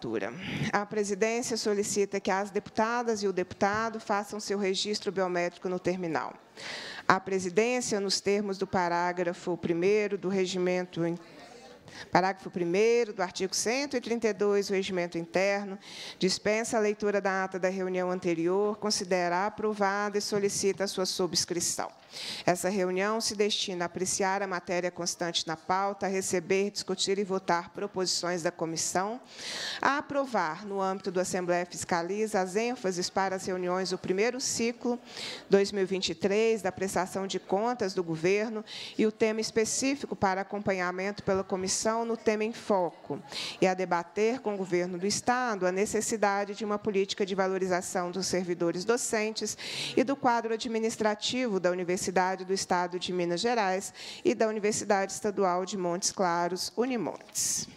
candidatura. A presidência solicita que as deputadas e o deputado façam seu registro biométrico no terminal. A presidência, nos termos do parágrafo 1 do regimento Parágrafo 1 do artigo 132 do Regimento Interno dispensa a leitura da ata da reunião anterior, considera aprovada e solicita a sua subscrição. Essa reunião se destina a apreciar a matéria constante na pauta, a receber, discutir e votar proposições da comissão, a aprovar, no âmbito do Assembleia Fiscaliza, as ênfases para as reuniões do primeiro ciclo 2023 da prestação de contas do governo e o tema específico para acompanhamento pela comissão no tema em foco, e a debater com o governo do Estado a necessidade de uma política de valorização dos servidores docentes e do quadro administrativo da universidade Universidade do Estado de Minas Gerais e da Universidade Estadual de Montes Claros, Unimontes.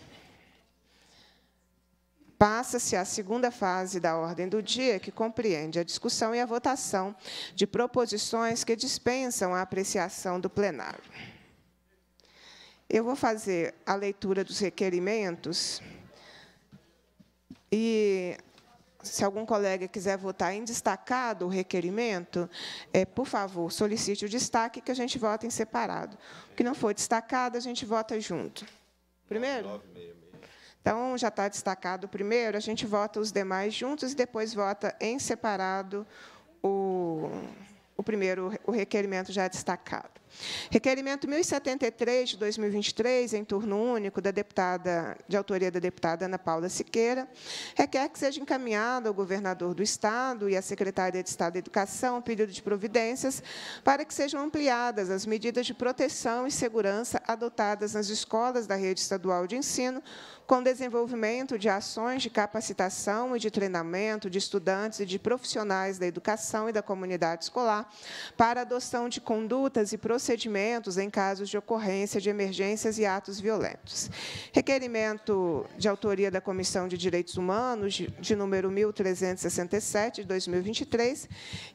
Passa-se à segunda fase da ordem do dia, que compreende a discussão e a votação de proposições que dispensam a apreciação do plenário. Eu vou fazer a leitura dos requerimentos e se algum colega quiser votar em destacado o requerimento, é, por favor, solicite o destaque que a gente vota em separado. O que não for destacado, a gente vota junto. Primeiro? Então, já está destacado o primeiro, a gente vota os demais juntos e depois vota em separado o, o primeiro, o requerimento já destacado. Requerimento 1073 de 2023, em turno único, da deputada, de autoria da deputada Ana Paula Siqueira, requer que seja encaminhado ao governador do Estado e à secretária de Estado da Educação um pedido de providências para que sejam ampliadas as medidas de proteção e segurança adotadas nas escolas da rede estadual de ensino, com desenvolvimento de ações de capacitação e de treinamento de estudantes e de profissionais da educação e da comunidade escolar para adoção de condutas e processos procedimentos em casos de ocorrência de emergências e atos violentos. Requerimento de autoria da Comissão de Direitos Humanos, de número 1367, de 2023,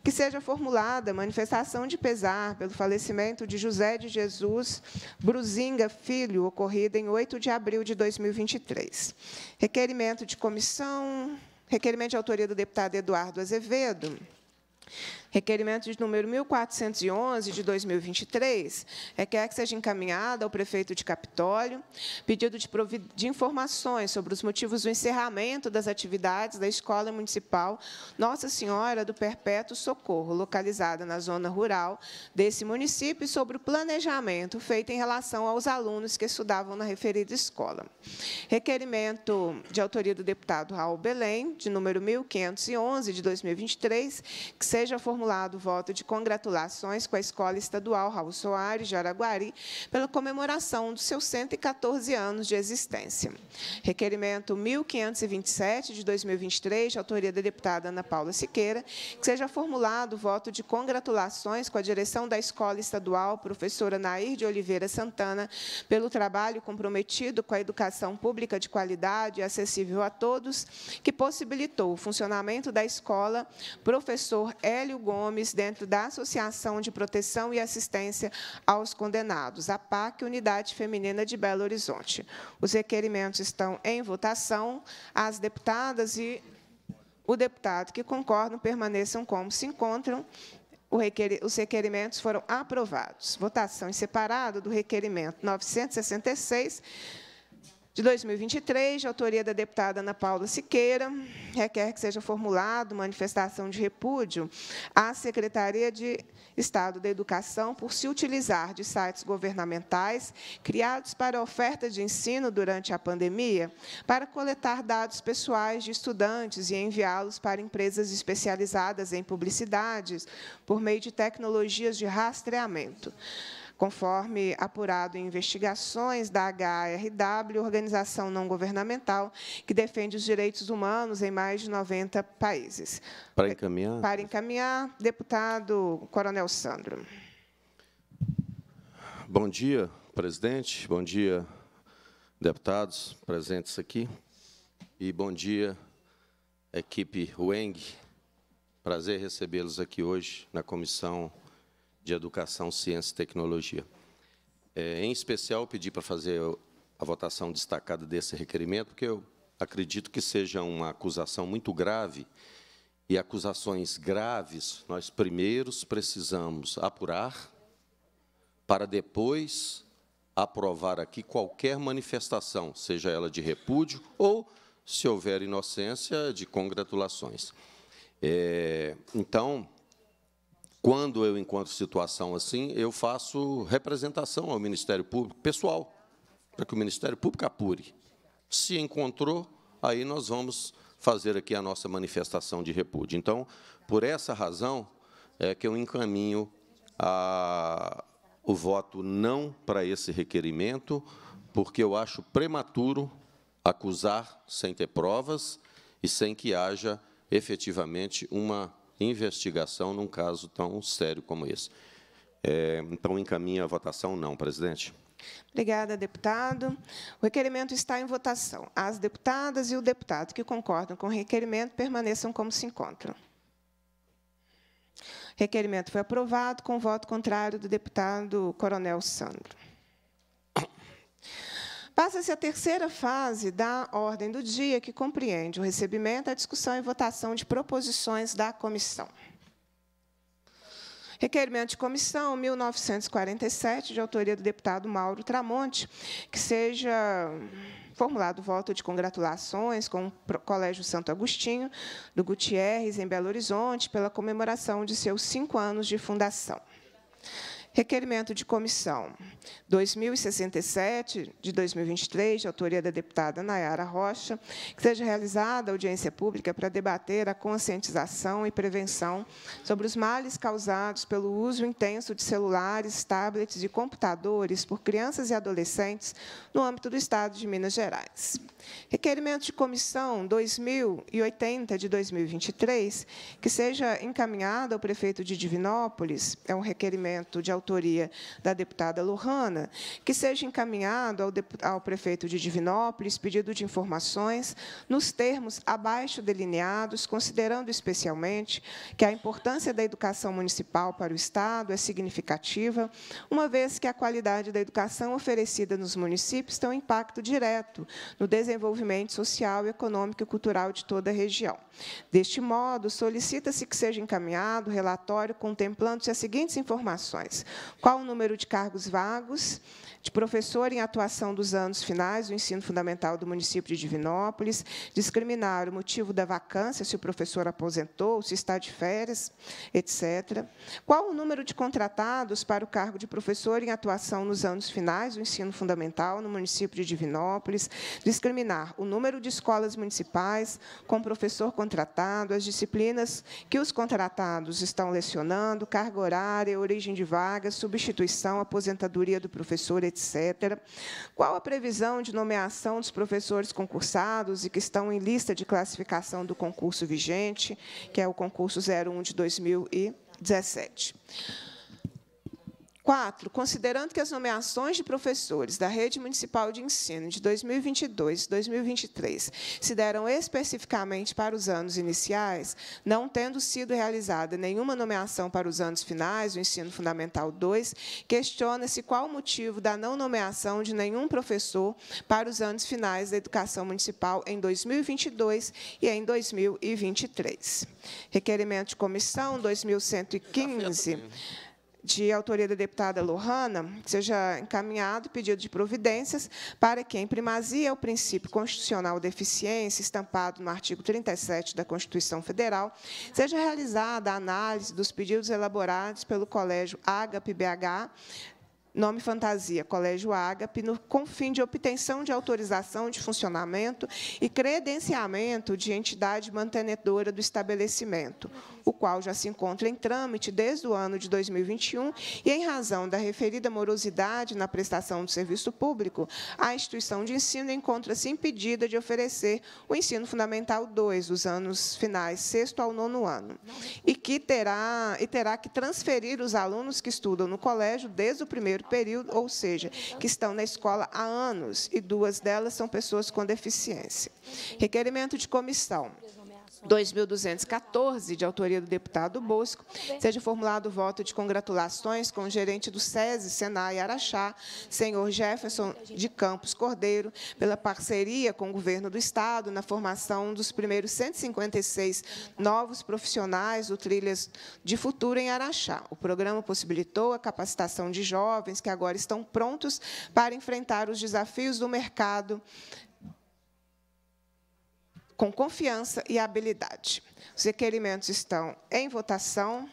que seja formulada manifestação de pesar pelo falecimento de José de Jesus Bruzinga Filho, ocorrido em 8 de abril de 2023. Requerimento de comissão, requerimento de autoria do deputado Eduardo Azevedo, Requerimento de número 1411 de 2023 requer que seja encaminhada ao prefeito de Capitólio pedido de, de informações sobre os motivos do encerramento das atividades da Escola Municipal Nossa Senhora do Perpétuo Socorro, localizada na zona rural desse município, e sobre o planejamento feito em relação aos alunos que estudavam na referida escola. Requerimento de autoria do deputado Raul Belém, de número 1511 de 2023, que seja formulado formulado o voto de congratulações com a Escola Estadual Raul Soares de Araguari pela comemoração dos seus 114 anos de existência. Requerimento 1527 de 2023, de autoria da deputada Ana Paula Siqueira, que seja formulado o voto de congratulações com a direção da Escola Estadual Professora Nair de Oliveira Santana pelo trabalho comprometido com a educação pública de qualidade e acessível a todos, que possibilitou o funcionamento da escola Professor Hélio Gomes, dentro da Associação de Proteção e Assistência aos Condenados, a PAC Unidade Feminina de Belo Horizonte. Os requerimentos estão em votação. As deputadas e o deputado que concordam permaneçam como se encontram. Requer... os requerimentos foram aprovados. Votação em separado do requerimento 966 de 2023, de autoria da deputada Ana Paula Siqueira, requer que seja formulado manifestação de repúdio à Secretaria de Estado da Educação por se utilizar de sites governamentais criados para oferta de ensino durante a pandemia para coletar dados pessoais de estudantes e enviá-los para empresas especializadas em publicidades por meio de tecnologias de rastreamento. Conforme apurado em investigações da HRW, organização não governamental que defende os direitos humanos em mais de 90 países. Para encaminhar? Para encaminhar, deputado Coronel Sandro. Bom dia, presidente. Bom dia, deputados presentes aqui. E bom dia, equipe Weng. Prazer recebê-los aqui hoje na comissão de Educação, Ciência e Tecnologia. É, em especial, pedi para fazer a votação destacada desse requerimento, porque eu acredito que seja uma acusação muito grave, e acusações graves nós primeiros precisamos apurar, para depois aprovar aqui qualquer manifestação, seja ela de repúdio ou, se houver inocência, de congratulações. É, então, quando eu encontro situação assim, eu faço representação ao Ministério Público pessoal, para que o Ministério Público apure. Se encontrou, aí nós vamos fazer aqui a nossa manifestação de repúdio. Então, por essa razão é que eu encaminho a, o voto não para esse requerimento, porque eu acho prematuro acusar sem ter provas e sem que haja efetivamente uma investigação num caso tão sério como esse. É, então, encaminha a votação? Não, presidente. Obrigada, deputado. O requerimento está em votação. As deputadas e o deputado que concordam com o requerimento permaneçam como se encontram. requerimento foi aprovado com voto contrário do deputado Coronel Sandro. Passa-se a terceira fase da ordem do dia, que compreende o recebimento, a discussão e votação de proposições da comissão. Requerimento de comissão 1947, de autoria do deputado Mauro Tramonte, que seja formulado voto de congratulações com o Colégio Santo Agostinho, do Gutierrez, em Belo Horizonte, pela comemoração de seus cinco anos de fundação. Requerimento de comissão 2067, de 2023, de autoria da deputada Nayara Rocha, que seja realizada audiência pública para debater a conscientização e prevenção sobre os males causados pelo uso intenso de celulares, tablets e computadores por crianças e adolescentes no âmbito do Estado de Minas Gerais. Requerimento de comissão 2080, de 2023, que seja encaminhado ao prefeito de Divinópolis, é um requerimento de autoria autoria da deputada Lohana, que seja encaminhado ao, ao prefeito de Divinópolis pedido de informações nos termos abaixo delineados, considerando especialmente que a importância da educação municipal para o Estado é significativa, uma vez que a qualidade da educação oferecida nos municípios tem um impacto direto no desenvolvimento social, econômico e cultural de toda a região. Deste modo, solicita-se que seja encaminhado relatório contemplando-se as seguintes informações: qual o número de cargos vagos de professor em atuação dos anos finais do ensino fundamental do município de Divinópolis? Discriminar o motivo da vacância, se o professor aposentou, se está de férias, etc. Qual o número de contratados para o cargo de professor em atuação nos anos finais do ensino fundamental no município de Divinópolis? Discriminar o número de escolas municipais com professor contratado, as disciplinas que os contratados estão lecionando, carga horária, origem de vaga substituição, aposentadoria do professor, etc. Qual a previsão de nomeação dos professores concursados e que estão em lista de classificação do concurso vigente, que é o concurso 01 de 2017? Quatro, considerando que as nomeações de professores da Rede Municipal de Ensino de 2022 e 2023 se deram especificamente para os anos iniciais, não tendo sido realizada nenhuma nomeação para os anos finais do Ensino Fundamental 2, questiona-se qual o motivo da não nomeação de nenhum professor para os anos finais da Educação Municipal em 2022 e em 2023. Requerimento de comissão 2115 de autoria da deputada Lohana, seja encaminhado pedido de providências para que, em primazia ao princípio constitucional de eficiência, estampado no artigo 37 da Constituição Federal, seja realizada a análise dos pedidos elaborados pelo Colégio AGAP-BH, nome fantasia, Colégio Agap, no, com fim de obtenção de autorização de funcionamento e credenciamento de entidade mantenedora do estabelecimento o qual já se encontra em trâmite desde o ano de 2021 e, em razão da referida morosidade na prestação do serviço público, a instituição de ensino encontra-se impedida de oferecer o ensino fundamental 2, os anos finais sexto ao nono ano, e que terá, e terá que transferir os alunos que estudam no colégio desde o primeiro período, ou seja, que estão na escola há anos, e duas delas são pessoas com deficiência. Requerimento de comissão. 2214, de autoria do deputado Bosco, seja formulado o voto de congratulações com o gerente do SESI, Senai Araxá, senhor Jefferson de Campos Cordeiro, pela parceria com o governo do Estado na formação dos primeiros 156 novos profissionais do Trilhas de Futuro em Araxá. O programa possibilitou a capacitação de jovens que agora estão prontos para enfrentar os desafios do mercado com confiança e habilidade. Os requerimentos estão em votação.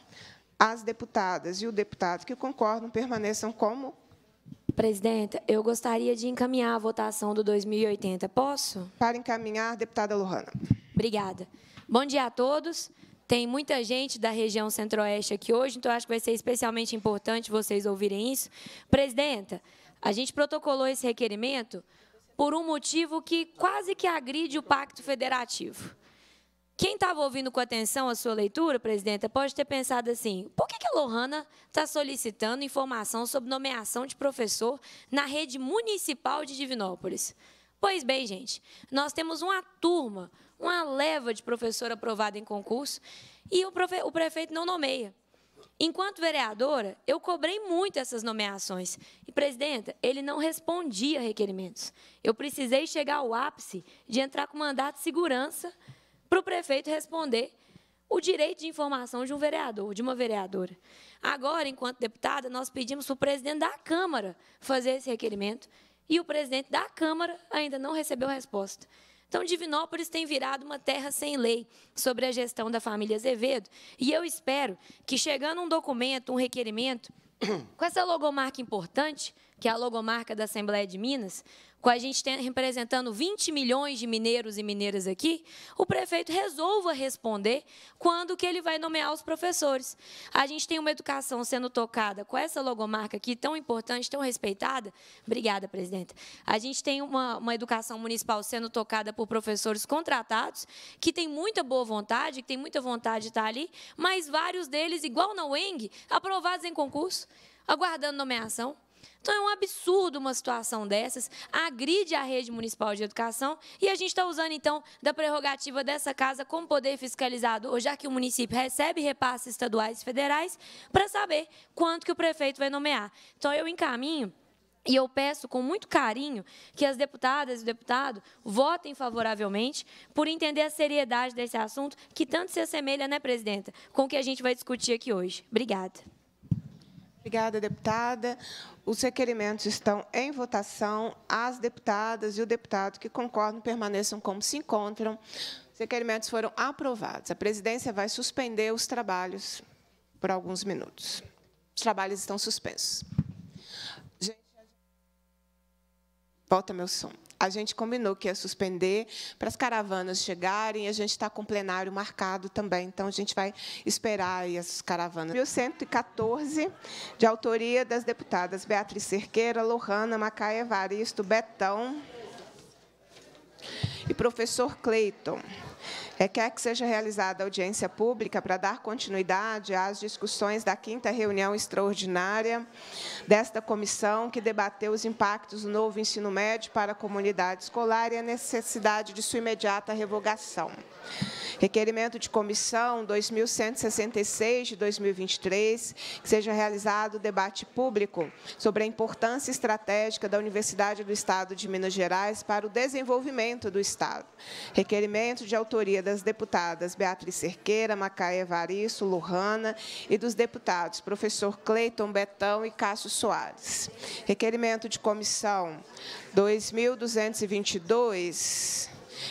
As deputadas e o deputado que concordam permaneçam como? Presidenta, eu gostaria de encaminhar a votação do 2080. Posso? Para encaminhar, deputada Lohana. Obrigada. Bom dia a todos. Tem muita gente da região centro-oeste aqui hoje, então acho que vai ser especialmente importante vocês ouvirem isso. Presidenta, a gente protocolou esse requerimento por um motivo que quase que agride o Pacto Federativo. Quem estava ouvindo com atenção a sua leitura, presidenta, pode ter pensado assim: por que, que a Lohana está solicitando informação sobre nomeação de professor na rede municipal de Divinópolis? Pois bem, gente, nós temos uma turma, uma leva de professor aprovado em concurso e o, o prefeito não nomeia. Enquanto vereadora, eu cobrei muito essas nomeações. E, presidenta, ele não respondia requerimentos. Eu precisei chegar ao ápice de entrar com mandato de segurança para o prefeito responder o direito de informação de um vereador, de uma vereadora. Agora, enquanto deputada, nós pedimos para o presidente da Câmara fazer esse requerimento e o presidente da Câmara ainda não recebeu resposta. Então, Divinópolis tem virado uma terra sem lei sobre a gestão da família Azevedo. E eu espero que, chegando um documento, um requerimento, com essa logomarca importante, que é a logomarca da Assembleia de Minas, com a gente representando 20 milhões de mineiros e mineiras aqui, o prefeito resolva responder quando que ele vai nomear os professores. A gente tem uma educação sendo tocada com essa logomarca aqui, tão importante, tão respeitada. Obrigada, presidenta. A gente tem uma, uma educação municipal sendo tocada por professores contratados, que tem muita boa vontade, que tem muita vontade de estar ali, mas vários deles, igual na UENG, aprovados em concurso, aguardando nomeação. Então é um absurdo uma situação dessas, agride a rede municipal de educação e a gente está usando então da prerrogativa dessa casa como poder fiscalizador, já que o município recebe repasses estaduais e federais, para saber quanto que o prefeito vai nomear. Então eu encaminho e eu peço com muito carinho que as deputadas e o deputado votem favoravelmente por entender a seriedade desse assunto que tanto se assemelha, né, presidenta, com o que a gente vai discutir aqui hoje. Obrigada. Obrigada, deputada. Os requerimentos estão em votação. As deputadas e o deputado que concordam permaneçam como se encontram. Os requerimentos foram aprovados. A presidência vai suspender os trabalhos por alguns minutos. Os trabalhos estão suspensos. Gente, volta meu som a gente combinou que ia suspender para as caravanas chegarem. A gente está com o plenário marcado também, então a gente vai esperar aí as caravanas. 1114, de autoria das deputadas Beatriz Cerqueira, Lohana, Macaia Evaristo, Betão e professor Cleiton. Requer é, que seja realizada audiência pública para dar continuidade às discussões da quinta reunião extraordinária desta comissão, que debateu os impactos do novo ensino médio para a comunidade escolar e a necessidade de sua imediata revogação. Requerimento de comissão 2166 de 2023, que seja realizado o debate público sobre a importância estratégica da Universidade do Estado de Minas Gerais para o desenvolvimento do Estado Estado. Requerimento de autoria das deputadas Beatriz Cerqueira, Macaia Varisso, Lurrana e dos deputados professor Cleiton Betão e Cássio Soares. Requerimento de comissão 2222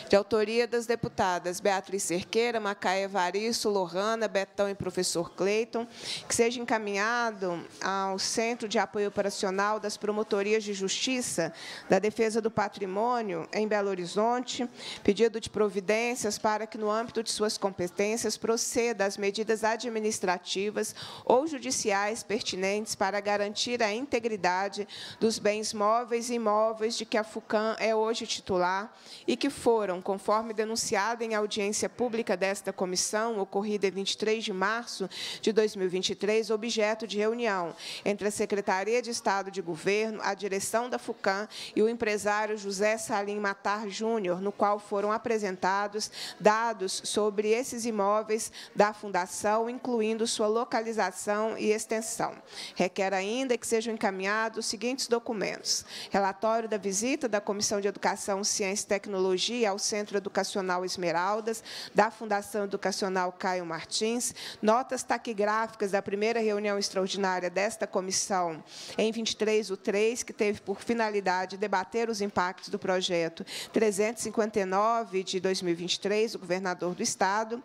de autoria das deputadas Beatriz Cerqueira, Macaia Varisso, Lohana, Betão e professor Cleiton, que seja encaminhado ao Centro de Apoio Operacional das Promotorias de Justiça da Defesa do Patrimônio em Belo Horizonte, pedido de providências para que, no âmbito de suas competências, proceda às medidas administrativas ou judiciais pertinentes para garantir a integridade dos bens móveis e imóveis de que a FUCAM é hoje titular e que foram foram, conforme denunciado em audiência pública desta comissão, ocorrida em 23 de março de 2023, objeto de reunião entre a Secretaria de Estado de Governo, a direção da FUCAM e o empresário José Salim Matar Júnior, no qual foram apresentados dados sobre esses imóveis da Fundação, incluindo sua localização e extensão. Requer ainda que sejam encaminhados os seguintes documentos. Relatório da visita da Comissão de Educação, Ciência e Tecnologia ao Centro Educacional Esmeraldas, da Fundação Educacional Caio Martins, notas taquigráficas da primeira reunião extraordinária desta comissão, em 23 o 3, que teve por finalidade debater os impactos do projeto 359 de 2023, o governador do Estado,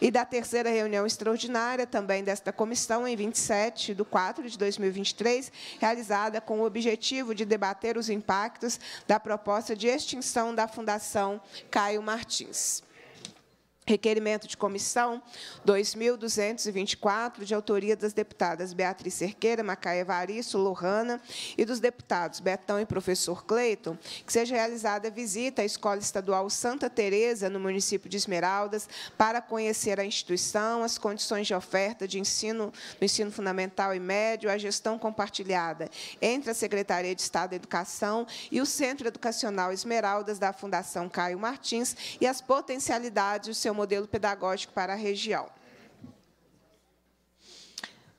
e da terceira reunião extraordinária, também desta comissão, em 27 de 4 de 2023, realizada com o objetivo de debater os impactos da proposta de extinção da Fundação Caio Martins. Requerimento de comissão 2.224, de autoria das deputadas Beatriz Cerqueira, Macaia Varisso, Lohana e dos deputados Betão e professor Cleiton, que seja realizada a visita à Escola Estadual Santa Teresa no município de Esmeraldas, para conhecer a instituição, as condições de oferta de ensino no ensino fundamental e médio, a gestão compartilhada entre a Secretaria de Estado da Educação e o Centro Educacional Esmeraldas da Fundação Caio Martins e as potencialidades do seu modelo pedagógico para a região.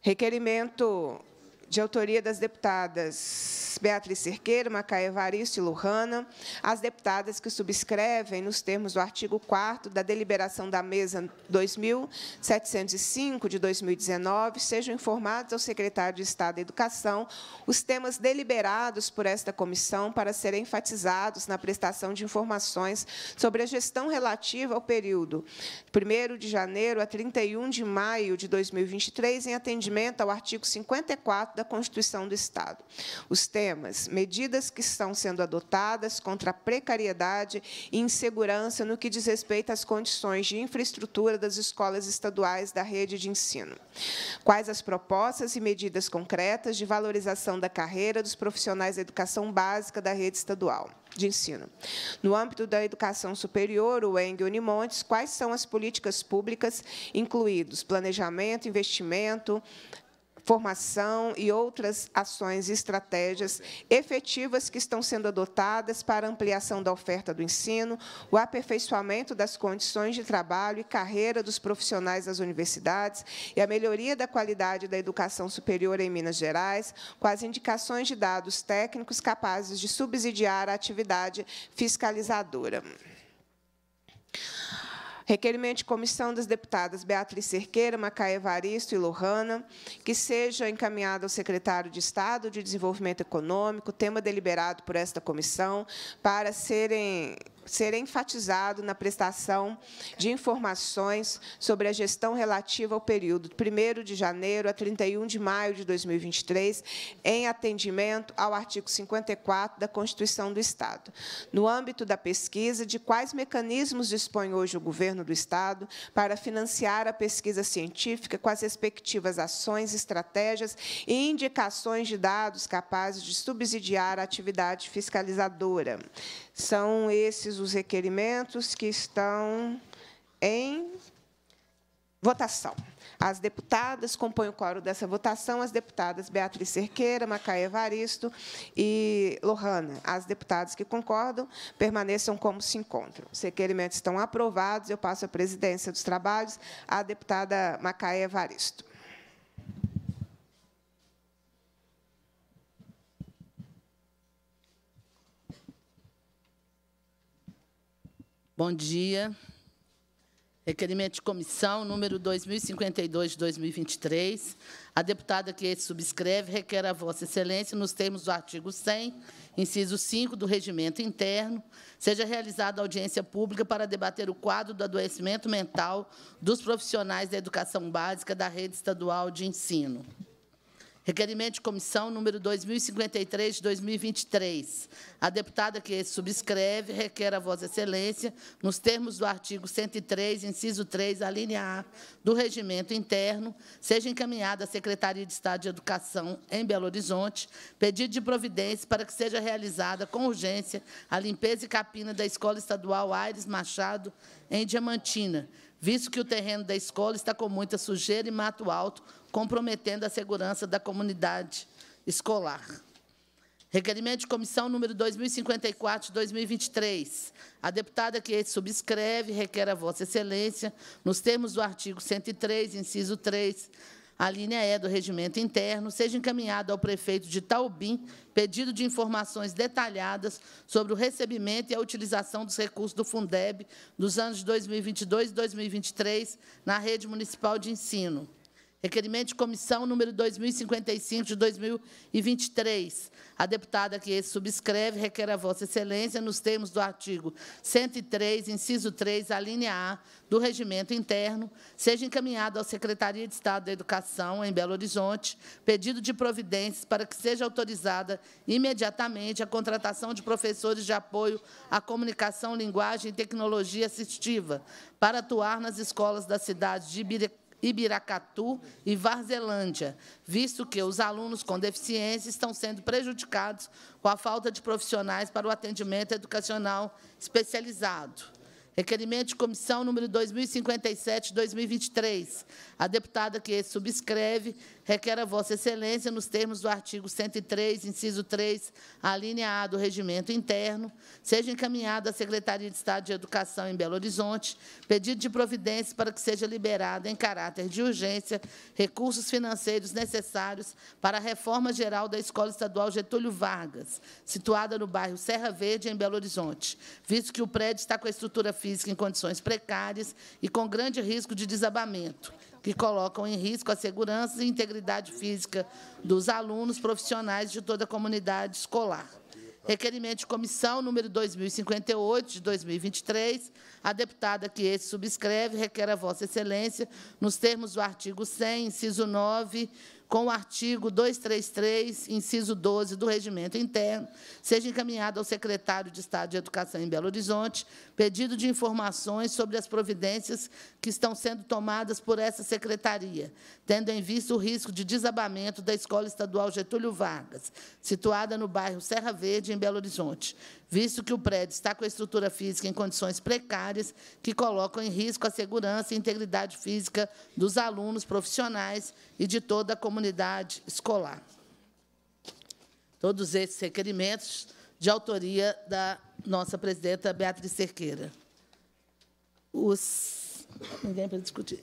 Requerimento de autoria das deputadas Beatriz Cerqueira, Macaé Evaristo e Lujana, as deputadas que subscrevem, nos termos do artigo 4 da deliberação da Mesa 2705, de 2019, sejam informados ao secretário de Estado da Educação os temas deliberados por esta comissão para serem enfatizados na prestação de informações sobre a gestão relativa ao período 1 de janeiro a 31 de maio de 2023, em atendimento ao artigo 54 da da Constituição do Estado. Os temas: medidas que estão sendo adotadas contra a precariedade e insegurança no que diz respeito às condições de infraestrutura das escolas estaduais da rede de ensino. Quais as propostas e medidas concretas de valorização da carreira dos profissionais da educação básica da rede estadual? de ensino. No âmbito da educação superior, o ENG Unimontes, quais são as políticas públicas incluídos? Planejamento, investimento, formação e outras ações e estratégias efetivas que estão sendo adotadas para ampliação da oferta do ensino, o aperfeiçoamento das condições de trabalho e carreira dos profissionais das universidades e a melhoria da qualidade da educação superior em Minas Gerais, com as indicações de dados técnicos capazes de subsidiar a atividade fiscalizadora. Requerimento de comissão das deputadas Beatriz Cerqueira, Macaia Evaristo e Lohana, que seja encaminhado ao secretário de Estado de Desenvolvimento Econômico, tema deliberado por esta comissão, para serem ser enfatizado na prestação de informações sobre a gestão relativa ao período 1 de janeiro a 31 de maio de 2023, em atendimento ao artigo 54 da Constituição do Estado. No âmbito da pesquisa, de quais mecanismos dispõe hoje o governo do Estado para financiar a pesquisa científica com as respectivas ações, estratégias e indicações de dados capazes de subsidiar a atividade fiscalizadora. São esses os requerimentos que estão em votação. As deputadas compõem o quórum dessa votação, as deputadas Beatriz Cerqueira, Macaé Evaristo e Lohana. As deputadas que concordam permaneçam como se encontram. Os requerimentos estão aprovados. Eu passo a presidência dos trabalhos à deputada Macaé Evaristo. Bom dia. Requerimento de comissão número 2052 de 2023. A deputada que subscreve requer a Vossa Excelência, nos termos do artigo 100, inciso 5 do regimento interno, seja realizada audiência pública para debater o quadro do adoecimento mental dos profissionais da educação básica da rede estadual de ensino. Requerimento de comissão número 2053 de 2023. A deputada que subscreve requer a Vossa Excelência, nos termos do artigo 103, inciso 3, alínea linha A do regimento interno, seja encaminhada à Secretaria de Estado de Educação em Belo Horizonte, pedido de providência para que seja realizada com urgência a limpeza e capina da Escola Estadual Aires Machado, em Diamantina, visto que o terreno da escola está com muita sujeira e mato alto, comprometendo a segurança da comunidade escolar. Requerimento de comissão número 2054-2023. A deputada que subscreve requer a Vossa Excelência, nos termos do artigo 103, inciso 3, a linha E do regimento interno, seja encaminhado ao prefeito de Taubim pedido de informações detalhadas sobre o recebimento e a utilização dos recursos do Fundeb dos anos 2022 e 2023 na rede municipal de ensino. Requerimento de comissão número 2055 de 2023. A deputada que esse subscreve requer a Vossa Excelência, nos termos do artigo 103, inciso 3, a linha A do Regimento Interno, seja encaminhado à Secretaria de Estado da Educação, em Belo Horizonte, pedido de providências para que seja autorizada imediatamente a contratação de professores de apoio à comunicação, linguagem e tecnologia assistiva para atuar nas escolas da cidade de Ibirec Ibiracatu e Varzelândia, visto que os alunos com deficiência estão sendo prejudicados com a falta de profissionais para o atendimento educacional especializado. Requerimento de comissão número 2057-2023. A deputada que subscreve requer a Vossa Excelência, nos termos do artigo 103, inciso 3, a linha A do Regimento Interno, seja encaminhada à Secretaria de Estado de Educação em Belo Horizonte, pedido de providência para que seja liberado, em caráter de urgência, recursos financeiros necessários para a reforma geral da Escola Estadual Getúlio Vargas, situada no bairro Serra Verde, em Belo Horizonte, visto que o prédio está com a estrutura física física em condições precárias e com grande risco de desabamento, que colocam em risco a segurança e integridade física dos alunos profissionais de toda a comunidade escolar. Requerimento de comissão número 2058 de 2023. A deputada que esse subscreve requer a Vossa Excelência, nos termos do artigo 100, inciso 9 com o artigo 233, inciso 12 do Regimento Interno, seja encaminhado ao secretário de Estado de Educação em Belo Horizonte pedido de informações sobre as providências que estão sendo tomadas por essa secretaria, tendo em vista o risco de desabamento da Escola Estadual Getúlio Vargas, situada no bairro Serra Verde, em Belo Horizonte, visto que o prédio está com a estrutura física em condições precárias que colocam em risco a segurança e integridade física dos alunos profissionais e de toda a comunidade escolar. Todos esses requerimentos de autoria da nossa presidenta Beatriz Cerqueira. Os, ninguém para discutir.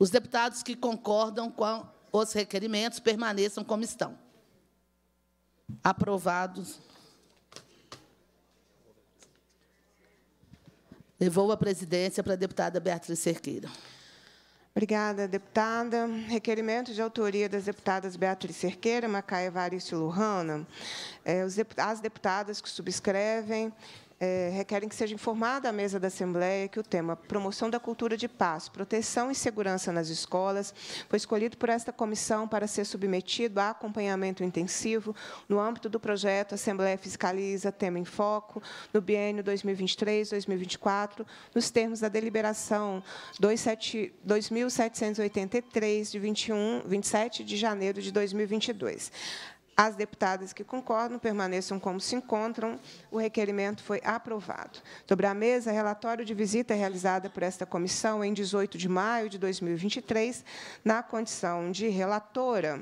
Os deputados que concordam com os requerimentos permaneçam como estão. Aprovados. Levou a presidência para a deputada Beatriz Cerqueira. Obrigada, deputada. Requerimento de autoria das deputadas Beatriz Cerqueira, Macaia Varício Lurrana. É, as deputadas que subscrevem é, requerem que seja informada à mesa da Assembleia que o tema Promoção da Cultura de Paz, Proteção e Segurança nas Escolas foi escolhido por esta comissão para ser submetido a acompanhamento intensivo no âmbito do projeto Assembleia Fiscaliza Tema em Foco, no biênio 2023-2024, nos termos da deliberação 27, 2783, de 21, 27 de janeiro de 2022. As deputadas que concordam permaneçam como se encontram. O requerimento foi aprovado. Sobre a mesa, relatório de visita realizada por esta comissão em 18 de maio de 2023, na condição de relatora.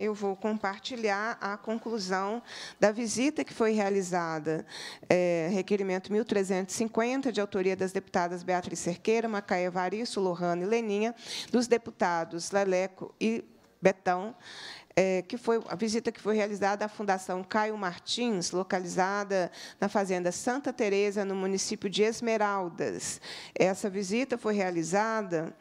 eu vou compartilhar a conclusão da visita que foi realizada, é, requerimento 1350, de autoria das deputadas Beatriz Cerqueira, Macaia Varisso, Lohane e Leninha, dos deputados Leleco e Betão, é, que foi a visita que foi realizada à Fundação Caio Martins, localizada na Fazenda Santa Teresa, no município de Esmeraldas. Essa visita foi realizada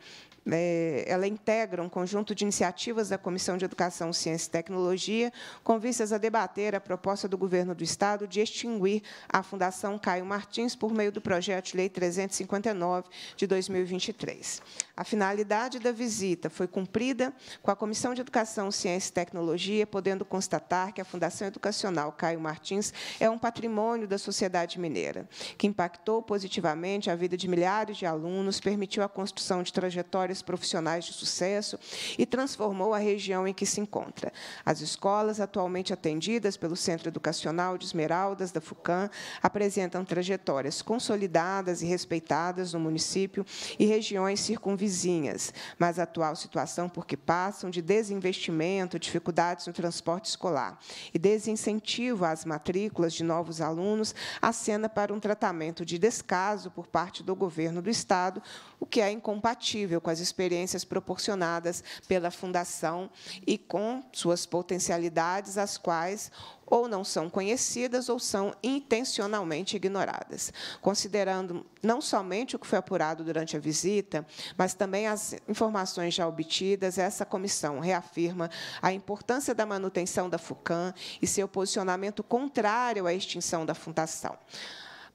é, ela integra um conjunto de iniciativas da Comissão de Educação, Ciência e Tecnologia, com vistas a debater a proposta do Governo do Estado de extinguir a Fundação Caio Martins por meio do projeto de lei 359 de 2023. A finalidade da visita foi cumprida com a Comissão de Educação, Ciência e Tecnologia, podendo constatar que a Fundação Educacional Caio Martins é um patrimônio da sociedade mineira, que impactou positivamente a vida de milhares de alunos, permitiu a construção de trajetórias profissionais de sucesso e transformou a região em que se encontra. As escolas atualmente atendidas pelo Centro Educacional de Esmeraldas da FUCAM apresentam trajetórias consolidadas e respeitadas no município e regiões circunvizinhas, mas a atual situação por que passam de desinvestimento, dificuldades no transporte escolar e desincentivo às matrículas de novos alunos acena para um tratamento de descaso por parte do governo do Estado, o que é incompatível com as as experiências proporcionadas pela Fundação e com suas potencialidades, as quais ou não são conhecidas ou são intencionalmente ignoradas, considerando não somente o que foi apurado durante a visita, mas também as informações já obtidas. Essa comissão reafirma a importância da manutenção da FUCAM e seu posicionamento contrário à extinção da fundação.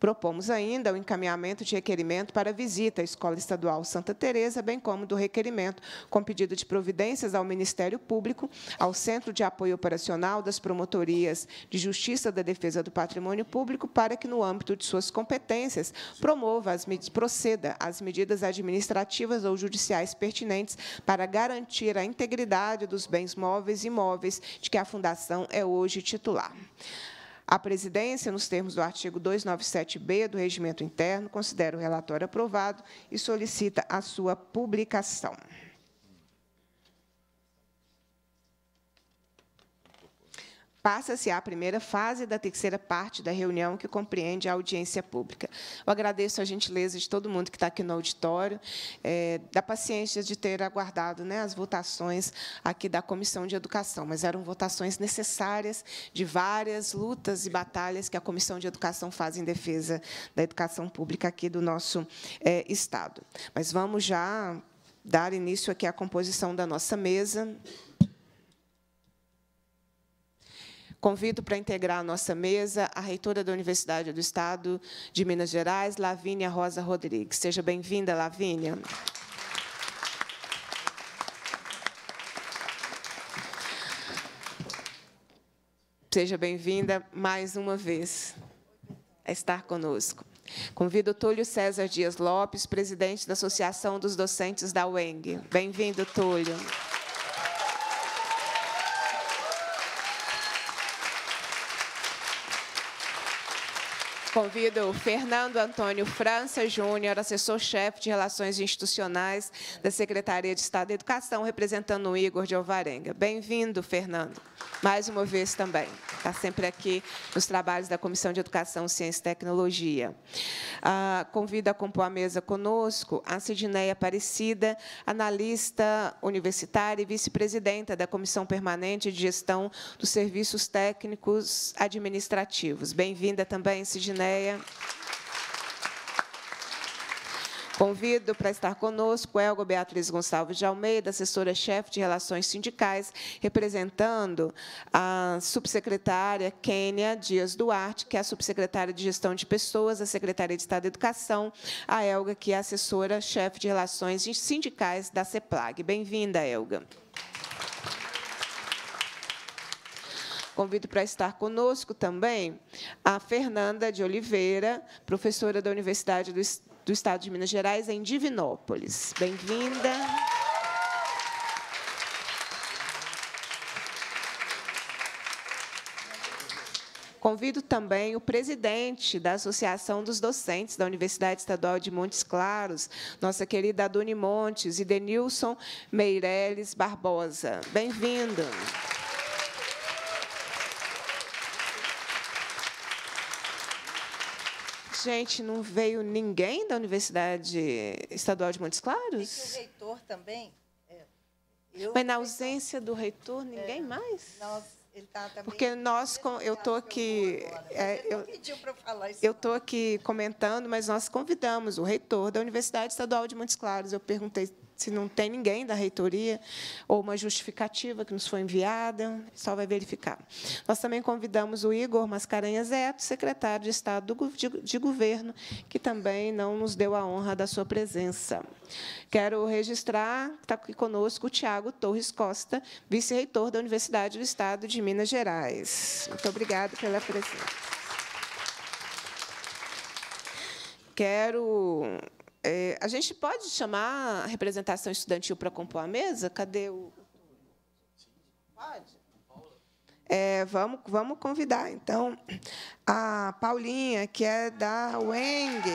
Propomos ainda o encaminhamento de requerimento para visita à Escola Estadual Santa Teresa, bem como do requerimento com pedido de providências ao Ministério Público, ao Centro de Apoio Operacional das Promotorias de Justiça da Defesa do Patrimônio Público, para que, no âmbito de suas competências, promova as proceda às medidas administrativas ou judiciais pertinentes para garantir a integridade dos bens móveis e imóveis de que a Fundação é hoje titular. A presidência, nos termos do artigo 297-B do Regimento Interno, considera o relatório aprovado e solicita a sua publicação. Passa-se à primeira fase da terceira parte da reunião, que compreende a audiência pública. Eu agradeço a gentileza de todo mundo que está aqui no auditório, é, da paciência de ter aguardado né, as votações aqui da Comissão de Educação, mas eram votações necessárias de várias lutas e batalhas que a Comissão de Educação faz em defesa da educação pública aqui do nosso é, Estado. Mas vamos já dar início aqui à composição da nossa mesa. Convido para integrar a nossa mesa a reitora da Universidade do Estado de Minas Gerais, Lavínia Rosa Rodrigues. Seja bem-vinda, Lavínia. Seja bem-vinda mais uma vez a estar conosco. Convido Túlio César Dias Lopes, presidente da Associação dos Docentes da UENG. Bem-vindo, Túlio. Convido o Fernando Antônio França Júnior, assessor-chefe de Relações Institucionais da Secretaria de Estado da Educação, representando o Igor de Alvarenga. Bem-vindo, Fernando, mais uma vez também. Está sempre aqui nos trabalhos da Comissão de Educação, Ciência e Tecnologia. Ah, convido a compor a mesa conosco a Sidneia Aparecida, analista universitária e vice-presidenta da Comissão Permanente de Gestão dos Serviços Técnicos Administrativos. Bem-vinda também, Sidneia. Edneia. Convido para estar conosco Elga Beatriz Gonçalves de Almeida, assessora-chefe de Relações Sindicais, representando a subsecretária Kênia Dias Duarte, que é a subsecretária de Gestão de Pessoas da Secretaria de Estado de Educação, a Elga, que é assessora-chefe de Relações Sindicais da CEPLAG. Bem-vinda, Elga. Obrigada. Convido para estar conosco também a Fernanda de Oliveira, professora da Universidade do, do Estado de Minas Gerais, em Divinópolis. Bem-vinda. Convido também o presidente da Associação dos Docentes da Universidade Estadual de Montes Claros, nossa querida Adune Montes, e Denilson Meireles Barbosa. Bem-vindo. Bem-vindo. Gente, não veio ninguém da Universidade Estadual de Montes Claros? E o reitor também. É, eu, Mas na ausência do reitor, ninguém é, mais? Nós, tá Porque nós, com, eu estou aqui. É, eu estou aqui comentando, mas nós convidamos o reitor da Universidade Estadual de Montes Claros. Eu perguntei se não tem ninguém da reitoria, ou uma justificativa que nos foi enviada, só vai verificar. Nós também convidamos o Igor Mascarenhas Eto, secretário de Estado de Governo, que também não nos deu a honra da sua presença. Quero registrar que está aqui conosco o Tiago Torres Costa, vice-reitor da Universidade do Estado de Minas Gerais. Muito obrigado pela presença. Quero é, a gente pode chamar a representação estudantil para compor a mesa? Cadê o. Pode? É, vamos, vamos convidar, então, a Paulinha, que é da UENG,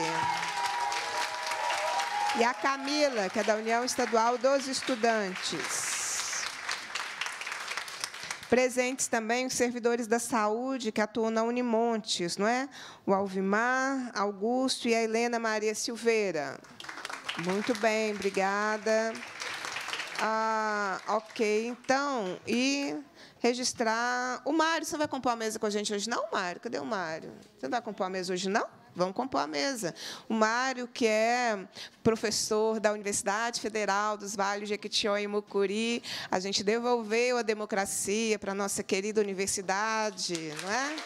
e a Camila, que é da União Estadual dos Estudantes. Presentes também os servidores da saúde que atuam na Unimontes, não é? O Alvimar, Augusto e a Helena Maria Silveira. Muito bem, obrigada. Ah, ok, então, e registrar. O Mário, você não vai compor a mesa com a gente hoje, não, Mário? Cadê o Mário? Você não vai compor a mesa hoje, não? Vamos compor a mesa. O Mário, que é professor da Universidade Federal dos Vales de Jequitinhonha e Mucuri, a gente devolveu a democracia para a nossa querida universidade, não é?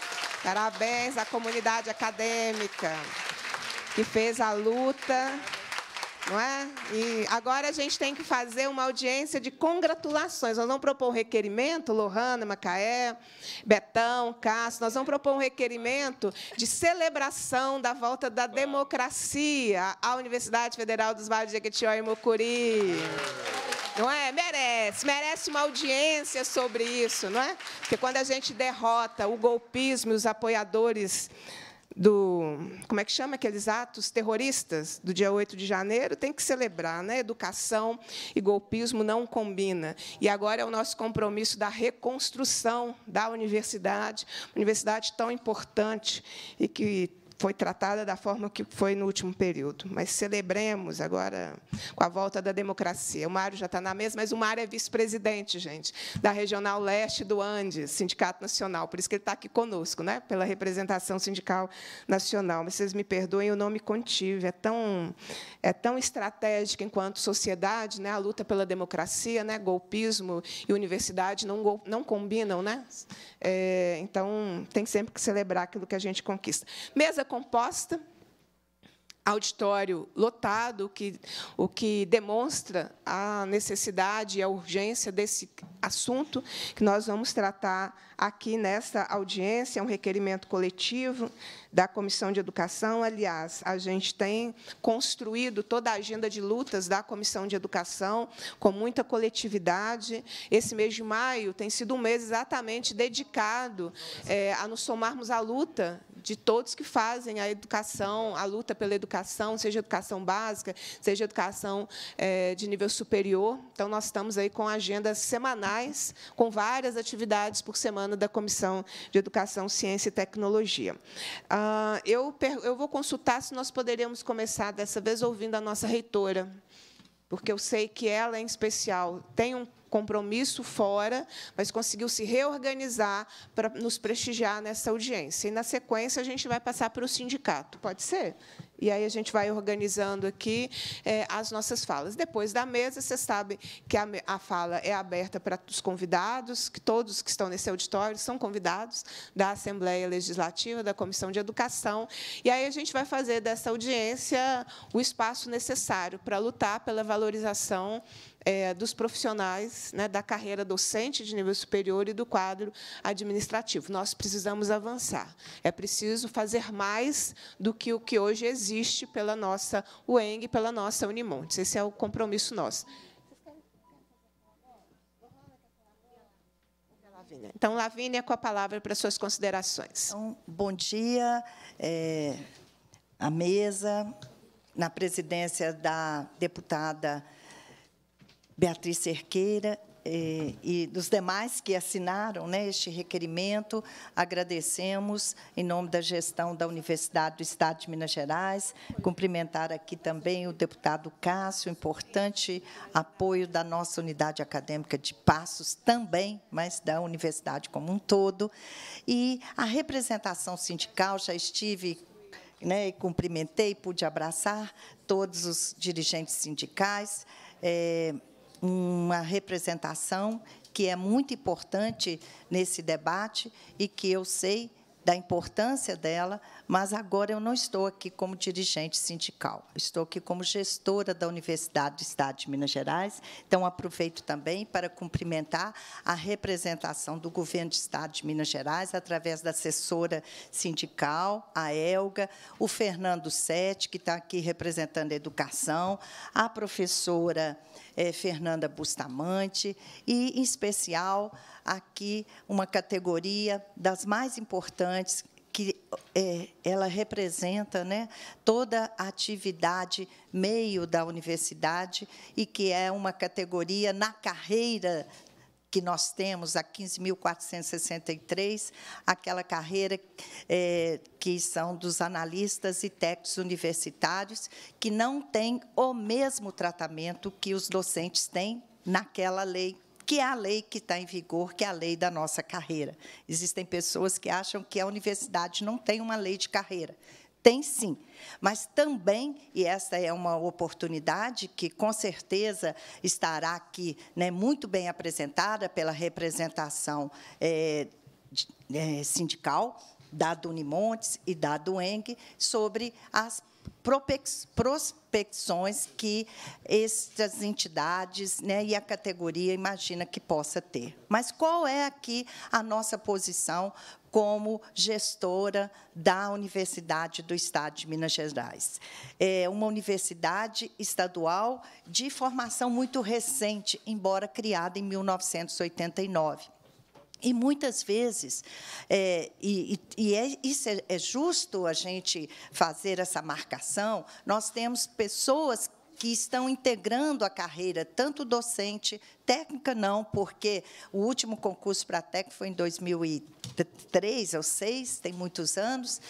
Parabéns à comunidade acadêmica que fez a luta não é? E agora a gente tem que fazer uma audiência de congratulações. Nós vamos propor um requerimento, Lohana, Macaé, Betão, Cássio, nós vamos propor um requerimento de celebração da volta da democracia à Universidade Federal dos Vales de Jequitinhonha e Mucuri. Não é? Merece, merece uma audiência sobre isso, não é? Porque quando a gente derrota o golpismo e os apoiadores do como é que chama aqueles atos terroristas do dia 8 de janeiro, tem que celebrar, né? Educação e golpismo não combina. E agora é o nosso compromisso da reconstrução da universidade, universidade tão importante e que foi tratada da forma que foi no último período. Mas celebremos agora com a volta da democracia. O Mário já está na mesa, mas o Mário é vice-presidente, gente, da Regional Leste do Andes, Sindicato Nacional. Por isso que ele está aqui conosco, né? pela representação sindical nacional. Mas vocês me perdoem, o nome contive. É tão, é tão estratégica enquanto sociedade, né? a luta pela democracia, né? golpismo e universidade não, não combinam. Né? É, então, tem sempre que celebrar aquilo que a gente conquista. Mesa toda composta, auditório lotado, o que, o que demonstra a necessidade e a urgência desse assunto que nós vamos tratar aqui nesta audiência, é um requerimento coletivo da Comissão de Educação. Aliás, a gente tem construído toda a agenda de lutas da Comissão de Educação com muita coletividade. Esse mês de maio tem sido um mês exatamente dedicado é, a nos somarmos à luta de todos que fazem a educação, a luta pela educação, seja educação básica, seja educação é, de nível superior. Então, nós estamos aí com agendas semanais, com várias atividades por semana da Comissão de Educação, Ciência e Tecnologia. Ah, eu, eu vou consultar se nós poderíamos começar, dessa vez, ouvindo a nossa reitora, porque eu sei que ela, em especial, tem um compromisso fora, mas conseguiu se reorganizar para nos prestigiar nessa audiência. E, na sequência, a gente vai passar para o sindicato. Pode ser? Pode ser. E aí a gente vai organizando aqui é, as nossas falas. Depois da mesa, você sabe que a, a, fala é aberta para os convidados, que todos que estão nesse auditório são convidados da Assembleia Legislativa, da Comissão de Educação. E aí a gente vai fazer dessa audiência o espaço necessário para lutar pela valorização é, dos profissionais né, da carreira docente de nível superior e do quadro administrativo. Nós precisamos avançar. É preciso fazer mais do que o que hoje existe pela nossa UENG, pela nossa Unimontes. Esse é o compromisso nosso. Então, Lavínia, com a palavra para suas considerações. Então, bom dia é, à mesa, na presidência da deputada Beatriz Cerqueira e, eh, e dos demais que assinaram né, este requerimento, agradecemos em nome da gestão da Universidade do Estado de Minas Gerais, cumprimentar aqui também o deputado Cássio, importante apoio da nossa unidade acadêmica de Passos também, mas da universidade como um todo, e a representação sindical, já estive né, e cumprimentei, pude abraçar todos os dirigentes sindicais, é, uma representação que é muito importante nesse debate e que eu sei da importância dela, mas agora eu não estou aqui como dirigente sindical, estou aqui como gestora da Universidade do Estado de Minas Gerais. Então, aproveito também para cumprimentar a representação do governo do Estado de Minas Gerais, através da assessora sindical, a Elga, o Fernando Sete, que está aqui representando a educação, a professora é, Fernanda Bustamante, e, em especial, aqui uma categoria das mais importantes que é, ela representa né, toda a atividade meio da universidade e que é uma categoria na carreira que nós temos, a 15.463, aquela carreira é, que são dos analistas e técnicos universitários, que não tem o mesmo tratamento que os docentes têm naquela lei que é a lei que está em vigor, que é a lei da nossa carreira. Existem pessoas que acham que a universidade não tem uma lei de carreira. Tem sim. Mas também, e essa é uma oportunidade que com certeza estará aqui né, muito bem apresentada pela representação é, sindical da Dunimontes e da Dueng, sobre as prospecções que estas entidades né, e a categoria imagina que possa ter. Mas qual é aqui a nossa posição como gestora da Universidade do Estado de Minas Gerais. É uma universidade estadual de formação muito recente, embora criada em 1989. E muitas vezes, é, e, e é, isso é, é justo a gente fazer essa marcação, nós temos pessoas que estão integrando a carreira, tanto docente, técnica não, porque o último concurso para a TEC foi em 2003 ou 2006, tem muitos anos,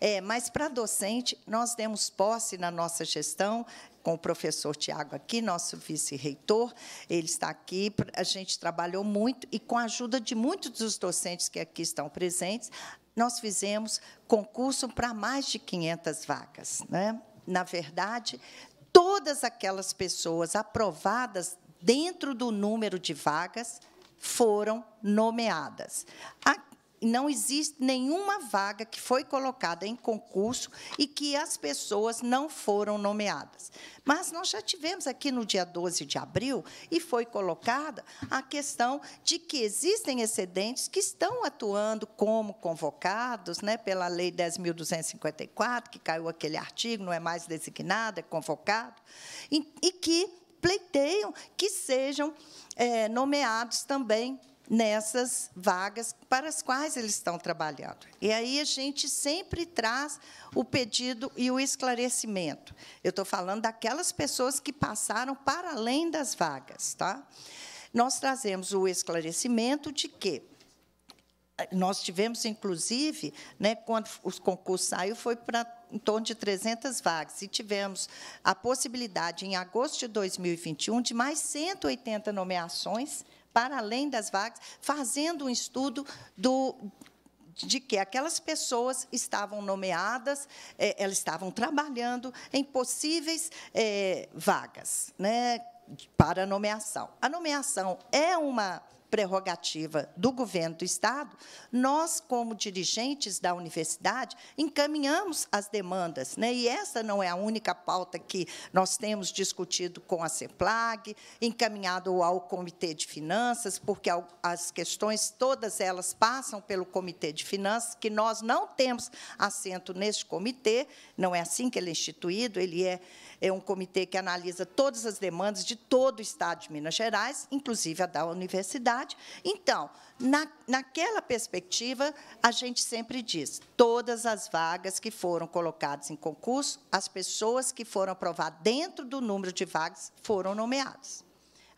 é, mas para docente nós demos posse na nossa gestão com o professor Tiago aqui, nosso vice-reitor, ele está aqui, a gente trabalhou muito e com a ajuda de muitos dos docentes que aqui estão presentes, nós fizemos concurso para mais de 500 vagas, né? Na verdade, todas aquelas pessoas aprovadas dentro do número de vagas foram nomeadas. Aqui não existe nenhuma vaga que foi colocada em concurso e que as pessoas não foram nomeadas. Mas nós já tivemos aqui no dia 12 de abril e foi colocada a questão de que existem excedentes que estão atuando como convocados, né, pela lei 10.254, que caiu aquele artigo, não é mais designado, é convocado, e, e que pleiteiam que sejam é, nomeados também nessas vagas para as quais eles estão trabalhando. E aí a gente sempre traz o pedido e o esclarecimento. Eu estou falando daquelas pessoas que passaram para além das vagas. Tá? Nós trazemos o esclarecimento de que eh, nós tivemos, inclusive, né, quando o concurso saiu, foi para em torno de 300 vagas, e tivemos a possibilidade, em agosto de 2021, de mais 180 nomeações para além das vagas, fazendo um estudo do, de que aquelas pessoas estavam nomeadas, é, elas estavam trabalhando em possíveis é, vagas né, para nomeação. A nomeação é uma prerrogativa do governo do Estado, nós, como dirigentes da universidade, encaminhamos as demandas. Né? E essa não é a única pauta que nós temos discutido com a CEPLAG, encaminhado ao Comitê de Finanças, porque as questões, todas elas passam pelo Comitê de Finanças, que nós não temos assento neste comitê, não é assim que ele é instituído, ele é é um comitê que analisa todas as demandas de todo o Estado de Minas Gerais, inclusive a da universidade. Então, na, naquela perspectiva, a gente sempre diz, todas as vagas que foram colocadas em concurso, as pessoas que foram aprovadas dentro do número de vagas foram nomeadas.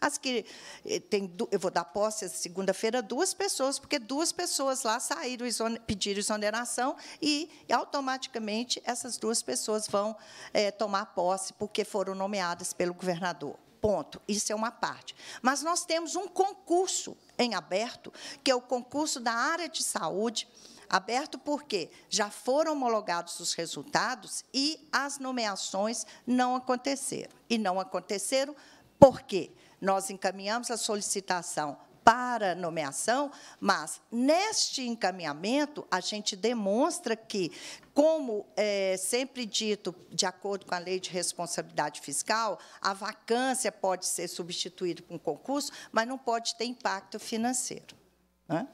As que eh, tem, eu vou dar posse segunda-feira duas pessoas, porque duas pessoas lá saíram pediram exoneração e automaticamente essas duas pessoas vão é, tomar posse porque foram nomeadas pelo governador. Ponto. Isso é uma parte. Mas nós temos um concurso em aberto, que é o concurso da área de saúde, aberto porque já foram homologados os resultados e as nomeações não aconteceram. E não aconteceram por quê? Porque nós encaminhamos a solicitação para nomeação, mas neste encaminhamento a gente demonstra que, como é sempre dito, de acordo com a lei de responsabilidade fiscal, a vacância pode ser substituída por um concurso, mas não pode ter impacto financeiro. é?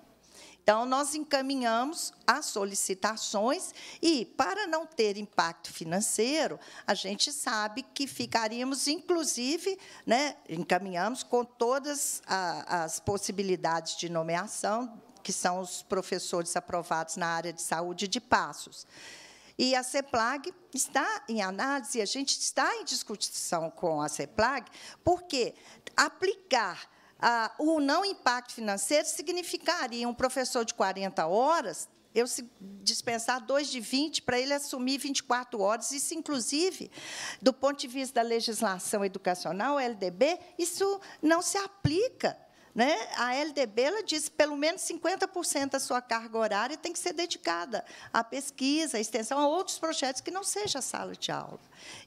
Então, nós encaminhamos as solicitações e, para não ter impacto financeiro, a gente sabe que ficaríamos, inclusive, né, encaminhamos com todas a, as possibilidades de nomeação, que são os professores aprovados na área de saúde de Passos. E a CEPLAG está em análise, a gente está em discussão com a CEPLAG, porque aplicar ah, o não impacto financeiro significaria um professor de 40 horas eu dispensar dois de 20 para ele assumir 24 horas. Isso, inclusive, do ponto de vista da legislação educacional, LDB, isso não se aplica. Né? A LDB ela diz que pelo menos 50% da sua carga horária tem que ser dedicada à pesquisa, à extensão, a outros projetos que não seja a sala de aula.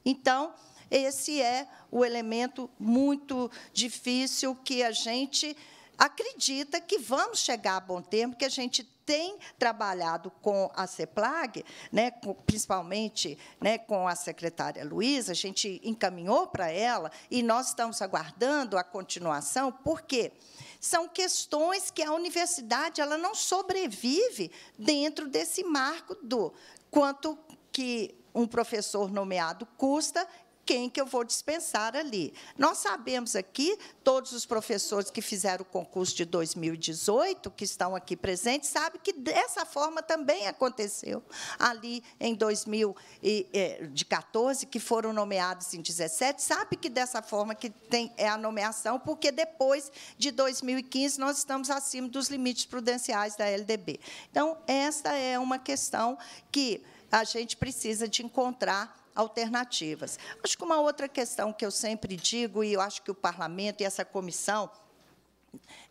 Então, esse é o elemento muito difícil que a gente acredita que vamos chegar a bom termo, que a gente tem trabalhado com a CEPLAG, né, principalmente né, com a secretária Luísa, a gente encaminhou para ela e nós estamos aguardando a continuação, porque são questões que a universidade ela não sobrevive dentro desse marco do quanto que um professor nomeado custa quem que eu vou dispensar ali. Nós sabemos aqui, todos os professores que fizeram o concurso de 2018, que estão aqui presentes, sabem que dessa forma também aconteceu ali em 2014, eh, que foram nomeados em 2017 sabe que dessa forma que tem é a nomeação, porque depois de 2015 nós estamos acima dos limites prudenciais da LDB. Então, esta é uma questão que a gente precisa de encontrar alternativas. Acho que uma outra questão que eu sempre digo, e eu acho que o parlamento e essa comissão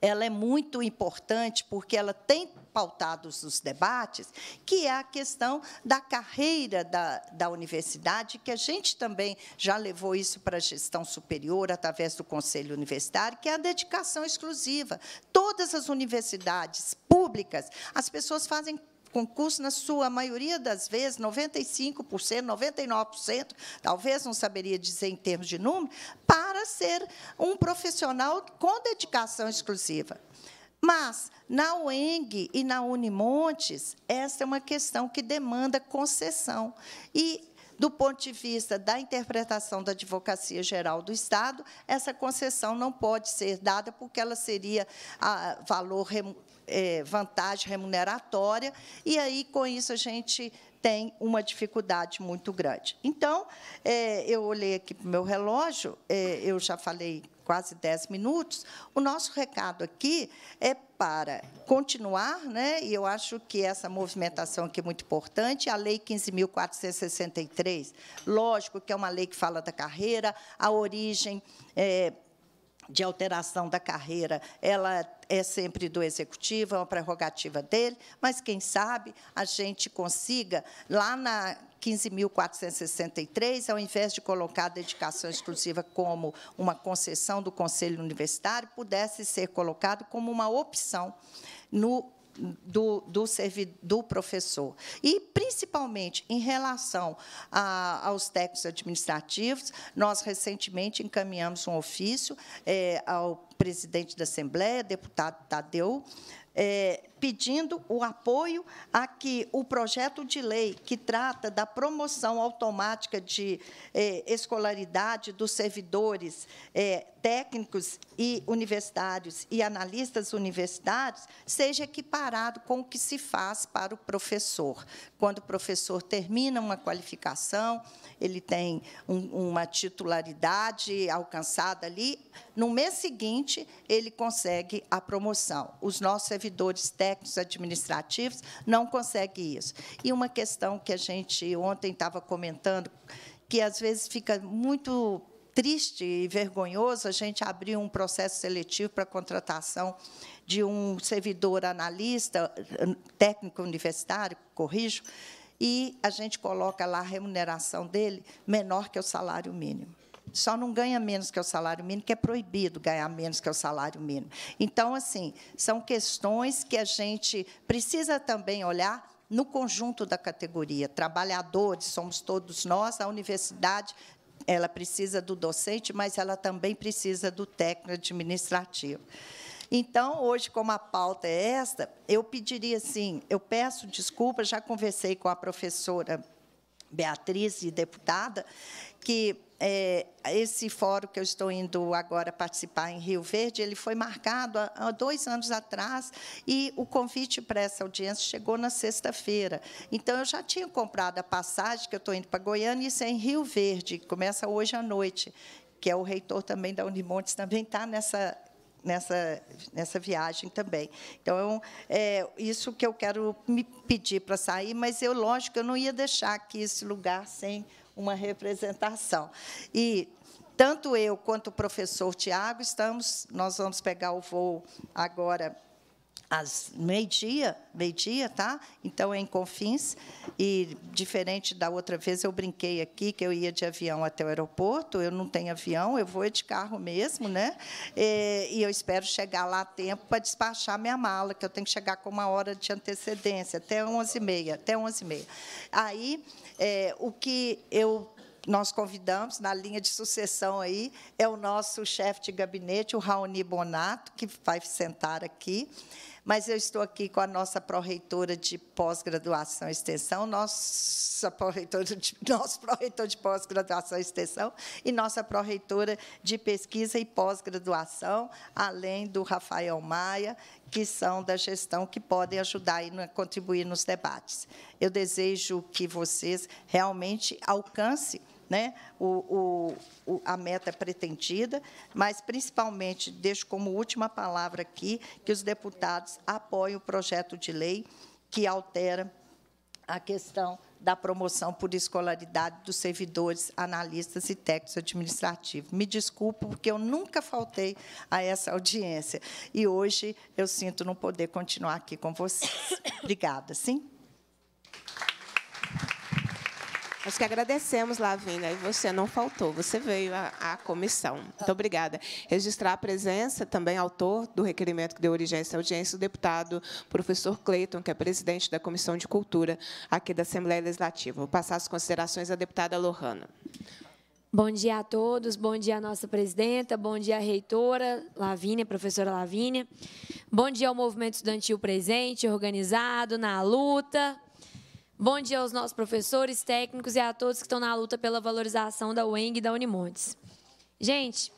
ela é muito importante porque ela tem pautados os debates, que é a questão da carreira da, da universidade, que a gente também já levou isso para a gestão superior através do Conselho Universitário, que é a dedicação exclusiva. Todas as universidades públicas, as pessoas fazem Concurso, na sua maioria das vezes, 95%, 99%, talvez não saberia dizer em termos de número, para ser um profissional com dedicação exclusiva. Mas, na UENG e na Unimontes, essa é uma questão que demanda concessão. E do ponto de vista da interpretação da Advocacia Geral do Estado, essa concessão não pode ser dada porque ela seria valor é, vantagem remuneratória, e aí, com isso, a gente tem uma dificuldade muito grande. Então, é, eu olhei aqui para o meu relógio, é, eu já falei quase 10 minutos, o nosso recado aqui é para continuar, né? e eu acho que essa movimentação aqui é muito importante, a Lei 15.463, lógico que é uma lei que fala da carreira, a origem é, de alteração da carreira, ela é sempre do executivo, é uma prerrogativa dele, mas quem sabe a gente consiga, lá na 15.463, ao invés de colocar a dedicação exclusiva como uma concessão do Conselho Universitário, pudesse ser colocado como uma opção no do, do, do professor. E, principalmente, em relação a, aos técnicos administrativos, nós recentemente encaminhamos um ofício é, ao presidente da Assembleia, deputado Tadeu, é, pedindo o apoio a que o projeto de lei que trata da promoção automática de eh, escolaridade dos servidores eh, técnicos e universitários e analistas universitários seja equiparado com o que se faz para o professor. Quando o professor termina uma qualificação, ele tem um, uma titularidade alcançada ali, no mês seguinte ele consegue a promoção. Os nossos servidores técnicos técnicos administrativos, não consegue isso. E uma questão que a gente ontem estava comentando, que às vezes fica muito triste e vergonhoso a gente abrir um processo seletivo para contratação de um servidor analista, técnico universitário, corrijo, e a gente coloca lá a remuneração dele menor que o salário mínimo só não ganha menos que o salário mínimo, que é proibido ganhar menos que o salário mínimo. Então, assim, são questões que a gente precisa também olhar no conjunto da categoria. Trabalhadores somos todos nós, a universidade ela precisa do docente, mas ela também precisa do técnico administrativo. Então, hoje, como a pauta é esta, eu pediria assim, eu peço desculpa, já conversei com a professora Beatriz e deputada, que é, esse fórum que eu estou indo agora participar em Rio Verde, ele foi marcado há, há dois anos atrás e o convite para essa audiência chegou na sexta-feira. Então, eu já tinha comprado a passagem, que eu estou indo para Goiânia, e isso é em Rio Verde, começa hoje à noite, que é o reitor também da Unimontes, também está nessa nessa, nessa viagem também. Então, é, é isso que eu quero me pedir para sair, mas eu, lógico, eu não ia deixar aqui esse lugar sem uma representação. E tanto eu quanto o professor Tiago estamos, nós vamos pegar o voo agora às meio-dia, meio-dia, tá? Então é em Confins e diferente da outra vez eu brinquei aqui que eu ia de avião até o aeroporto, eu não tenho avião, eu vou de carro mesmo, né? E, e eu espero chegar lá a tempo para despachar minha mala, que eu tenho que chegar com uma hora de antecedência, até 11 até 11h30. Aí é, o que eu nós convidamos na linha de sucessão aí é o nosso chefe de gabinete, o Raoni Bonato, que vai sentar aqui. Mas eu estou aqui com a nossa pró-reitora de pós-graduação e extensão, nossa pró de, nosso pró-reitor de pós-graduação e extensão e nossa pró-reitora de pesquisa e pós-graduação, além do Rafael Maia, que são da gestão que podem ajudar e contribuir nos debates. Eu desejo que vocês realmente alcancem né? O, o, a meta é pretendida, mas principalmente deixo como última palavra aqui que os deputados apoiem o projeto de lei que altera a questão da promoção por escolaridade dos servidores, analistas e técnicos administrativos. Me desculpo, porque eu nunca faltei a essa audiência. E hoje eu sinto não poder continuar aqui com vocês. Obrigada. Sim? Nós que agradecemos, Lavina, e você não faltou, você veio à, à comissão. Muito obrigada. Registrar a presença, também autor do requerimento que deu origem a essa audiência, o deputado professor Cleiton, que é presidente da Comissão de Cultura aqui da Assembleia Legislativa. Vou passar as considerações à deputada Lohana. Bom dia a todos, bom dia à nossa presidenta, bom dia à reitora Lavínia, professora Lavínia, bom dia ao movimento estudantil presente, organizado, na luta, Bom dia aos nossos professores, técnicos e a todos que estão na luta pela valorização da UENG e da Unimontes. Gente,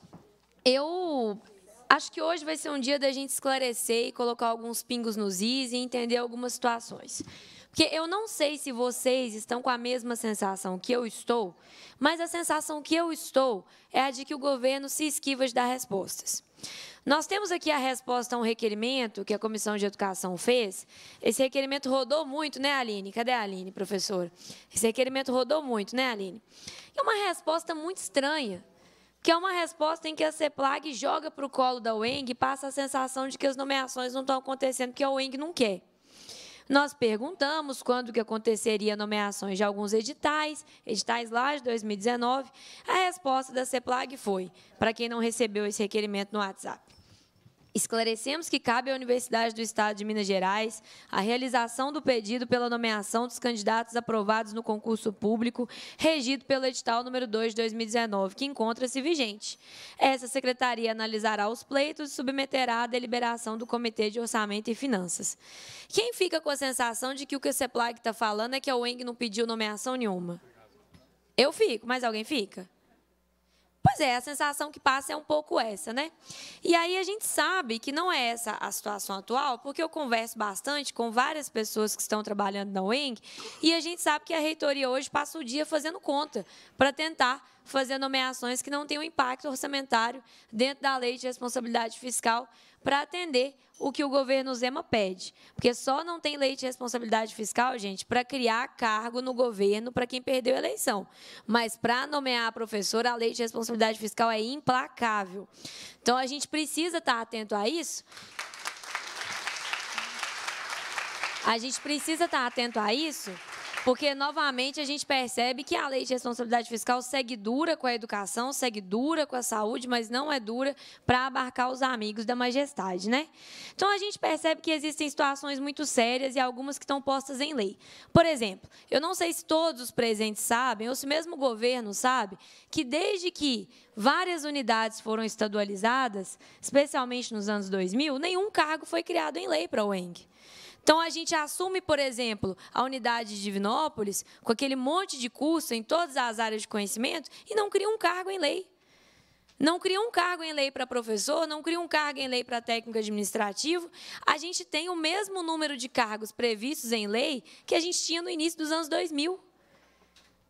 eu acho que hoje vai ser um dia da gente esclarecer e colocar alguns pingos nos is e entender algumas situações. Porque eu não sei se vocês estão com a mesma sensação que eu estou, mas a sensação que eu estou é a de que o governo se esquiva de dar respostas. Nós temos aqui a resposta a um requerimento que a Comissão de Educação fez. Esse requerimento rodou muito, né, Aline? Cadê a Aline, professora? Esse requerimento rodou muito, né, Aline? É uma resposta muito estranha, que é uma resposta em que a CEPLAG joga para o colo da UENG e passa a sensação de que as nomeações não estão acontecendo porque a UENG não quer. Nós perguntamos quando que aconteceria nomeações de alguns editais, editais lá de 2019. A resposta da CEPLAG foi, para quem não recebeu esse requerimento no WhatsApp, Esclarecemos que cabe à Universidade do Estado de Minas Gerais a realização do pedido pela nomeação dos candidatos aprovados no concurso público regido pelo edital número 2 de 2019, que encontra-se vigente. Essa secretaria analisará os pleitos e submeterá à deliberação do Comitê de Orçamento e Finanças. Quem fica com a sensação de que o que o CEPLAG está falando é que a UENG não pediu nomeação nenhuma? Eu fico, mas alguém fica? Pois é, a sensação que passa é um pouco essa, né? E aí a gente sabe que não é essa a situação atual, porque eu converso bastante com várias pessoas que estão trabalhando na UENG, e a gente sabe que a reitoria hoje passa o dia fazendo conta para tentar fazer nomeações que não tenham impacto orçamentário dentro da lei de responsabilidade fiscal para atender o que o governo Zema pede. Porque só não tem lei de responsabilidade fiscal, gente, para criar cargo no governo para quem perdeu a eleição. Mas para nomear a professora, a lei de responsabilidade fiscal é implacável. Então a gente precisa estar tá atento a isso. A gente precisa estar tá atento a isso porque, novamente, a gente percebe que a lei de responsabilidade fiscal segue dura com a educação, segue dura com a saúde, mas não é dura para abarcar os amigos da majestade. Né? Então, a gente percebe que existem situações muito sérias e algumas que estão postas em lei. Por exemplo, eu não sei se todos os presentes sabem, ou se mesmo o governo sabe, que desde que várias unidades foram estadualizadas, especialmente nos anos 2000, nenhum cargo foi criado em lei para o ENG. Então a gente assume, por exemplo, a unidade de Divinópolis com aquele monte de curso em todas as áreas de conhecimento e não cria um cargo em lei. Não cria um cargo em lei para professor, não cria um cargo em lei para técnico administrativo. A gente tem o mesmo número de cargos previstos em lei que a gente tinha no início dos anos 2000.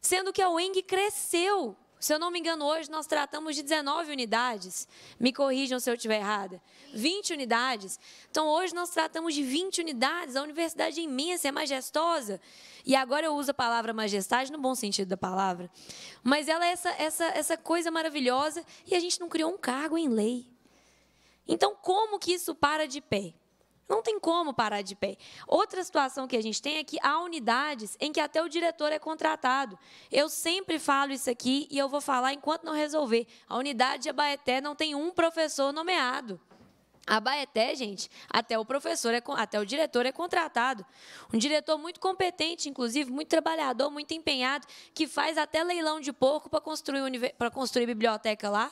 Sendo que a UENG cresceu se eu não me engano, hoje nós tratamos de 19 unidades. Me corrijam se eu estiver errada. 20 unidades. Então, hoje nós tratamos de 20 unidades. A universidade é imensa, é majestosa. E agora eu uso a palavra majestade no bom sentido da palavra. Mas ela é essa, essa, essa coisa maravilhosa e a gente não criou um cargo em lei. Então, como que isso para de pé? Não tem como parar de pé. Outra situação que a gente tem é que há unidades em que até o diretor é contratado. Eu sempre falo isso aqui e eu vou falar enquanto não resolver. A unidade de Abaeté não tem um professor nomeado. A Baeté, gente, até o professor, é, até o diretor é contratado. Um diretor muito competente, inclusive, muito trabalhador, muito empenhado, que faz até leilão de porco para construir, para construir biblioteca lá.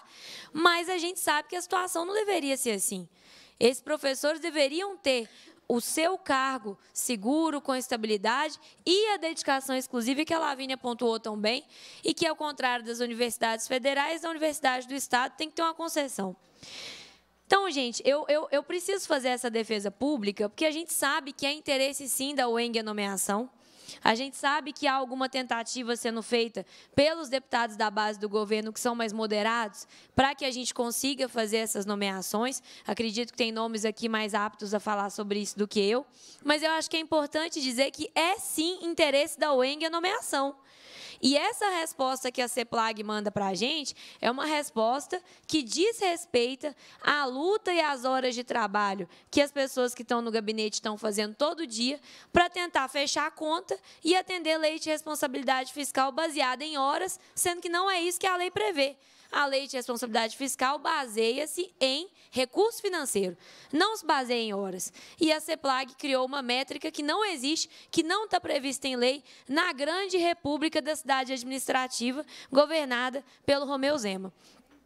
Mas a gente sabe que a situação não deveria ser assim. Esses professores deveriam ter o seu cargo seguro, com estabilidade e a dedicação exclusiva que a Lavínia pontuou tão bem e que, ao contrário das universidades federais, a Universidade do Estado tem que ter uma concessão. Então, gente, eu, eu, eu preciso fazer essa defesa pública porque a gente sabe que é interesse, sim, da UENG a nomeação. A gente sabe que há alguma tentativa sendo feita pelos deputados da base do governo, que são mais moderados, para que a gente consiga fazer essas nomeações. Acredito que tem nomes aqui mais aptos a falar sobre isso do que eu. Mas eu acho que é importante dizer que é, sim, interesse da UENG a nomeação. E essa resposta que a CEPLAG manda para a gente é uma resposta que diz respeito à luta e às horas de trabalho que as pessoas que estão no gabinete estão fazendo todo dia para tentar fechar a conta e atender lei de responsabilidade fiscal baseada em horas, sendo que não é isso que a lei prevê a lei de responsabilidade fiscal baseia-se em recurso financeiro, não se baseia em horas. E a CEPLAG criou uma métrica que não existe, que não está prevista em lei, na grande república da cidade administrativa governada pelo Romeu Zema.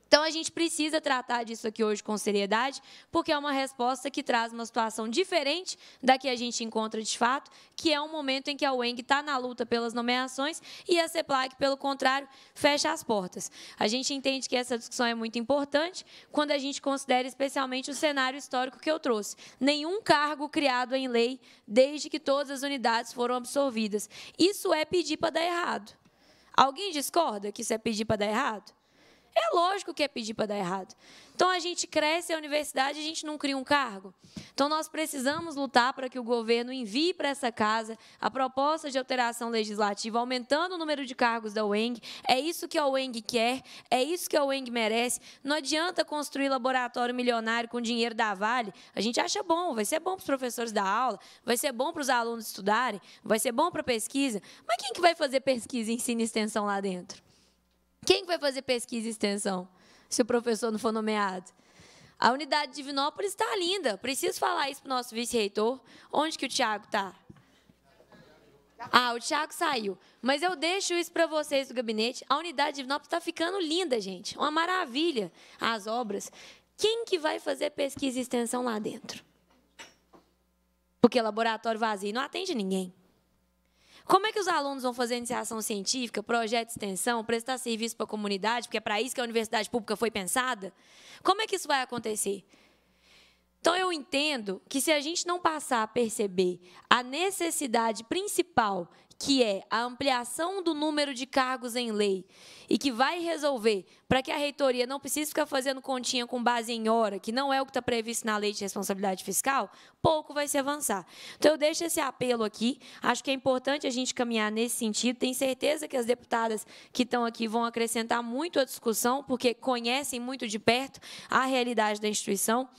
Então a gente precisa tratar disso aqui hoje com seriedade, porque é uma resposta que traz uma situação diferente da que a gente encontra de fato, que é um momento em que a UENG está na luta pelas nomeações e a CEPLAC, pelo contrário, fecha as portas. A gente entende que essa discussão é muito importante quando a gente considera especialmente o cenário histórico que eu trouxe. Nenhum cargo criado em lei desde que todas as unidades foram absorvidas. Isso é pedir para dar errado. Alguém discorda que isso é pedir para dar errado? É lógico que é pedir para dar errado. Então a gente cresce a universidade, a gente não cria um cargo. Então nós precisamos lutar para que o governo envie para essa casa a proposta de alteração legislativa, aumentando o número de cargos da UENG. É isso que a UENG quer, é isso que a UENG merece. Não adianta construir laboratório milionário com dinheiro da Vale. A gente acha bom, vai ser bom para os professores da aula, vai ser bom para os alunos estudarem, vai ser bom para a pesquisa. Mas quem que vai fazer pesquisa, ensino e extensão lá dentro? Quem vai fazer pesquisa e extensão se o professor não for nomeado? A unidade de Divinópolis está linda. Preciso falar isso para o nosso vice-reitor. Onde que o Tiago está? Ah, o Tiago saiu. Mas eu deixo isso para vocês do gabinete. A unidade de Divinópolis está ficando linda, gente. Uma maravilha as obras. Quem que vai fazer pesquisa e extensão lá dentro? Porque laboratório vazio não atende ninguém. Como é que os alunos vão fazer iniciação científica, projeto de extensão, prestar serviço para a comunidade, porque é para isso que a universidade pública foi pensada? Como é que isso vai acontecer? Então, eu entendo que se a gente não passar a perceber a necessidade principal que é a ampliação do número de cargos em lei e que vai resolver para que a reitoria não precise ficar fazendo continha com base em hora, que não é o que está previsto na lei de responsabilidade fiscal, pouco vai se avançar. Então, eu deixo esse apelo aqui. Acho que é importante a gente caminhar nesse sentido. Tenho certeza que as deputadas que estão aqui vão acrescentar muito à discussão, porque conhecem muito de perto a realidade da instituição.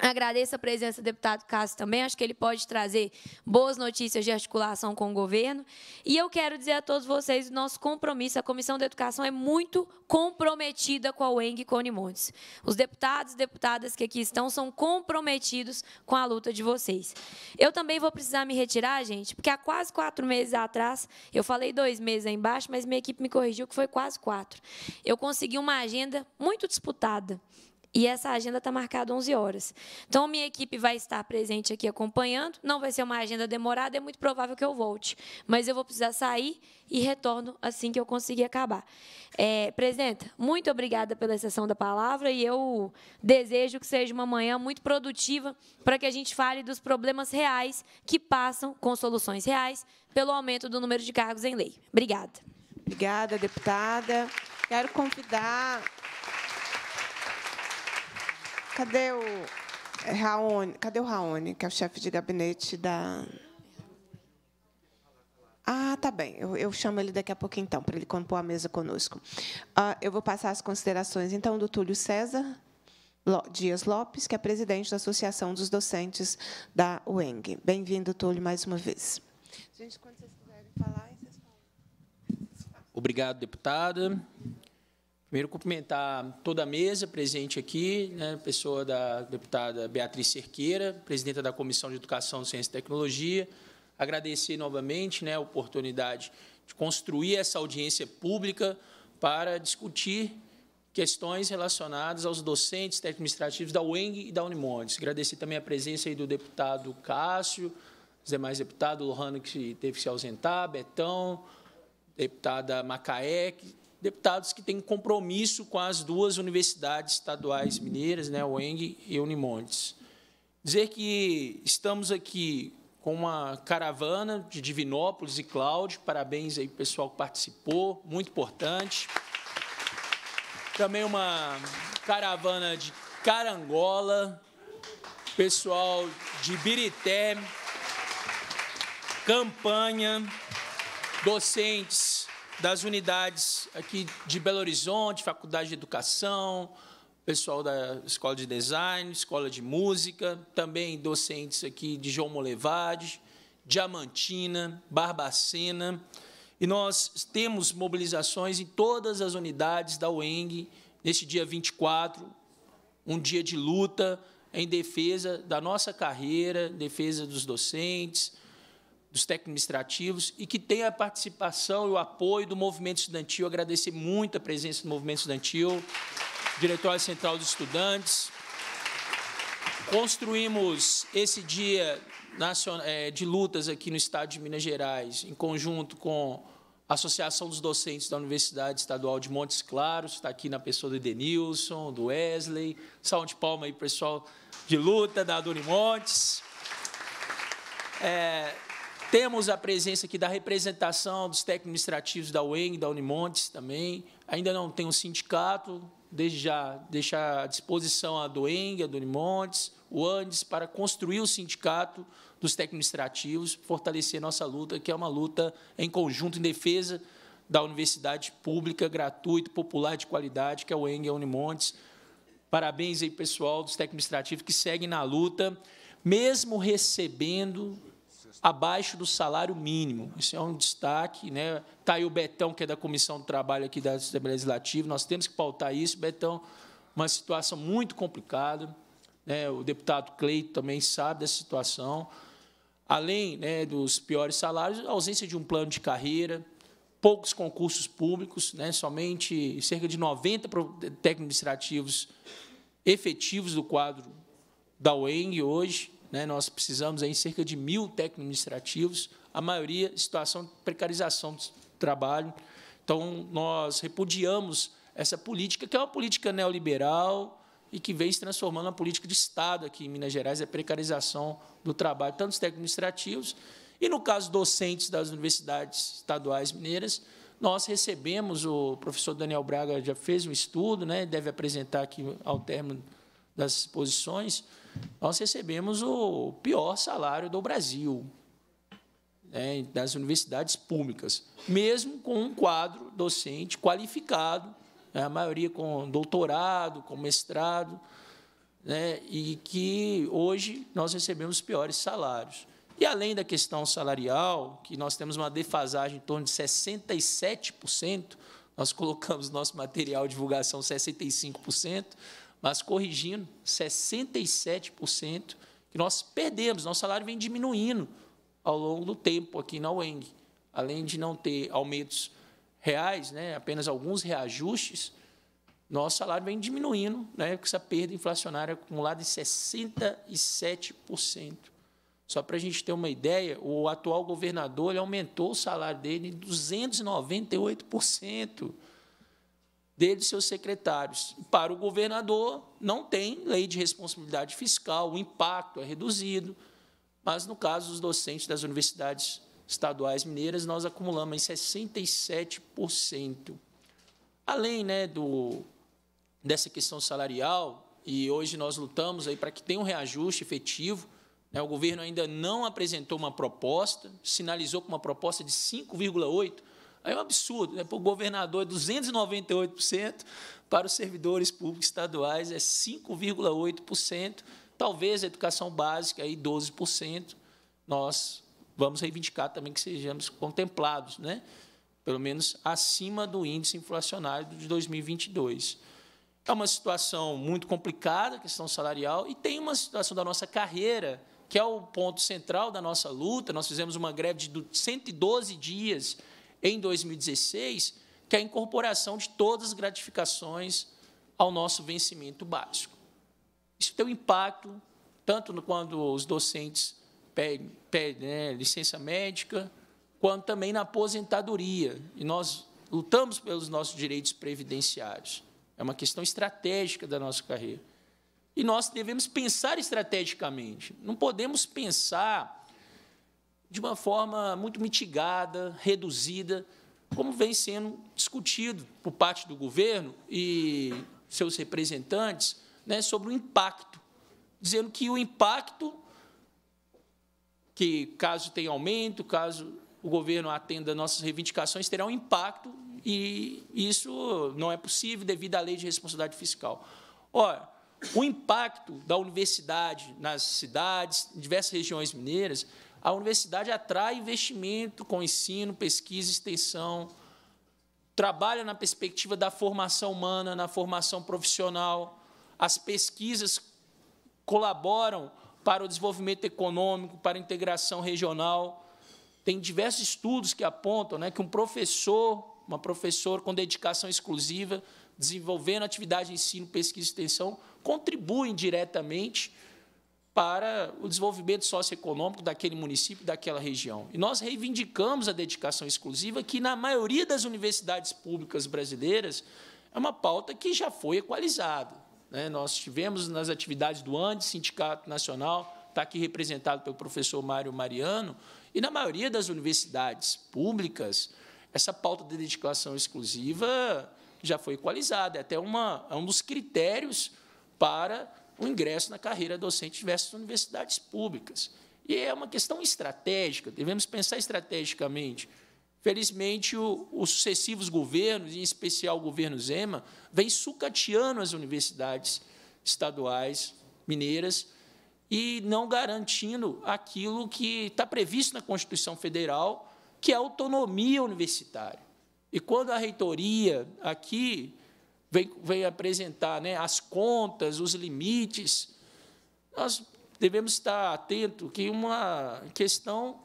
Agradeço a presença do deputado Cássio também, acho que ele pode trazer boas notícias de articulação com o governo. E eu quero dizer a todos vocês o nosso compromisso, a Comissão da Educação é muito comprometida com a UENG e com Unimontes. Os deputados e deputadas que aqui estão são comprometidos com a luta de vocês. Eu também vou precisar me retirar, gente, porque há quase quatro meses atrás, eu falei dois meses aí embaixo, mas minha equipe me corrigiu que foi quase quatro. Eu consegui uma agenda muito disputada e essa agenda está marcada 11 horas. Então, minha equipe vai estar presente aqui acompanhando. Não vai ser uma agenda demorada, é muito provável que eu volte. Mas eu vou precisar sair e retorno assim que eu conseguir acabar. É, Presidenta, muito obrigada pela exceção da palavra e eu desejo que seja uma manhã muito produtiva para que a gente fale dos problemas reais que passam com soluções reais pelo aumento do número de cargos em lei. Obrigada. Obrigada, deputada. Quero convidar Cadê o é, Raoni? Cadê o Raoni, que é o chefe de gabinete da. Ah, tá bem. Eu, eu chamo ele daqui a pouco, então, para ele compor a mesa conosco. Uh, eu vou passar as considerações, então, do Túlio César, Dias Lopes, que é presidente da Associação dos Docentes da UENG. Bem-vindo, Túlio, mais uma vez. Gente, quando vocês quiserem falar, vocês falam. Obrigado, deputada. Primeiro, cumprimentar toda a mesa presente aqui, né, pessoa da deputada Beatriz Cerqueira, presidenta da Comissão de Educação, Ciência e Tecnologia. Agradecer novamente né, a oportunidade de construir essa audiência pública para discutir questões relacionadas aos docentes administrativos da UENG e da Unimondes. Agradecer também a presença aí do deputado Cássio, os demais deputados, o Lohano, que teve que se ausentar, Betão, deputada Macaé, que deputados que têm compromisso com as duas universidades estaduais mineiras, né, UENG e Unimontes. Dizer que estamos aqui com uma caravana de Divinópolis e Cláudio, parabéns aí pessoal que participou, muito importante. Também uma caravana de Carangola, pessoal de Birité, Campanha, docentes das unidades aqui de Belo Horizonte, Faculdade de Educação, pessoal da Escola de Design, Escola de Música, também docentes aqui de João Molevade, Diamantina, Barbacena. E nós temos mobilizações em todas as unidades da UENG neste dia 24, um dia de luta em defesa da nossa carreira, defesa dos docentes, os técnicos administrativos e que tenha a participação e o apoio do movimento estudantil. Agradecer muito a presença do movimento estudantil, Diretório Central dos Estudantes. Construímos esse dia eh, de lutas aqui no Estado de Minas Gerais, em conjunto com a Associação dos Docentes da Universidade Estadual de Montes Claros, está aqui na pessoa do Edenilson, do Wesley. Salve de palma aí, pessoal de luta da Dori Montes. É, temos a presença aqui da representação dos técnicos administrativos da UEM, da Unimontes também. Ainda não tem um sindicato, desde já deixar à disposição a do ENG, a do Unimontes, o Andes, para construir o sindicato dos técnicos administrativos, fortalecer nossa luta, que é uma luta em conjunto em defesa da universidade pública, gratuita, popular, de qualidade, que é o ENG e a Unimontes. Parabéns aí, pessoal dos técnicos administrativos que seguem na luta, mesmo recebendo abaixo do salário mínimo. Isso é um destaque. Né? Está aí o Betão, que é da Comissão do Trabalho aqui da Assembleia Legislativa. Nós temos que pautar isso, Betão. Uma situação muito complicada. Né? O deputado Cleito também sabe dessa situação. Além né, dos piores salários, a ausência de um plano de carreira, poucos concursos públicos, né? somente cerca de 90 técnicos administrativos efetivos do quadro da UENG hoje, né? Nós precisamos aí cerca de mil técnicos administrativos, a maioria em situação de precarização do trabalho. Então, nós repudiamos essa política, que é uma política neoliberal e que vem se transformando na política de Estado aqui em Minas Gerais, é a precarização do trabalho, tanto dos técnicos administrativos, e no caso docentes das universidades estaduais mineiras, nós recebemos, o professor Daniel Braga já fez um estudo, né, deve apresentar aqui ao término das posições, nós recebemos o pior salário do Brasil, né, das universidades públicas, mesmo com um quadro docente qualificado, né, a maioria com doutorado, com mestrado, né, e que hoje nós recebemos os piores salários. E além da questão salarial, que nós temos uma defasagem em torno de 67%, nós colocamos nosso material de divulgação 65%, mas corrigindo, 67% que nós perdemos, nosso salário vem diminuindo ao longo do tempo aqui na UENG. Além de não ter aumentos reais, né, apenas alguns reajustes, nosso salário vem diminuindo, né, com essa perda inflacionária acumulada de 67%. Só para a gente ter uma ideia, o atual governador aumentou o salário dele em 298% dele e seus secretários. Para o governador, não tem lei de responsabilidade fiscal, o impacto é reduzido, mas, no caso dos docentes das universidades estaduais mineiras, nós acumulamos 67%. Além né, do, dessa questão salarial, e hoje nós lutamos aí para que tenha um reajuste efetivo, né, o governo ainda não apresentou uma proposta, sinalizou com uma proposta de 5,8%, é um absurdo, né? para o governador é 298%, para os servidores públicos estaduais é 5,8%, talvez a educação básica aí 12%. Nós vamos reivindicar também que sejamos contemplados, né? pelo menos acima do índice inflacionário de 2022. É uma situação muito complicada, a questão salarial, e tem uma situação da nossa carreira, que é o ponto central da nossa luta. Nós fizemos uma greve de 112 dias em 2016, que é a incorporação de todas as gratificações ao nosso vencimento básico. Isso tem um impacto, tanto quando os docentes pedem, pedem né, licença médica, quanto também na aposentadoria. E nós lutamos pelos nossos direitos previdenciários. É uma questão estratégica da nossa carreira. E nós devemos pensar estrategicamente. Não podemos pensar de uma forma muito mitigada, reduzida, como vem sendo discutido por parte do governo e seus representantes né, sobre o impacto, dizendo que o impacto, que caso tenha aumento, caso o governo atenda nossas reivindicações, terá um impacto e isso não é possível devido à lei de responsabilidade fiscal. Ora, o impacto da universidade nas cidades, em diversas regiões mineiras, a universidade atrai investimento com ensino, pesquisa, extensão, trabalha na perspectiva da formação humana, na formação profissional. As pesquisas colaboram para o desenvolvimento econômico, para a integração regional. Tem diversos estudos que apontam né, que um professor, uma professora com dedicação exclusiva, desenvolvendo atividade de ensino, pesquisa e extensão, contribuem diretamente para o desenvolvimento socioeconômico daquele município, daquela região. E nós reivindicamos a dedicação exclusiva, que na maioria das universidades públicas brasileiras é uma pauta que já foi equalizada. Né? Nós tivemos nas atividades do ANDE, Sindicato Nacional, está aqui representado pelo professor Mário Mariano, e na maioria das universidades públicas, essa pauta de dedicação exclusiva já foi equalizada. É até uma, é um dos critérios para o ingresso na carreira docente diversas universidades públicas. E é uma questão estratégica, devemos pensar estrategicamente. Felizmente, os sucessivos governos, em especial o governo Zema, vem sucateando as universidades estaduais mineiras e não garantindo aquilo que está previsto na Constituição Federal, que é a autonomia universitária. E quando a reitoria aqui veio, veio apresentar, né, as contas, os limites. Nós devemos estar atentos que uma questão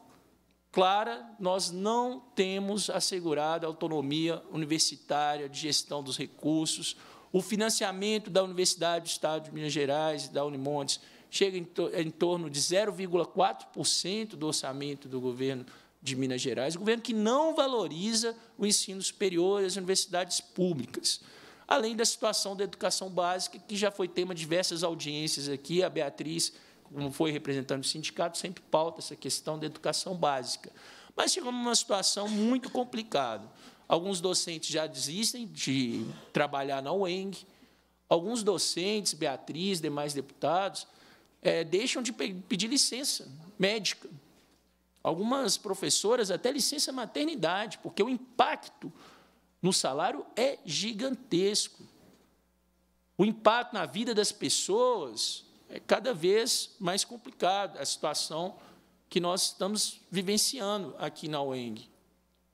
clara, nós não temos assegurado a autonomia universitária de gestão dos recursos, o financiamento da Universidade do Estado de Minas Gerais e da Unimontes chega em, to em torno de 0,4% do orçamento do governo de Minas Gerais, um governo que não valoriza o ensino superior e as universidades públicas além da situação da educação básica, que já foi tema de diversas audiências aqui. A Beatriz, como foi representante do sindicato, sempre pauta essa questão da educação básica. Mas chegamos numa situação muito complicada. Alguns docentes já desistem de trabalhar na UENG, alguns docentes, Beatriz, demais deputados, é, deixam de pedir licença médica. Algumas professoras até licença maternidade, porque o impacto no salário é gigantesco. O impacto na vida das pessoas é cada vez mais complicado, a situação que nós estamos vivenciando aqui na UENG.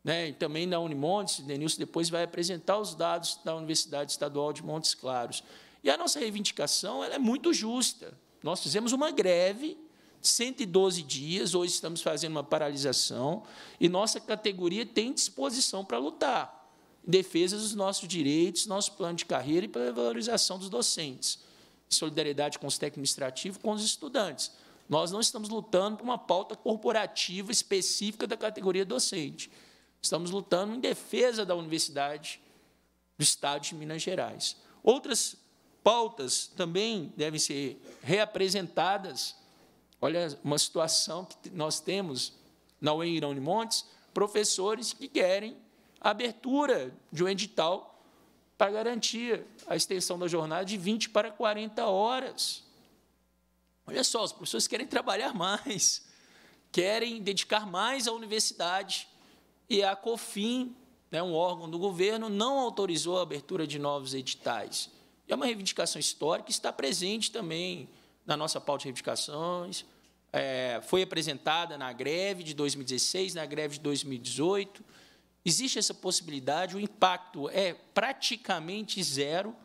Né? E também na Unimontes, o Denilson depois vai apresentar os dados da Universidade Estadual de Montes Claros. E a nossa reivindicação é muito justa. Nós fizemos uma greve 112 dias, hoje estamos fazendo uma paralisação, e nossa categoria tem disposição para lutar defesa dos nossos direitos, nosso plano de carreira e pela valorização dos docentes. Solidariedade com os técnicos administrativos, com os estudantes. Nós não estamos lutando por uma pauta corporativa específica da categoria docente. Estamos lutando em defesa da universidade do Estado de Minas Gerais. Outras pautas também devem ser reapresentadas. Olha uma situação que nós temos na UEM Irão de Montes, professores que querem a abertura de um edital para garantir a extensão da jornada de 20 para 40 horas. Olha só, os professores querem trabalhar mais, querem dedicar mais à universidade. E a COFIN, né, um órgão do governo, não autorizou a abertura de novos editais. E é uma reivindicação histórica está presente também na nossa pauta de reivindicações. É, foi apresentada na greve de 2016, na greve de 2018 Existe essa possibilidade, o impacto é praticamente zero.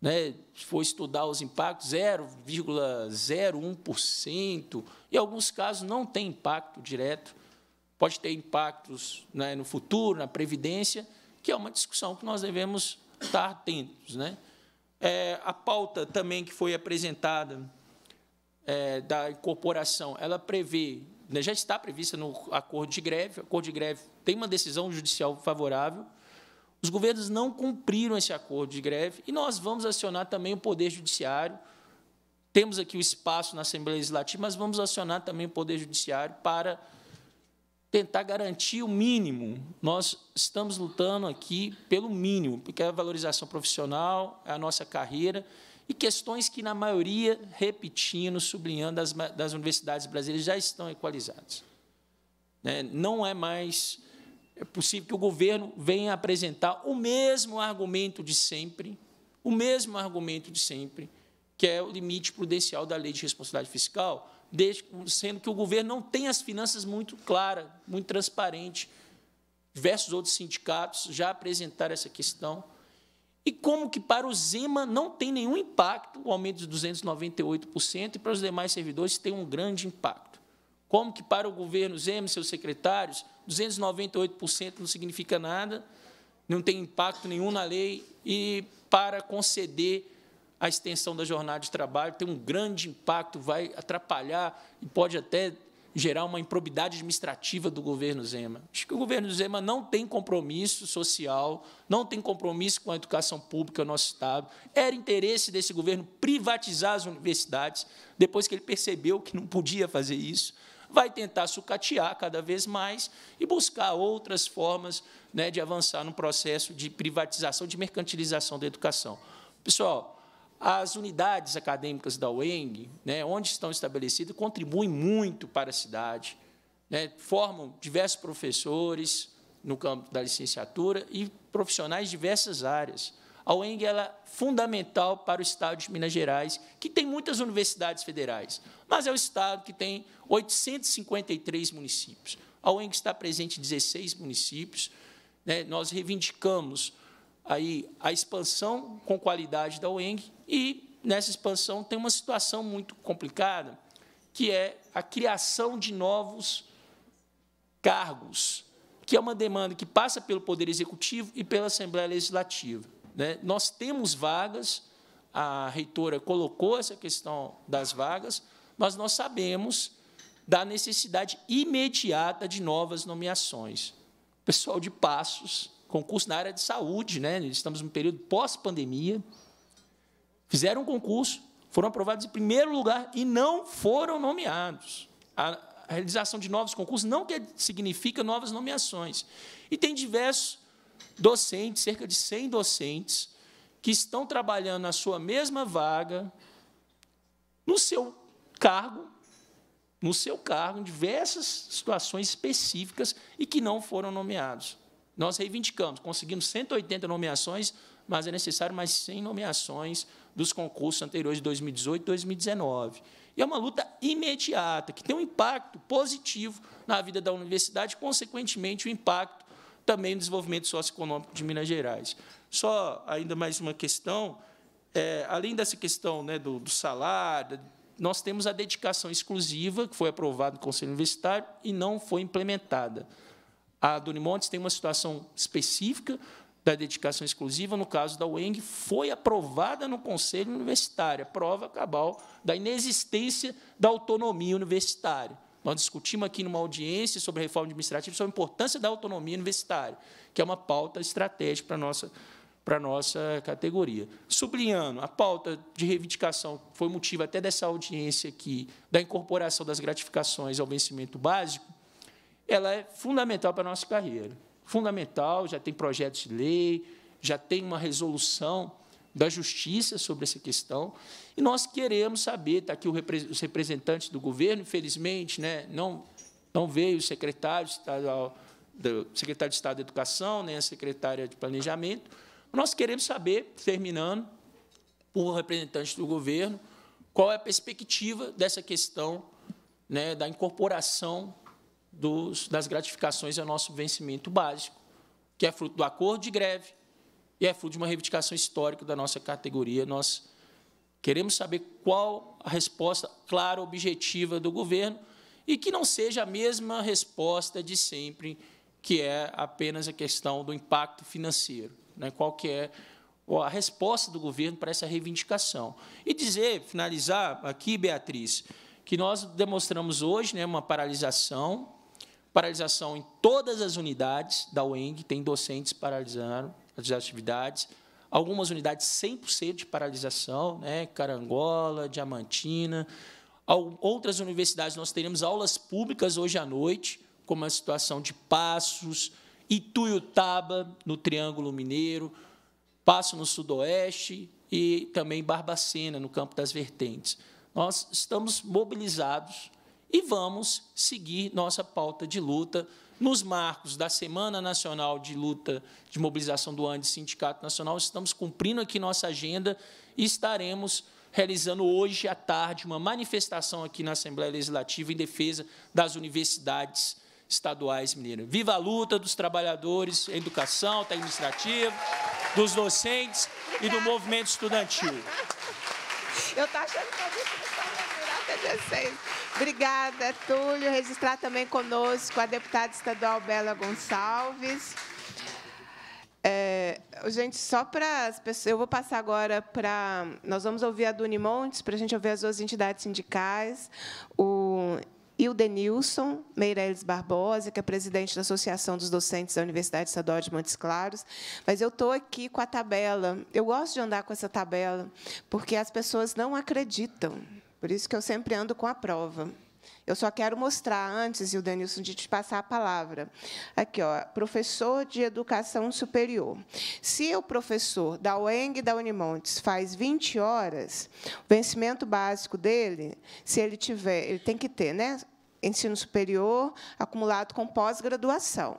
Né? Se for estudar os impactos, 0,01%. Em alguns casos, não tem impacto direto. Pode ter impactos né, no futuro, na Previdência, que é uma discussão que nós devemos estar atentos. Né? É, a pauta também que foi apresentada é, da incorporação, ela prevê, né, já está prevista no acordo de greve, o acordo de greve tem uma decisão judicial favorável. Os governos não cumpriram esse acordo de greve e nós vamos acionar também o Poder Judiciário. Temos aqui o espaço na Assembleia Legislativa, mas vamos acionar também o Poder Judiciário para tentar garantir o mínimo. Nós estamos lutando aqui pelo mínimo, porque é a valorização profissional, é a nossa carreira e questões que, na maioria, repetindo, sublinhando, das, das universidades brasileiras já estão equalizadas. Né? Não é mais é possível que o governo venha apresentar o mesmo argumento de sempre, o mesmo argumento de sempre, que é o limite prudencial da lei de responsabilidade fiscal, desde, sendo que o governo não tem as finanças muito claras, muito transparentes. Diversos outros sindicatos já apresentaram essa questão. E como que para o Zema não tem nenhum impacto o aumento de 298% e para os demais servidores tem um grande impacto. Como que para o governo Zema e seus secretários 298% não significa nada, não tem impacto nenhum na lei, e para conceder a extensão da jornada de trabalho tem um grande impacto, vai atrapalhar e pode até gerar uma improbidade administrativa do governo Zema. Acho que o governo Zema não tem compromisso social, não tem compromisso com a educação pública no nosso Estado. Era interesse desse governo privatizar as universidades, depois que ele percebeu que não podia fazer isso vai tentar sucatear cada vez mais e buscar outras formas né, de avançar no processo de privatização, de mercantilização da educação. Pessoal, as unidades acadêmicas da UENG, né, onde estão estabelecidas, contribuem muito para a cidade, né, formam diversos professores no campo da licenciatura e profissionais de diversas áreas. A UENG é fundamental para o Estado de Minas Gerais, que tem muitas universidades federais, mas é o Estado que tem 853 municípios. A UENG está presente em 16 municípios. Né? Nós reivindicamos aí a expansão com qualidade da UENG e, nessa expansão, tem uma situação muito complicada, que é a criação de novos cargos, que é uma demanda que passa pelo Poder Executivo e pela Assembleia Legislativa. Né? Nós temos vagas, a reitora colocou essa questão das vagas, mas nós sabemos da necessidade imediata de novas nomeações. Pessoal de Passos, concurso na área de saúde, né? estamos num período pós-pandemia, fizeram um concurso, foram aprovados em primeiro lugar e não foram nomeados. A realização de novos concursos não quer, significa novas nomeações. E tem diversos docentes, cerca de 100 docentes, que estão trabalhando na sua mesma vaga, no seu cargo, no seu cargo em diversas situações específicas e que não foram nomeados. Nós reivindicamos, conseguimos 180 nomeações, mas é necessário mais 100 nomeações dos concursos anteriores de 2018 e 2019. E é uma luta imediata, que tem um impacto positivo na vida da universidade, consequentemente, o um impacto também no desenvolvimento socioeconômico de Minas Gerais. Só ainda mais uma questão, é, além dessa questão né, do, do salário, nós temos a dedicação exclusiva, que foi aprovada no Conselho Universitário e não foi implementada. A Doni Montes tem uma situação específica da dedicação exclusiva, no caso da UENG, foi aprovada no Conselho Universitário, a prova cabal da inexistência da autonomia universitária. Nós discutimos aqui numa audiência sobre reforma administrativa, sobre a importância da autonomia universitária, que é uma pauta estratégica para a nossa para nossa categoria. Sublinhando, a pauta de reivindicação foi motivo até dessa audiência aqui, da incorporação das gratificações ao vencimento básico, ela é fundamental para a nossa carreira. Fundamental, já tem projetos de lei, já tem uma resolução da justiça sobre essa questão, e nós queremos saber, está aqui os representantes do governo, infelizmente, né, não, não veio o secretário estadual, do secretário de Estado da Educação, nem a secretária de Planejamento, nós queremos saber, terminando, por representantes do governo, qual é a perspectiva dessa questão né, da incorporação dos, das gratificações ao nosso vencimento básico, que é fruto do acordo de greve e é fruto de uma reivindicação histórica da nossa categoria. Nós queremos saber qual a resposta clara, objetiva do governo e que não seja a mesma resposta de sempre, que é apenas a questão do impacto financeiro né, qual que é a resposta do governo para essa reivindicação. E dizer, finalizar aqui, Beatriz, que nós demonstramos hoje né, uma paralisação, paralisação em todas as unidades da UENG, tem docentes paralisando as atividades, algumas unidades 100% de paralisação, né, Carangola, Diamantina, outras universidades nós teremos aulas públicas hoje à noite, como a situação de Passos, Ituiutaba, no Triângulo Mineiro, passo no Sudoeste e também Barbacena, no Campo das Vertentes. Nós estamos mobilizados e vamos seguir nossa pauta de luta nos marcos da Semana Nacional de Luta de Mobilização do ANDE Sindicato Nacional. Estamos cumprindo aqui nossa agenda e estaremos realizando hoje à tarde uma manifestação aqui na Assembleia Legislativa em defesa das universidades estaduais mineiras. Viva a luta dos trabalhadores, educação, administrativo, dos docentes e do movimento estudantil. Eu estou achando que eu vou 16. Né? Obrigada, Túlio. Registrar também conosco a deputada estadual Bela Gonçalves. É, gente, só para as pessoas. Eu vou passar agora para. Nós vamos ouvir a Duni Montes, para a gente ouvir as duas entidades sindicais. O e o Denilson Meireles Barbosa, que é presidente da Associação dos Docentes da Universidade Estadual de Montes Claros. Mas eu estou aqui com a tabela. Eu gosto de andar com essa tabela, porque as pessoas não acreditam. Por isso que eu sempre ando com a prova. Eu só quero mostrar antes, e o Denilson, de te passar a palavra. Aqui, ó, professor de educação superior. Se o professor da UENG e da Unimontes faz 20 horas, o vencimento básico dele, se ele tiver, ele tem que ter, né? Ensino superior acumulado com pós-graduação.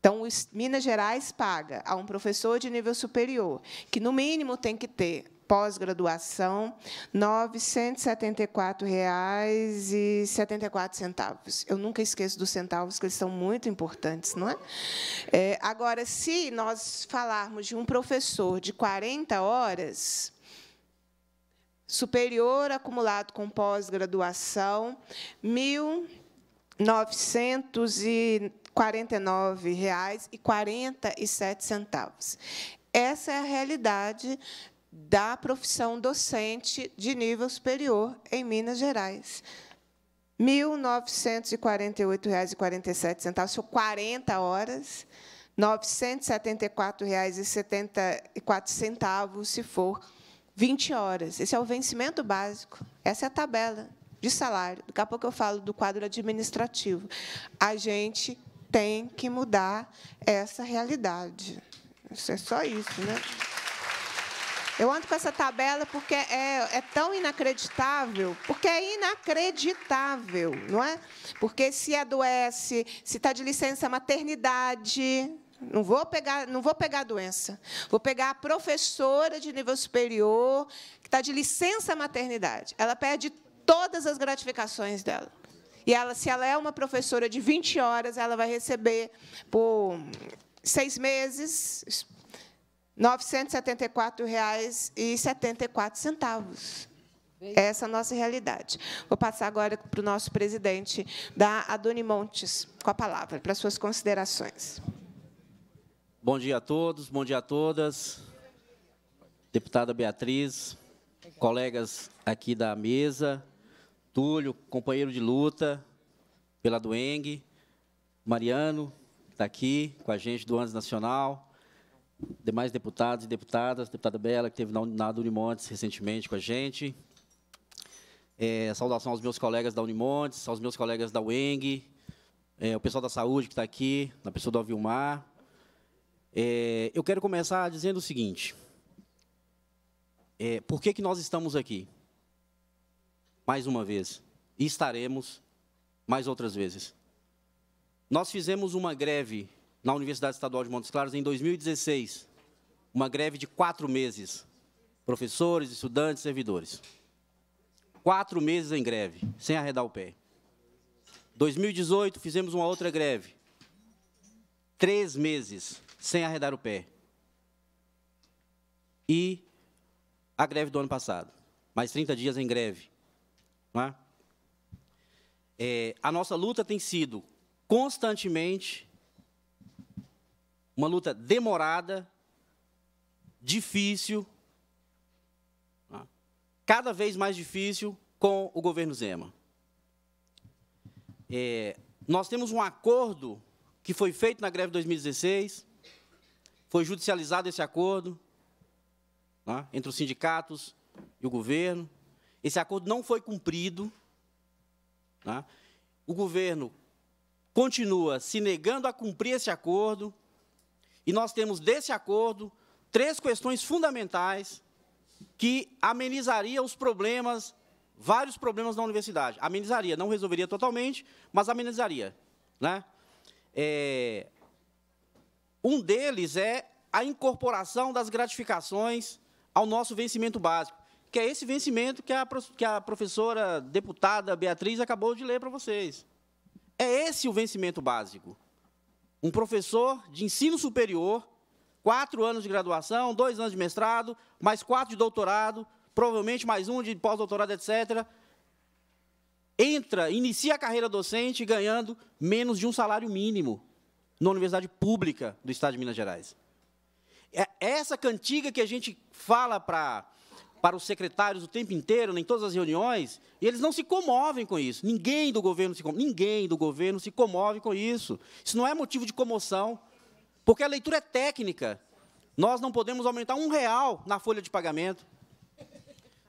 Então, Minas Gerais paga a um professor de nível superior, que, no mínimo, tem que ter pós-graduação, R$ 974,74. Eu nunca esqueço dos centavos, que eles são muito importantes, não é? é? Agora, se nós falarmos de um professor de 40 horas superior acumulado com pós-graduação, R$ 1.949,47. Essa é a realidade da profissão docente de nível superior em Minas Gerais. R$ 1.948,47, 40 horas, R$ 974,74 se for 20 horas. Esse é o vencimento básico, essa é a tabela de salário. Daqui a pouco eu falo do quadro administrativo. A gente tem que mudar essa realidade. Isso é só isso, né? Eu ando com essa tabela porque é, é, tão inacreditável, porque é inacreditável, não é? Porque se adoece, se está de licença maternidade, não vou pegar, não vou pegar a doença. Vou pegar a professora de nível superior que está de licença maternidade. Ela perde todas as gratificações dela. E ela, se ela é uma professora de 20 horas, ela vai receber por seis meses, R$ 974,74. É essa é a nossa realidade. Vou passar agora para o nosso presidente, da Adoni Montes, com a palavra, para suas considerações. Bom dia a todos, bom dia a todas. Deputada Beatriz, colegas aqui da mesa, Túlio, companheiro de luta pela Dueng, Mariano, que está aqui com a gente do Andes Nacional, demais deputados e deputadas, deputada Bela, que teve na, Unimontes recentemente com a gente. É, saudação aos meus colegas da Unimontes, aos meus colegas da UENG, é, o pessoal da saúde que está aqui, na pessoa do Avilmar. É, eu quero começar dizendo o seguinte. É, por que, que nós estamos aqui? Mais uma vez. E estaremos mais outras vezes. Nós fizemos uma greve na Universidade Estadual de Montes Claros em 2016, uma greve de quatro meses. Professores, estudantes, servidores. Quatro meses em greve, sem arredar o pé. 2018, fizemos uma outra greve. Três meses, sem arredar o pé. E a greve do ano passado. Mais 30 dias em greve. É? É, a nossa luta tem sido constantemente uma luta demorada, difícil, né? cada vez mais difícil com o governo Zema. É, nós temos um acordo que foi feito na greve de 2016, foi judicializado esse acordo né, entre os sindicatos e o governo. Esse acordo não foi cumprido. Né, o governo continua se negando a cumprir esse acordo. E nós temos desse acordo três questões fundamentais que amenizaria os problemas, vários problemas da universidade. Amenizaria, não resolveria totalmente, mas amenizaria. Né? É, um deles é a incorporação das gratificações ao nosso vencimento básico, que é esse vencimento que a, que a professora deputada Beatriz acabou de ler para vocês. É esse o vencimento básico um professor de ensino superior, quatro anos de graduação, dois anos de mestrado, mais quatro de doutorado, provavelmente mais um de pós-doutorado, etc., entra, inicia a carreira docente ganhando menos de um salário mínimo na universidade pública do Estado de Minas Gerais. É essa cantiga que a gente fala para para os secretários o tempo inteiro, em todas as reuniões, e eles não se comovem com isso. Ninguém do governo se comove, ninguém do governo se comove com isso. Isso não é motivo de comoção, porque a leitura é técnica. Nós não podemos aumentar um real na folha de pagamento.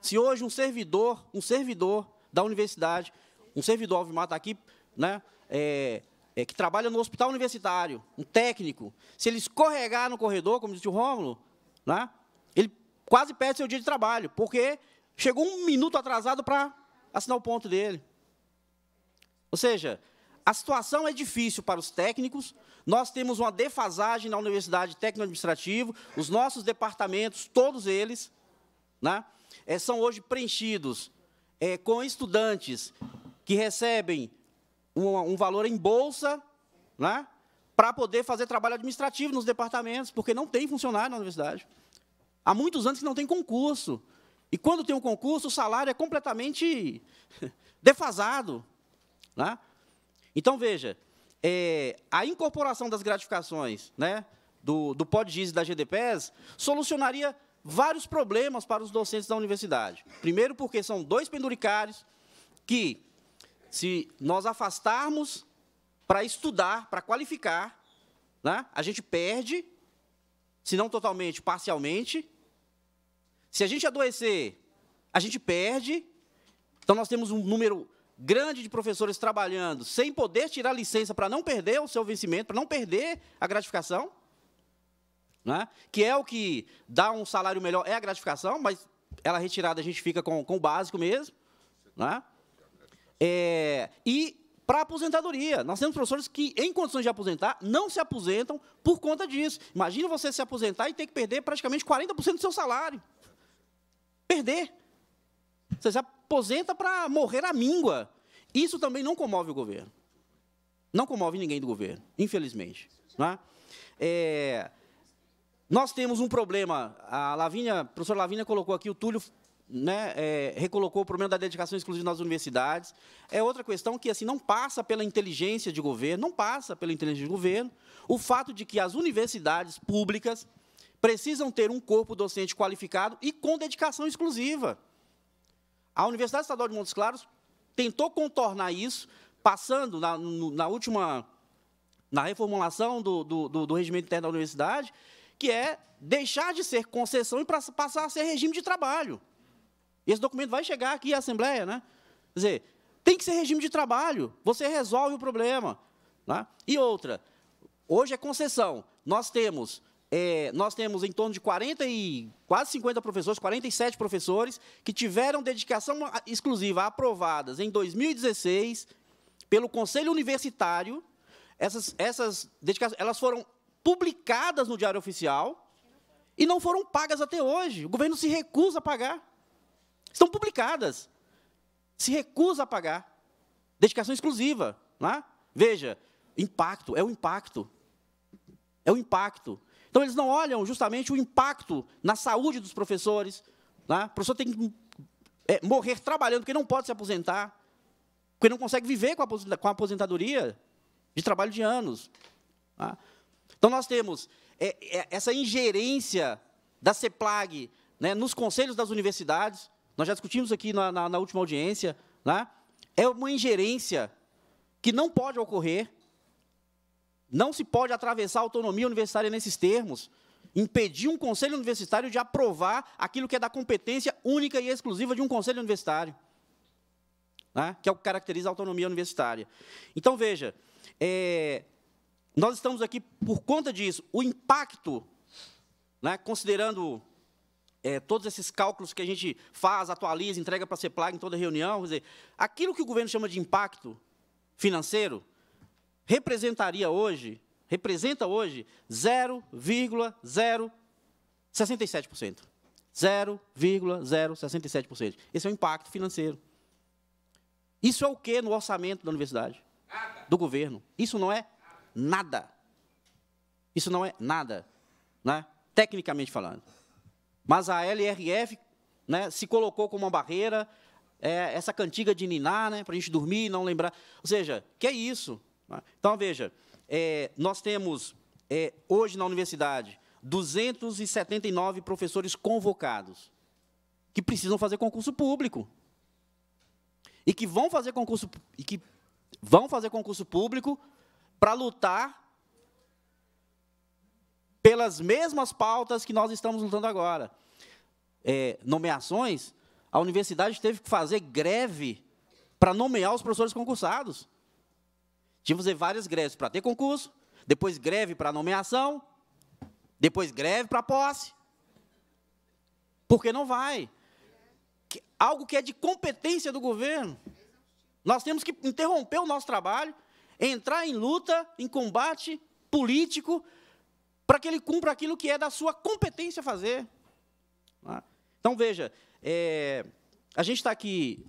Se hoje um servidor, um servidor da universidade, um servidor Alvimar está aqui, né, é, é, que trabalha no hospital universitário, um técnico, se ele escorregar no corredor, como disse o Rômulo, né, ele quase perde seu dia de trabalho, porque chegou um minuto atrasado para assinar o ponto dele. Ou seja, a situação é difícil para os técnicos, nós temos uma defasagem na Universidade Técnico-Administrativo, os nossos departamentos, todos eles, né, eh, são hoje preenchidos é, com estudantes que recebem um, um valor em bolsa né, para poder fazer trabalho administrativo nos departamentos, porque não tem funcionário na universidade. Há muitos anos que não tem concurso. E quando tem um concurso, o salário é completamente defasado. Né? Então, veja, é, a incorporação das gratificações né, do, do PodGIS e da GDPES solucionaria vários problemas para os docentes da universidade. Primeiro, porque são dois penduricários que, se nós afastarmos para estudar, para qualificar, né, a gente perde se não totalmente, parcialmente. Se a gente adoecer, a gente perde. Então, nós temos um número grande de professores trabalhando sem poder tirar licença para não perder o seu vencimento, para não perder a gratificação. Né? Que é o que dá um salário melhor, é a gratificação, mas ela retirada a gente fica com, com o básico mesmo. Né? É, e para aposentadoria. Nós temos professores que, em condições de aposentar, não se aposentam por conta disso. Imagina você se aposentar e ter que perder praticamente 40% do seu salário. Perder. Você se aposenta para morrer à míngua. Isso também não comove o governo. Não comove ninguém do governo, infelizmente. É? é, nós temos um problema. A Lavínia, a professora Lavínia colocou aqui, o Túlio né, é, recolocou o problema da dedicação exclusiva nas universidades. É outra questão que assim não passa pela inteligência de governo, não passa pela inteligência de governo. O fato de que as universidades públicas precisam ter um corpo docente qualificado e com dedicação exclusiva. A Universidade Estadual de Montes Claros tentou contornar isso, passando na, na última na reformulação do, do, do, do regimento interno da universidade, que é deixar de ser concessão e passar a ser regime de trabalho esse documento vai chegar aqui à Assembleia, né? Quer dizer, tem que ser regime de trabalho. Você resolve o problema. Né? E outra, hoje é concessão. Nós temos, é, nós temos em torno de 40 e quase 50 professores, 47 professores, que tiveram dedicação exclusiva aprovadas em 2016 pelo Conselho Universitário. Essas, essas dedicações elas foram publicadas no Diário Oficial e não foram pagas até hoje. O governo se recusa a pagar. Estão publicadas. Se recusa a pagar. Dedicação exclusiva. É? Veja, impacto, é o impacto. É o impacto. Então, eles não olham justamente o impacto na saúde dos professores. É? O professor tem que é, morrer trabalhando, porque não pode se aposentar, porque não consegue viver com a aposentadoria de trabalho de anos. Então, nós temos essa ingerência da CEPLAG né, nos conselhos das universidades, nós já discutimos aqui na, na, na última audiência, né? é uma ingerência que não pode ocorrer, não se pode atravessar a autonomia universitária nesses termos, impedir um conselho universitário de aprovar aquilo que é da competência única e exclusiva de um conselho universitário, né? que é o que caracteriza a autonomia universitária. Então, veja, é, nós estamos aqui por conta disso. O impacto, né, considerando é, todos esses cálculos que a gente faz, atualiza, entrega para a CEPLAG em toda reunião, quer dizer, aquilo que o governo chama de impacto financeiro representaria hoje, representa hoje 0,067%. 0,067%. Esse é o impacto financeiro. Isso é o que no orçamento da universidade? Nada. Do governo. Isso não é nada. Isso não é nada, né? tecnicamente falando. Mas a LRF né, se colocou como uma barreira, é, essa cantiga de ninar, né, para a gente dormir e não lembrar. Ou seja, que é isso? Né? Então, veja, é, nós temos, é, hoje na universidade, 279 professores convocados que precisam fazer concurso público. E que vão fazer concurso, e que vão fazer concurso público para lutar pelas mesmas pautas que nós estamos lutando agora é, nomeações, a universidade teve que fazer greve para nomear os professores concursados. Tinha que fazer várias greves para ter concurso, depois greve para nomeação, depois greve para posse. Porque não vai. Que, algo que é de competência do governo. Nós temos que interromper o nosso trabalho, entrar em luta, em combate político, para que ele cumpra aquilo que é da sua competência fazer. É? Então, veja, é, a gente está aqui,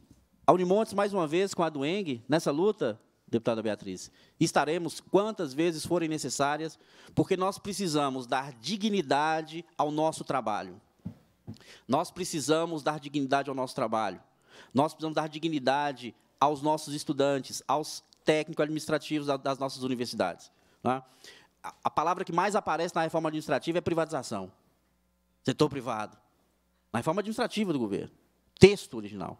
a Unimontes, mais uma vez, com a Dueng, nessa luta, deputada Beatriz, estaremos quantas vezes forem necessárias, porque nós precisamos dar dignidade ao nosso trabalho. Nós precisamos dar dignidade ao nosso trabalho. Nós precisamos dar dignidade aos nossos estudantes, aos técnicos administrativos das nossas universidades. Né? A palavra que mais aparece na reforma administrativa é privatização. Setor privado na reforma administrativa do governo, texto original.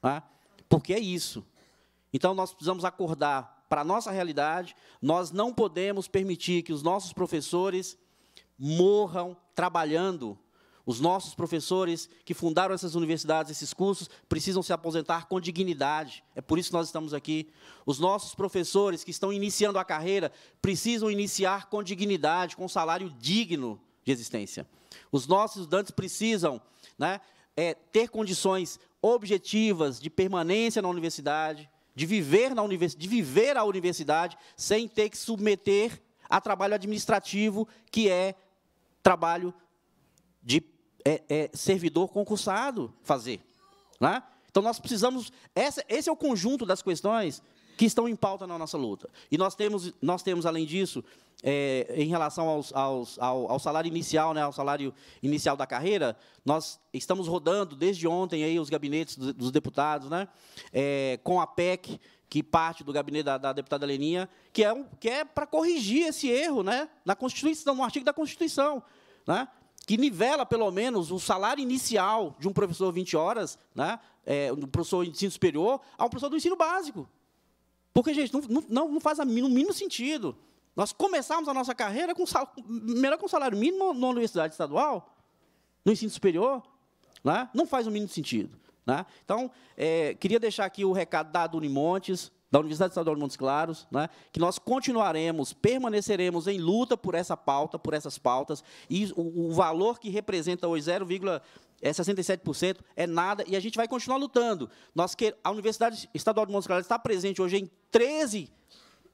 Tá? Porque é isso. Então, nós precisamos acordar para a nossa realidade, nós não podemos permitir que os nossos professores morram trabalhando. Os nossos professores que fundaram essas universidades, esses cursos, precisam se aposentar com dignidade. É por isso que nós estamos aqui. Os nossos professores que estão iniciando a carreira precisam iniciar com dignidade, com um salário digno de existência. Os nossos estudantes precisam né? É, ter condições objetivas de permanência na universidade, de viver, na univers... de viver a universidade sem ter que submeter a trabalho administrativo, que é trabalho de é, é, servidor concursado fazer. Né? Então, nós precisamos. Essa, esse é o conjunto das questões que estão em pauta na nossa luta. E nós temos, nós temos além disso, é, em relação aos, aos, ao, ao, salário inicial, né, ao salário inicial da carreira, nós estamos rodando desde ontem aí os gabinetes dos, dos deputados, né, é, com a PEC, que parte do gabinete da, da deputada Leninha, que é, um, é para corrigir esse erro né, na Constituição, no artigo da Constituição. Né, que nivela, pelo menos, o salário inicial de um professor 20 horas, né, é, um professor de ensino superior, a um professor do ensino básico. Porque, gente, não, não, não faz o no mínimo sentido. Nós começamos a nossa carreira com sal, melhor com salário mínimo na universidade estadual, no ensino superior, né? não faz o mínimo sentido. Né? Então, é, queria deixar aqui o recado da Unimontes, da Universidade Estadual de Montes Claros, né? que nós continuaremos, permaneceremos em luta por essa pauta, por essas pautas, e o, o valor que representa hoje 0, é 67%, é nada, e a gente vai continuar lutando. Nós que, a Universidade Estadual de Montes Claros está presente hoje em 13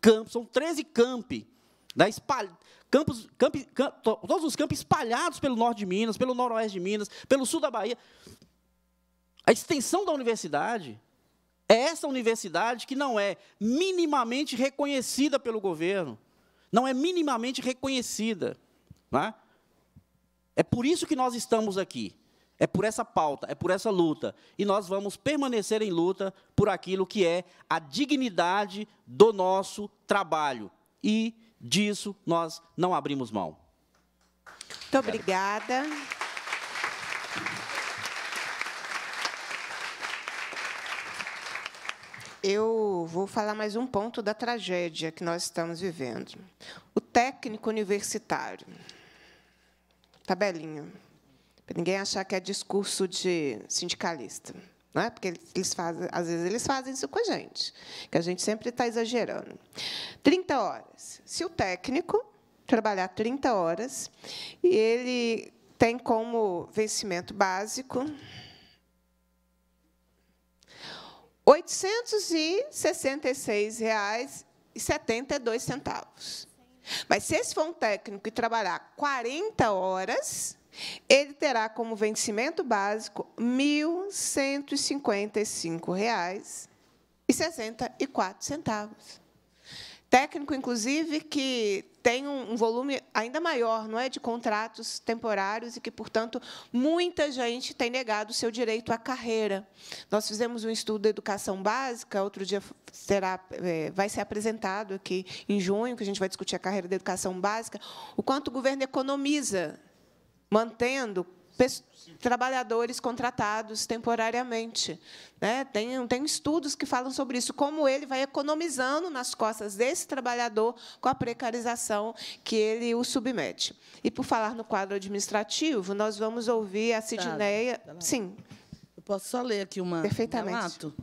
campos, são 13 campi, né, espalha, campos, camp, todos os campos espalhados pelo norte de Minas, pelo noroeste de Minas, pelo sul da Bahia. A extensão da universidade é essa universidade que não é minimamente reconhecida pelo governo, não é minimamente reconhecida. né? é por isso que nós estamos aqui. É por essa pauta, é por essa luta. E nós vamos permanecer em luta por aquilo que é a dignidade do nosso trabalho. E disso nós não abrimos mão. Muito obrigada. Eu vou falar mais um ponto da tragédia que nós estamos vivendo. O técnico universitário. Tabelinho. Para ninguém achar que é discurso de sindicalista. Não é? Porque eles fazem, às vezes eles fazem isso com a gente, que a gente sempre está exagerando. 30 horas. Se o técnico trabalhar 30 horas e ele tem como vencimento básico 866 reais e 72 centavos. Mas se esse for um técnico que trabalhar 40 horas, ele terá como vencimento básico R$ 1.155,64. Técnico, inclusive, que tem um volume ainda maior, não é, de contratos temporários e que, portanto, muita gente tem negado o seu direito à carreira. Nós fizemos um estudo de educação básica, outro dia será, é, vai ser apresentado aqui em junho, que a gente vai discutir a carreira da educação básica, o quanto o governo economiza mantendo trabalhadores contratados temporariamente. Né? Tem, tem estudos que falam sobre isso, como ele vai economizando nas costas desse trabalhador com a precarização que ele o submete. E, por falar no quadro administrativo, nós vamos ouvir a tá, Sidneia... Tá Sim. Eu posso só ler aqui uma, Perfeitamente. relato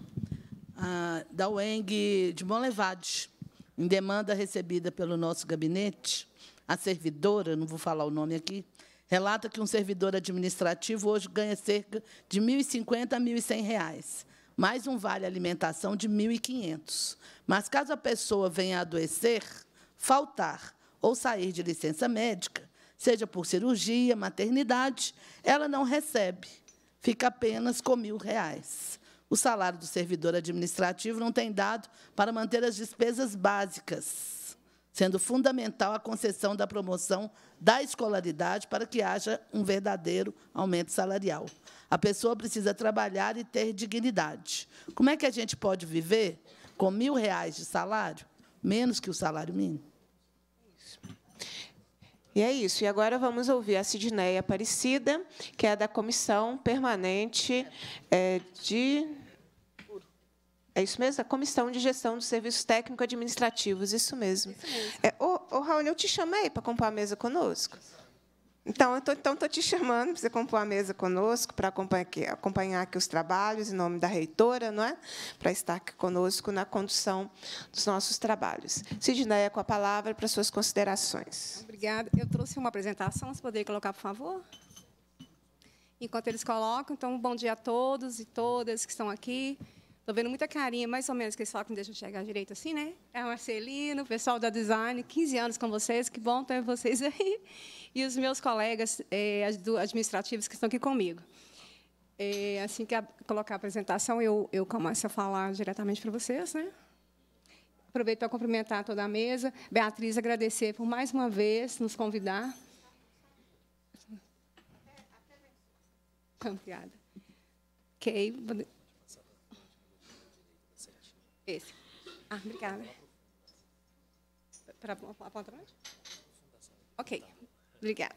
da UENG de Bonlevade, em demanda recebida pelo nosso gabinete, a servidora, não vou falar o nome aqui, relata que um servidor administrativo hoje ganha cerca de R$ 1.050 a R$ 1.100, mais um vale alimentação de R$ 1.500. Mas caso a pessoa venha a adoecer, faltar ou sair de licença médica, seja por cirurgia, maternidade, ela não recebe, fica apenas com R$ 1.000. O salário do servidor administrativo não tem dado para manter as despesas básicas sendo fundamental a concessão da promoção da escolaridade para que haja um verdadeiro aumento salarial. A pessoa precisa trabalhar e ter dignidade. Como é que a gente pode viver com mil reais de salário, menos que o salário mínimo? E é isso. E agora vamos ouvir a Sidneia Aparecida, que é da Comissão Permanente eh, de é isso mesmo? A Comissão de Gestão dos Serviços Técnico-Administrativos, isso mesmo. Isso mesmo. É, ô, ô, Raul, eu te chamei para comprar a mesa conosco. Então, estou então, estou te chamando para você compor a mesa conosco, para acompanhar aqui, acompanhar aqui os trabalhos, em nome da reitora, não é? para estar aqui conosco na condução dos nossos trabalhos. Sidneia, é com a palavra para suas considerações. Obrigada. Eu trouxe uma apresentação, se poderia colocar, por favor? Enquanto eles colocam, então, bom dia a todos e todas que estão aqui. Estou vendo muita carinha, mais ou menos, que eles falam que não deixam enxergar direito assim, né? É o Marcelino, o pessoal da design, 15 anos com vocês, que bom ter vocês aí. E os meus colegas é, administrativos que estão aqui comigo. É, assim que a, colocar a apresentação, eu, eu começo a falar diretamente para vocês, né? Aproveito para cumprimentar toda a mesa. Beatriz, agradecer por mais uma vez nos convidar. Obrigada. Ok, esse. Ah, obrigada. Para apontar onde? Ok, obrigada.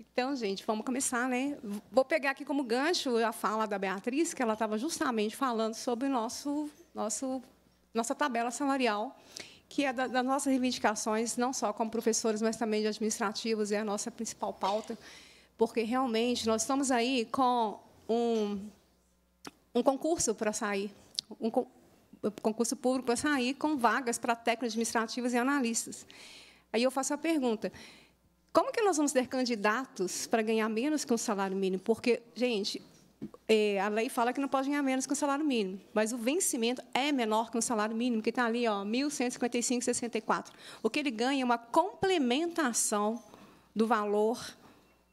Então, gente, vamos começar, né? Vou pegar aqui como gancho a fala da Beatriz, que ela estava justamente falando sobre nosso, nosso, nossa tabela salarial, que é da, das nossas reivindicações, não só como professores, mas também de administrativos, é a nossa principal pauta, porque realmente nós estamos aí com um, um concurso para sair, um, concurso público para sair com vagas para técnicos administrativos e analistas. Aí eu faço a pergunta: como que nós vamos ter candidatos para ganhar menos que um salário mínimo? Porque, gente, é, a lei fala que não pode ganhar menos que um salário mínimo, mas o vencimento é menor que um salário mínimo, que está ali, ó, 1.155,64. O que ele ganha é uma complementação do valor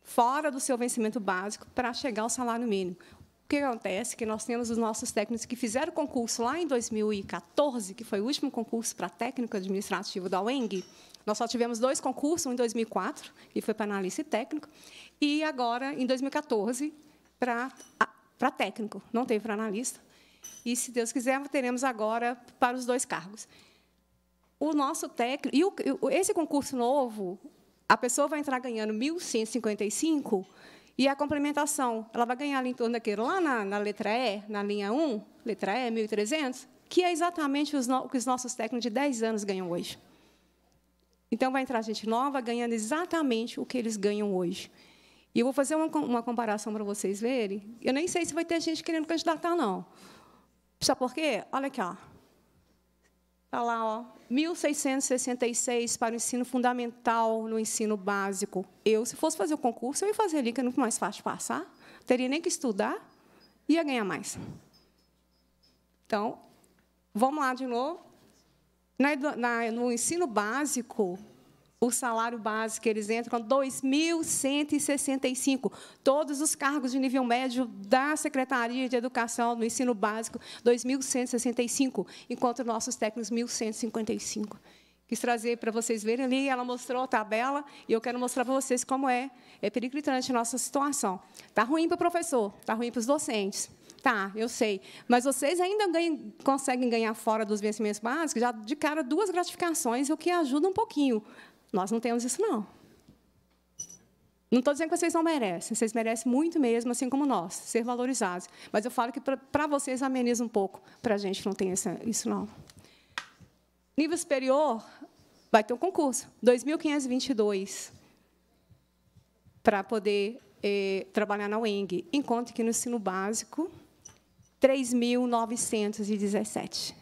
fora do seu vencimento básico para chegar ao salário mínimo. O que acontece é que nós temos os nossos técnicos que fizeram concurso lá em 2014, que foi o último concurso para técnico administrativo da UENG. Nós só tivemos dois concursos, um em 2004, que foi para analista e técnico, e agora, em 2014, para, para técnico, não teve para analista. E, se Deus quiser, teremos agora para os dois cargos. O nosso técnico... E o, esse concurso novo, a pessoa vai entrar ganhando 1.155 e a complementação, ela vai ganhar ali em torno daquilo, lá na, na letra E, na linha 1, letra E, 1300, que é exatamente no, o que os nossos técnicos de 10 anos ganham hoje. Então, vai entrar gente nova ganhando exatamente o que eles ganham hoje. E eu vou fazer uma, uma comparação para vocês verem. Eu nem sei se vai ter gente querendo candidatar, não. Sabe por quê? Olha aqui, ó. Está lá, ó, 1666 para o ensino fundamental no ensino básico. Eu, se fosse fazer o concurso, eu ia fazer ali, que é muito mais fácil passar, teria nem que estudar, ia ganhar mais. Então, vamos lá de novo. Na, na, no ensino básico, o salário básico, eles entram 2.165. Todos os cargos de nível médio da Secretaria de Educação no ensino básico, 2.165, enquanto nossos técnicos, 1.155. Quis trazer para vocês verem ali, ela mostrou a tabela, e eu quero mostrar para vocês como é. É periclitante a nossa situação. Está ruim para o professor, está ruim para os docentes, Tá, eu sei. Mas vocês ainda ganham, conseguem ganhar fora dos vencimentos básicos já de cara duas gratificações, o que ajuda um pouquinho nós não temos isso, não. Não estou dizendo que vocês não merecem, vocês merecem muito mesmo, assim como nós, ser valorizados. Mas eu falo que para vocês ameniza um pouco, para a gente não tem essa, isso não. Nível superior, vai ter um concurso, 2.522, para poder eh, trabalhar na UENG, enquanto que no ensino básico, 3.917.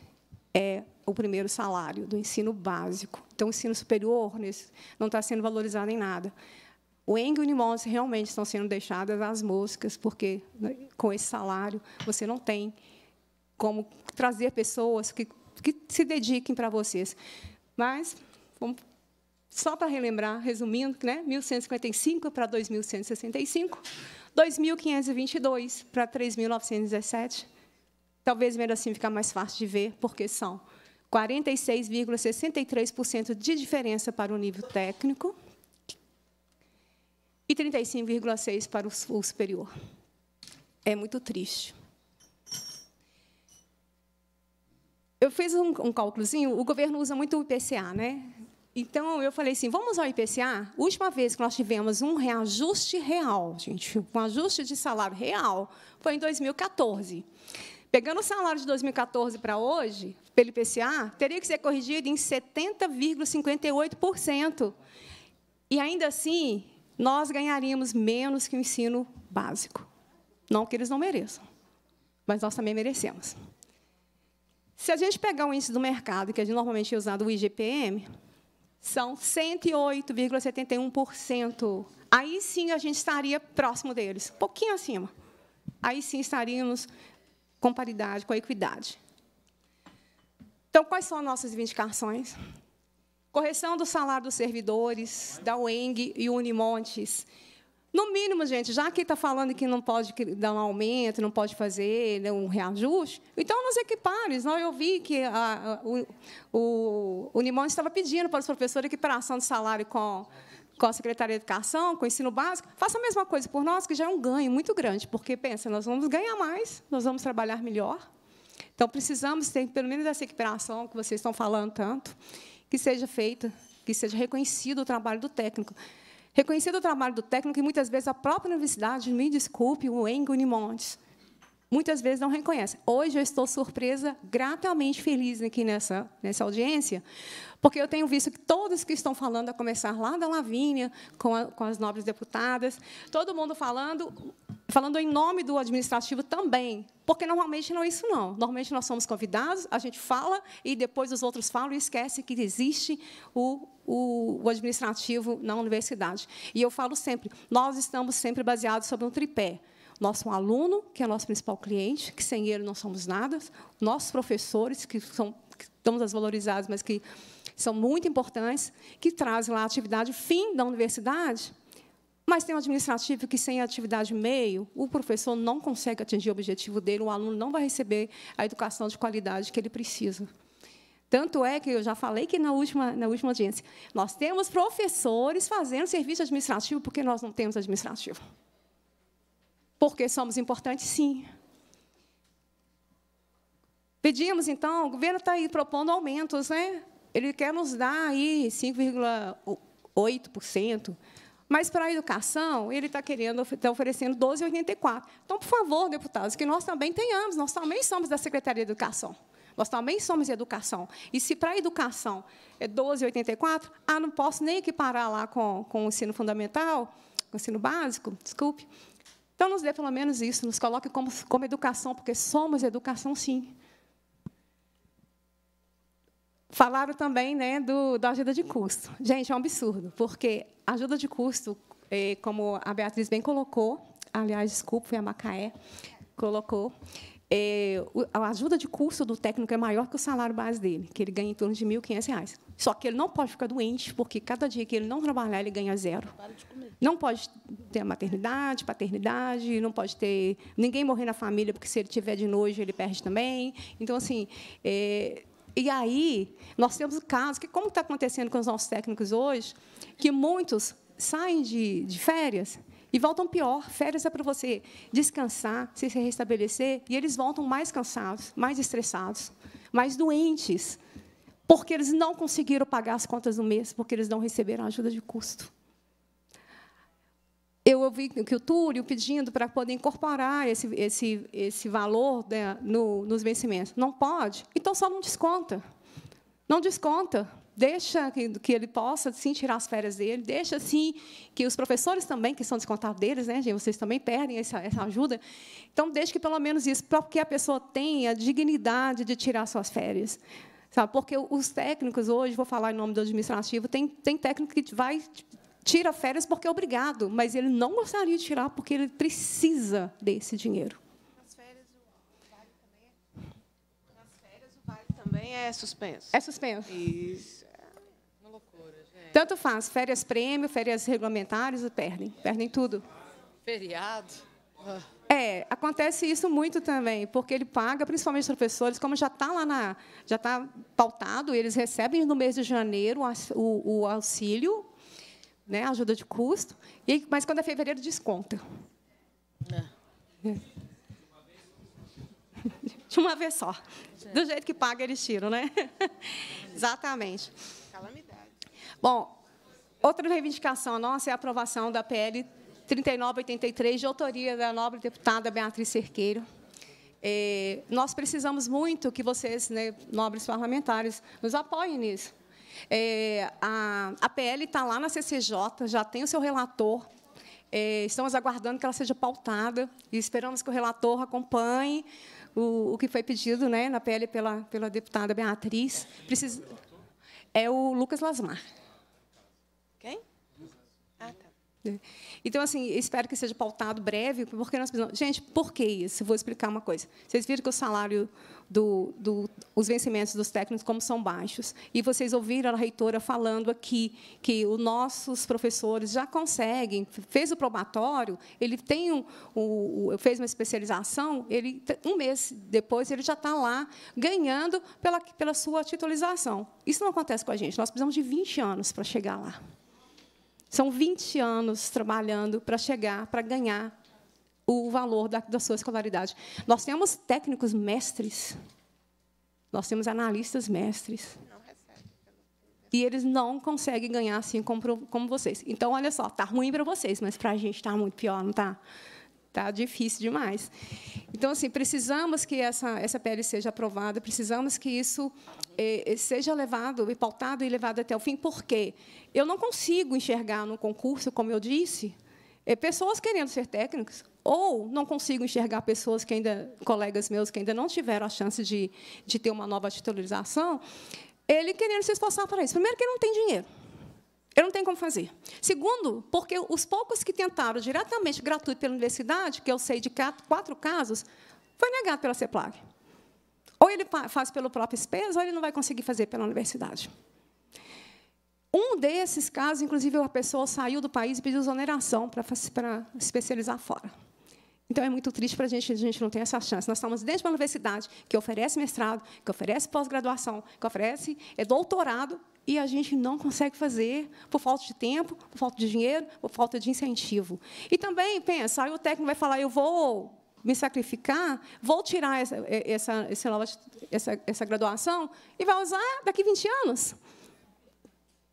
É o primeiro salário do ensino básico. Então, o ensino superior não está sendo valorizado em nada. O Engel e o Unimos realmente estão sendo deixadas às moscas, porque né, com esse salário você não tem como trazer pessoas que, que se dediquem para vocês. Mas, vamos, só para relembrar, resumindo, né, 1155 para 2165, 2522 para 3917. Talvez mesmo assim ficar mais fácil de ver, porque são 46,63% de diferença para o nível técnico e 35,6% para o superior. É muito triste. Eu fiz um, um cálculozinho, o governo usa muito o IPCA, né? Então, eu falei assim, vamos ao IPCA? Última vez que nós tivemos um reajuste real, gente, um ajuste de salário real, foi em 2014. Pegando o salário de 2014 para hoje, pelo IPCA, teria que ser corrigido em 70,58%. E ainda assim, nós ganharíamos menos que o ensino básico. Não que eles não mereçam, mas nós também merecemos. Se a gente pegar o índice do mercado, que a é gente normalmente usado o IGPM, são 108,71%. Aí sim a gente estaria próximo deles, pouquinho acima. Aí sim estaríamos com paridade, com equidade. Então, quais são as nossas reivindicações? Correção do salário dos servidores, da UENG e Unimontes. No mínimo, gente, já que está falando que não pode dar um aumento, não pode fazer né, um reajuste, então nos equipares. Eu vi que a, o, o Unimontes estava pedindo para os professores equiparação do salário com com a Secretaria de Educação, com o ensino básico, faça a mesma coisa por nós, que já é um ganho muito grande, porque, pensa, nós vamos ganhar mais, nós vamos trabalhar melhor. Então, precisamos ter, pelo menos, essa equiparação que vocês estão falando tanto, que seja feita, que seja reconhecido o trabalho do técnico. Reconhecido o trabalho do técnico, e muitas vezes a própria universidade, me desculpe, o Engo Montes, muitas vezes não reconhecem. Hoje eu estou surpresa, gratamente feliz aqui nessa, nessa audiência, porque eu tenho visto que todos que estão falando, a começar lá da Lavínia, com, a, com as nobres deputadas, todo mundo falando, falando em nome do administrativo também, porque normalmente não é isso não. Normalmente nós somos convidados, a gente fala e depois os outros falam e esquece que existe o, o, o administrativo na universidade. E eu falo sempre, nós estamos sempre baseados sobre um tripé nosso aluno, que é o nosso principal cliente, que sem ele não somos nada. Nossos professores, que são que estamos valorizados mas que são muito importantes, que trazem lá a atividade fim da universidade, mas tem um administrativo que, sem atividade meio, o professor não consegue atingir o objetivo dele, o aluno não vai receber a educação de qualidade que ele precisa. Tanto é que eu já falei que na última, na última audiência, nós temos professores fazendo serviço administrativo porque nós não temos administrativo. Porque somos importantes, sim. Pedimos, então, o governo está aí propondo aumentos, né? Ele quer nos dar aí 5,8%. Mas para a educação, ele está querendo, está oferecendo 12,84. Então, por favor, deputados, que nós também tenhamos, nós também somos da Secretaria de Educação. Nós também somos de educação. E se para a educação é 12,84, ah, não posso nem equiparar lá com, com o ensino fundamental, com o ensino básico, desculpe, então, nos dê pelo menos isso, nos coloque como, como educação, porque somos educação, sim. Falaram também né, do, da ajuda de custo. Gente, é um absurdo, porque ajuda de custo, é, como a Beatriz bem colocou, aliás, desculpa, foi a Macaé, colocou, é, a ajuda de custo do técnico é maior que o salário base dele, que ele ganha em torno de R$ 1.500. Só que ele não pode ficar doente, porque cada dia que ele não trabalhar, ele ganha zero. Não pode ter maternidade, paternidade, não pode ter ninguém morrer na família, porque se ele tiver de nojo, ele perde também. Então, assim. É, e aí, nós temos casos, que como está acontecendo com os nossos técnicos hoje, que muitos saem de, de férias e voltam pior. Férias é para você descansar, se restabelecer, e eles voltam mais cansados, mais estressados, mais doentes porque eles não conseguiram pagar as contas do mês, porque eles não receberam ajuda de custo. Eu ouvi que o Túlio pedindo para poder incorporar esse, esse, esse valor né, no, nos vencimentos. Não pode? Então, só não desconta. Não desconta. Deixa que, que ele possa, sim, tirar as férias dele. Deixa, sim, que os professores também, que são descontados deles, né, gente? vocês também perdem essa, essa ajuda. Então, deixe que, pelo menos, isso, para que a pessoa tenha a dignidade de tirar suas férias. Sabe? Porque os técnicos hoje, vou falar em nome do administrativo, tem, tem técnico que vai tipo, tira férias porque é obrigado, mas ele não gostaria de tirar porque ele precisa desse dinheiro. Nas férias o vale também é, é suspenso. É suspenso. Isso. É uma loucura, gente. Tanto faz, férias prêmio, férias regulamentares, perdem, perdem tudo. Feriado. Ah. É, acontece isso muito também, porque ele paga, principalmente os professores, como já está lá na, já está pautado, eles recebem no mês de janeiro o, o auxílio, né, ajuda de custo, e, mas quando é fevereiro desconta. É. De uma vez só. Do jeito que paga, eles tiram, né? Exatamente. Calamidade. Bom, outra reivindicação nossa é a aprovação da PL 3983, de autoria da nobre deputada Beatriz Cerqueiro. É, nós precisamos muito que vocês, né, nobres parlamentares, nos apoiem nisso. É, a, a, PL está lá na CCJ, já tem o seu relator. É, estamos aguardando que ela seja pautada e esperamos que o relator acompanhe o, o que foi pedido né, na PL pela, pela deputada Beatriz. Precisa, é o Lucas Lasmar. Né? Então, assim, espero que seja pautado breve, porque nós precisamos. Gente, por que isso? Vou explicar uma coisa. Vocês viram que o salário do, do, os vencimentos dos técnicos como são baixos. E vocês ouviram a reitora falando aqui que os nossos professores já conseguem, fez o probatório, ele tem um, fez uma especialização, ele um mês depois ele já está lá ganhando pela, pela sua titulização. Isso não acontece com a gente. Nós precisamos de 20 anos para chegar lá. São 20 anos trabalhando para chegar, para ganhar o valor da, da sua escolaridade. Nós temos técnicos mestres, nós temos analistas mestres. E eles não conseguem ganhar assim como, como vocês. Então, olha só, está ruim para vocês, mas para a gente está muito pior, não está? Está difícil demais. Então, assim, precisamos que essa, essa PL seja aprovada, precisamos que isso eh, eh, seja levado, e pautado e levado até o fim, porque eu não consigo enxergar no concurso, como eu disse, eh, pessoas querendo ser técnicas, ou não consigo enxergar pessoas que ainda, colegas meus, que ainda não tiveram a chance de, de ter uma nova titularização, ele querendo se esforçar para isso. Primeiro, que ele não tem dinheiro. Eu não tenho como fazer. Segundo, porque os poucos que tentaram diretamente gratuito pela universidade, que eu sei de quatro casos, foi negado pela CEPLAG. Ou ele faz pelo próprio SPES, ou ele não vai conseguir fazer pela universidade. Um desses casos, inclusive, uma pessoa saiu do país e pediu exoneração para, para especializar fora. Então, é muito triste para a gente, a gente não tem essa chance. Nós estamos dentro de uma universidade que oferece mestrado, que oferece pós-graduação, que oferece é, doutorado, e a gente não consegue fazer por falta de tempo, por falta de dinheiro, por falta de incentivo. E também, pensa, aí o técnico vai falar, eu vou me sacrificar, vou tirar essa, eh, essa, essa, essa graduação e vai usar daqui 20 anos.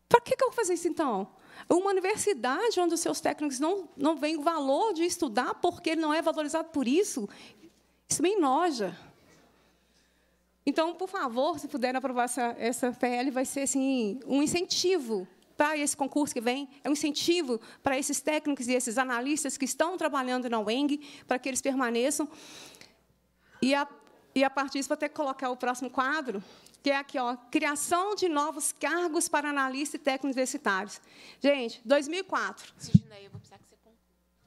Para que, que eu vou fazer isso, então? Uma universidade onde os seus técnicos não, não veem o valor de estudar porque ele não é valorizado por isso, isso é me enoja. Então, por favor, se puderem aprovar essa, essa PL, vai ser assim, um incentivo para esse concurso que vem, é um incentivo para esses técnicos e esses analistas que estão trabalhando na UENG, para que eles permaneçam. E a, e a partir disso, vou até colocar o próximo quadro, que é aqui, ó, criação de novos cargos para analistas e técnicos universitários. Gente, 2004. eu vou precisar que você conclua.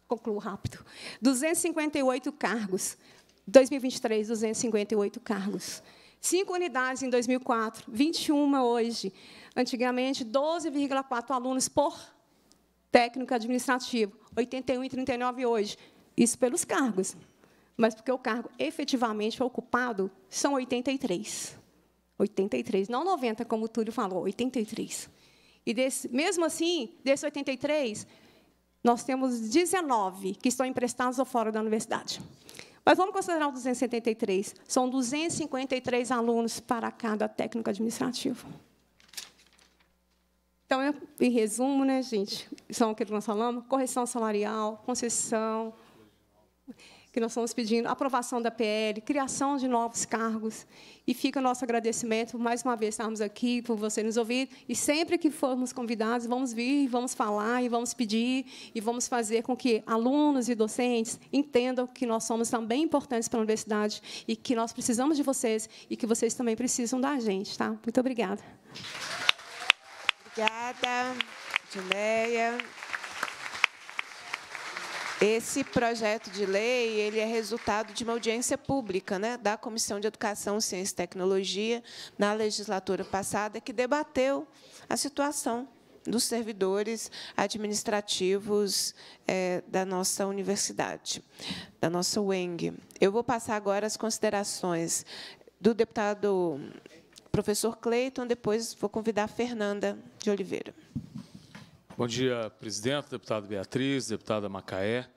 Concluo rápido. 258 cargos. 2023, 258 cargos. Cinco unidades em 2004, 21 hoje. Antigamente, 12,4 alunos por técnico administrativo, 81 e 39 hoje. Isso pelos cargos, mas porque o cargo efetivamente ocupado são 83. 83, não 90, como o Túlio falou, 83. E desse, mesmo assim, desses 83, nós temos 19 que estão emprestados ou fora da universidade. Mas vamos considerar o 273. São 253 alunos para cada técnico administrativo. Então, eu, em resumo, né, gente, são aquilo que nós falamos, correção salarial, concessão, que nós estamos pedindo aprovação da PL, criação de novos cargos. E fica nosso agradecimento, mais uma vez, estarmos aqui, por você nos ouvir. E sempre que formos convidados, vamos vir, vamos falar e vamos pedir, e vamos fazer com que alunos e docentes entendam que nós somos também importantes para a universidade e que nós precisamos de vocês e que vocês também precisam da gente. Tá? Muito obrigada. Obrigada, Juleia. Esse projeto de lei ele é resultado de uma audiência pública né, da Comissão de Educação, Ciência e Tecnologia, na legislatura passada, que debateu a situação dos servidores administrativos é, da nossa universidade, da nossa UENG. Eu vou passar agora as considerações do deputado professor Cleiton, depois vou convidar a Fernanda de Oliveira. Bom dia, presidente, deputado Beatriz, deputada Macaé.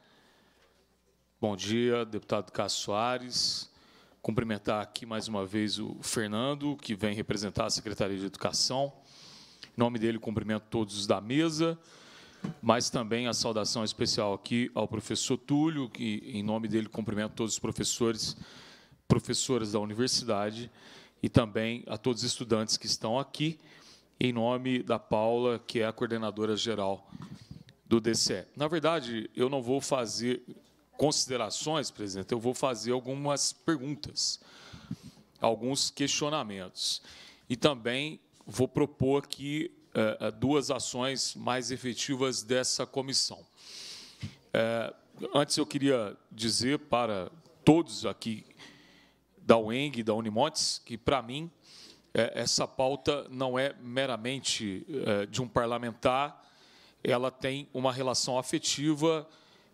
Bom dia, deputado Cássio Soares. Cumprimentar aqui mais uma vez o Fernando, que vem representar a Secretaria de Educação. Em nome dele, cumprimento todos os da mesa, mas também a saudação especial aqui ao professor Túlio, que, em nome dele, cumprimento todos os professores, professoras da universidade e também a todos os estudantes que estão aqui, em nome da Paula, que é a coordenadora geral do DCE. Na verdade, eu não vou fazer considerações, presidente, eu vou fazer algumas perguntas, alguns questionamentos. E também vou propor aqui eh, eh, duas ações mais efetivas dessa comissão. Eh, antes, eu queria dizer para todos aqui da UENG, da Unimontes, que, para mim, é, essa pauta não é meramente é, de um parlamentar, ela tem uma relação afetiva.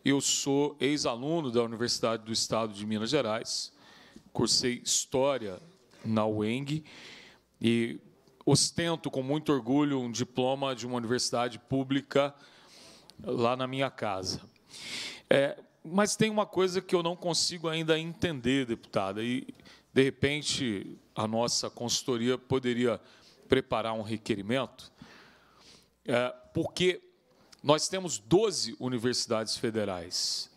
Eu sou ex-aluno da Universidade do Estado de Minas Gerais, cursei História na UENG e ostento com muito orgulho um diploma de uma universidade pública lá na minha casa. É, mas tem uma coisa que eu não consigo ainda entender, deputada, e de repente, a nossa consultoria poderia preparar um requerimento, é, porque nós temos 12 universidades federais.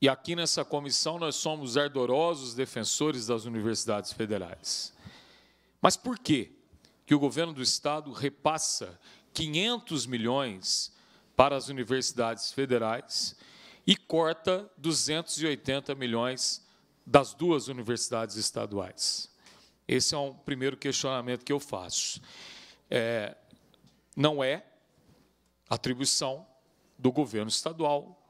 E aqui nessa comissão nós somos ardorosos defensores das universidades federais. Mas por quê? que o governo do Estado repassa 500 milhões para as universidades federais e corta 280 milhões das duas universidades estaduais. Esse é um primeiro questionamento que eu faço. É, não é atribuição do governo estadual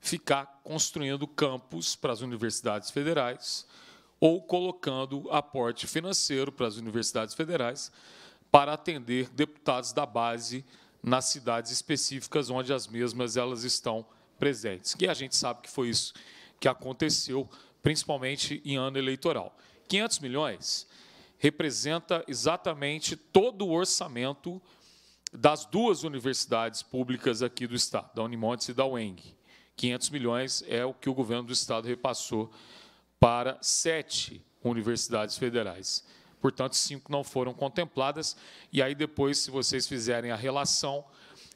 ficar construindo campus para as universidades federais ou colocando aporte financeiro para as universidades federais para atender deputados da base nas cidades específicas onde as mesmas elas estão presentes. E a gente sabe que foi isso que aconteceu principalmente em ano eleitoral. 500 milhões representa exatamente todo o orçamento das duas universidades públicas aqui do Estado, da Unimontes e da UENG. 500 milhões é o que o governo do Estado repassou para sete universidades federais. Portanto, cinco não foram contempladas. E aí, depois, se vocês fizerem a relação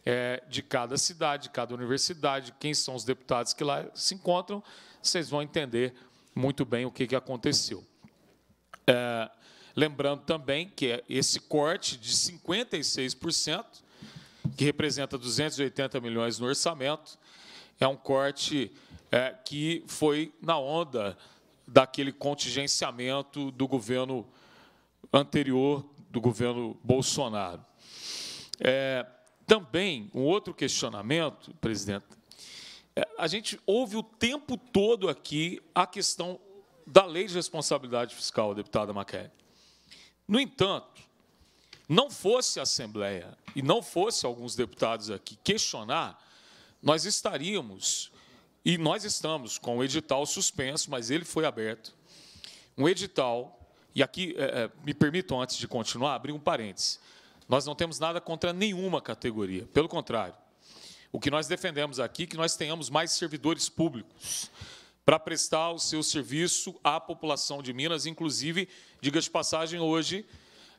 é, de cada cidade, de cada universidade, quem são os deputados que lá se encontram, vocês vão entender muito bem o que, que aconteceu. É, lembrando também que esse corte de 56%, que representa 280 milhões no orçamento, é um corte é, que foi na onda daquele contingenciamento do governo anterior, do governo Bolsonaro. É, também, um outro questionamento, presidente, é, a gente ouve o tempo todo aqui a questão da lei de responsabilidade fiscal, deputada Maquet. No entanto, não fosse a Assembleia e não fosse alguns deputados aqui questionar, nós estaríamos, e nós estamos com o edital suspenso, mas ele foi aberto, um edital, e aqui é, é me permitam, antes de continuar, abrir um parêntese. Nós não temos nada contra nenhuma categoria, pelo contrário. O que nós defendemos aqui é que nós tenhamos mais servidores públicos para prestar o seu serviço à população de Minas, inclusive, diga de passagem, hoje,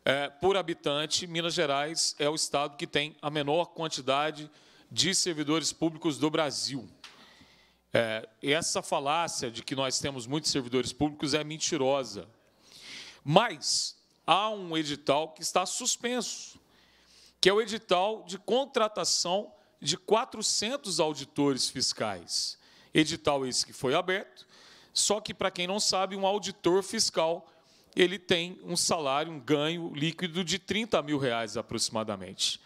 é, por habitante, Minas Gerais é o estado que tem a menor quantidade de servidores públicos do Brasil. É, essa falácia de que nós temos muitos servidores públicos é mentirosa. Mas há um edital que está suspenso, que é o edital de contratação de 400 auditores fiscais. Edital esse que foi aberto, só que, para quem não sabe, um auditor fiscal ele tem um salário, um ganho líquido de 30 mil reais aproximadamente.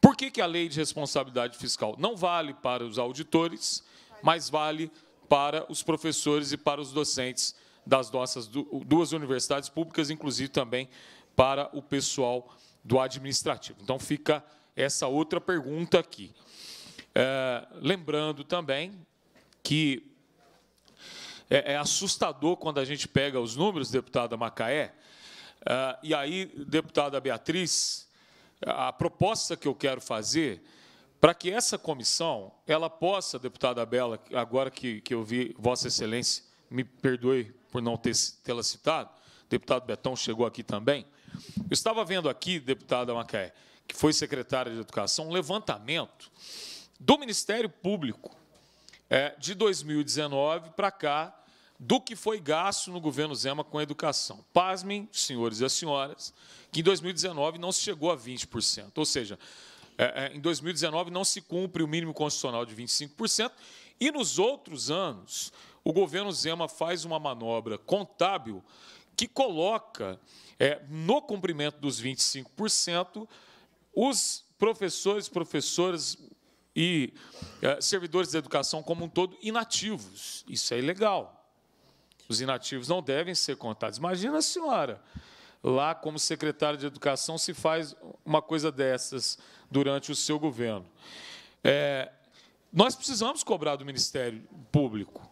Por que, que a lei de responsabilidade fiscal não vale para os auditores, mas vale para os professores e para os docentes das nossas duas universidades públicas, inclusive também para o pessoal do administrativo. Então fica essa outra pergunta aqui. É, lembrando também que é, é, assustador quando a gente pega os números, deputada Macaé, é, e aí, deputada Beatriz, a proposta que eu quero fazer para que essa comissão ela possa, deputada Bela, agora que, que eu vi Vossa Excelência, me perdoe por não tê-la citado, deputado Betão chegou aqui também. Eu estava vendo aqui, deputada Macaé, que foi secretária de Educação, um levantamento do Ministério Público é, de 2019 para cá do que foi gasto no governo Zema com a educação. Pasmem, senhores e senhoras, que em 2019 não se chegou a 20%. Ou seja, é, é em 2019 não se cumpre o mínimo constitucional de 25%, e nos outros anos o governo Zema faz uma manobra contábil que coloca é, no cumprimento dos 25% os professores, professoras, e é, servidores da educação como um todo inativos. Isso é ilegal. Os inativos não devem ser contados. Imagina a senhora, lá como secretária de educação, se faz uma coisa dessas durante o seu governo. É, nós precisamos cobrar do Ministério Público.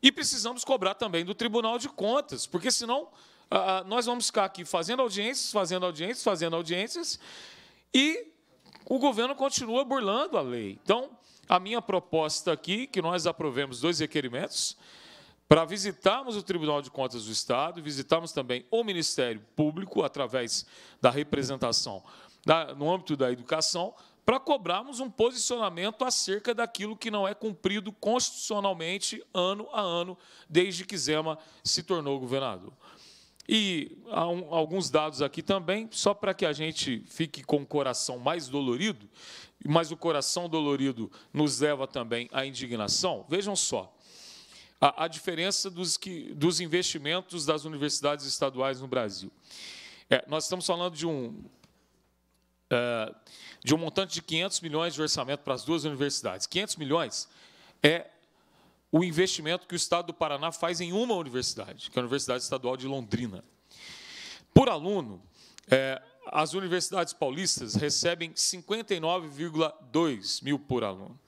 E precisamos cobrar também do Tribunal de Contas, porque senão ah, ah, nós vamos ficar aqui fazendo audiências, fazendo audiências, fazendo audiências, e o governo continua burlando a lei. Então, a minha proposta aqui, que nós aprovemos dois requerimentos, para visitarmos o Tribunal de Contas do Estado, visitarmos também o Ministério Público, através da representação da, no âmbito da educação, para cobrarmos um posicionamento acerca daquilo que não é cumprido constitucionalmente ano a ano, desde que Zema se tornou governador. E um, alguns dados aqui também, só para que a gente fique com o coração mais dolorido, mas o coração dolorido nos leva também à indignação. Vejam só, a, a diferença dos, que, dos investimentos das universidades estaduais no Brasil. É, nós estamos falando de um, é, de um montante de 500 milhões de orçamento para as duas universidades. 500 milhões é o investimento que o Estado do Paraná faz em uma universidade, que é a Universidade Estadual de Londrina. Por aluno, é, as universidades paulistas recebem 59,2 mil por aluno.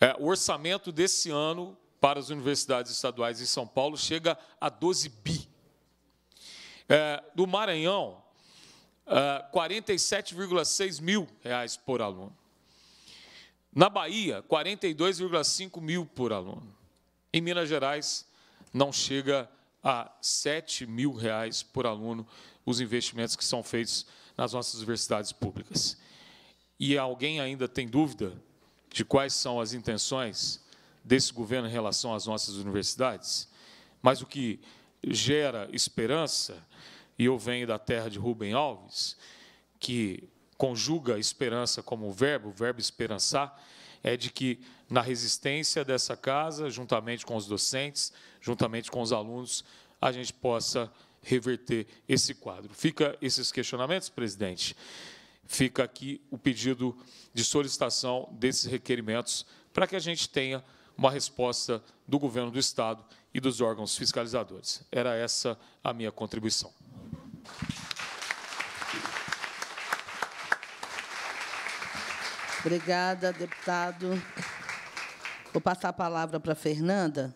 É, o orçamento desse ano para as universidades estaduais em São Paulo chega a 12 bi. É, do Maranhão, é, 47,6 mil reais por aluno. Na Bahia, 42,5 mil por aluno. Em Minas Gerais, não chega a 7 mil reais por aluno os investimentos que são feitos nas nossas universidades públicas. E alguém ainda tem dúvida de quais são as intenções desse governo em relação às nossas universidades? Mas o que gera esperança, e eu venho da terra de Rubem Alves, que conjuga esperança como verbo, o verbo esperançar, é de que na resistência dessa casa, juntamente com os docentes, juntamente com os alunos, a gente possa reverter esse quadro. Fica esses questionamentos, presidente. Fica aqui o pedido de solicitação desses requerimentos para que a gente tenha uma resposta do governo do Estado e dos órgãos fiscalizadores. Era essa a minha contribuição. Obrigada, deputado. Vou passar a palavra para a Fernanda.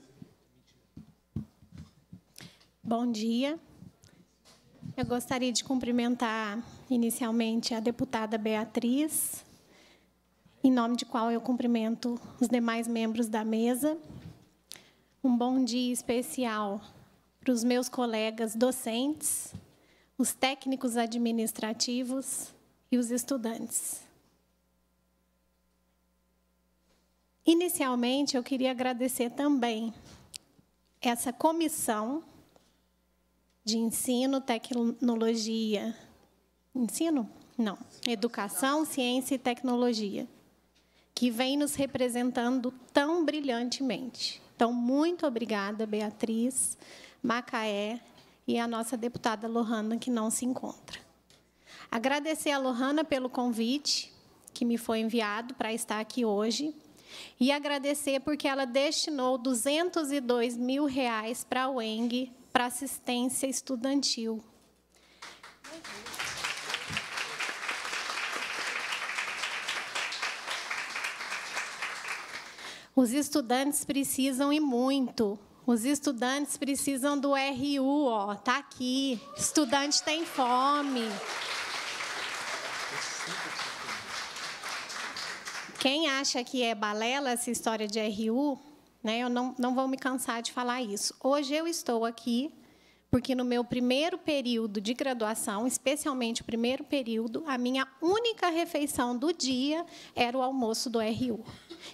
Bom dia. Eu gostaria de cumprimentar inicialmente a deputada Beatriz, em nome de qual eu cumprimento os demais membros da mesa. Um bom dia especial para os meus colegas docentes, os técnicos administrativos e os estudantes. Inicialmente, eu queria agradecer também essa comissão de ensino, tecnologia, ensino? Não, educação, ciência e tecnologia, que vem nos representando tão brilhantemente. Então, muito obrigada, Beatriz, Macaé e a nossa deputada Lohana, que não se encontra. Agradecer a Lohana pelo convite que me foi enviado para estar aqui hoje e agradecer porque ela destinou 202 mil reais para a UENG, para assistência estudantil. Os estudantes precisam e muito. Os estudantes precisam do RU, ó, tá aqui. Estudante tem fome. Quem acha que é balela essa história de RU, né, eu não, não vou me cansar de falar isso. Hoje eu estou aqui porque no meu primeiro período de graduação, especialmente o primeiro período, a minha única refeição do dia era o almoço do RU.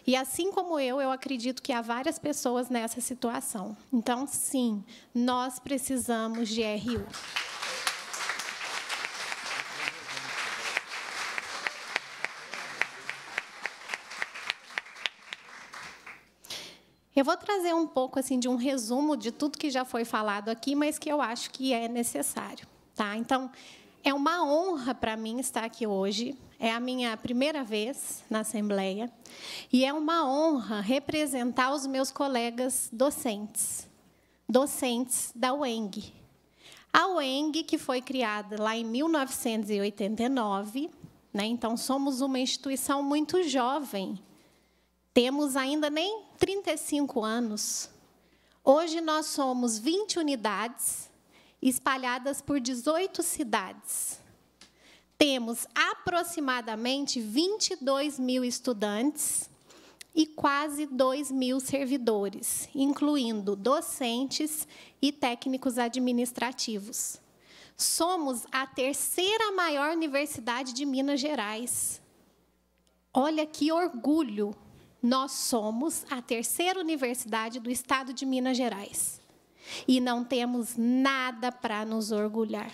E assim como eu, eu acredito que há várias pessoas nessa situação. Então, sim, nós precisamos de RU. Eu vou trazer um pouco assim de um resumo de tudo que já foi falado aqui, mas que eu acho que é necessário, tá? Então, é uma honra para mim estar aqui hoje. É a minha primeira vez na Assembleia e é uma honra representar os meus colegas docentes, docentes da UENG. A UENG, que foi criada lá em 1989, né? então somos uma instituição muito jovem temos ainda nem 35 anos. Hoje nós somos 20 unidades espalhadas por 18 cidades. Temos aproximadamente 22 mil estudantes e quase 2 mil servidores, incluindo docentes e técnicos administrativos. Somos a terceira maior universidade de Minas Gerais. Olha que orgulho nós somos a terceira universidade do estado de Minas Gerais. E não temos nada para nos orgulhar.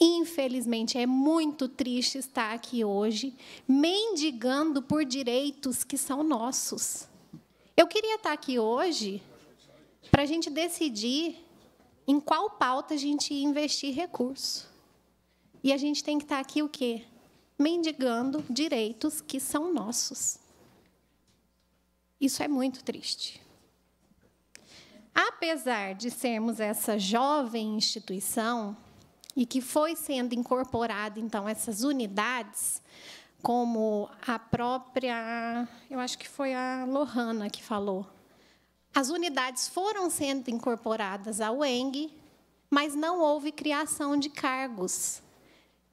Infelizmente, é muito triste estar aqui hoje, mendigando por direitos que são nossos. Eu queria estar aqui hoje para a gente decidir em qual pauta a gente ia investir recurso. E a gente tem que estar aqui o quê? Mendigando direitos que são nossos. Isso é muito triste. Apesar de sermos essa jovem instituição e que foi sendo incorporada então essas unidades, como a própria, eu acho que foi a Lohana que falou, as unidades foram sendo incorporadas à ENG, mas não houve criação de cargos.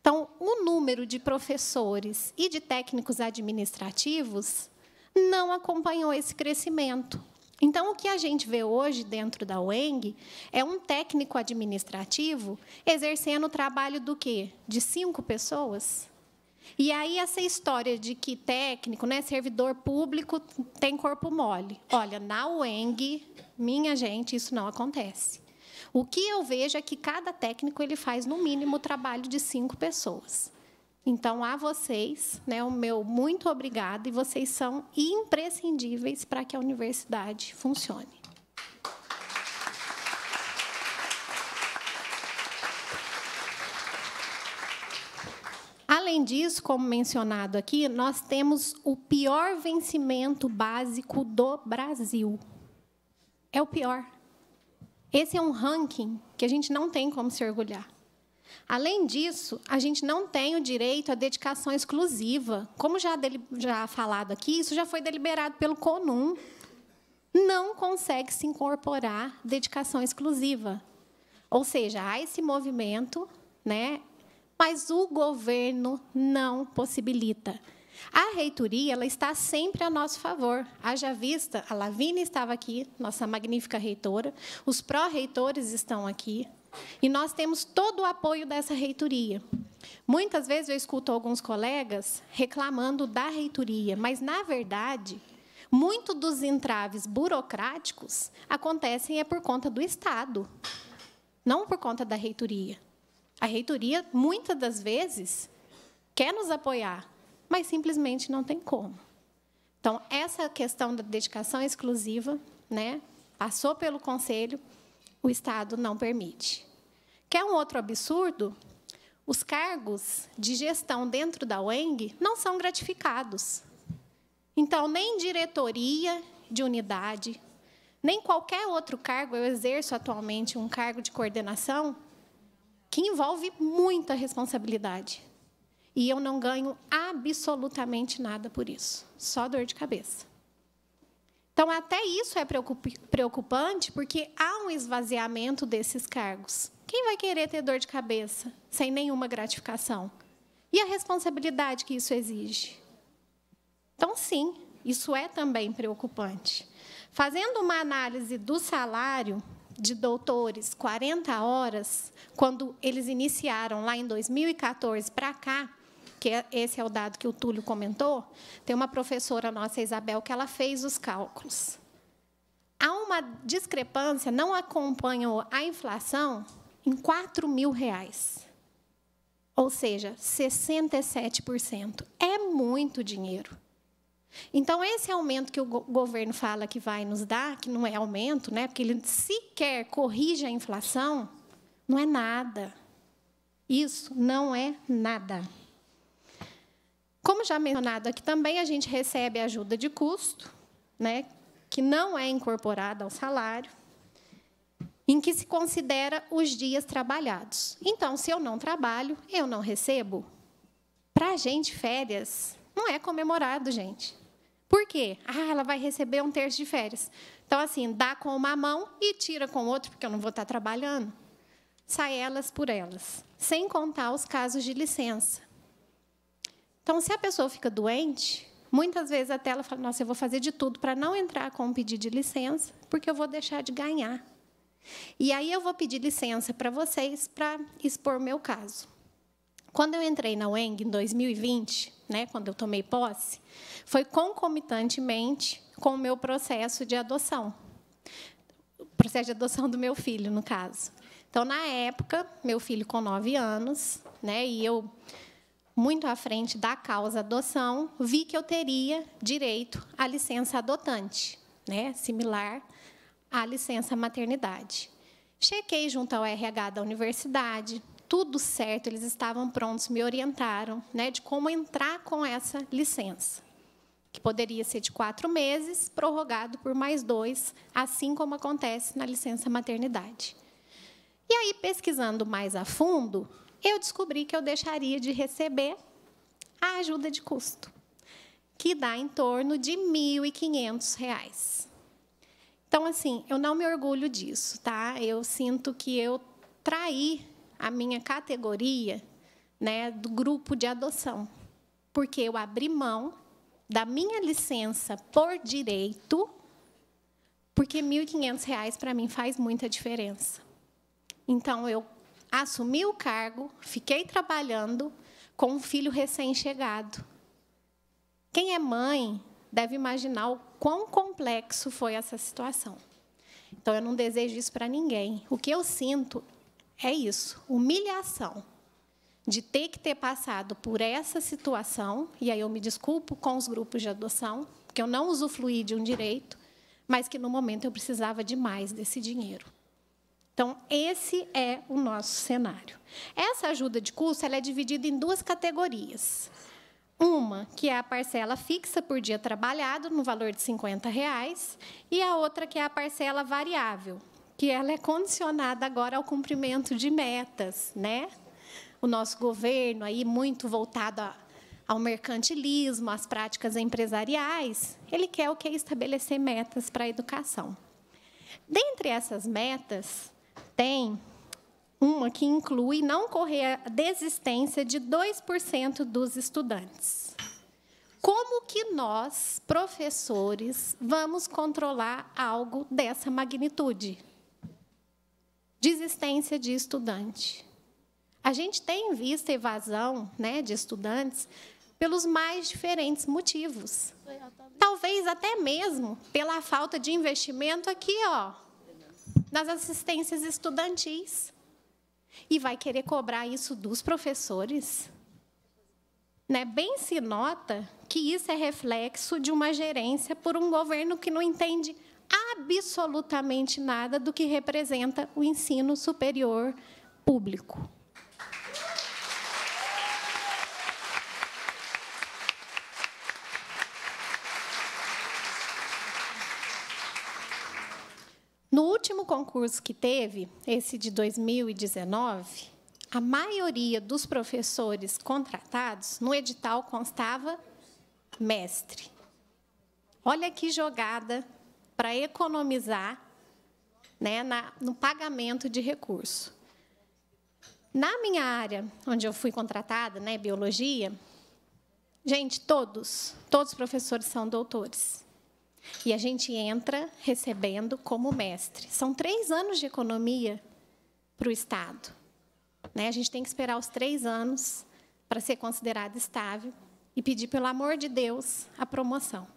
Então, o número de professores e de técnicos administrativos não acompanhou esse crescimento. Então, o que a gente vê hoje dentro da UENG é um técnico administrativo exercendo o trabalho do quê? De cinco pessoas? E aí essa história de que técnico, né, servidor público tem corpo mole. Olha, na UENG, minha gente, isso não acontece. O que eu vejo é que cada técnico ele faz no mínimo o trabalho de cinco pessoas. Então, a vocês, né, o meu muito obrigado, e vocês são imprescindíveis para que a universidade funcione. Além disso, como mencionado aqui, nós temos o pior vencimento básico do Brasil. É o pior. Esse é um ranking que a gente não tem como se orgulhar. Além disso, a gente não tem o direito à dedicação exclusiva. Como já, já falado aqui, isso já foi deliberado pelo CONUM. Não consegue se incorporar dedicação exclusiva. Ou seja, há esse movimento, né? mas o governo não possibilita. A reitoria ela está sempre a nosso favor. Haja vista, a Lavina estava aqui, nossa magnífica reitora, os pró-reitores estão aqui, e nós temos todo o apoio dessa reitoria. Muitas vezes eu escuto alguns colegas reclamando da reitoria, mas, na verdade, muito dos entraves burocráticos acontecem é por conta do Estado, não por conta da reitoria. A reitoria, muitas das vezes, quer nos apoiar, mas simplesmente não tem como. Então, essa questão da dedicação exclusiva né, passou pelo Conselho, o Estado não permite. Quer um outro absurdo? Os cargos de gestão dentro da UENG não são gratificados. Então, nem diretoria de unidade, nem qualquer outro cargo, eu exerço atualmente um cargo de coordenação, que envolve muita responsabilidade. E eu não ganho absolutamente nada por isso, só dor de cabeça. Então, até isso é preocupante, porque há um esvaziamento desses cargos. Quem vai querer ter dor de cabeça sem nenhuma gratificação? E a responsabilidade que isso exige? Então, sim, isso é também preocupante. Fazendo uma análise do salário de doutores, 40 horas, quando eles iniciaram lá em 2014 para cá, que é, esse é o dado que o Túlio comentou, tem uma professora nossa, Isabel, que ela fez os cálculos. Há uma discrepância, não acompanhou a inflação em 4 mil reais. Ou seja, 67%. É muito dinheiro. Então, esse aumento que o governo fala que vai nos dar, que não é aumento, né, porque ele sequer corrige a inflação, não é nada. Isso não é nada. Como já mencionado aqui também, a gente recebe ajuda de custo, né, que não é incorporada ao salário, em que se considera os dias trabalhados. Então, se eu não trabalho, eu não recebo. Para a gente, férias não é comemorado, gente. Por quê? Ah, ela vai receber um terço de férias. Então, assim, dá com uma mão e tira com outra, porque eu não vou estar trabalhando. Sai elas por elas. Sem contar os casos de licença. Então, se a pessoa fica doente, muitas vezes até ela fala: Nossa, eu vou fazer de tudo para não entrar com um pedido de licença, porque eu vou deixar de ganhar. E aí eu vou pedir licença para vocês para expor meu caso. Quando eu entrei na UENG em 2020, né, quando eu tomei posse, foi concomitantemente com o meu processo de adoção. O processo de adoção do meu filho, no caso. Então, na época, meu filho com nove anos, né, e eu muito à frente da causa adoção, vi que eu teria direito à licença adotante, né, similar à licença maternidade. Chequei junto ao RH da universidade, tudo certo, eles estavam prontos, me orientaram né, de como entrar com essa licença, que poderia ser de quatro meses, prorrogado por mais dois, assim como acontece na licença maternidade. E aí, pesquisando mais a fundo, eu descobri que eu deixaria de receber a ajuda de custo, que dá em torno de R$ 1.500. Então, assim, eu não me orgulho disso, tá? Eu sinto que eu traí a minha categoria né, do grupo de adoção, porque eu abri mão da minha licença por direito, porque R$ 1.500 para mim faz muita diferença. Então, eu assumi o cargo, fiquei trabalhando com um filho recém-chegado. Quem é mãe deve imaginar o quão complexo foi essa situação. Então, eu não desejo isso para ninguém. O que eu sinto é isso: humilhação de ter que ter passado por essa situação, e aí eu me desculpo com os grupos de adoção, porque eu não usufruí de um direito, mas que no momento eu precisava demais desse dinheiro. Então, esse é o nosso cenário. Essa ajuda de custo ela é dividida em duas categorias. Uma, que é a parcela fixa por dia trabalhado, no valor de R$ 50,00, reais, e a outra, que é a parcela variável, que ela é condicionada agora ao cumprimento de metas. Né? O nosso governo, aí muito voltado a, ao mercantilismo, às práticas empresariais, ele quer o que é estabelecer metas para a educação. Dentre essas metas, tem uma que inclui não correr a desistência de 2% dos estudantes. Como que nós, professores, vamos controlar algo dessa magnitude? Desistência de estudante. A gente tem visto evasão né, de estudantes pelos mais diferentes motivos. Talvez até mesmo pela falta de investimento aqui, ó, nas assistências estudantis. E vai querer cobrar isso dos professores? Né? Bem se nota que isso é reflexo de uma gerência por um governo que não entende absolutamente nada do que representa o ensino superior público. último concurso que teve, esse de 2019, a maioria dos professores contratados no edital constava mestre. Olha que jogada para economizar né, na, no pagamento de recurso. Na minha área, onde eu fui contratada, né, biologia, gente, todos, todos os professores são doutores. E a gente entra recebendo como mestre. São três anos de economia para o Estado. Né? A gente tem que esperar os três anos para ser considerado estável e pedir, pelo amor de Deus, a promoção.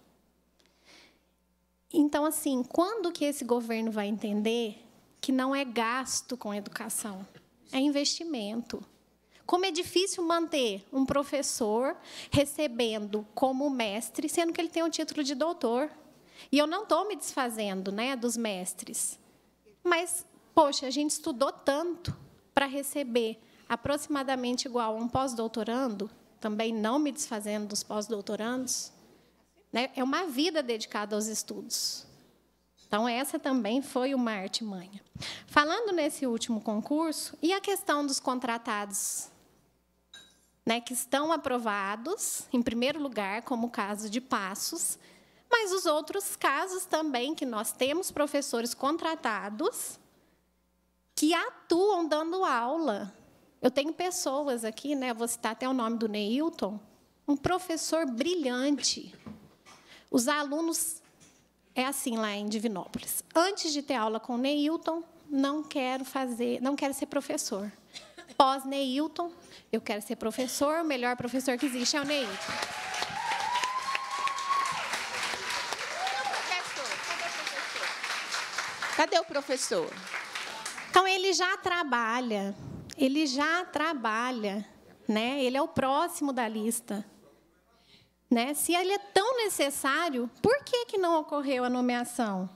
Então, assim, quando que esse governo vai entender que não é gasto com educação, é investimento? Como é difícil manter um professor recebendo como mestre, sendo que ele tem o um título de doutor. E eu não estou me desfazendo né, dos mestres. Mas, poxa, a gente estudou tanto para receber aproximadamente igual a um pós-doutorando, também não me desfazendo dos pós-doutorandos. Né, é uma vida dedicada aos estudos. Então, essa também foi uma artimanha. Falando nesse último concurso, e a questão dos contratados né, que estão aprovados, em primeiro lugar, como o caso de Passos, mas os outros casos também que nós temos professores contratados que atuam dando aula. Eu tenho pessoas aqui, né, vou citar até o nome do Neilton, um professor brilhante. Os alunos é assim lá em Divinópolis. Antes de ter aula com o Neilton, não quero fazer, não quero ser professor. Pós Neilton, eu quero ser professor, o melhor professor que existe é o Neilton. Cadê o professor? Então ele já trabalha, ele já trabalha, né? Ele é o próximo da lista. Né? Se ele é tão necessário, por que, que não ocorreu a nomeação?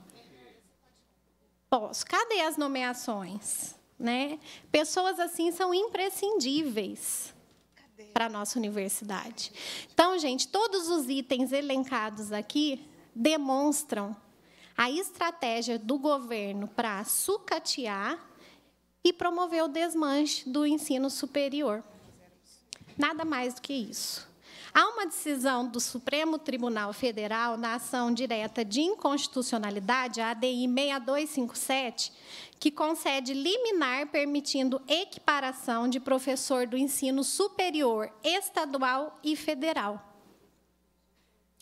Posso. Cadê as nomeações? Né? Pessoas assim são imprescindíveis para a nossa universidade. Então, gente, todos os itens elencados aqui demonstram a estratégia do governo para sucatear e promover o desmanche do ensino superior. Nada mais do que isso. Há uma decisão do Supremo Tribunal Federal na ação direta de inconstitucionalidade, a ADI 6257, que concede liminar permitindo equiparação de professor do ensino superior estadual e federal.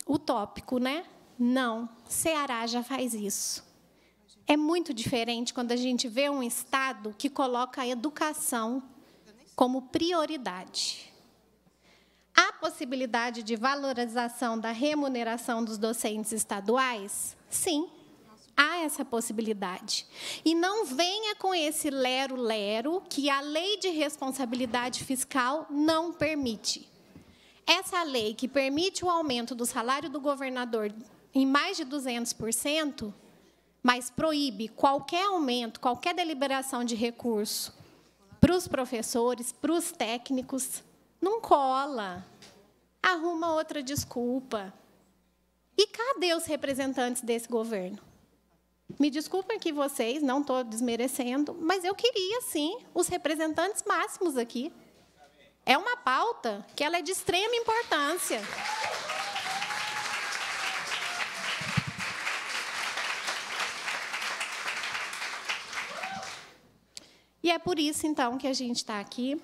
Utópico, né? Não, Ceará já faz isso. É muito diferente quando a gente vê um Estado que coloca a educação como prioridade. Há possibilidade de valorização da remuneração dos docentes estaduais? Sim, há essa possibilidade. E não venha com esse lero-lero que a lei de responsabilidade fiscal não permite. Essa lei que permite o aumento do salário do governador em mais de 200%, mas proíbe qualquer aumento, qualquer deliberação de recurso para os professores, para os técnicos, não cola. Arruma outra desculpa. E cadê os representantes desse governo? Me desculpem que vocês, não estou desmerecendo, mas eu queria, sim, os representantes máximos aqui. É uma pauta que ela é de extrema importância. E é por isso, então, que a gente está aqui.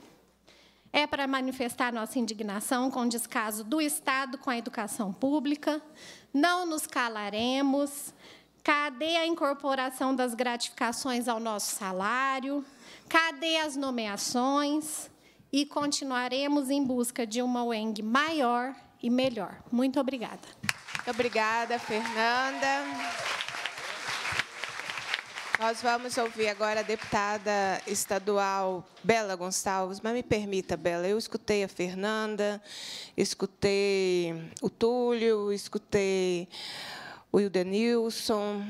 É para manifestar nossa indignação com o descaso do Estado com a educação pública. Não nos calaremos. Cadê a incorporação das gratificações ao nosso salário? Cadê as nomeações? E continuaremos em busca de uma UENG maior e melhor. Muito obrigada. Obrigada, Fernanda. Nós vamos ouvir agora a deputada estadual Bela Gonçalves. Mas me permita, Bela, eu escutei a Fernanda, escutei o Túlio, escutei o Hildenilson,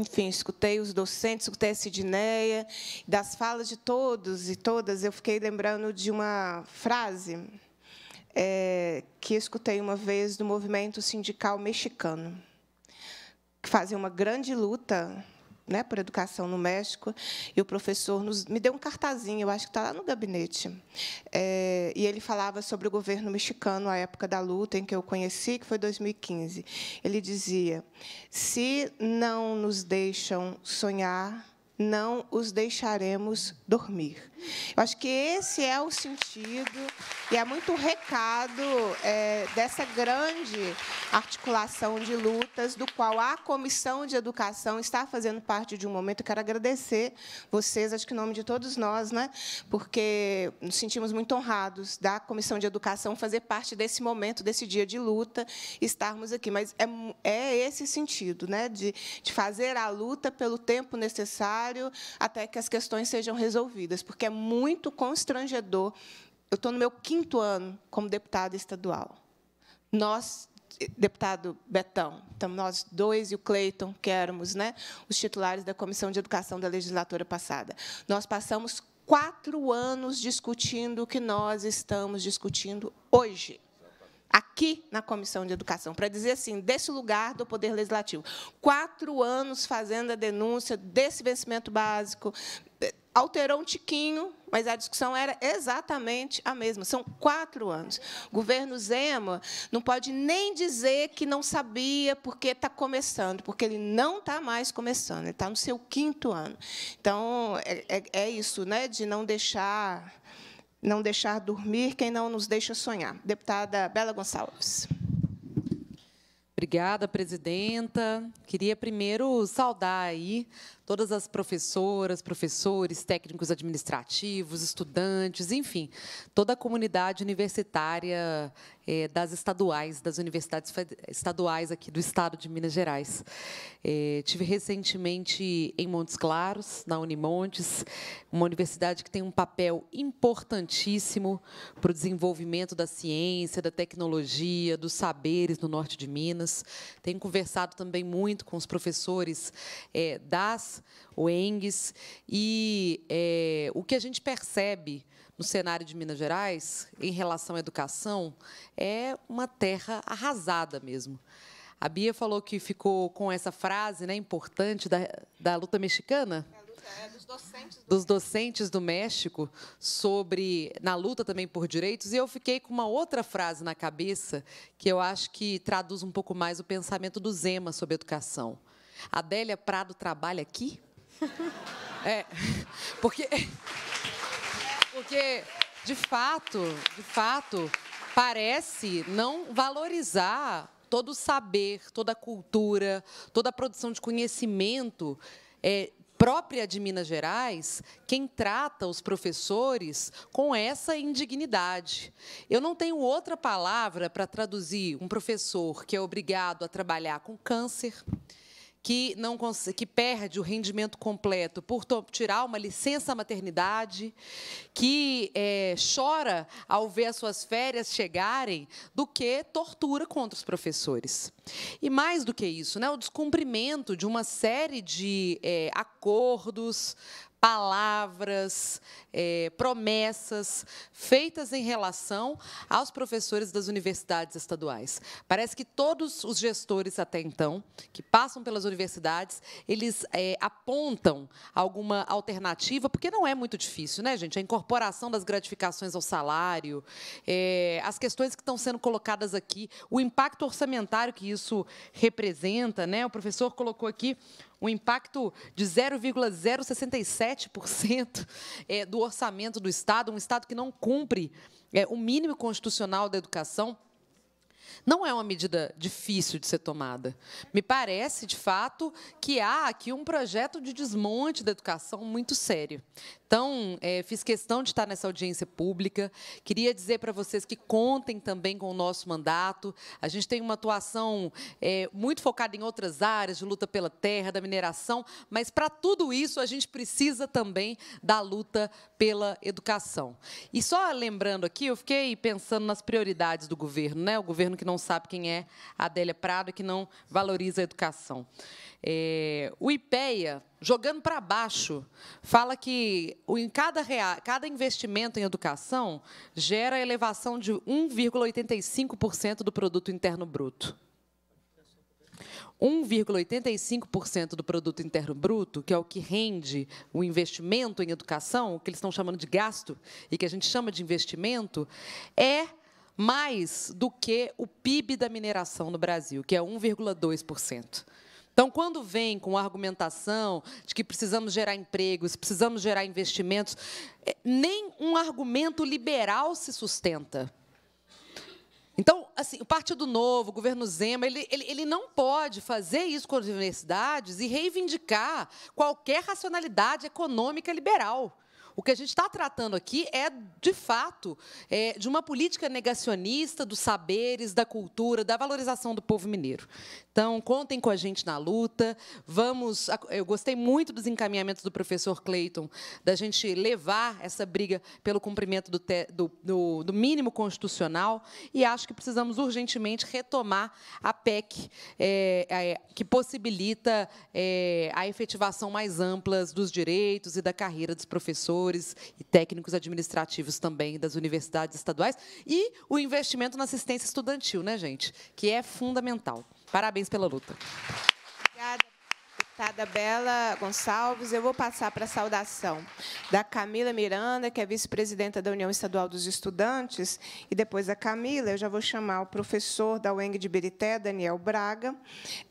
enfim, escutei os docentes, escutei a Sidneia. Das falas de todos e todas, eu fiquei lembrando de uma frase é, que escutei uma vez do movimento sindical mexicano, que fazia uma grande luta né, por educação no México, e o professor nos, me deu um cartazinho, eu acho que está lá no gabinete. É, e ele falava sobre o governo mexicano, a época da luta em que eu conheci, que foi 2015. Ele dizia: se não nos deixam sonhar, não os deixaremos dormir. Eu acho que esse é o sentido e é muito o recado é, dessa grande articulação de lutas, do qual a Comissão de Educação está fazendo parte de um momento. Eu quero agradecer vocês, acho que em nome de todos nós, né, porque nos sentimos muito honrados da Comissão de Educação fazer parte desse momento, desse dia de luta, estarmos aqui. Mas é, é esse sentido, né, de, de fazer a luta pelo tempo necessário até que as questões sejam resolvidas, porque é muito constrangedor. Eu estou no meu quinto ano como deputada estadual. Nós deputado Betão, então nós dois e o Cleiton, que éramos né, os titulares da Comissão de Educação da legislatura passada. Nós passamos quatro anos discutindo o que nós estamos discutindo hoje aqui na Comissão de Educação, para dizer assim, desse lugar do Poder Legislativo. Quatro anos fazendo a denúncia desse vencimento básico, alterou um tiquinho, mas a discussão era exatamente a mesma. São quatro anos. O governo Zema não pode nem dizer que não sabia porque está começando, porque ele não está mais começando, ele está no seu quinto ano. Então, é, é, é isso, né, de não deixar não deixar dormir quem não nos deixa sonhar. Deputada Bela Gonçalves. Obrigada, presidenta. Queria primeiro saudar aí todas as professoras, professores, técnicos administrativos, estudantes, enfim, toda a comunidade universitária é, das estaduais, das universidades estaduais aqui do estado de Minas Gerais. É, tive recentemente em Montes Claros, na Unimontes, uma universidade que tem um papel importantíssimo para o desenvolvimento da ciência, da tecnologia, dos saberes no norte de Minas. Tenho conversado também muito com os professores é, das o Engues. E é, o que a gente percebe no cenário de Minas Gerais, em relação à educação, é uma terra arrasada mesmo. A Bia falou que ficou com essa frase né, importante da, da luta mexicana. É, é, dos, docentes do, dos docentes do México sobre na luta também por direitos e eu fiquei com uma outra frase na cabeça que eu acho que traduz um pouco mais o pensamento do Zema sobre educação. Adélia Prado trabalha aqui? É, porque, porque de fato, de fato, parece não valorizar todo o saber, toda a cultura, toda a produção de conhecimento é, própria de Minas Gerais, quem trata os professores com essa indignidade. Eu não tenho outra palavra para traduzir um professor que é obrigado a trabalhar com câncer, que não que perde o rendimento completo por tirar uma licença maternidade, que é, chora ao ver as suas férias chegarem, do que tortura contra os professores. E mais do que isso, né, o descumprimento de uma série de é, acordos, palavras, é, promessas feitas em relação aos professores das universidades estaduais. Parece que todos os gestores até então que passam pelas universidades eles é, apontam alguma alternativa, porque não é muito difícil, né, gente? A incorporação das gratificações ao salário, é, as questões que estão sendo colocadas aqui, o impacto orçamentário que isso representa, né? O professor colocou aqui um impacto de 0,067% eh, do orçamento do Estado, um Estado que não cumpre eh, o mínimo constitucional da educação. Não é uma medida difícil de ser tomada. Me parece, de fato, que há aqui um projeto de desmonte da educação muito sério. Então, é, fiz questão de estar nessa audiência pública. Queria dizer para vocês que contem também com o nosso mandato. A gente tem uma atuação é, muito focada em outras áreas, de luta pela terra, da mineração, mas para tudo isso a gente precisa também da luta pela educação. E só lembrando aqui, eu fiquei pensando nas prioridades do governo, né? O governo que não sabe quem é Adélia Prado e que não valoriza a educação. É, o IPEA, jogando para baixo, fala que em cada, real, cada investimento em educação gera a elevação de 1,85% do produto interno bruto. 1,85% do produto interno bruto, que é o que rende o investimento em educação, o que eles estão chamando de gasto e que a gente chama de investimento, é mais do que o PIB da mineração no Brasil, que é 1,2%. Então, quando vem com a argumentação de que precisamos gerar empregos, precisamos gerar investimentos, é, nem um argumento liberal se sustenta. Então, assim, o Partido Novo, o governo Zema, ele, ele, ele, não pode fazer isso com as universidades e reivindicar qualquer racionalidade econômica liberal. O que a gente está tratando aqui é, de fato, é, de uma política negacionista dos saberes, da cultura, da valorização do povo mineiro. Então, contem com a gente na luta. Vamos. Eu gostei muito dos encaminhamentos do professor Clayton, da gente levar essa briga pelo cumprimento do, te, do, do, do mínimo constitucional. E acho que precisamos urgentemente retomar a PEC, é, é, que possibilita é, a efetivação mais ampla dos direitos e da carreira dos professores professores e técnicos administrativos também das universidades estaduais e o investimento na assistência estudantil, né, gente? Que é fundamental. Parabéns pela luta. Obrigada deputada Bela Gonçalves, eu vou passar para a saudação da Camila Miranda, que é vice-presidenta da União Estadual dos Estudantes, e depois da Camila, eu já vou chamar o professor da UENG de Berité, Daniel Braga.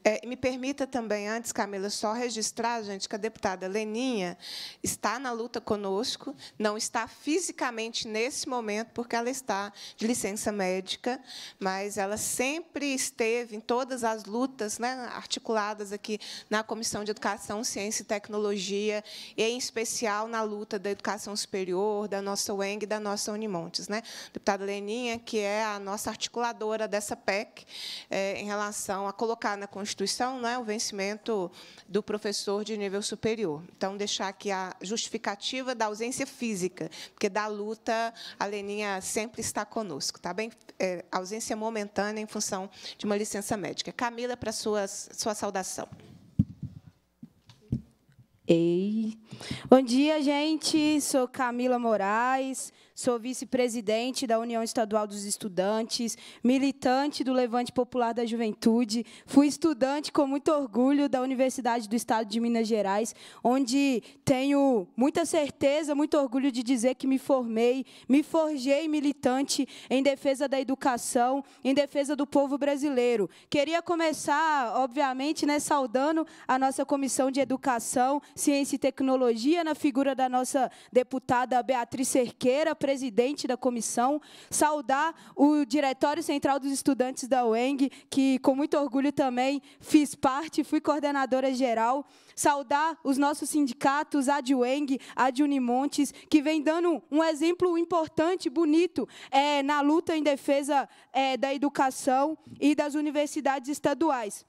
É, me permita também, antes, Camila, só registrar, gente, que a deputada Leninha está na luta conosco, não está fisicamente nesse momento, porque ela está de licença médica, mas ela sempre esteve em todas as lutas né, articuladas aqui na Comissão Comissão de Educação, Ciência e Tecnologia, e em especial na luta da educação superior, da nossa UENG e da nossa Unimontes. Né? deputada Leninha, que é a nossa articuladora dessa PEC, é, em relação a colocar na Constituição né, o vencimento do professor de nível superior. Então, deixar aqui a justificativa da ausência física, porque da luta a Leninha sempre está conosco. Tá bem? É, ausência momentânea em função de uma licença médica. Camila, para suas, sua saudação. Ei. Bom dia, gente. Sou Camila Moraes, sou vice-presidente da União Estadual dos Estudantes, militante do Levante Popular da Juventude, fui estudante com muito orgulho da Universidade do Estado de Minas Gerais, onde tenho muita certeza, muito orgulho de dizer que me formei, me forjei militante em defesa da educação, em defesa do povo brasileiro. Queria começar, obviamente, né, saudando a nossa Comissão de Educação, Ciência e Tecnologia, na figura da nossa deputada Beatriz Cerqueira, presidente da comissão, saudar o Diretório Central dos Estudantes da UENG, que com muito orgulho também fiz parte, fui coordenadora geral, saudar os nossos sindicatos, a de UENG, a de Unimontes, que vem dando um exemplo importante, bonito, é, na luta em defesa é, da educação e das universidades estaduais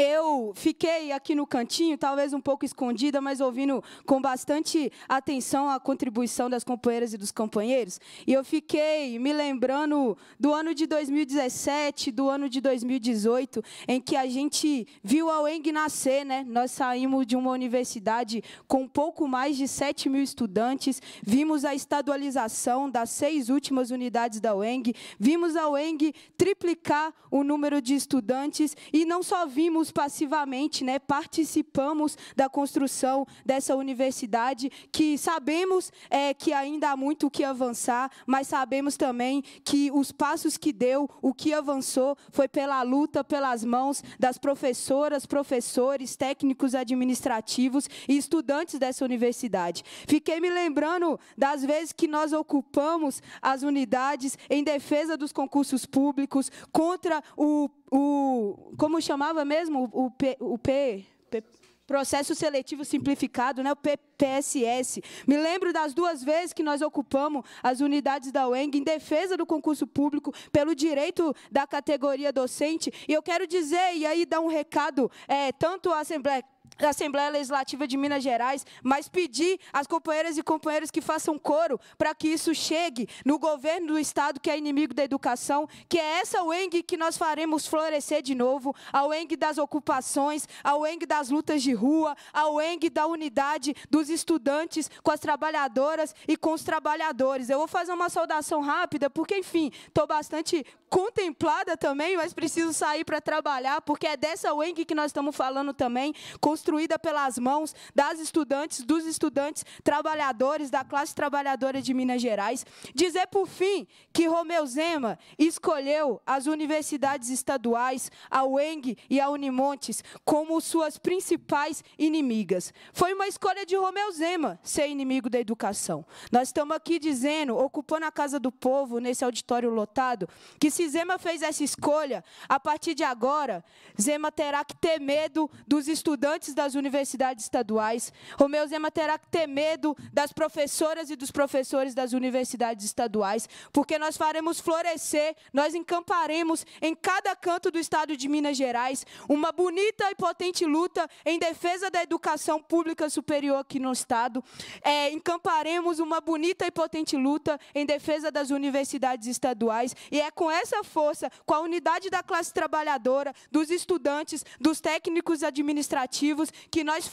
eu fiquei aqui no cantinho, talvez um pouco escondida, mas ouvindo com bastante atenção a contribuição das companheiras e dos companheiros. E eu fiquei me lembrando do ano de 2017, do ano de 2018, em que a gente viu a UENG nascer. Né? Nós saímos de uma universidade com pouco mais de 7 mil estudantes, vimos a estadualização das seis últimas unidades da UENG, vimos a UENG triplicar o número de estudantes, e não só vimos passivamente, né, participamos da construção dessa universidade, que sabemos é, que ainda há muito o que avançar, mas sabemos também que os passos que deu, o que avançou, foi pela luta, pelas mãos das professoras, professores, técnicos administrativos e estudantes dessa universidade. Fiquei me lembrando das vezes que nós ocupamos as unidades em defesa dos concursos públicos, contra o o como chamava mesmo o, P, o P, P processo seletivo simplificado, né, o PPSS. Me lembro das duas vezes que nós ocupamos as unidades da UENG em defesa do concurso público, pelo direito da categoria docente. E eu quero dizer, e aí dar um recado, é, tanto a Assembleia da Assembleia Legislativa de Minas Gerais, mas pedir às companheiras e companheiros que façam coro para que isso chegue no governo do Estado, que é inimigo da educação, que é essa UENG que nós faremos florescer de novo, a UENG das ocupações, a UENG das lutas de rua, a UENG da unidade dos estudantes com as trabalhadoras e com os trabalhadores. Eu vou fazer uma saudação rápida, porque, enfim, estou bastante contemplada também, mas preciso sair para trabalhar, porque é dessa UENG que nós estamos falando também, com construída pelas mãos das estudantes, dos estudantes trabalhadores, da classe trabalhadora de Minas Gerais. Dizer, por fim, que Romeu Zema escolheu as universidades estaduais, a UENG e a Unimontes, como suas principais inimigas. Foi uma escolha de Romeu Zema ser inimigo da educação. Nós estamos aqui dizendo, ocupando a Casa do Povo, nesse auditório lotado, que se Zema fez essa escolha, a partir de agora, Zema terá que ter medo dos estudantes estudantes das universidades estaduais. Romeu Zema terá que ter medo das professoras e dos professores das universidades estaduais, porque nós faremos florescer, nós encamparemos em cada canto do estado de Minas Gerais uma bonita e potente luta em defesa da educação pública superior aqui no estado. É, encamparemos uma bonita e potente luta em defesa das universidades estaduais e é com essa força, com a unidade da classe trabalhadora, dos estudantes, dos técnicos administrativos que nós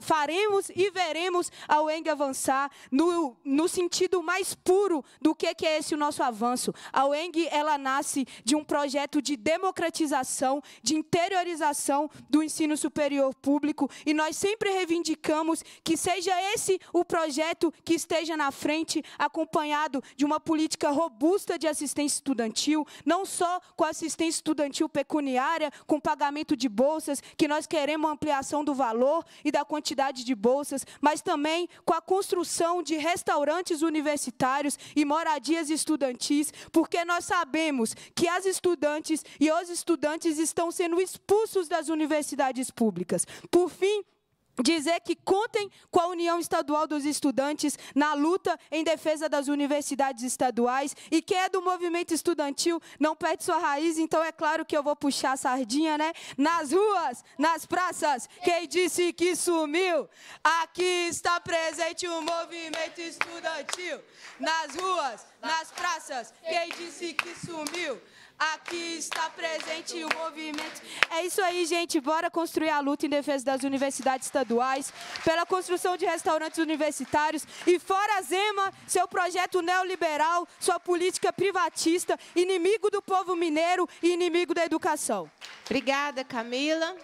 faremos e veremos a Eng avançar no, no sentido mais puro do que, que é esse o nosso avanço. A Eng ela nasce de um projeto de democratização, de interiorização do ensino superior público e nós sempre reivindicamos que seja esse o projeto que esteja na frente, acompanhado de uma política robusta de assistência estudantil, não só com assistência estudantil pecuniária, com pagamento de bolsas, que nós queremos ampliação do valor e da quantidade de bolsas, mas também com a construção de restaurantes universitários e moradias estudantis, porque nós sabemos que as estudantes e os estudantes estão sendo expulsos das universidades públicas. Por fim, dizer que contem com a União Estadual dos Estudantes na luta em defesa das universidades estaduais e quem é do movimento estudantil não perde sua raiz, então é claro que eu vou puxar a sardinha, né? Nas ruas, nas praças, quem disse que sumiu? Aqui está presente o movimento estudantil. Nas ruas, nas praças, quem disse que sumiu? Aqui está presente o movimento. É isso aí, gente. Bora construir a luta em defesa das universidades estaduais, pela construção de restaurantes universitários e fora Zema, seu projeto neoliberal, sua política privatista, inimigo do povo mineiro e inimigo da educação. Obrigada, Camila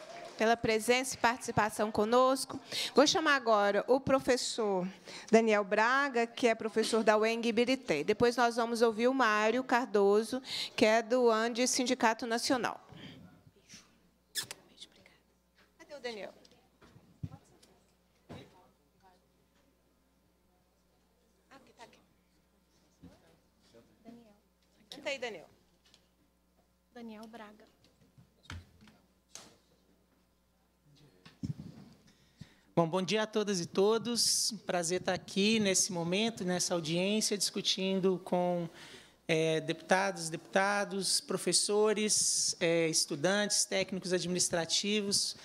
pela presença e participação conosco. Vou chamar agora o professor Daniel Braga, que é professor da UENG Birité. Depois nós vamos ouvir o Mário Cardoso, que é do ANDE Sindicato Nacional. Cadê o Daniel? Tá Senta aí, Daniel. Daniel Braga. Bom, bom dia a todas e todos. Prazer estar aqui nesse momento, nessa audiência, discutindo com é, deputados, deputados, professores, é, estudantes, técnicos administrativos.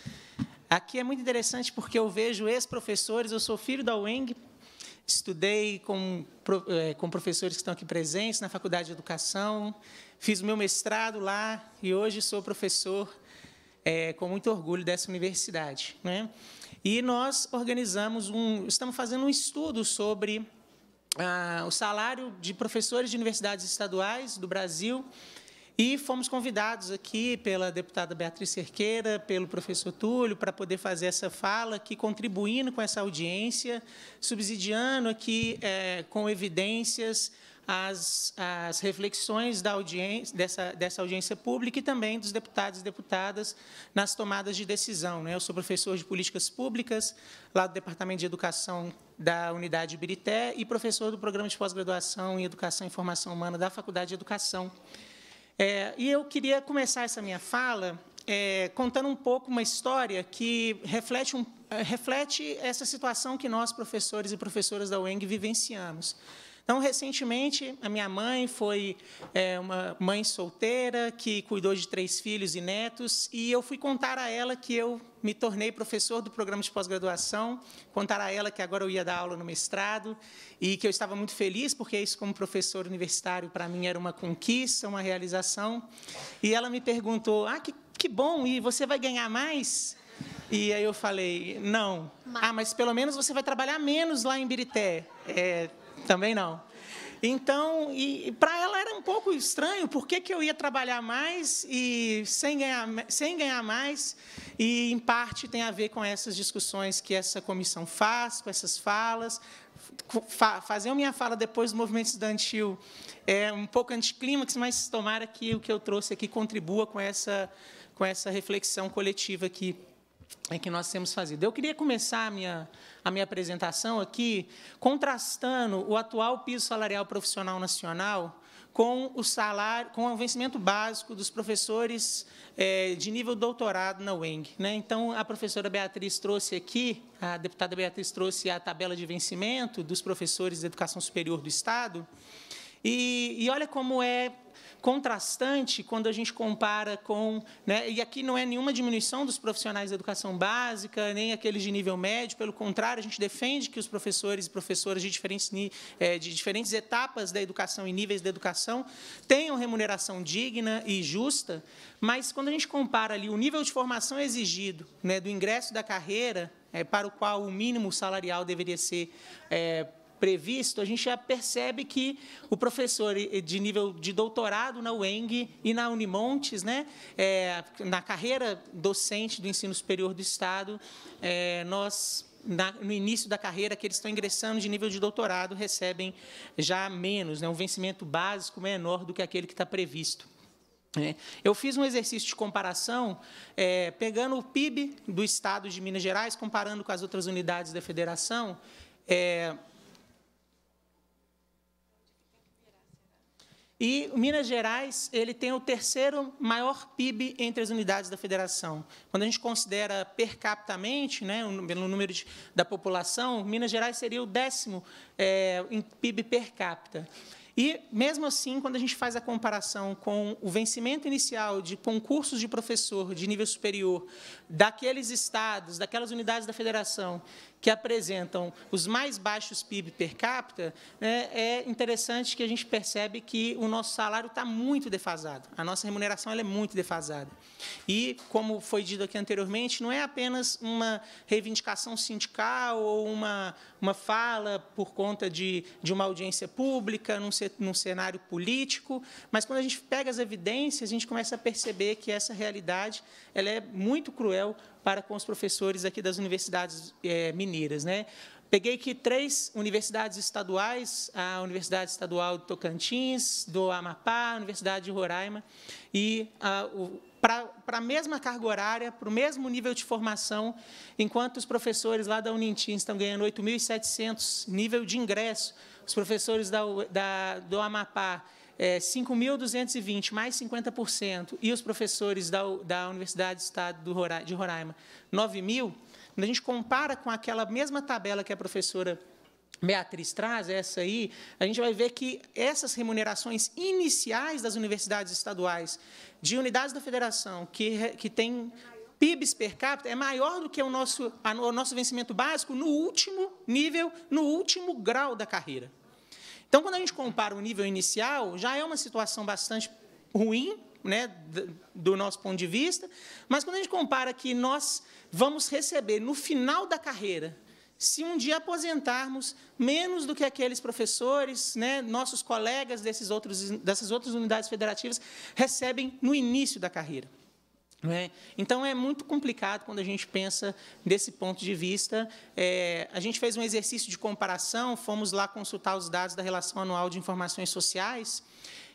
Aqui é muito interessante porque eu vejo ex-professores, eu sou filho da UENG, estudei com, é, com professores que estão aqui presentes na Faculdade de Educação, fiz o meu mestrado lá e hoje sou professor é, com muito orgulho dessa universidade. Né? E nós organizamos um, estamos fazendo um estudo sobre ah, o salário de professores de universidades estaduais do Brasil e fomos convidados aqui pela deputada Beatriz Cerqueira, pelo professor Túlio, para poder fazer essa fala, que contribuindo com essa audiência, subsidiando aqui é, com evidências as, as reflexões da audiência, dessa, dessa audiência pública e também dos deputados e deputadas nas tomadas de decisão. Né? Eu sou professor de políticas públicas, lá do Departamento de Educação da Unidade Ibirité e professor do Programa de Pós-Graduação em Educação e Formação Humana da Faculdade de Educação. É, e eu queria começar essa minha fala é, contando um pouco uma história que reflete, um, é, reflete essa situação que nós, professores e professoras da UENG, vivenciamos. Então, recentemente, a minha mãe foi é, uma mãe solteira que cuidou de três filhos e netos, e eu fui contar a ela que eu me tornei professor do programa de pós-graduação, contar a ela que agora eu ia dar aula no mestrado e que eu estava muito feliz, porque isso, como professor universitário, para mim era uma conquista, uma realização. E ela me perguntou: Ah, que, que bom, e você vai ganhar mais? E aí eu falei: Não. Mas... Ah, mas pelo menos você vai trabalhar menos lá em Birité. É, também não. Então, e, e para ela era um pouco estranho, por que, que eu ia trabalhar mais e sem ganhar, sem ganhar mais? E, em parte, tem a ver com essas discussões que essa comissão faz, com essas falas. Fa fazer a minha fala depois do movimento estudantil é um pouco anticlímax, mas tomara que o que eu trouxe aqui contribua com essa, com essa reflexão coletiva aqui é que nós temos fazido. Eu queria começar a minha, a minha apresentação aqui contrastando o atual piso salarial profissional nacional com o salário, com o vencimento básico dos professores é, de nível doutorado na UENG. Né? Então, a professora Beatriz trouxe aqui, a deputada Beatriz trouxe a tabela de vencimento dos professores de educação superior do Estado, e, e olha como é contrastante quando a gente compara com. Né, e aqui não é nenhuma diminuição dos profissionais da educação básica, nem aqueles de nível médio, pelo contrário, a gente defende que os professores e professoras de diferentes, eh, de diferentes etapas da educação e níveis da educação tenham remuneração digna e justa, mas quando a gente compara ali o nível de formação exigido né, do ingresso da carreira, é, para o qual o mínimo salarial deveria ser. É, previsto, a gente já percebe que o professor de nível de doutorado na UENG e na Unimontes, né, é, na carreira docente do ensino superior do Estado, é, nós na, no início da carreira que eles estão ingressando de nível de doutorado recebem já menos, né, um vencimento básico menor do que aquele que está previsto. Né. Eu fiz um exercício de comparação, é, pegando o PIB do Estado de Minas Gerais, comparando com as outras unidades da federação, é, E Minas Gerais ele tem o terceiro maior PIB entre as unidades da federação. Quando a gente considera per capita, né, pelo número de, da população, Minas Gerais seria o décimo é, em PIB per capita. E, mesmo assim, quando a gente faz a comparação com o vencimento inicial de concursos de professor de nível superior daqueles estados, daquelas unidades da federação que apresentam os mais baixos PIB per capita, né, é interessante que a gente percebe que o nosso salário está muito defasado, a nossa remuneração ela é muito defasada. E, como foi dito aqui anteriormente, não é apenas uma reivindicação sindical ou uma, uma fala por conta de, de uma audiência pública, num, num cenário político, mas quando a gente pega as evidências, a gente começa a perceber que essa realidade ela é muito cruel para com os professores aqui das universidades é, mineiras. Né? Peguei aqui três universidades estaduais, a Universidade Estadual do Tocantins, do Amapá, a Universidade de Roraima, e para a mesma carga horária, para o mesmo nível de formação, enquanto os professores lá da Unintim estão ganhando 8.700 nível de ingresso, os professores da, da, do Amapá é, 5.220, mais 50%, e os professores da, da Universidade do Estado de Roraima, 9.000, quando a gente compara com aquela mesma tabela que a professora Beatriz traz, essa aí, a gente vai ver que essas remunerações iniciais das universidades estaduais, de unidades da federação, que, que tem PIBs per capita é maior do que o nosso, o nosso vencimento básico no último nível, no último grau da carreira. Então, quando a gente compara o nível inicial, já é uma situação bastante ruim, né, do nosso ponto de vista, mas quando a gente compara que nós vamos receber no final da carreira, se um dia aposentarmos menos do que aqueles professores, né, nossos colegas desses outros, dessas outras unidades federativas recebem no início da carreira. É? Então é muito complicado quando a gente pensa desse ponto de vista. É, a gente fez um exercício de comparação, fomos lá consultar os dados da relação anual de informações sociais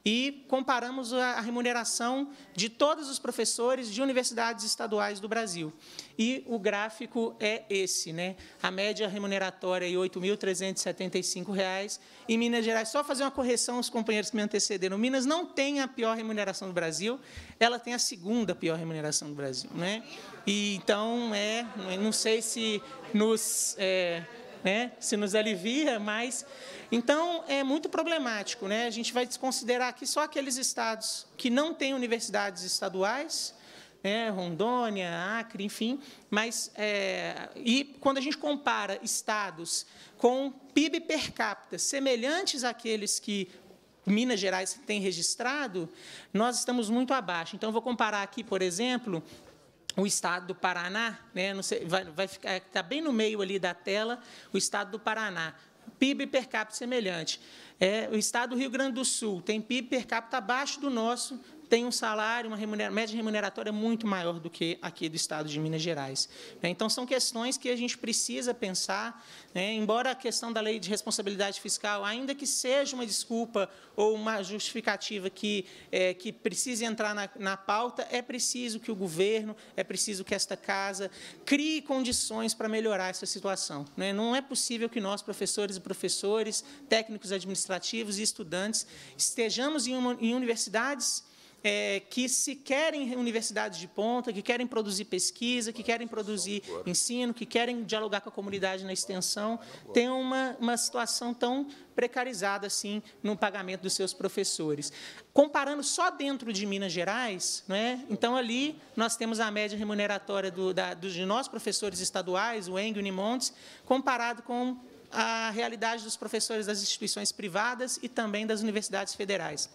e comparamos a remuneração de todos os professores de universidades estaduais do Brasil. E o gráfico é esse, né? A média remuneratória é R$ 8.375. Em Minas Gerais, só fazer uma correção aos companheiros que me antecederam. Minas não tem a pior remuneração do Brasil, ela tem a segunda pior remuneração do Brasil, né? E então é, não sei se nos é, né? se nos alivia, mas. Então, é muito problemático. Né? A gente vai desconsiderar aqui só aqueles estados que não têm universidades estaduais. Né? Rondônia, Acre, enfim, mas é... e quando a gente compara estados com PIB per capita semelhantes àqueles que Minas Gerais tem registrado, nós estamos muito abaixo. Então, vou comparar aqui, por exemplo, o estado do Paraná, né, não sei, vai, vai ficar, é está bem no meio ali da tela, o estado do Paraná. PIB per capita semelhante. É, o estado do Rio Grande do Sul tem PIB per capita abaixo do nosso, tem um salário, uma remunera média remuneratória muito maior do que aqui do Estado de Minas Gerais. Né? Então, são questões que a gente precisa pensar, né? embora a questão da lei de responsabilidade fiscal, ainda que seja uma desculpa ou uma justificativa que, é, que precise entrar na, na pauta, é preciso que o governo, é preciso que esta casa crie condições para melhorar essa situação. Né? Não é possível que nós, professores e professores, técnicos administrativos e estudantes, estejamos em, uma, em universidades é, que se querem universidades de ponta, que querem produzir pesquisa, que querem produzir ensino, que querem dialogar com a comunidade na extensão, tem uma, uma situação tão precarizada assim no pagamento dos seus professores. Comparando só dentro de Minas Gerais, né, então ali nós temos a média remuneratória do, da, dos de nós professores estaduais, o ENG, o Unimontes, comparado com a realidade dos professores das instituições privadas e também das universidades federais.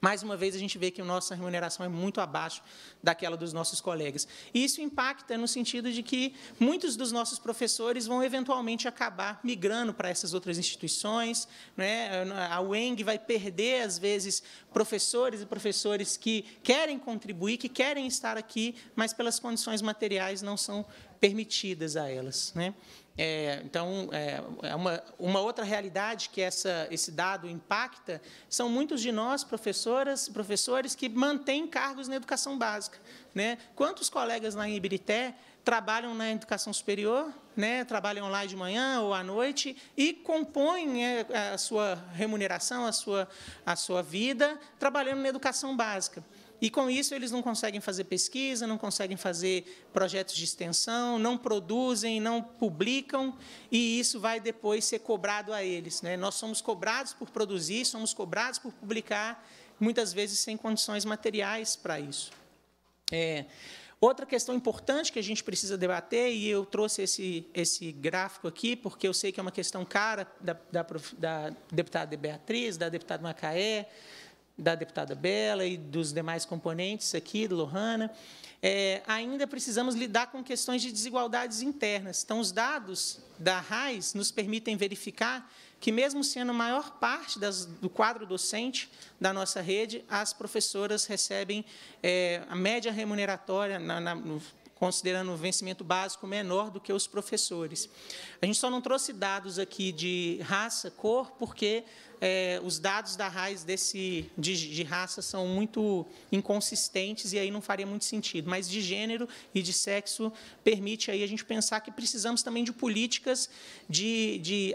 Mais uma vez, a gente vê que a nossa remuneração é muito abaixo daquela dos nossos colegas. E isso impacta no sentido de que muitos dos nossos professores vão eventualmente acabar migrando para essas outras instituições. Né? A UENG vai perder, às vezes, professores e professores que querem contribuir, que querem estar aqui, mas pelas condições materiais não são permitidas a elas. Né? É, então, é, é uma, uma outra realidade que essa, esse dado impacta são muitos de nós, professoras professores, que mantêm cargos na educação básica. Né? Quantos colegas lá em Ibirité trabalham na educação superior, né, trabalham lá de manhã ou à noite e compõem né, a sua remuneração, a sua, a sua vida, trabalhando na educação básica. E com isso eles não conseguem fazer pesquisa, não conseguem fazer projetos de extensão, não produzem, não publicam, e isso vai depois ser cobrado a eles. Né? Nós somos cobrados por produzir, somos cobrados por publicar, muitas vezes sem condições materiais para isso. É, outra questão importante que a gente precisa debater, e eu trouxe esse, esse gráfico aqui, porque eu sei que é uma questão cara da, da, da deputada Beatriz, da deputada Macaé, da deputada Bela e dos demais componentes aqui, do Lohana, é, ainda precisamos lidar com questões de desigualdades internas. Então, os dados da RAIS nos permitem verificar que, mesmo sendo a maior parte das, do quadro docente da nossa rede, as professoras recebem é, a média remuneratória, na, na, no, considerando o vencimento básico menor do que os professores. A gente só não trouxe dados aqui de raça, cor, porque é, os dados da raiz desse, de, de, raça são muito inconsistentes e aí não faria muito sentido. Mas de gênero e de sexo permite aí a gente pensar que precisamos também de políticas de, de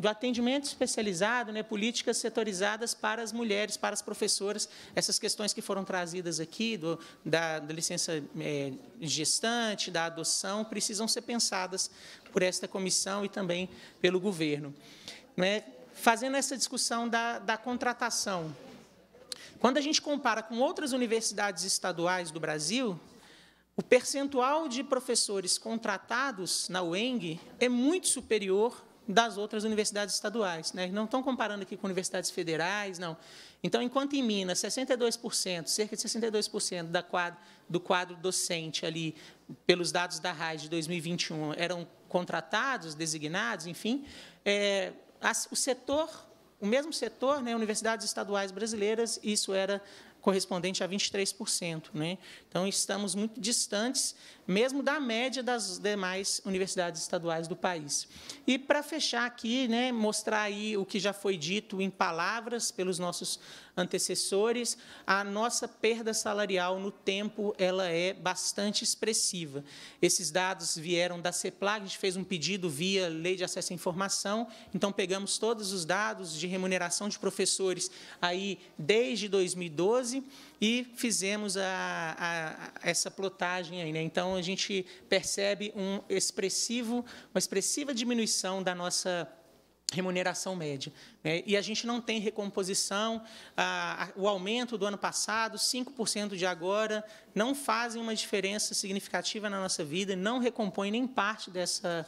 atendimento especializado, né, políticas setorizadas para as mulheres, para as professoras, essas questões que foram trazidas aqui, do, da, da licença é, gestante, da adoção, precisam ser pensadas por esta comissão e também pelo governo. Né? fazendo essa discussão da, da contratação. Quando a gente compara com outras universidades estaduais do Brasil, o percentual de professores contratados na UENG é muito superior das outras universidades estaduais. Né? Não estão comparando aqui com universidades federais, não. Então, enquanto em Minas, 62%, cerca de 62% da quadro, do quadro docente ali, pelos dados da Rais de 2021, eram contratados, designados, enfim, é, o setor, o mesmo setor, né, universidades estaduais brasileiras, isso era correspondente a 23%. Né? Então, estamos muito distantes, mesmo da média das demais universidades estaduais do país. E, para fechar aqui, né, mostrar aí o que já foi dito em palavras pelos nossos antecessores, a nossa perda salarial no tempo ela é bastante expressiva. Esses dados vieram da CEPLAG, a gente fez um pedido via Lei de Acesso à Informação, então pegamos todos os dados de remuneração de professores aí desde 2012 e fizemos a, a, a essa plotagem aí, né? Então a gente percebe um expressivo, uma expressiva diminuição da nossa remuneração média. Né? E a gente não tem recomposição, o aumento do ano passado, 5% de agora, não fazem uma diferença significativa na nossa vida, não recompõem nem parte dessa,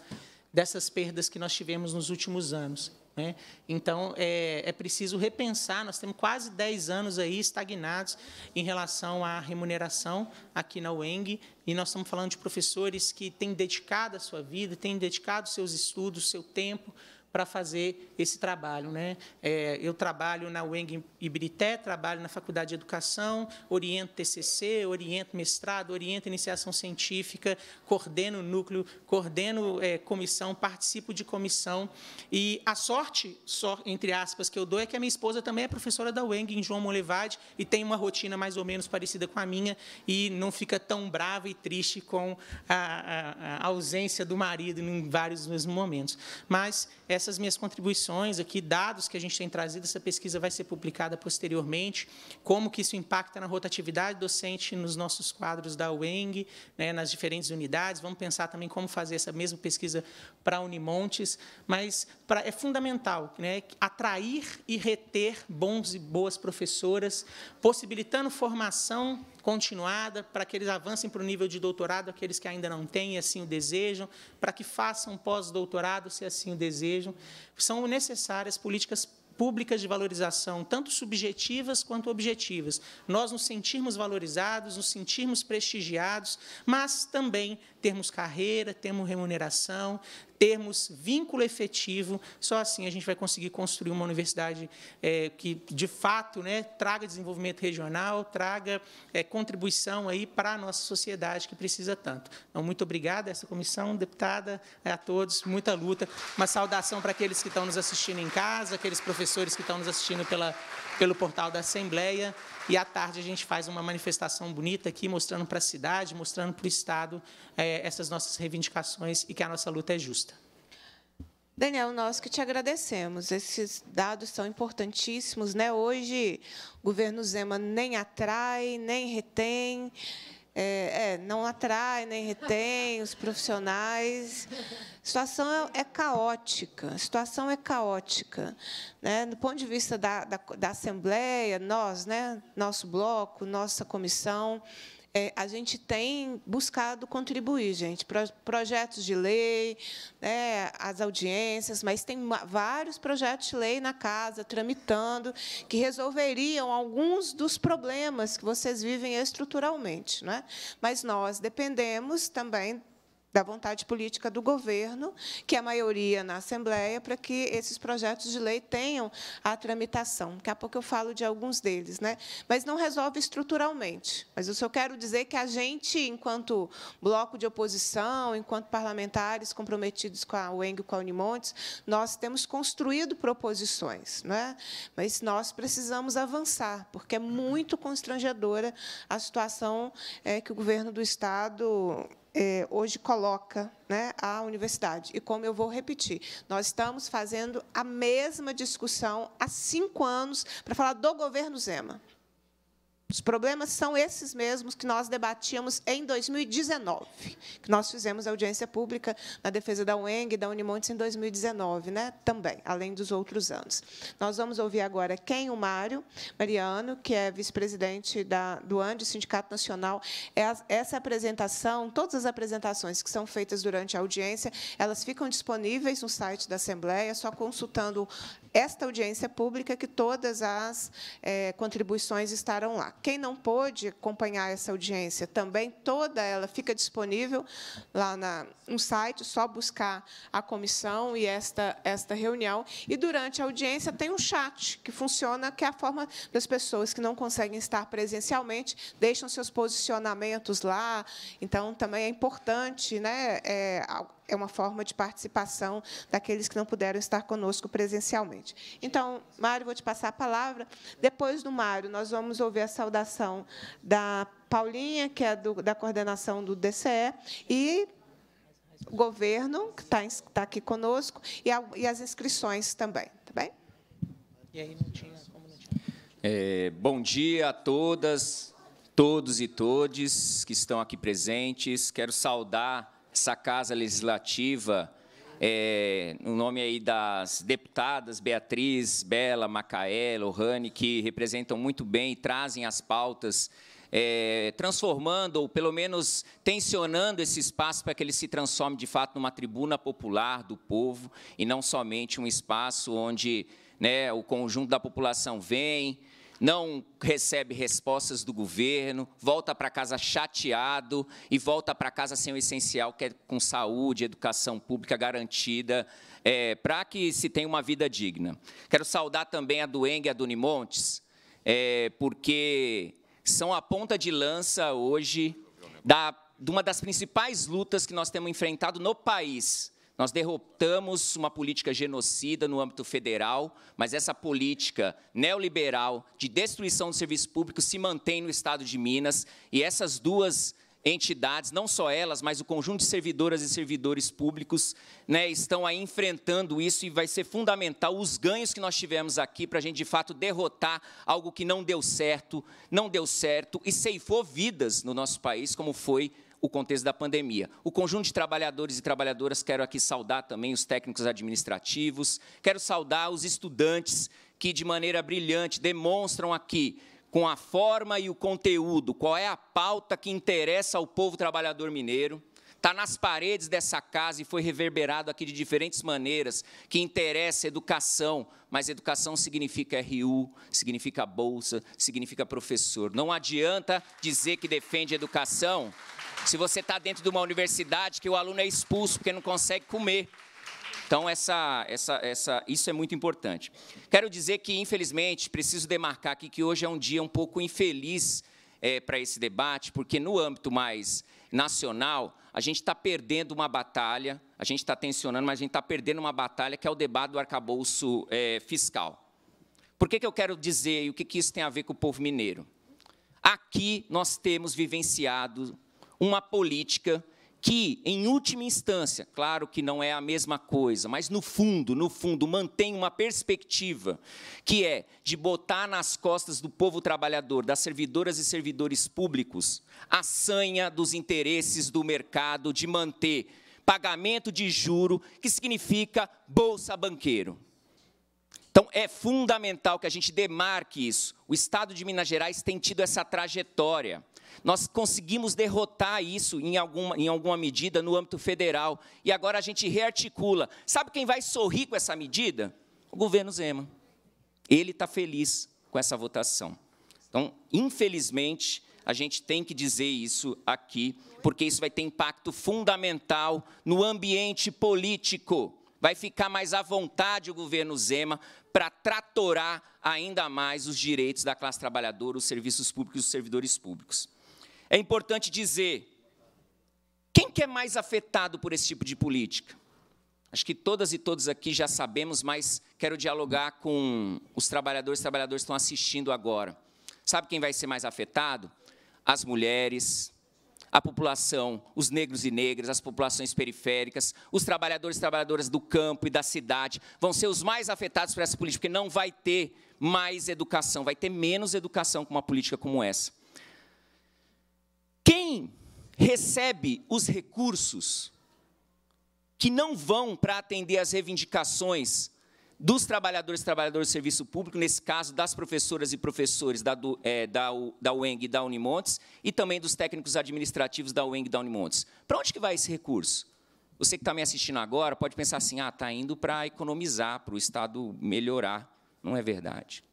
dessas perdas que nós tivemos nos últimos anos. Né? Então, é, é preciso repensar, nós temos quase 10 anos aí estagnados em relação à remuneração aqui na UENG, e nós estamos falando de professores que têm dedicado a sua vida, têm dedicado seus estudos, seu tempo, para fazer esse trabalho. Né? É, eu trabalho na UENG Ibirité, trabalho na Faculdade de Educação, oriento TCC, oriento mestrado, oriento iniciação científica, coordeno núcleo, coordeno é, comissão, participo de comissão. E a sorte, só entre aspas, que eu dou é que a minha esposa também é professora da UENG em João Molevade e tem uma rotina mais ou menos parecida com a minha e não fica tão brava e triste com a, a, a ausência do marido em vários dos mesmos momentos. Mas essa essas minhas contribuições aqui, dados que a gente tem trazido, essa pesquisa vai ser publicada posteriormente, como que isso impacta na rotatividade docente nos nossos quadros da UENG, né, nas diferentes unidades. Vamos pensar também como fazer essa mesma pesquisa para a Unimontes, mas pra, é fundamental né, atrair e reter bons e boas professoras, possibilitando formação continuada, para que eles avancem para o nível de doutorado, aqueles que ainda não têm e assim o desejam, para que façam pós-doutorado, se assim o desejam. São necessárias políticas públicas de valorização, tanto subjetivas quanto objetivas. Nós nos sentirmos valorizados, nos sentirmos prestigiados, mas também termos carreira, termos remuneração, termos vínculo efetivo. Só assim a gente vai conseguir construir uma universidade é, que, de fato, né, traga desenvolvimento regional, traga é, contribuição aí para a nossa sociedade que precisa tanto. Então, muito obrigado a essa comissão, deputada, é, a todos, muita luta. Uma saudação para aqueles que estão nos assistindo em casa, aqueles professores que estão nos assistindo pela pelo portal da Assembleia. E à tarde a gente faz uma manifestação bonita aqui, mostrando para a cidade, mostrando para o Estado é, essas nossas reivindicações e que a nossa luta é justa. Daniel, nós que te agradecemos. Esses dados são importantíssimos. Né? Hoje, o governo Zema nem atrai, nem retém, é, é, não atrai nem retém os profissionais. A situação é, é, caótica, a situação é caótica. Né? Do ponto de vista da, da, da Assembleia, nós, né? nosso bloco, nossa comissão, é, a gente tem buscado contribuir, gente. Pro, projetos de lei, né, as audiências, mas tem vários projetos de lei na casa, tramitando, que resolveriam alguns dos problemas que vocês vivem estruturalmente. Né? Mas nós dependemos também da vontade política do governo, que é a maioria na Assembleia, para que esses projetos de lei tenham a tramitação. Daqui a pouco eu falo de alguns deles. Né? Mas não resolve estruturalmente. Mas eu só quero dizer que a gente, enquanto bloco de oposição, enquanto parlamentares comprometidos com a UENG e com a Unimontes, nós temos construído proposições. Né? Mas nós precisamos avançar, porque é muito constrangedora a situação eh, que o governo do Estado eh, hoje coloca né, universidade. E como eu vou repetir, nós estamos fazendo a mesma discussão há cinco anos para falar do governo Zema. Os problemas são esses mesmos que nós debatíamos em 2019, que nós fizemos audiência pública na defesa da UENG e da Unimontes em 2019, né? também, além dos outros anos. Nós vamos ouvir agora quem? O Mário Mariano, que é vice-presidente do ANDI, Sindicato Nacional. É, essa apresentação, todas as apresentações que são feitas durante a audiência, elas ficam disponíveis no site da Assembleia, só consultando esta audiência pública que todas as é, contribuições estarão lá. Quem não pôde acompanhar essa audiência também, toda ela fica disponível lá na, no site, só buscar a comissão e esta, esta reunião. E, durante a audiência, tem um chat que funciona, que é a forma das pessoas que não conseguem estar presencialmente, deixam seus posicionamentos lá. Então, também é importante né, é, é uma forma de participação daqueles que não puderam estar conosco presencialmente. Então, Mário, vou te passar a palavra. Depois do Mário, nós vamos ouvir a saudação da Paulinha, que é do, da coordenação do DCE, e o governo, que está, está aqui conosco, e, a, e, as inscrições também. Tá bem? E aí não tinha, É, bom dia a todas, todos e todes que estão aqui presentes. Quero saudar essa casa legislativa, é, o nome aí das deputadas Beatriz, Bela, Macaé, Lohane, que representam muito bem e trazem as pautas, é, transformando ou pelo menos tensionando esse espaço para que ele se transforme de fato numa tribuna popular do povo e não somente um espaço onde né, o conjunto da população vem, não recebe respostas do governo, volta para casa chateado e volta para casa sem o essencial, que é com saúde, educação pública garantida, é, para que se tenha uma vida digna. Quero saudar também a Dueng e a Dunimontes, é, porque são a ponta de lança hoje da, de uma das principais lutas que nós temos enfrentado no país, nós derrotamos uma política genocida no âmbito federal, mas essa política neoliberal de destruição do serviço público se mantém no estado de Minas, e essas duas entidades, não só elas, mas o conjunto de servidoras e servidores públicos, né, estão aí enfrentando isso e vai ser fundamental os ganhos que nós tivemos aqui para a gente, de fato, derrotar algo que não deu certo, não deu certo e ceifou vidas no nosso país, como foi o contexto da pandemia. O conjunto de trabalhadores e trabalhadoras, quero aqui saudar também os técnicos administrativos, quero saudar os estudantes que, de maneira brilhante, demonstram aqui, com a forma e o conteúdo, qual é a pauta que interessa ao povo trabalhador mineiro está nas paredes dessa casa e foi reverberado aqui de diferentes maneiras, que interessa educação, mas educação significa RU, significa bolsa, significa professor. Não adianta dizer que defende educação se você está dentro de uma universidade que o aluno é expulso porque não consegue comer. Então, essa, essa, essa, isso é muito importante. Quero dizer que, infelizmente, preciso demarcar aqui que hoje é um dia um pouco infeliz é, para esse debate, porque no âmbito mais nacional, a gente está perdendo uma batalha, a gente está tensionando, mas a gente está perdendo uma batalha que é o debate do arcabouço é, fiscal. Por que, que eu quero dizer e o que, que isso tem a ver com o povo mineiro? Aqui nós temos vivenciado uma política que, em última instância, claro que não é a mesma coisa, mas no fundo, no fundo, mantém uma perspectiva que é de botar nas costas do povo trabalhador, das servidoras e servidores públicos, a sanha dos interesses do mercado de manter pagamento de juro, que significa bolsa banqueiro. Então, é fundamental que a gente demarque isso. O Estado de Minas Gerais tem tido essa trajetória nós conseguimos derrotar isso em alguma, em alguma medida no âmbito federal. E agora a gente rearticula. Sabe quem vai sorrir com essa medida? O governo Zema. Ele está feliz com essa votação. Então, infelizmente, a gente tem que dizer isso aqui, porque isso vai ter impacto fundamental no ambiente político. Vai ficar mais à vontade o governo Zema para tratorar ainda mais os direitos da classe trabalhadora, os serviços públicos e os servidores públicos é importante dizer: quem que é mais afetado por esse tipo de política? Acho que todas e todos aqui já sabemos, mas quero dialogar com os trabalhadores e trabalhadoras que estão assistindo agora. Sabe quem vai ser mais afetado? As mulheres, a população, os negros e negras, as populações periféricas, os trabalhadores e trabalhadoras do campo e da cidade vão ser os mais afetados por essa política, porque não vai ter mais educação, vai ter menos educação com uma política como essa. Quem recebe os recursos que não vão para atender as reivindicações dos trabalhadores e trabalhadoras do serviço público, nesse caso das professoras e professores da, do, é, da, da UENG e da Unimontes, e também dos técnicos administrativos da UENG e da Unimontes. Para onde que vai esse recurso? Você que está me assistindo agora pode pensar assim, ah, está indo para economizar, para o Estado melhorar. Não é verdade.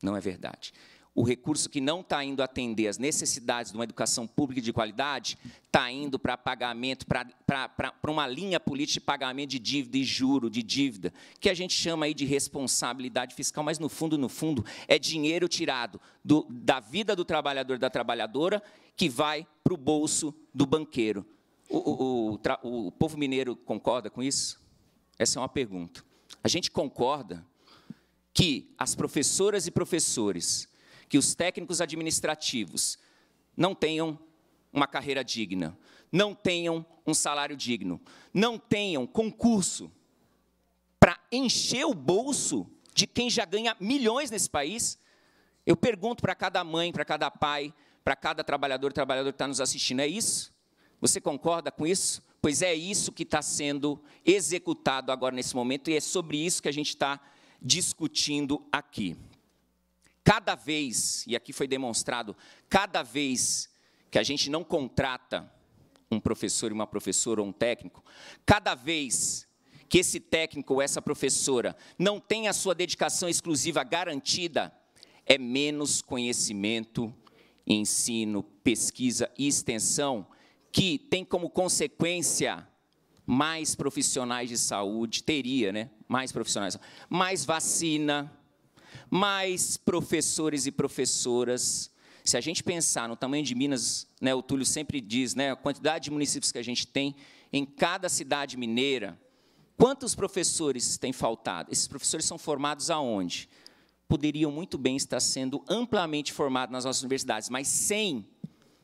Não é verdade o recurso que não está indo atender as necessidades de uma educação pública de qualidade está indo para pagamento, para, para, para uma linha política de pagamento de dívida e juro de dívida, que a gente chama aí de responsabilidade fiscal, mas no fundo, no fundo, é dinheiro tirado do, da vida do trabalhador da trabalhadora que vai para o bolso do banqueiro. O, o, o, o povo mineiro concorda com isso? Essa é uma pergunta. A gente concorda que as professoras e professores que os técnicos administrativos não tenham uma carreira digna, não tenham um salário digno, não tenham concurso para encher o bolso de quem já ganha milhões nesse país? Eu pergunto para cada mãe, para cada pai, para cada trabalhador, e trabalhador que está nos assistindo, é isso? Você concorda com isso? Pois é isso que está sendo executado agora nesse momento e é sobre isso que a gente está discutindo aqui. Cada vez, e aqui foi demonstrado, cada vez que a gente não contrata um professor e uma professora ou um técnico, cada vez que esse técnico ou essa professora não tem a sua dedicação exclusiva garantida, é menos conhecimento, ensino, pesquisa e extensão que tem como consequência mais profissionais de saúde, teria, né? Mais profissionais, mais vacina, mais professores e professoras. Se a gente pensar no tamanho de Minas, né, o Túlio sempre diz, né, a quantidade de municípios que a gente tem em cada cidade mineira, quantos professores têm faltado? Esses professores são formados aonde? Poderiam muito bem estar sendo amplamente formados nas nossas universidades, mas sem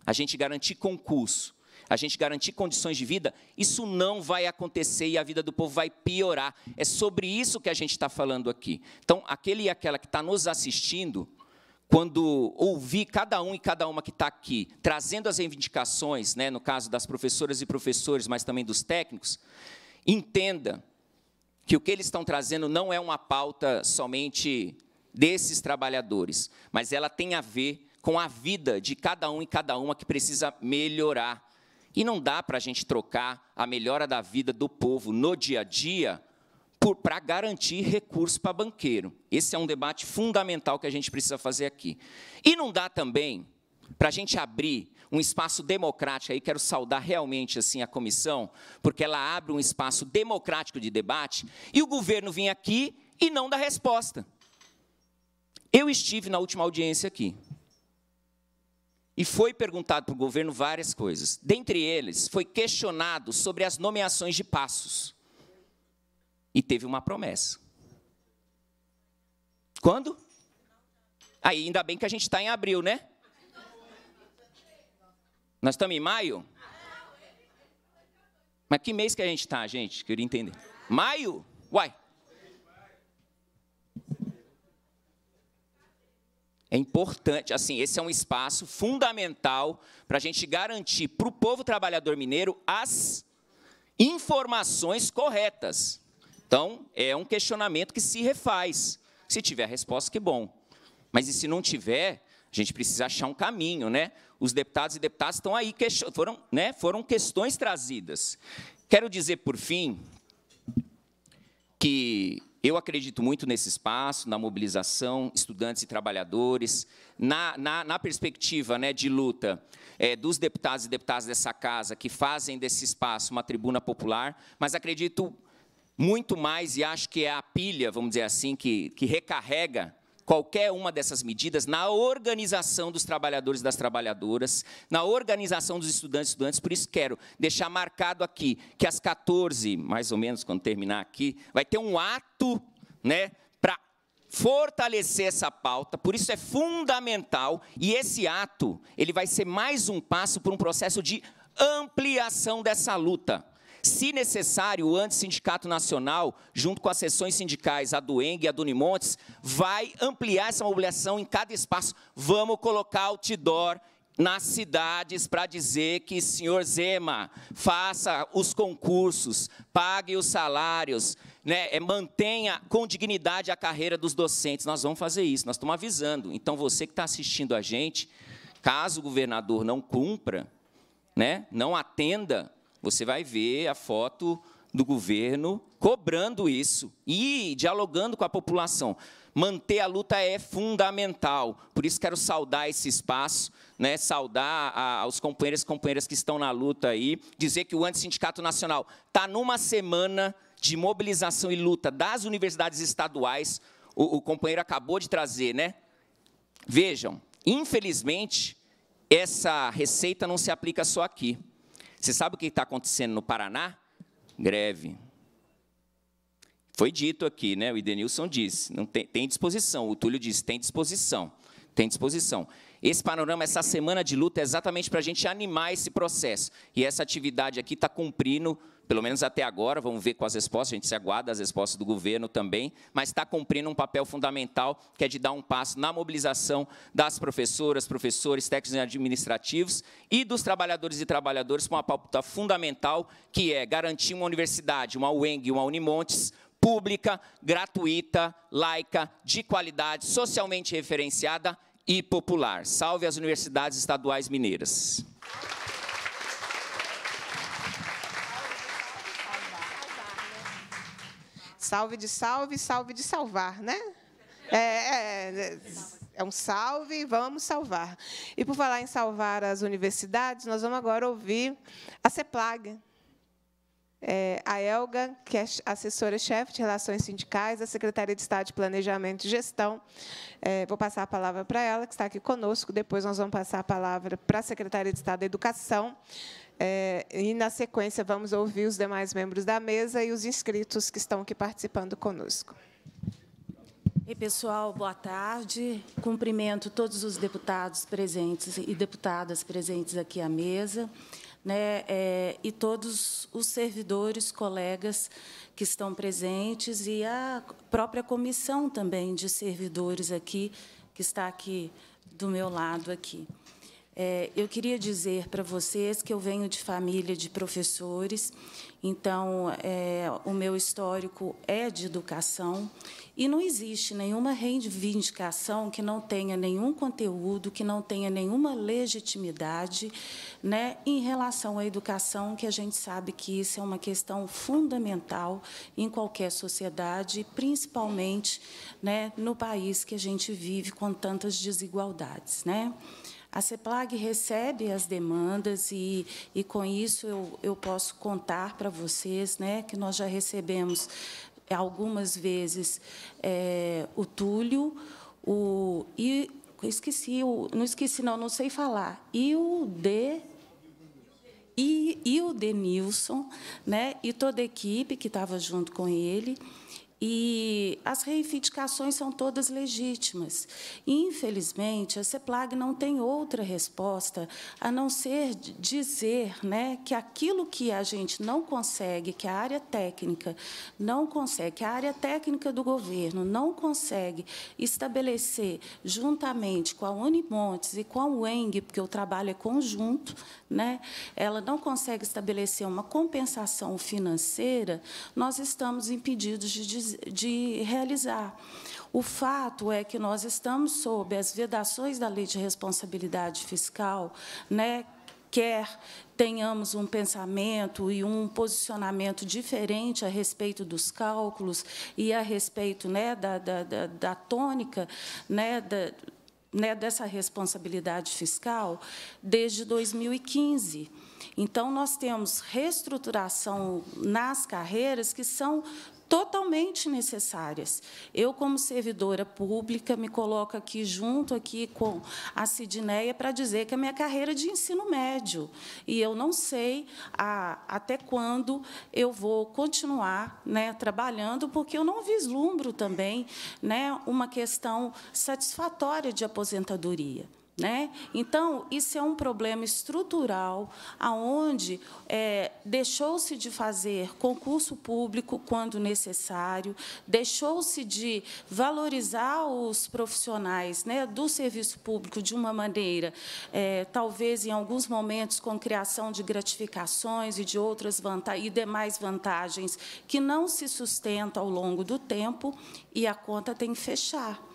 a gente garantir concurso, a gente garantir condições de vida, isso não vai acontecer e a vida do povo vai piorar. É sobre isso que a gente está falando aqui. Então, aquele e aquela que está nos assistindo, quando ouvir cada um e cada uma que está aqui, trazendo as reivindicações, né, no caso das professoras e professores, mas também dos técnicos, entenda que o que eles estão trazendo não é uma pauta somente desses trabalhadores, mas ela tem a ver com a vida de cada um e cada uma que precisa melhorar. E não dá para a gente trocar a melhora da vida do povo no dia a dia para garantir recurso para banqueiro. Esse é um debate fundamental que a gente precisa fazer aqui. E não dá também para a gente abrir um espaço democrático aí quero saudar realmente assim a comissão porque ela abre um espaço democrático de debate e o governo vem aqui e não dá resposta eu estive na última audiência aqui e foi perguntado para o governo várias coisas. Dentre eles, foi questionado sobre as nomeações de passos. E teve uma promessa. Quando? Aí, ainda bem que a gente está em abril, né? Nós estamos em maio? Mas que mês que a gente está, gente? Queria entender. Maio? Uai, É importante, assim, esse é um espaço fundamental para a gente garantir para o povo trabalhador mineiro as informações corretas. Então, é um questionamento que se refaz. Se tiver resposta, que bom. Mas e se não tiver, a gente precisa achar um caminho, né? Os deputados e deputadas estão aí, foram, né, foram questões trazidas. Quero dizer, por fim, que eu acredito muito nesse espaço, na mobilização, estudantes e trabalhadores, na, na, na perspectiva né, de luta é, dos deputados e deputadas dessa casa, que fazem desse espaço uma tribuna popular, mas acredito muito mais, e acho que é a pilha, vamos dizer assim, que, que recarrega qualquer uma dessas medidas na organização dos trabalhadores e das trabalhadoras, na organização dos estudantes e estudantes. Por isso, quero deixar marcado aqui que às 14, mais ou menos, quando terminar aqui, vai ter um ato né, para fortalecer essa pauta, por isso é fundamental, e esse ato ele vai ser mais um passo para um processo de ampliação dessa luta. Se necessário, o Antissindicato Nacional, junto com as seções sindicais, a do Eng e a do Unimontes, vai ampliar essa mobilização em cada espaço. Vamos colocar outdoor nas cidades para dizer que, senhor Zema, faça os concursos, pague os salários, né, é, mantenha com dignidade a carreira dos docentes. Nós vamos fazer isso, nós estamos avisando. Então, você que está assistindo a gente, caso o governador não cumpra, né, não atenda, você vai ver a foto do governo cobrando isso e dialogando com a população. Manter a luta é fundamental. Por isso quero saudar esse espaço, né? saudar os companheiros e companheiras que estão na luta aí, dizer que o Antissindicato Nacional está numa semana de mobilização e luta das universidades estaduais. O, o companheiro acabou de trazer, né? Vejam, infelizmente, essa receita não se aplica só aqui. Você sabe o que está acontecendo no Paraná? Greve. Foi dito aqui, né? O Idenilson disse, não tem, tem disposição. O Túlio disse, tem disposição. Tem disposição. Esse panorama, essa semana de luta, é exatamente para a gente animar esse processo. E essa atividade aqui está cumprindo, pelo menos até agora, vamos ver com as respostas, a gente se aguarda as respostas do governo também, mas está cumprindo um papel fundamental, que é de dar um passo na mobilização das professoras, professores, técnicos administrativos e dos trabalhadores e trabalhadoras com uma pauta fundamental, que é garantir uma universidade, uma UENG, uma Unimontes, pública, gratuita, laica, de qualidade, socialmente referenciada e popular. Salve as universidades estaduais mineiras. Salve de salve, salve de salvar, né? É, é, é, um salve, vamos salvar. E por falar em salvar as universidades, nós vamos agora ouvir a CEPLAG. É, a Elga, que é assessora-chefe de Relações Sindicais da Secretaria de Estado de Planejamento e Gestão. É, vou passar a palavra para ela, que está aqui conosco. Depois nós vamos passar a palavra para a Secretaria de Estado da Educação. É, e, na sequência, vamos ouvir os demais membros da mesa e os inscritos que estão aqui participando conosco. E pessoal, boa tarde. Cumprimento todos os deputados presentes e deputadas presentes aqui à mesa né, é, e todos os servidores, colegas que estão presentes e a própria comissão também de servidores aqui que está aqui do meu lado aqui. É, eu queria dizer para vocês que eu venho de família de professores, então é, o meu histórico é de educação e não existe nenhuma reivindicação que não tenha nenhum conteúdo, que não tenha nenhuma legitimidade né, em relação à educação, que a gente sabe que isso é uma questão fundamental em qualquer sociedade, principalmente né, no país que a gente vive com tantas desigualdades. Né? A CEPLAG recebe as demandas e, e com isso, eu, eu posso contar para vocês né, que nós já recebemos eh, algumas vezes é, o Túlio o, e esqueci, o, não esqueci, não, não sei falar, e o D e, e o Denilson, né, e toda a equipe que estava junto com ele, e as reivindicações são todas legítimas. Infelizmente, a CEPLAG não tem outra resposta a não ser dizer né, que aquilo que a gente não consegue, que a área técnica não consegue, que a área técnica do governo não consegue estabelecer juntamente com a Unimontes e com a UENG, porque o trabalho é conjunto, né, ela não consegue estabelecer uma compensação financeira, nós estamos impedidos de dizer de, realizar. O fato é que nós estamos sob as vedações da Lei de Responsabilidade Fiscal, né, quer tenhamos um pensamento e um posicionamento diferente a respeito dos cálculos e a respeito né, da, da, da, da tônica né, da, né, dessa responsabilidade fiscal desde 2015. Então, nós temos reestruturação nas carreiras que são totalmente necessárias. Eu, como servidora pública, me coloco aqui junto aqui com a Sidneia para dizer que a minha carreira é de ensino médio e eu não sei a, até quando eu vou continuar né, trabalhando, porque eu não vislumbro também né, uma questão satisfatória de aposentadoria. Né? Então, isso é um problema estrutural, aonde é, deixou-se de fazer concurso público quando necessário, deixou-se de valorizar os profissionais né, do serviço público de uma maneira, é, talvez em alguns momentos, com criação de gratificações e de outras e demais vantagens que não se sustentam ao longo do tempo, e a conta tem que fechar.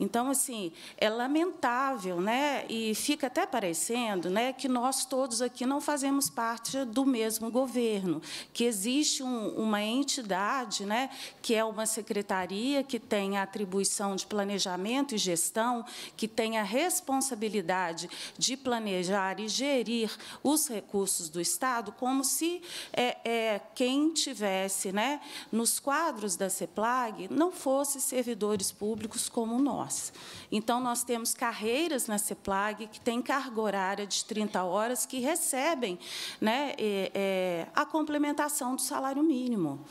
Então, assim, é lamentável, né? E fica até parecendo, né, que nós todos aqui não fazemos parte do mesmo governo, que existe um, uma entidade, né, que é uma secretaria que tem a atribuição de planejamento e gestão, que tem a responsabilidade de planejar e gerir os recursos do Estado, como se é, é quem tivesse, né, nos quadros da CEPLAG não fosse servidores públicos como nós nós. Então, nós temos carreiras na CEPLAG que têm carga horária de 30 horas que recebem né, é, é, a complementação do salário mínimo.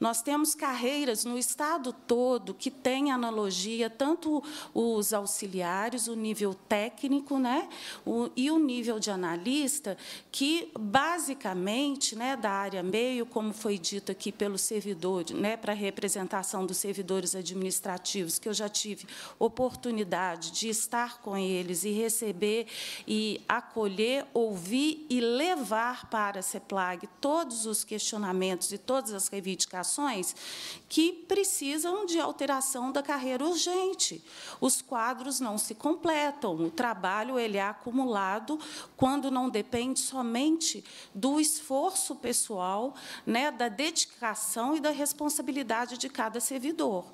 Nós temos carreiras no estado todo que tem analogia, tanto os auxiliares, o nível técnico né, o, e o nível de analista, que, basicamente, né, da área meio, como foi dito aqui pelo servidor, né, para a representação dos servidores administrativos, que eu já tive oportunidade de estar com eles e receber e acolher, ouvir e levar para a CEPLAG todos os questionamentos e todas as reivindicações relações que precisam de alteração da carreira urgente. Os quadros não se completam, o trabalho ele é acumulado quando não depende somente do esforço pessoal, né, da dedicação e da responsabilidade de cada servidor.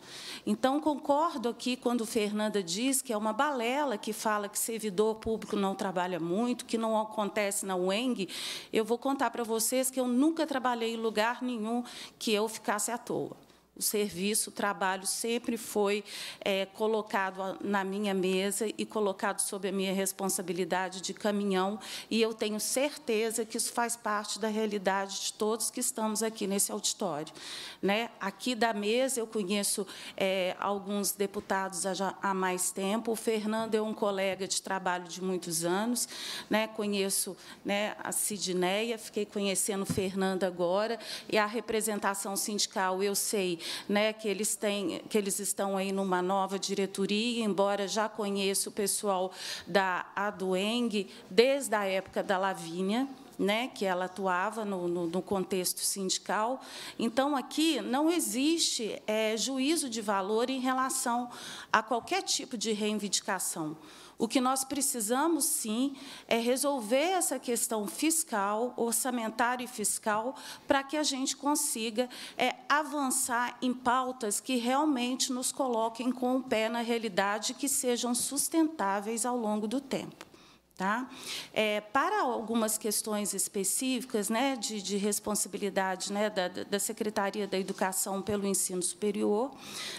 Então, concordo aqui quando Fernanda diz que é uma balela que fala que servidor público não trabalha muito, que não acontece na UENG. Eu vou contar para vocês que eu nunca trabalhei em lugar nenhum que eu ficasse à toa o serviço, o trabalho sempre foi é, colocado na minha mesa e colocado sob a minha responsabilidade de caminhão, e eu tenho certeza que isso faz parte da realidade de todos que estamos aqui nesse auditório. Né? Aqui da mesa, eu conheço é, alguns deputados há, mais tempo, o Fernando é um colega de trabalho de muitos anos, né? conheço né, a Sidneia, fiquei conhecendo o Fernando agora, e a representação sindical, eu sei né, que eles têm, que eles estão aí numa nova diretoria, embora já conheça o pessoal da Adueng desde a época da Lavínia, né, que ela atuava no, no, no, contexto sindical. Então, aqui não existe é, juízo de valor em relação a qualquer tipo de reivindicação. O que nós precisamos, sim, é resolver essa questão fiscal, orçamentária e fiscal, para que a gente consiga é, avançar em pautas que realmente nos coloquem com o pé na realidade, que sejam sustentáveis ao longo do tempo. Tá? É, para algumas questões específicas né, de, de responsabilidade né, da, da, Secretaria da Educação pelo Ensino Superior,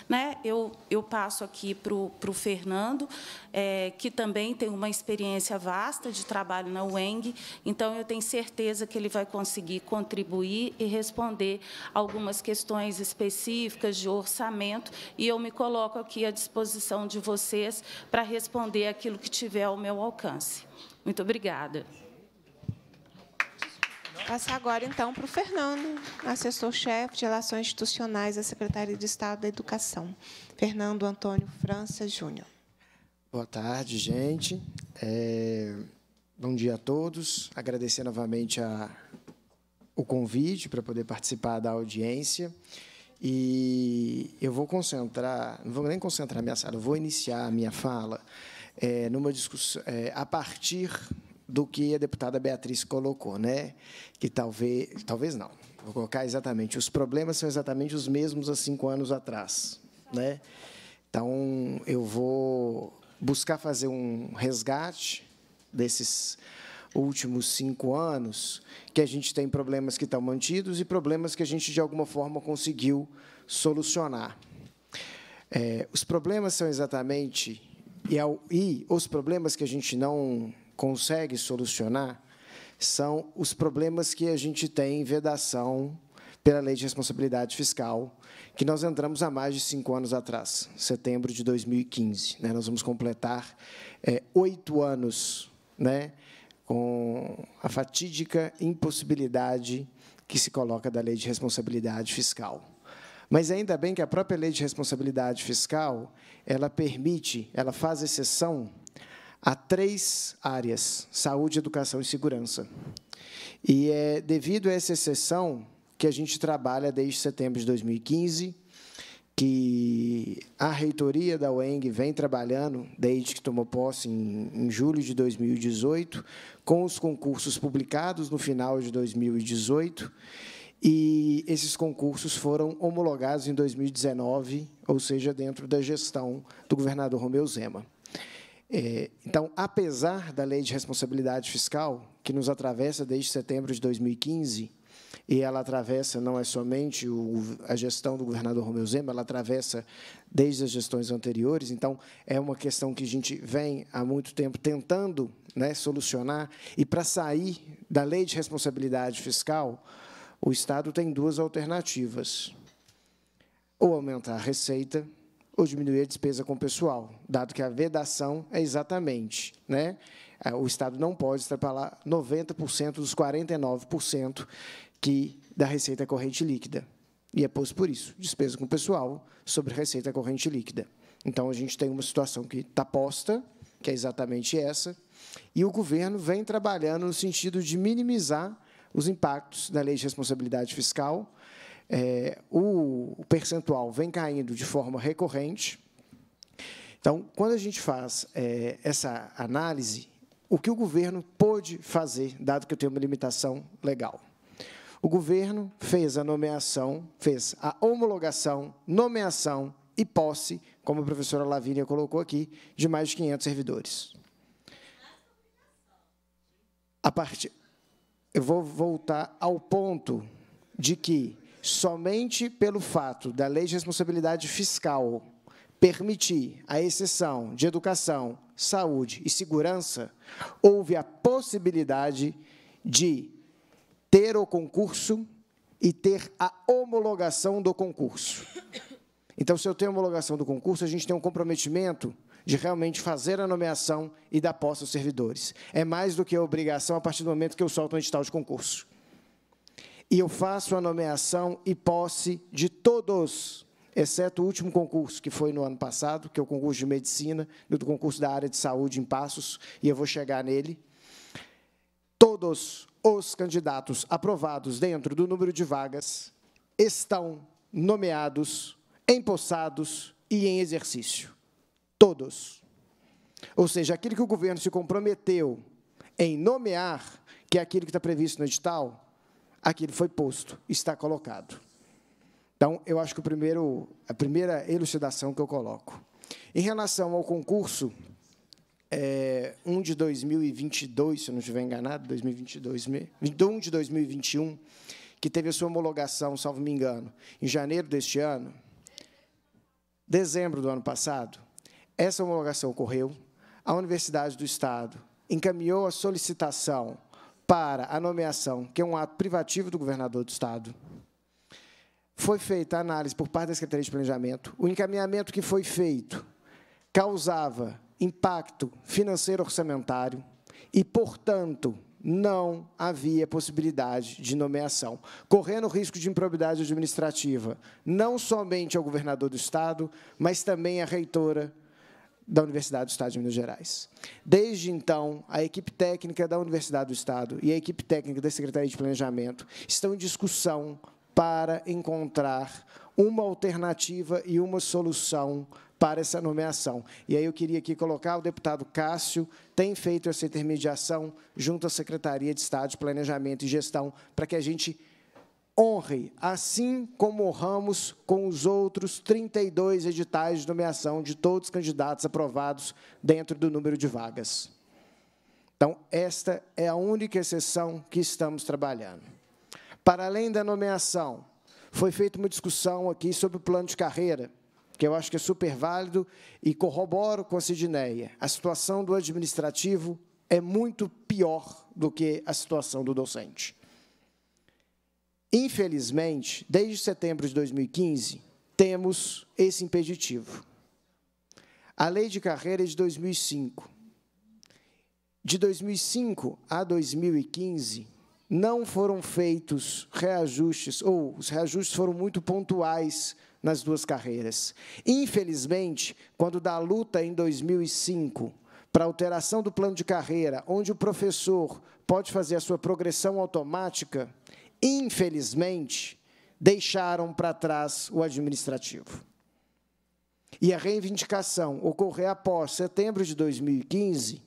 né, eu, eu passo aqui para o Fernando, é, que também tem uma experiência vasta de trabalho na UENG, então eu tenho certeza que ele vai conseguir contribuir e responder algumas questões específicas de orçamento, e eu me coloco aqui à disposição de vocês para responder aquilo que tiver ao meu alcance. Muito obrigada. Passar agora, então, para o Fernando, assessor-chefe de Relações Institucionais da Secretaria de Estado da Educação. Fernando Antônio França Júnior. Boa tarde, gente. É, bom dia a todos. Agradecer novamente a, o convite para poder participar da audiência. E eu vou concentrar, não vou nem concentrar minha sala, vou iniciar a minha fala é, numa discussão é, a partir do que a deputada Beatriz colocou, né? Que talvez, talvez não. Vou colocar exatamente. Os problemas são exatamente os mesmos há cinco anos atrás, né? Então eu vou buscar fazer um resgate desses últimos cinco anos, que a gente tem problemas que estão mantidos e problemas que a gente, de alguma forma, conseguiu solucionar. É, os problemas são exatamente, e, ao, e os problemas que a gente não consegue solucionar são os problemas que a gente tem em vedação pela lei de responsabilidade fiscal, que nós entramos há mais de cinco anos atrás, setembro de 2015. Né? Nós vamos completar é, oito anos né? com a fatídica impossibilidade que se coloca da lei de responsabilidade fiscal. Mas ainda bem que a própria lei de responsabilidade fiscal ela permite, ela faz exceção a três áreas: saúde, educação e segurança. E é devido a essa exceção que a gente trabalha desde setembro de 2015, que a reitoria da UENG vem trabalhando desde que tomou posse em, em julho de 2018, com os concursos publicados no final de 2018. E esses concursos foram homologados em 2019, ou seja, dentro da gestão do governador Romeu Zema. É, então, apesar da Lei de Responsabilidade Fiscal, que nos atravessa desde setembro de 2015, e ela atravessa não é somente o, a gestão do governador Romeu Zema, ela atravessa desde as gestões anteriores. Então, é uma questão que a gente vem há muito tempo tentando né, solucionar. E para sair da lei de responsabilidade fiscal, o Estado tem duas alternativas: ou aumentar a receita ou diminuir a despesa com o pessoal, dado que a vedação é exatamente, né? É, o Estado não pode extrapolar 90% dos 49% que da receita corrente líquida. E é posto por isso, despesa com pessoal sobre receita corrente líquida. Então, a gente tem uma situação que está posta, que é exatamente essa, e o governo vem trabalhando no sentido de minimizar os impactos da lei de responsabilidade fiscal. É, o percentual vem caindo de forma recorrente. Então, quando a gente faz é, essa análise, o que o governo pôde fazer, dado que eu tenho uma limitação legal? O governo fez a nomeação, fez a homologação, nomeação e posse, como a professora Lavínia colocou aqui, de mais de 500 servidores. A partir, eu vou voltar ao ponto de que somente pelo fato da lei de responsabilidade fiscal permitir a exceção de educação, saúde e segurança, houve a possibilidade de ter o concurso e ter a homologação do concurso. Então, se eu tenho homologação do concurso, a gente tem um comprometimento de realmente fazer a nomeação e dar posse aos servidores. É mais do que a obrigação a partir do momento que eu solto um edital de concurso. E eu faço a nomeação e posse de todos, exceto o último concurso, que foi no ano passado, que é o concurso de medicina, do concurso da área de saúde em Passos, e eu vou chegar nele. Todos os candidatos aprovados dentro do número de vagas estão nomeados, empossados e em exercício. Todos. Ou seja, aquilo que o governo se comprometeu em nomear, que é aquilo que está previsto no edital, aquilo foi posto, está colocado. Então, eu acho que primeiro, a primeira elucidação que eu coloco. Em relação ao concurso é, 1 de 2022, se eu não estiver enganado, 2022, 21 de 2021, que teve a sua homologação, salvo me engano, em janeiro deste ano, dezembro do ano passado, essa homologação ocorreu, a Universidade do Estado encaminhou a solicitação para a nomeação, que é um ato privativo do governador do Estado, foi feita a análise por parte da Secretaria de Planejamento, o encaminhamento que foi feito causava impacto financeiro orçamentário e, portanto, não havia possibilidade de nomeação, correndo risco de improbidade administrativa, não somente ao governador do Estado, mas também à reitora da Universidade do Estado de Minas Gerais. Desde então, a equipe técnica da Universidade do Estado e a equipe técnica da Secretaria de Planejamento estão em discussão para encontrar uma alternativa e uma solução para essa nomeação. E aí eu queria aqui colocar o deputado Cássio, tem feito essa intermediação junto à Secretaria de Estado de Planejamento e Gestão, para que a gente honre, assim como honramos com os outros 32 editais de nomeação de todos os candidatos aprovados dentro do número de vagas. Então, esta é a única exceção que estamos trabalhando. Para além da nomeação foi feita uma discussão aqui sobre o plano de carreira, que eu acho que é super válido e corroboro com a Sidneia. A situação do administrativo é muito pior do que a situação do docente. Infelizmente, desde setembro de 2015, temos esse impeditivo. A lei de carreira é de 2005. De 2005 a 2015, não foram feitos reajustes, ou os reajustes foram muito pontuais nas duas carreiras. Infelizmente, quando da luta em 2005 para alteração do plano de carreira, onde o professor pode fazer a sua progressão automática, infelizmente, deixaram para trás o administrativo. E a reivindicação ocorrer após setembro de 2015,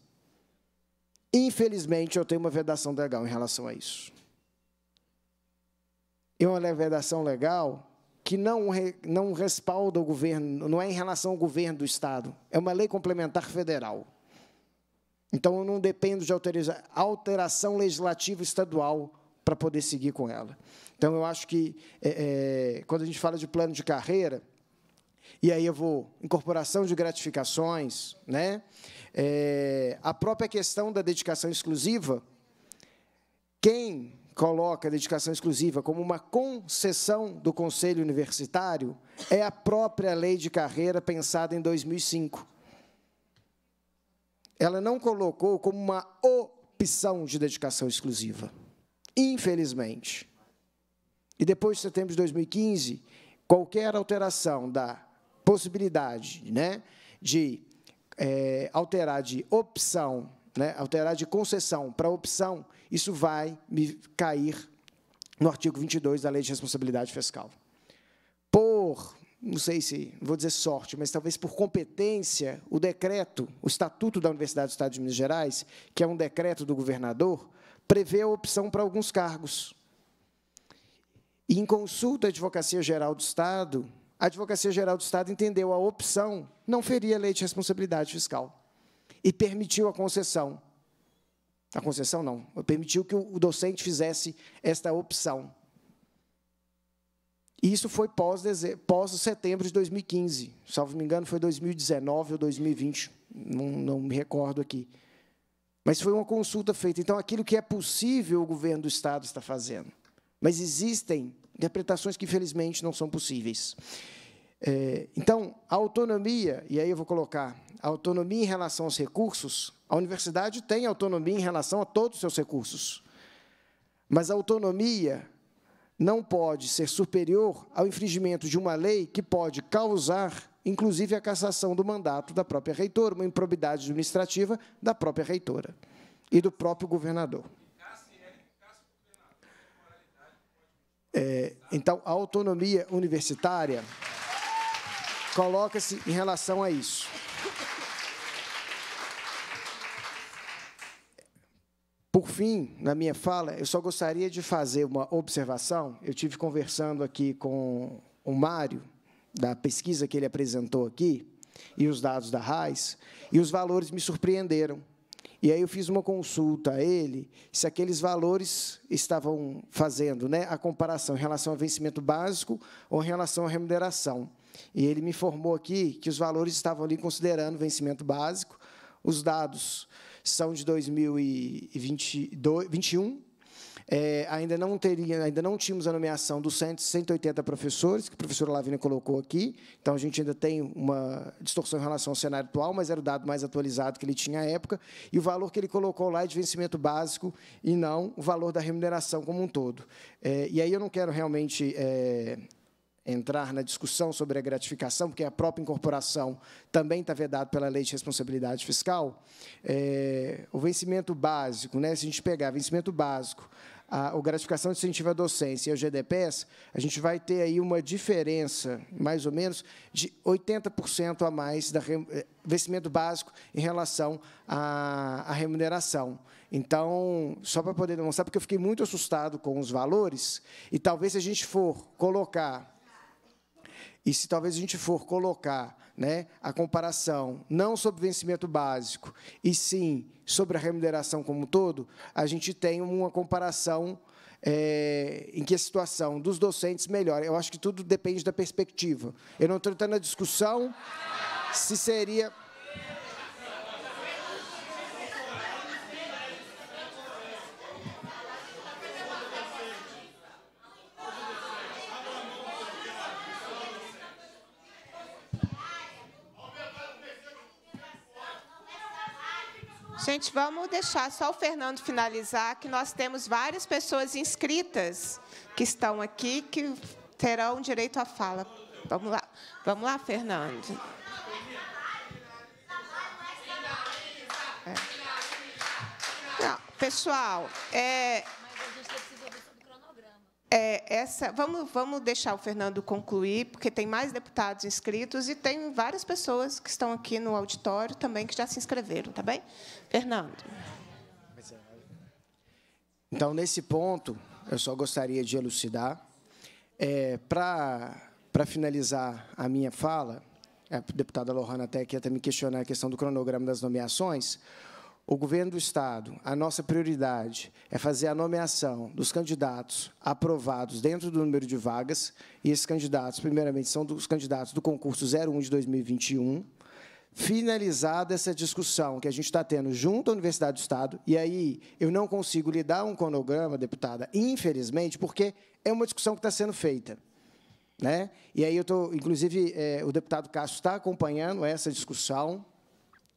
Infelizmente, eu tenho uma vedação legal em relação a isso. E é uma vedação legal que não, não respalda o governo, não é em relação ao governo do Estado, é uma lei complementar federal. Então, eu não dependo de alteração legislativa estadual para poder seguir com ela. Então, eu acho que, é, é, quando a gente fala de plano de carreira, e aí eu vou incorporação de gratificações, né? É, a própria questão da dedicação exclusiva. Quem coloca a dedicação exclusiva como uma concessão do Conselho Universitário é a própria lei de carreira pensada em 2005. Ela não colocou como uma opção de dedicação exclusiva, infelizmente. E depois de setembro de 2015, qualquer alteração da possibilidade né, de é, alterar de opção, né, alterar de concessão para opção, isso vai me cair no artigo 22 da Lei de Responsabilidade Fiscal. Por, não sei se, vou dizer sorte, mas talvez por competência, o decreto, o Estatuto da Universidade do Estado de Minas Gerais, que é um decreto do governador, prevê a opção para alguns cargos. E, em consulta à Advocacia Geral do Estado, a Advocacia Geral do Estado entendeu a opção não feria a lei de responsabilidade fiscal e permitiu a concessão. A concessão não, permitiu que o docente fizesse esta opção. E isso foi pós, pós setembro de 2015, salvo me engano, foi 2019 ou 2020, não, não me recordo aqui. Mas foi uma consulta feita. Então, aquilo que é possível, o governo do Estado está fazendo. Mas existem interpretações que, infelizmente, não são possíveis. É, então, a autonomia, e aí eu vou colocar, a autonomia em relação aos recursos, a universidade tem autonomia em relação a todos os seus recursos, mas a autonomia não pode ser superior ao infringimento de uma lei que pode causar, inclusive, a cassação do mandato da própria reitora, uma improbidade administrativa da própria reitora e do próprio governador. É, então, a autonomia universitária coloca-se em relação a isso. Por fim, na minha fala, eu só gostaria de fazer uma observação. Eu tive conversando aqui com o Mário, da pesquisa que ele apresentou aqui, e os dados da RAIS, e os valores me surpreenderam. E aí eu fiz uma consulta a ele se aqueles valores estavam fazendo né, a comparação em relação ao vencimento básico ou em relação à remuneração. E ele me informou aqui que os valores estavam ali considerando o vencimento básico. Os dados são de 2021, é, ainda não teria, ainda não tínhamos a nomeação dos 180 professores que o professor Lavina colocou aqui. Então a gente ainda tem uma distorção em relação ao cenário atual, mas era o dado mais atualizado que ele tinha à época e o valor que ele colocou lá é de vencimento básico e não o valor da remuneração como um todo. É, e aí eu não quero realmente é, entrar na discussão sobre a gratificação, porque a própria incorporação também está vedada pela Lei de Responsabilidade Fiscal, é, o vencimento básico, né, se a gente pegar vencimento básico, a, a gratificação de incentivo à docência e o GDPS, a gente vai ter aí uma diferença, mais ou menos, de 80% a mais da eh, vencimento básico em relação à, à remuneração. Então, só para poder demonstrar, porque eu fiquei muito assustado com os valores, e talvez se a gente for colocar e se talvez a gente for colocar né, a comparação não sobre vencimento básico, e sim sobre a remuneração como um todo, a gente tem uma comparação é, em que a situação dos docentes melhora. Eu acho que tudo depende da perspectiva. Eu não estou entrando na discussão se seria Gente, vamos deixar só o Fernando finalizar, que nós temos várias pessoas inscritas que estão aqui que terão direito à fala. Vamos lá, vamos lá, Fernando. É. Não, pessoal, é, é, essa, vamos, vamos deixar o Fernando concluir, porque tem mais deputados inscritos e tem várias pessoas que estão aqui no auditório também que já se inscreveram, tá bem? Fernando. Então, nesse ponto, eu só gostaria de elucidar. É, Para finalizar a minha fala, a deputada Lohana até aqui ia me questionar a questão do cronograma das nomeações o governo do Estado, a nossa prioridade é fazer a nomeação dos candidatos aprovados dentro do número de vagas, e esses candidatos, primeiramente, são dos candidatos do concurso 01 de 2021, finalizada essa discussão que a gente está tendo junto à Universidade do Estado, e aí eu não consigo lhe dar um cronograma, deputada, infelizmente, porque é uma discussão que está sendo feita. Né? E aí eu estou, inclusive, é, o deputado Castro está acompanhando essa discussão,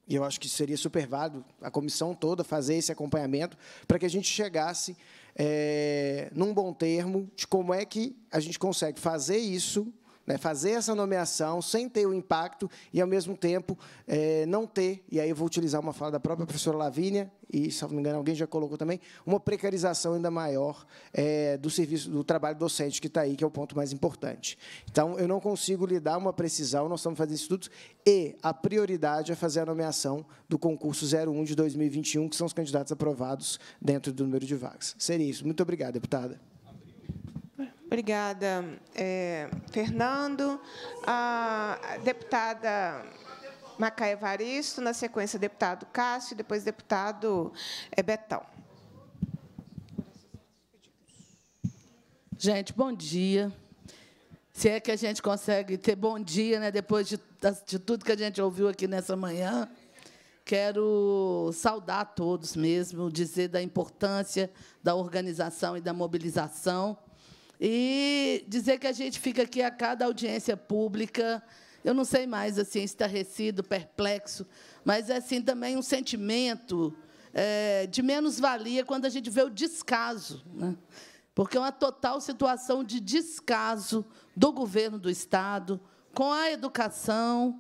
e eu acho que seria super válido a comissão toda fazer esse acompanhamento para que a gente chegasse é, num bom termo de como é que a gente consegue fazer isso né, fazer essa nomeação sem ter o impacto e, ao mesmo tempo, é, não ter, e aí eu vou utilizar uma fala da própria professora Lavínia, e, se não me engano, alguém já colocou também, uma precarização ainda maior é, do serviço do trabalho docente que está aí, que é o ponto mais importante. Então, eu não consigo lhe dar uma precisão, nós estamos fazendo estudos, e a prioridade é fazer a nomeação do concurso 01 de 2021, que são os candidatos aprovados dentro do número de vagas. Seria isso. Muito obrigado, deputada. Obrigada, é, Fernando. A deputada Macaia Varisto, na sequência, deputado Cássio, depois deputado é, Betão. Gente, bom dia. Se é que a gente consegue ter bom dia, né, depois de, de tudo que a gente ouviu aqui nessa manhã, quero saudar a todos mesmo, dizer da importância da organização e da mobilização e dizer que a gente fica aqui a cada audiência pública, eu não sei mais, assim, estarrecido, perplexo, mas é assim também um sentimento é, de menos-valia quando a gente vê o descaso. Né? Porque é uma total situação de descaso do governo do Estado com a educação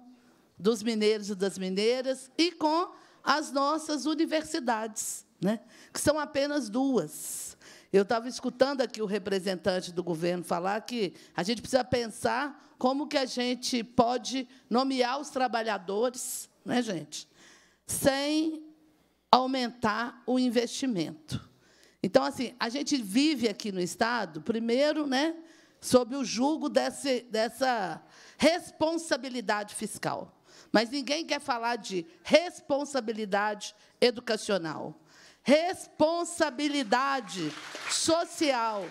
dos mineiros e das mineiras e com as nossas universidades, né? que são apenas duas. Eu estava escutando aqui o representante do governo falar que a gente precisa pensar como que a gente pode nomear os trabalhadores, né, gente, sem aumentar o investimento. Então, assim, a gente vive aqui no Estado, primeiro, né, sob o julgo desse, dessa responsabilidade fiscal. Mas ninguém quer falar de responsabilidade educacional responsabilidade social,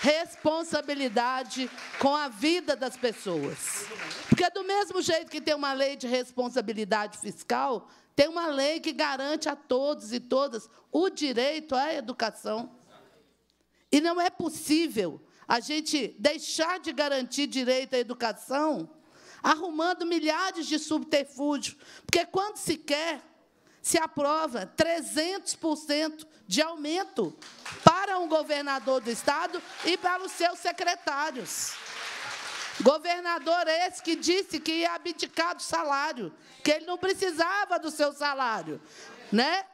responsabilidade com a vida das pessoas. Porque, do mesmo jeito que tem uma lei de responsabilidade fiscal, tem uma lei que garante a todos e todas o direito à educação. E não é possível a gente deixar de garantir direito à educação arrumando milhares de subterfúgios. Porque quando se quer se aprova 300% de aumento para um governador do Estado e para os seus secretários. Governador esse que disse que ia abdicar do salário, que ele não precisava do seu salário, né?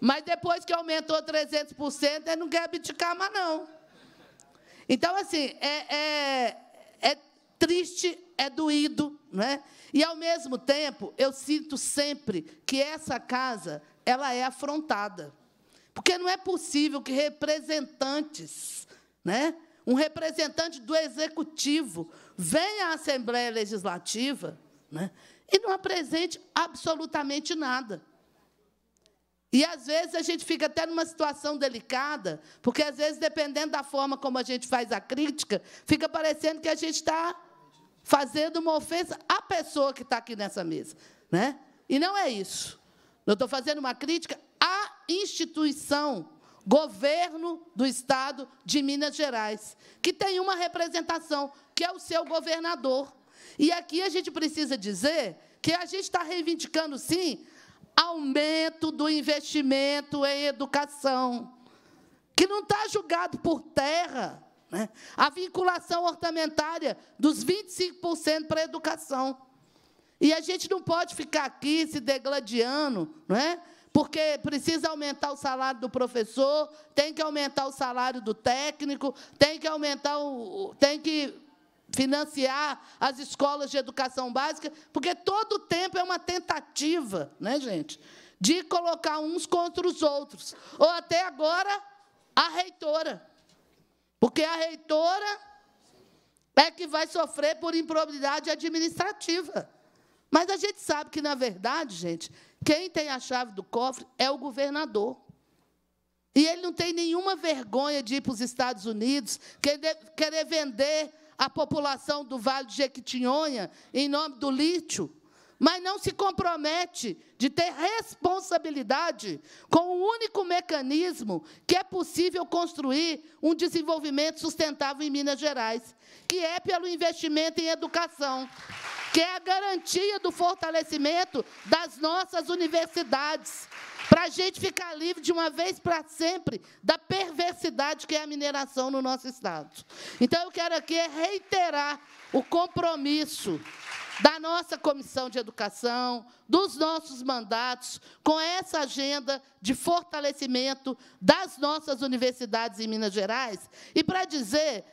Mas depois que aumentou 300%, ele não quer abdicar mais, não. Então, assim, é, é, é triste é doído, né? E ao mesmo tempo, eu sinto sempre que essa casa, ela é afrontada. Porque não é possível que representantes, né? Um representante do executivo venha à Assembleia Legislativa, né? E não apresente absolutamente nada. E às vezes a gente fica até numa situação delicada, porque às vezes, dependendo da forma como a gente faz a crítica, fica parecendo que a gente está fazendo uma ofensa à pessoa que está aqui nessa mesa. Né? E não é isso. Eu estou fazendo uma crítica à instituição, governo do Estado de Minas Gerais, que tem uma representação, que é o seu governador. E aqui a gente precisa dizer que a gente está reivindicando, sim, aumento do investimento em educação, que não está julgado por terra né? A vinculação orçamentária dos 25% para a educação. E a gente não pode ficar aqui se degladiando, não é? porque precisa aumentar o salário do professor, tem que aumentar o salário do técnico, tem que aumentar o, tem que financiar as escolas de educação básica, porque todo tempo é uma tentativa, né, gente, de colocar uns contra os outros. Ou até agora a reitora, porque a reitora é que vai sofrer por improbidade administrativa. Mas a gente sabe que, na verdade, gente, quem tem a chave do cofre é o governador. E ele não tem nenhuma vergonha de ir para os Estados Unidos, querer vender a população do Vale de Jequitinhonha em nome do lítio mas não se compromete de ter responsabilidade com o único mecanismo que é possível construir um desenvolvimento sustentável em Minas Gerais, que é pelo investimento em educação, que é a garantia do fortalecimento das nossas universidades, para a gente ficar livre de uma vez para sempre da perversidade que é a mineração no nosso Estado. Então, eu quero aqui é reiterar o compromisso da nossa comissão de educação, dos nossos mandatos, com essa agenda de fortalecimento das nossas universidades em Minas Gerais, e para dizer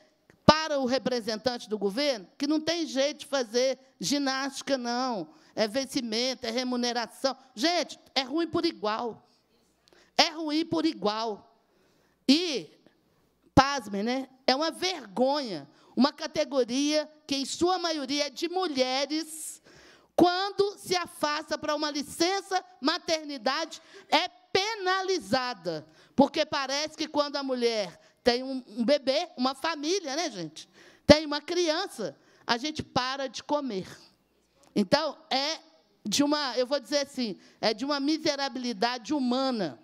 para o representante do governo que não tem jeito de fazer ginástica, não. É vencimento, é remuneração. Gente, é ruim por igual. É ruim por igual. E, pasmem, né? é uma vergonha uma categoria que, em sua maioria, é de mulheres, quando se afasta para uma licença maternidade, é penalizada. Porque parece que quando a mulher tem um, um bebê, uma família, né, gente? Tem uma criança, a gente para de comer. Então, é de uma, eu vou dizer assim, é de uma miserabilidade humana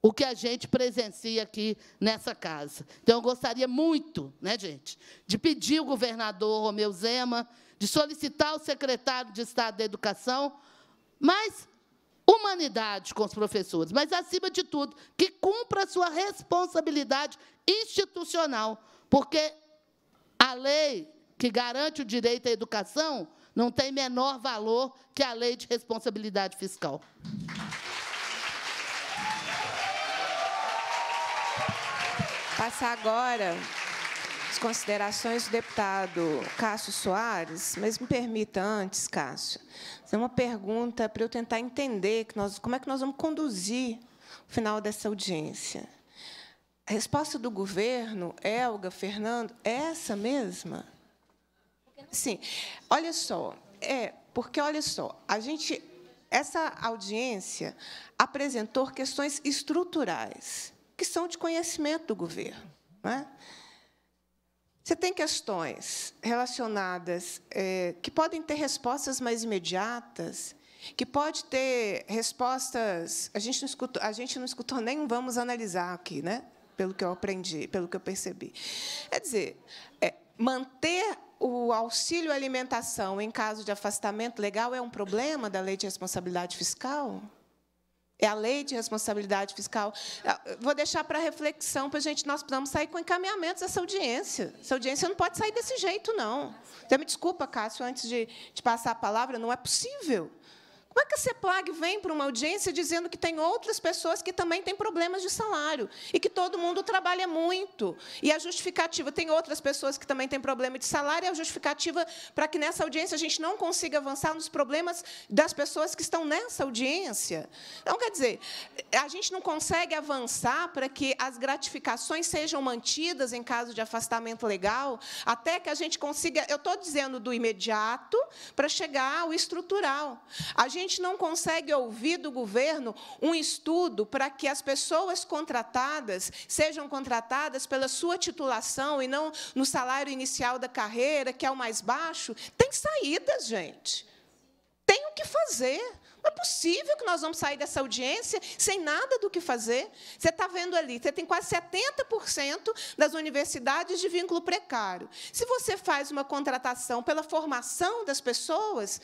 o que a gente presencia aqui nessa casa. Então, eu gostaria muito, né, gente, de pedir ao governador Romeu Zema, de solicitar ao secretário de Estado da Educação, mas humanidade com os professores, mas, acima de tudo, que cumpra a sua responsabilidade institucional, porque a lei que garante o direito à educação não tem menor valor que a lei de responsabilidade fiscal. Passar agora as considerações do deputado Cássio Soares, mas me permita antes, Cássio, fazer uma pergunta para eu tentar entender que nós, como é que nós vamos conduzir o final dessa audiência. A resposta do governo, Elga, Fernando, é essa mesma? Sim. Olha só, é, porque olha só, a gente essa audiência apresentou questões estruturais que são de conhecimento do governo. Né? Você tem questões relacionadas é, que podem ter respostas mais imediatas, que pode ter respostas. A gente não escutou, a gente não escutou nem vamos analisar aqui, né? Pelo que eu aprendi, pelo que eu percebi. Quer dizer, é, manter o auxílio alimentação em caso de afastamento legal é um problema da lei de responsabilidade fiscal? é a lei de responsabilidade fiscal. Vou deixar para reflexão para a gente. Nós precisamos sair com encaminhamentos dessa audiência. Essa audiência não pode sair desse jeito, não. Então, me desculpa, Cássio, antes de, de passar a palavra, não é possível. Como é que a CEPLAG vem para uma audiência dizendo que tem outras pessoas que também têm problemas de salário e que todo mundo trabalha muito? E a justificativa, tem outras pessoas que também têm problema de salário, e a justificativa para que nessa audiência a gente não consiga avançar nos problemas das pessoas que estão nessa audiência. Então, quer dizer, a gente não consegue avançar para que as gratificações sejam mantidas em caso de afastamento legal, até que a gente consiga. Eu estou dizendo do imediato para chegar ao estrutural. A gente gente não consegue ouvir do governo um estudo para que as pessoas contratadas sejam contratadas pela sua titulação e não no salário inicial da carreira, que é o mais baixo. Tem saídas, gente. Tem o que fazer. Não é possível que nós vamos sair dessa audiência sem nada do que fazer. Você está vendo ali, você tem quase 70% das universidades de vínculo precário. Se você faz uma contratação pela formação das pessoas,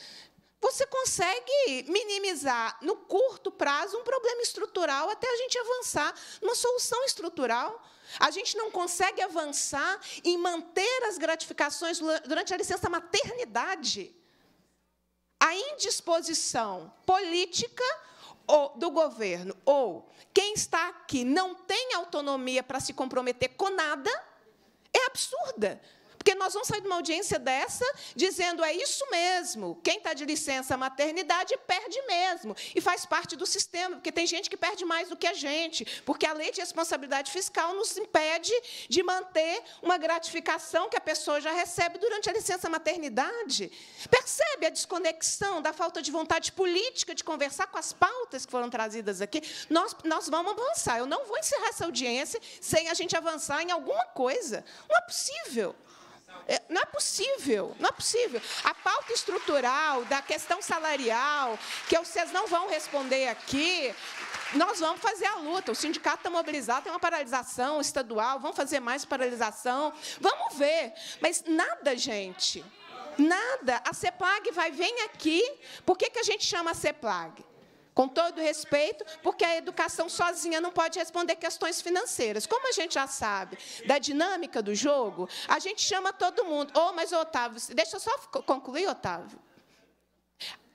você consegue minimizar no curto prazo um problema estrutural até a gente avançar numa solução estrutural. A gente não consegue avançar em manter as gratificações durante a licença maternidade. A indisposição política do governo ou quem está aqui não tem autonomia para se comprometer com nada é absurda. Porque nós vamos sair de uma audiência dessa dizendo é isso mesmo, quem está de licença maternidade perde mesmo, e faz parte do sistema, porque tem gente que perde mais do que a gente, porque a lei de responsabilidade fiscal nos impede de manter uma gratificação que a pessoa já recebe durante a licença maternidade. Percebe a desconexão da falta de vontade política de conversar com as pautas que foram trazidas aqui? Nós, nós vamos avançar. Eu não vou encerrar essa audiência sem a gente avançar em alguma coisa. Não é possível. É, não é possível, não é possível. A pauta estrutural da questão salarial, que vocês não vão responder aqui, nós vamos fazer a luta. O sindicato está mobilizado, tem uma paralisação estadual, vamos fazer mais paralisação, vamos ver. Mas nada, gente, nada. A CEPLAG vai, vem aqui. Por que, que a gente chama a CEPLAG? Com todo respeito, porque a educação sozinha não pode responder questões financeiras. Como a gente já sabe da dinâmica do jogo, a gente chama todo mundo. Ô, oh, mas, Otávio, deixa eu só concluir, Otávio.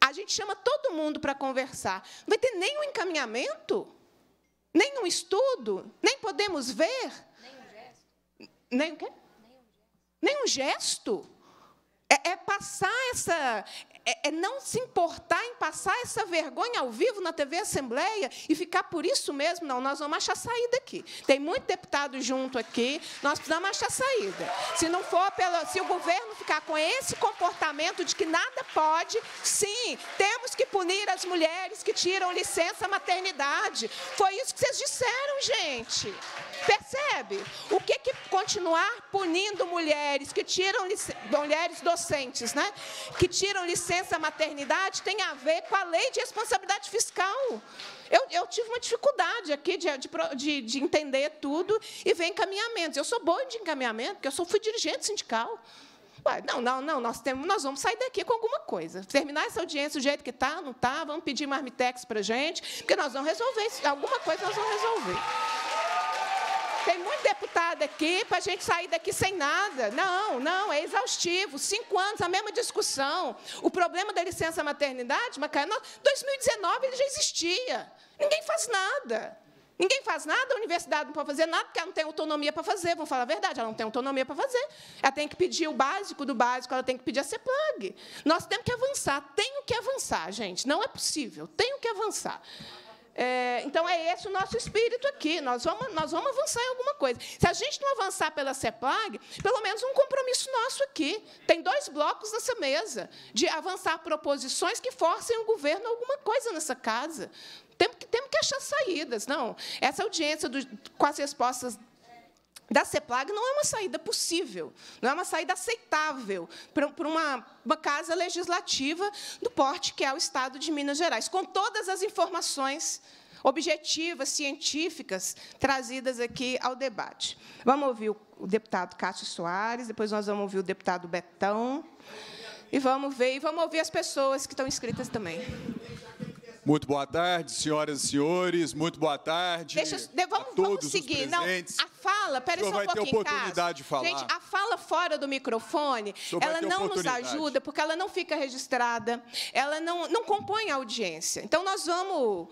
A gente chama todo mundo para conversar. Não vai ter nenhum encaminhamento, nenhum estudo, nem podemos ver. Nenhum gesto. Nem o quê? Nenhum gesto. Nenhum gesto. É, é, passar essa, é, é, não se importar em passar essa vergonha ao vivo na TV Assembleia e ficar por isso mesmo. Não, nós vamos achar saída aqui. Tem muito deputado junto aqui, nós precisamos achar saída. Se não for pela, se o governo ficar com esse comportamento de que nada pode, sim, temos que punir as mulheres que tiram licença maternidade. Foi isso que vocês disseram, gente. Percebe? O que, que continuar punindo mulheres que tiram licença, mulheres docentes, né? Que tiram licença licença maternidade tem a ver com a lei de responsabilidade fiscal. Eu, eu tive uma dificuldade aqui de, de, de entender tudo e ver encaminhamentos. Eu sou boa de encaminhamento, porque eu sou, fui dirigente sindical. Ué, não, não, não, nós, temos, nós vamos sair daqui com alguma coisa. Terminar essa audiência do jeito que está, não está, vamos pedir marmitex para a gente, porque nós vamos resolver, alguma coisa nós vamos resolver deputada aqui para a gente sair daqui sem nada. Não, não, é exaustivo. Cinco anos, a mesma discussão. O problema da licença maternidade, Macarena, 2019 ele já existia. Ninguém faz nada. Ninguém faz nada, a universidade não pode fazer nada, porque ela não tem autonomia para fazer, vamos falar a verdade, ela não tem autonomia para fazer. Ela tem que pedir o básico do básico, ela tem que pedir a CEPLAG. Nós temos que avançar, tenho que avançar, gente. Não é possível, tenho que avançar. É, então, é esse o nosso espírito aqui. Nós vamos, nós vamos avançar em alguma coisa. Se a gente não avançar pela CEPLAG, pelo menos um compromisso nosso aqui. Tem dois blocos nessa mesa de avançar proposições que forcem o governo a alguma coisa nessa casa. Temos que, temos que achar saídas. Não, essa audiência do, com as respostas da CEPLAG não é uma saída possível, não é uma saída aceitável para uma, uma, casa legislativa do porte que é o Estado de Minas Gerais, com todas as informações objetivas, científicas, trazidas aqui ao debate. Vamos ouvir o deputado Cássio Soares, depois nós vamos ouvir o deputado Betão, e vamos ver, e vamos ouvir as pessoas que estão inscritas também. Muito boa tarde, senhoras e senhores. Muito boa tarde. Deixa, vamos, a todos vamos seguir. Os presentes. Não, a fala, peraí só um vai pouquinho. Ter oportunidade de falar. Gente, a fala fora do microfone, ela não nos ajuda, porque ela não fica registrada, ela não, não compõe a audiência. Então, nós vamos.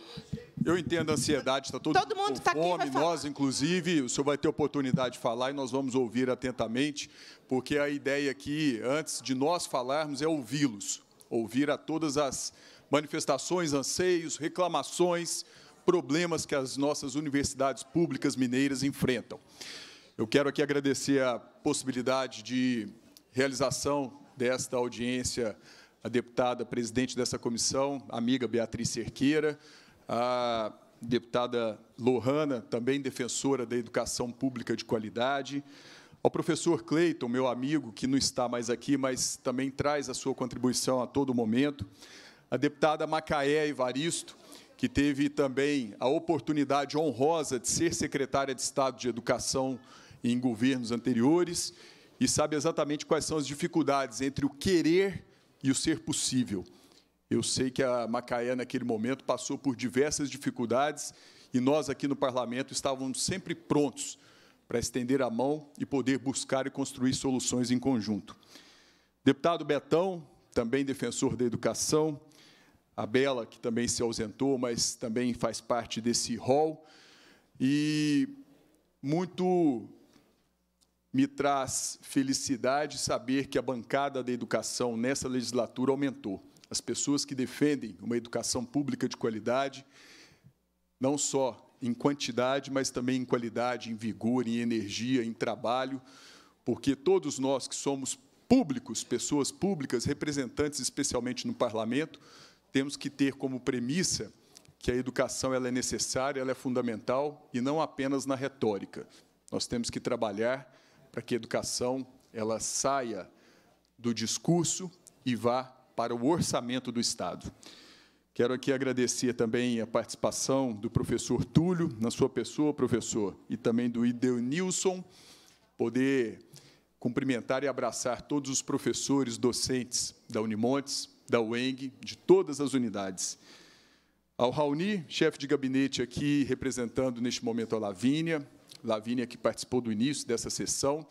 Eu entendo a ansiedade, está todo, todo mundo tá com fome, tá nós, inclusive, o senhor vai ter oportunidade de falar e nós vamos ouvir atentamente, porque a ideia aqui, antes de nós falarmos, é ouvi-los, ouvir a todas as manifestações, anseios, reclamações, problemas que as nossas universidades públicas mineiras enfrentam. Eu quero aqui agradecer a possibilidade de realização desta audiência a deputada presidente dessa comissão, amiga Beatriz Cerqueira, a deputada Lohana, também defensora da educação pública de qualidade, ao professor Cleiton, meu amigo, que não está mais aqui, mas também traz a sua contribuição a todo momento, a deputada Macaé Evaristo, que teve também a oportunidade honrosa de ser secretária de Estado de Educação em governos anteriores e sabe exatamente quais são as dificuldades entre o querer e o ser possível. Eu sei que a Macaé, naquele momento, passou por diversas dificuldades e nós, aqui no Parlamento, estávamos sempre prontos para estender a mão e poder buscar e construir soluções em conjunto. Deputado Betão, também defensor da educação, a Bela, que também se ausentou, mas também faz parte desse hall. E muito me traz felicidade saber que a bancada da educação nessa legislatura aumentou. As pessoas que defendem uma educação pública de qualidade, não só em quantidade, mas também em qualidade, em vigor, em energia, em trabalho, porque todos nós que somos públicos, pessoas públicas, representantes especialmente no parlamento, temos que ter como premissa que a educação ela é necessária, ela é fundamental e não apenas na retórica. Nós temos que trabalhar para que a educação ela saia do discurso e vá para o orçamento do Estado. Quero aqui agradecer também a participação do professor Túlio, na sua pessoa, professor, e também do Nilson poder cumprimentar e abraçar todos os professores, docentes da Unimontes, da UENG, de todas as unidades. Ao Raoni, chefe de gabinete aqui, representando neste momento a Lavínia, Lavínia que participou do início dessa sessão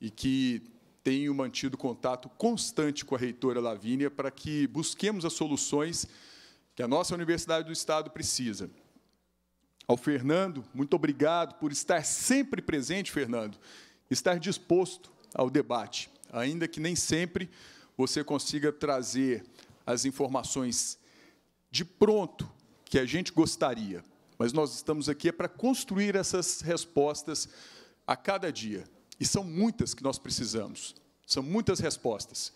e que tenho mantido contato constante com a reitora Lavínia para que busquemos as soluções que a nossa Universidade do Estado precisa. Ao Fernando, muito obrigado por estar sempre presente, Fernando, estar disposto ao debate, ainda que nem sempre você consiga trazer as informações de pronto que a gente gostaria. Mas nós estamos aqui é para construir essas respostas a cada dia. E são muitas que nós precisamos. São muitas respostas.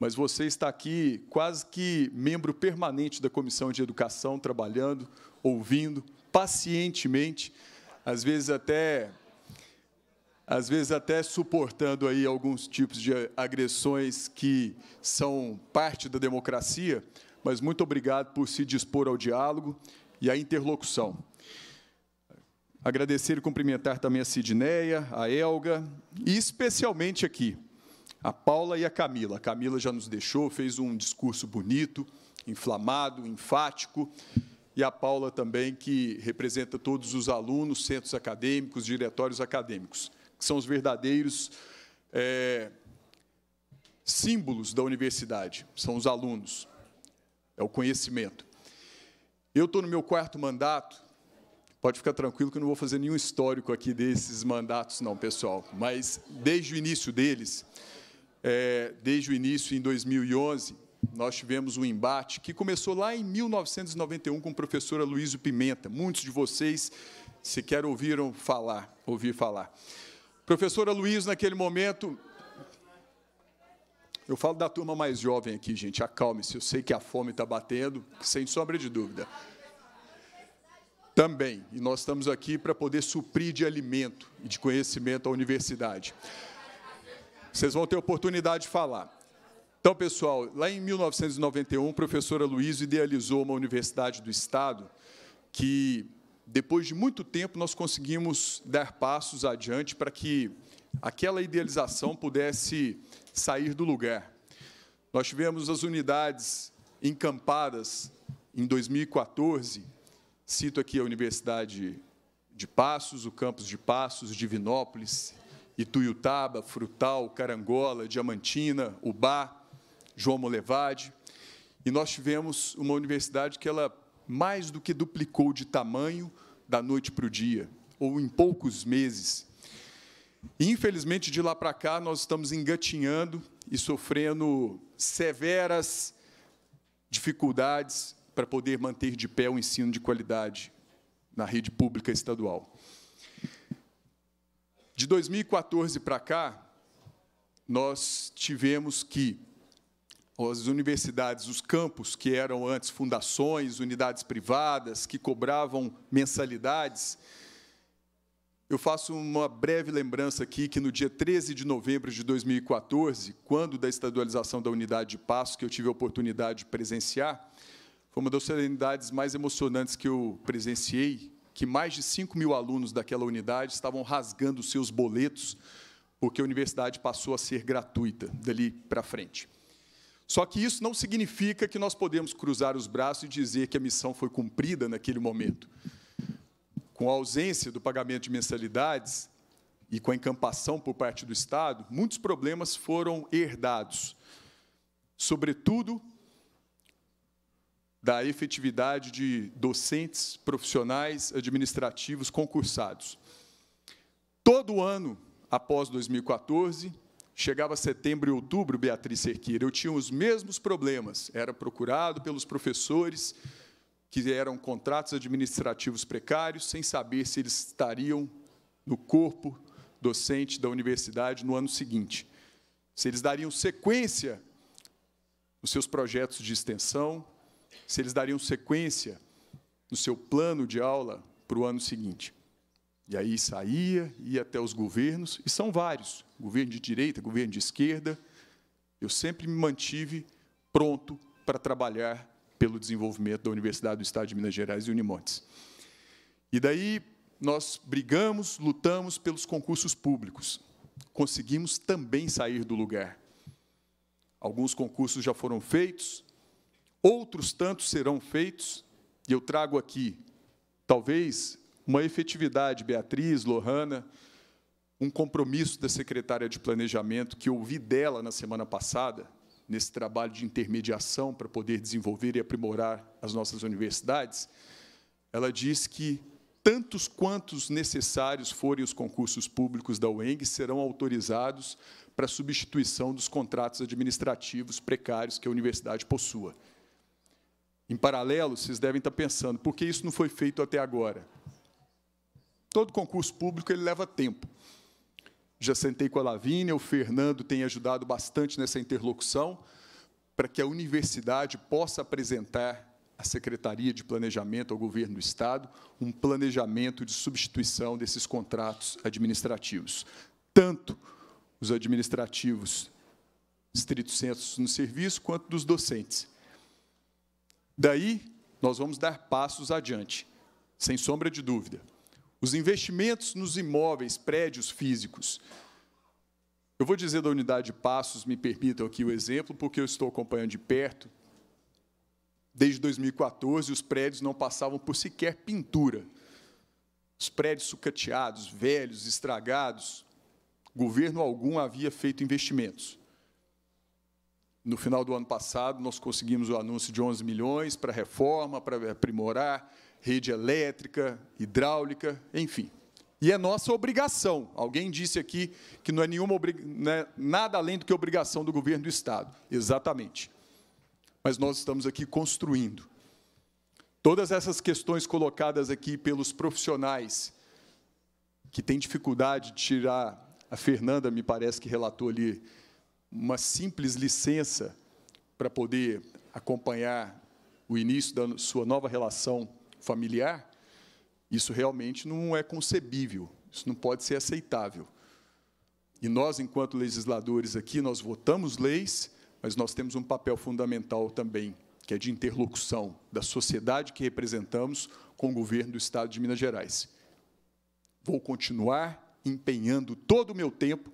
Mas você está aqui quase que membro permanente da Comissão de Educação, trabalhando, ouvindo pacientemente, às vezes até às vezes até suportando aí alguns tipos de agressões que são parte da democracia, mas muito obrigado por se dispor ao diálogo e à interlocução. Agradecer e cumprimentar também a Sidneia, a Elga e especialmente aqui a Paula e a Camila. A Camila já nos deixou, fez um discurso bonito, inflamado, enfático, e a Paula também, que representa todos os alunos, centros acadêmicos, diretórios acadêmicos que são os verdadeiros é, símbolos da universidade, são os alunos, é o conhecimento. Eu estou no meu quarto mandato, pode ficar tranquilo que eu não vou fazer nenhum histórico aqui desses mandatos, não, pessoal, mas desde o início deles, é, desde o início em 2011, nós tivemos um embate que começou lá em 1991 com a professora Luísio Pimenta. Muitos de vocês sequer ouviram falar, ouvir falar. Professora Luiz, naquele momento. Eu falo da turma mais jovem aqui, gente, acalme-se. Eu sei que a fome está batendo, sem sombra de dúvida. Também, e nós estamos aqui para poder suprir de alimento e de conhecimento a universidade. Vocês vão ter oportunidade de falar. Então, pessoal, lá em 1991, a professora Luiz idealizou uma universidade do Estado que depois de muito tempo, nós conseguimos dar passos adiante para que aquela idealização pudesse sair do lugar. Nós tivemos as unidades encampadas em 2014, cito aqui a Universidade de Passos, o campus de Passos, Divinópolis, Ituiutaba, Frutal, Carangola, Diamantina, Ubá, João Molevade. E nós tivemos uma universidade que ela mais do que duplicou de tamanho da noite para o dia, ou em poucos meses. E, infelizmente, de lá para cá, nós estamos engatinhando e sofrendo severas dificuldades para poder manter de pé o ensino de qualidade na rede pública estadual. De 2014 para cá, nós tivemos que as universidades, os campos, que eram antes fundações, unidades privadas, que cobravam mensalidades. Eu faço uma breve lembrança aqui que no dia 13 de novembro de 2014, quando da estadualização da unidade de passo, que eu tive a oportunidade de presenciar, foi uma das solenidades mais emocionantes que eu presenciei, que mais de 5 mil alunos daquela unidade estavam rasgando seus boletos, porque a universidade passou a ser gratuita dali para frente. Só que isso não significa que nós podemos cruzar os braços e dizer que a missão foi cumprida naquele momento. Com a ausência do pagamento de mensalidades e com a encampação por parte do Estado, muitos problemas foram herdados, sobretudo da efetividade de docentes, profissionais, administrativos concursados. Todo ano após 2014, Chegava setembro e outubro, Beatriz Serqueira, eu tinha os mesmos problemas. Era procurado pelos professores, que eram contratos administrativos precários, sem saber se eles estariam no corpo docente da universidade no ano seguinte. Se eles dariam sequência nos seus projetos de extensão, se eles dariam sequência no seu plano de aula para o ano seguinte. E aí saía, ia até os governos, e são vários governo de direita, governo de esquerda, eu sempre me mantive pronto para trabalhar pelo desenvolvimento da Universidade do Estado de Minas Gerais e Unimontes. E daí nós brigamos, lutamos pelos concursos públicos. Conseguimos também sair do lugar. Alguns concursos já foram feitos, outros tantos serão feitos, e eu trago aqui, talvez, uma efetividade, Beatriz, Lohana, um compromisso da secretária de Planejamento, que ouvi dela na semana passada, nesse trabalho de intermediação para poder desenvolver e aprimorar as nossas universidades, ela diz que tantos quantos necessários forem os concursos públicos da UENG serão autorizados para substituição dos contratos administrativos precários que a universidade possua. Em paralelo, vocês devem estar pensando, por que isso não foi feito até agora? Todo concurso público ele leva tempo. Já sentei com a Lavínia, o Fernando tem ajudado bastante nessa interlocução para que a universidade possa apresentar à Secretaria de Planejamento, ao Governo do Estado, um planejamento de substituição desses contratos administrativos. Tanto os administrativos estritos centros no serviço, quanto dos docentes. Daí, nós vamos dar passos adiante, sem sombra de dúvida. Os investimentos nos imóveis, prédios físicos. Eu vou dizer da unidade Passos, me permitam aqui o exemplo, porque eu estou acompanhando de perto. Desde 2014, os prédios não passavam por sequer pintura. Os prédios sucateados, velhos, estragados, governo algum havia feito investimentos. No final do ano passado, nós conseguimos o anúncio de 11 milhões para reforma, para aprimorar, rede elétrica, hidráulica, enfim. E é nossa obrigação. Alguém disse aqui que não é nenhuma não é nada além do que obrigação do governo do Estado. Exatamente. Mas nós estamos aqui construindo. Todas essas questões colocadas aqui pelos profissionais que têm dificuldade de tirar, a Fernanda me parece que relatou ali, uma simples licença para poder acompanhar o início da sua nova relação familiar, isso realmente não é concebível, isso não pode ser aceitável. E nós, enquanto legisladores aqui, nós votamos leis, mas nós temos um papel fundamental também, que é de interlocução da sociedade que representamos com o governo do Estado de Minas Gerais. Vou continuar empenhando todo o meu tempo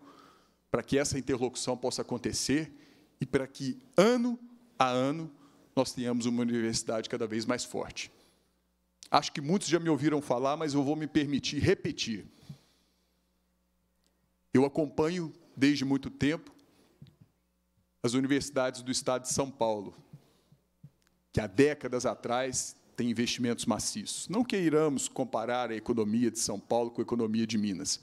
para que essa interlocução possa acontecer e para que, ano a ano, nós tenhamos uma universidade cada vez mais forte. Acho que muitos já me ouviram falar, mas eu vou me permitir repetir. Eu acompanho desde muito tempo as universidades do estado de São Paulo, que há décadas atrás tem investimentos maciços. Não queiramos comparar a economia de São Paulo com a economia de Minas,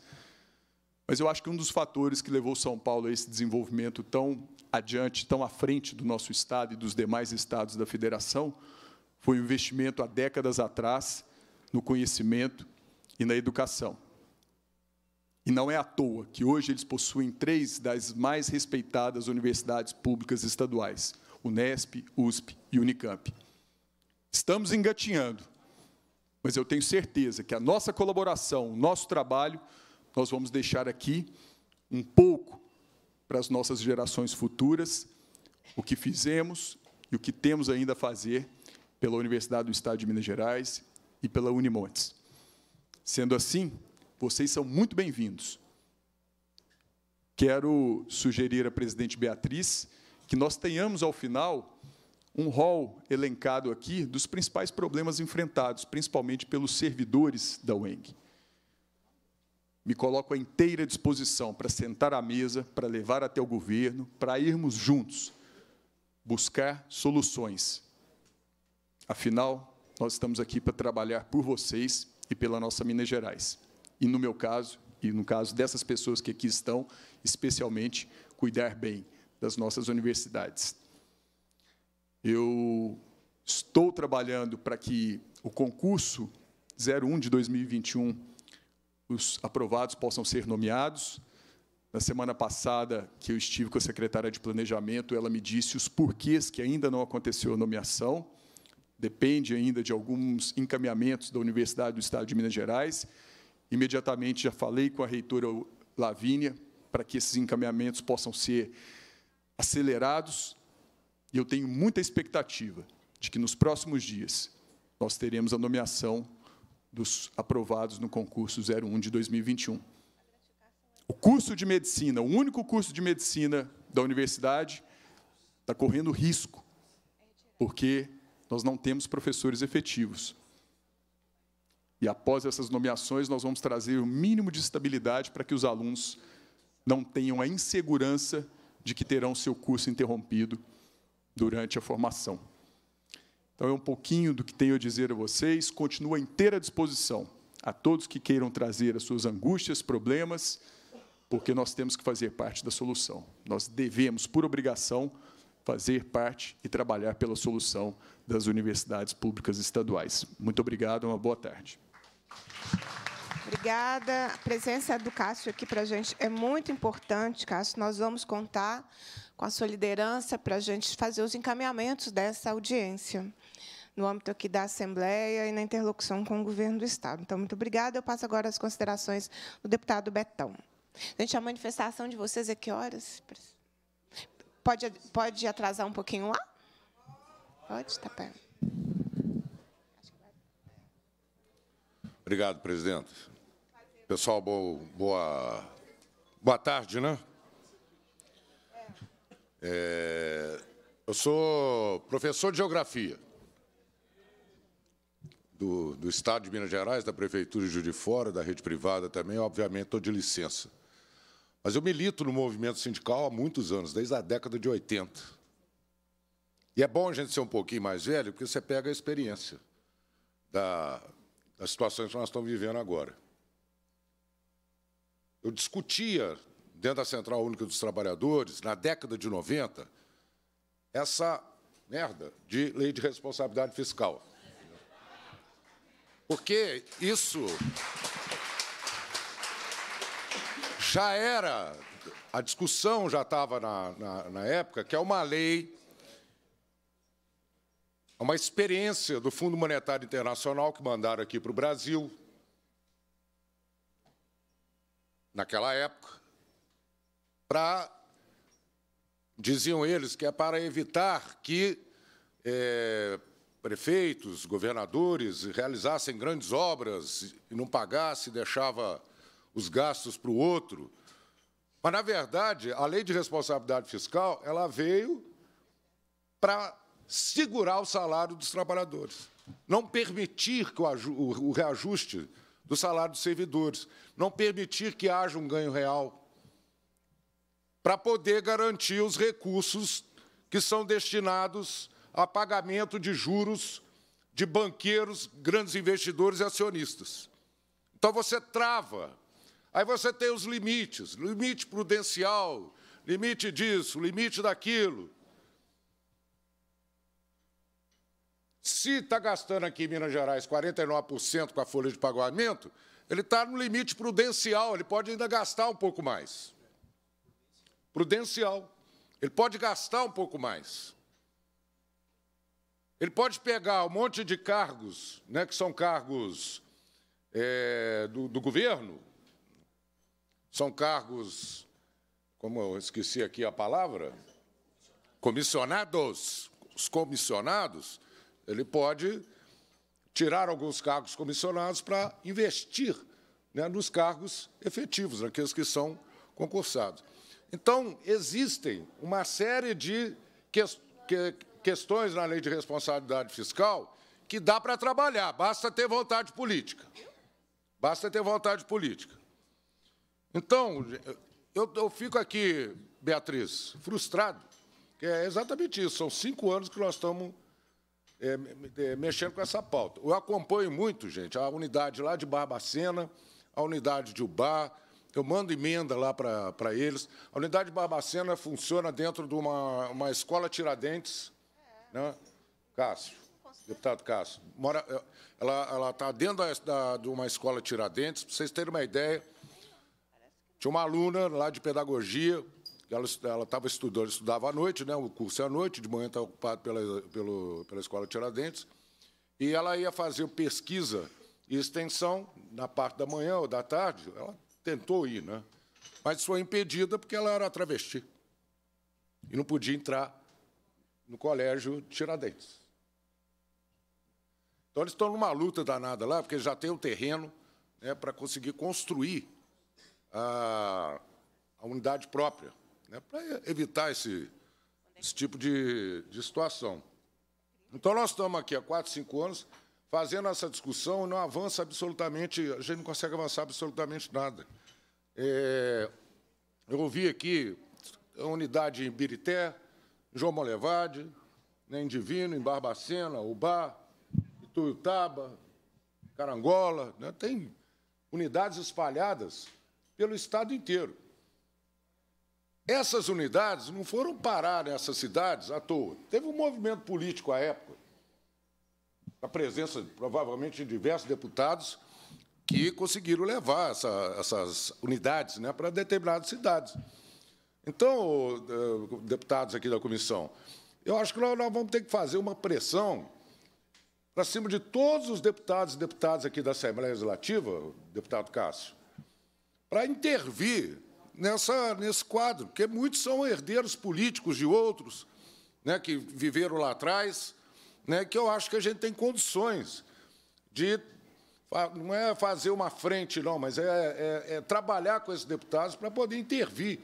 mas eu acho que um dos fatores que levou São Paulo a esse desenvolvimento tão adiante, tão à frente do nosso Estado e dos demais estados da federação, foi um investimento há décadas atrás no conhecimento e na educação. E não é à toa que hoje eles possuem três das mais respeitadas universidades públicas estaduais: Unesp, USP e Unicamp. Estamos engatinhando, mas eu tenho certeza que a nossa colaboração, o nosso trabalho, nós vamos deixar aqui um pouco para as nossas gerações futuras, o que fizemos e o que temos ainda a fazer pela Universidade do Estado de Minas Gerais e pela Unimontes. Sendo assim, vocês são muito bem-vindos. Quero sugerir à presidente Beatriz que nós tenhamos, ao final, um rol elencado aqui dos principais problemas enfrentados, principalmente pelos servidores da UENG. Me coloco à inteira disposição para sentar à mesa, para levar até o governo, para irmos juntos buscar soluções Afinal, nós estamos aqui para trabalhar por vocês e pela nossa Minas Gerais. E no meu caso, e no caso dessas pessoas que aqui estão, especialmente cuidar bem das nossas universidades. Eu estou trabalhando para que o concurso 01 de 2021 os aprovados possam ser nomeados. Na semana passada, que eu estive com a secretária de Planejamento, ela me disse os porquês que ainda não aconteceu a nomeação depende ainda de alguns encaminhamentos da Universidade do Estado de Minas Gerais. Imediatamente já falei com a reitora Lavínia para que esses encaminhamentos possam ser acelerados, e eu tenho muita expectativa de que nos próximos dias nós teremos a nomeação dos aprovados no concurso 01 de 2021. O curso de medicina, o único curso de medicina da universidade, está correndo risco, porque nós não temos professores efetivos. E após essas nomeações, nós vamos trazer o mínimo de estabilidade para que os alunos não tenham a insegurança de que terão seu curso interrompido durante a formação. Então, é um pouquinho do que tenho a dizer a vocês. Continuo à inteira disposição a todos que queiram trazer as suas angústias, problemas, porque nós temos que fazer parte da solução. Nós devemos, por obrigação, fazer parte e trabalhar pela solução das universidades públicas estaduais. Muito obrigado, uma boa tarde. Obrigada. A presença do Cássio aqui para a gente é muito importante, Cássio. Nós vamos contar com a sua liderança para a gente fazer os encaminhamentos dessa audiência no âmbito aqui da Assembleia e na interlocução com o Governo do Estado. Então, muito obrigada. Eu passo agora as considerações do deputado Betão. Gente, a manifestação de vocês é que horas? Pode, pode atrasar um pouquinho lá? Pode tapar. Obrigado, presidente. Pessoal, bo, boa, boa tarde, né? É, eu sou professor de geografia do, do Estado de Minas Gerais, da Prefeitura de Juiz de Fora, da rede privada também, obviamente estou de licença. Mas eu milito no movimento sindical há muitos anos, desde a década de 80. E é bom a gente ser um pouquinho mais velho, porque você pega a experiência da, das situações que nós estamos vivendo agora. Eu discutia, dentro da Central Única dos Trabalhadores, na década de 90, essa merda de lei de responsabilidade fiscal. Porque isso já era, a discussão já estava na, na, na época, que é uma lei é uma experiência do Fundo Monetário Internacional que mandaram aqui para o Brasil, naquela época, para, diziam eles, que é para evitar que é, prefeitos, governadores realizassem grandes obras e não pagasse, deixava os gastos para o outro. Mas, na verdade, a lei de responsabilidade fiscal ela veio para segurar o salário dos trabalhadores, não permitir que o, o reajuste do salário dos servidores, não permitir que haja um ganho real, para poder garantir os recursos que são destinados a pagamento de juros de banqueiros, grandes investidores e acionistas. Então você trava. Aí você tem os limites, limite prudencial, limite disso, limite daquilo. Se está gastando aqui em Minas Gerais 49% com a folha de pagamento, ele está no limite prudencial, ele pode ainda gastar um pouco mais. Prudencial. Ele pode gastar um pouco mais. Ele pode pegar um monte de cargos, né, que são cargos é, do, do governo, são cargos, como eu esqueci aqui a palavra, comissionados, os comissionados, ele pode tirar alguns cargos comissionados para investir né, nos cargos efetivos, naqueles que são concursados. Então, existem uma série de que, que, questões na lei de responsabilidade fiscal que dá para trabalhar, basta ter vontade política. Basta ter vontade política. Então, eu, eu fico aqui, Beatriz, frustrado, que é exatamente isso, são cinco anos que nós estamos é, é, mexendo com essa pauta. Eu acompanho muito, gente, a unidade lá de Barbacena, a unidade de Uba, eu mando emenda lá para eles. A unidade de Barbacena funciona dentro de uma, uma escola Tiradentes, é. né? Cássio, deputado Cássio. Mora, é, ela está dentro da, da, de uma escola Tiradentes, para vocês terem uma ideia. Tinha uma aluna lá de pedagogia, ela estava estudando, estudava à noite, né? o curso é à noite, de manhã estava tá ocupado pela, pelo, pela Escola Tiradentes, e ela ia fazer pesquisa e extensão na parte da manhã ou da tarde. Ela tentou ir, né? mas foi impedida porque ela era travesti e não podia entrar no colégio Tiradentes. Então, eles estão numa luta danada lá, porque já tem o terreno né, para conseguir construir a, a unidade própria né, para evitar esse, esse tipo de, de situação. Então, nós estamos aqui há quatro, cinco anos fazendo essa discussão e não avança absolutamente, a gente não consegue avançar absolutamente nada. É, eu ouvi aqui a unidade em Birité, João Molevade, né, em Divino, em Barbacena, Ubá, Ituiutaba, Carangola, né, tem unidades espalhadas pelo Estado inteiro. Essas unidades não foram parar nessas cidades à toa. Teve um movimento político à época, a presença, provavelmente, de diversos deputados que conseguiram levar essa, essas unidades né, para determinadas cidades. Então, deputados aqui da comissão, eu acho que nós, nós vamos ter que fazer uma pressão para cima de todos os deputados e deputadas aqui da Assembleia Legislativa, deputado Cássio, para intervir nessa, nesse quadro, porque muitos são herdeiros políticos de outros, né, que viveram lá atrás, né, que eu acho que a gente tem condições de não é fazer uma frente, não, mas é, é, é trabalhar com esses deputados para poder intervir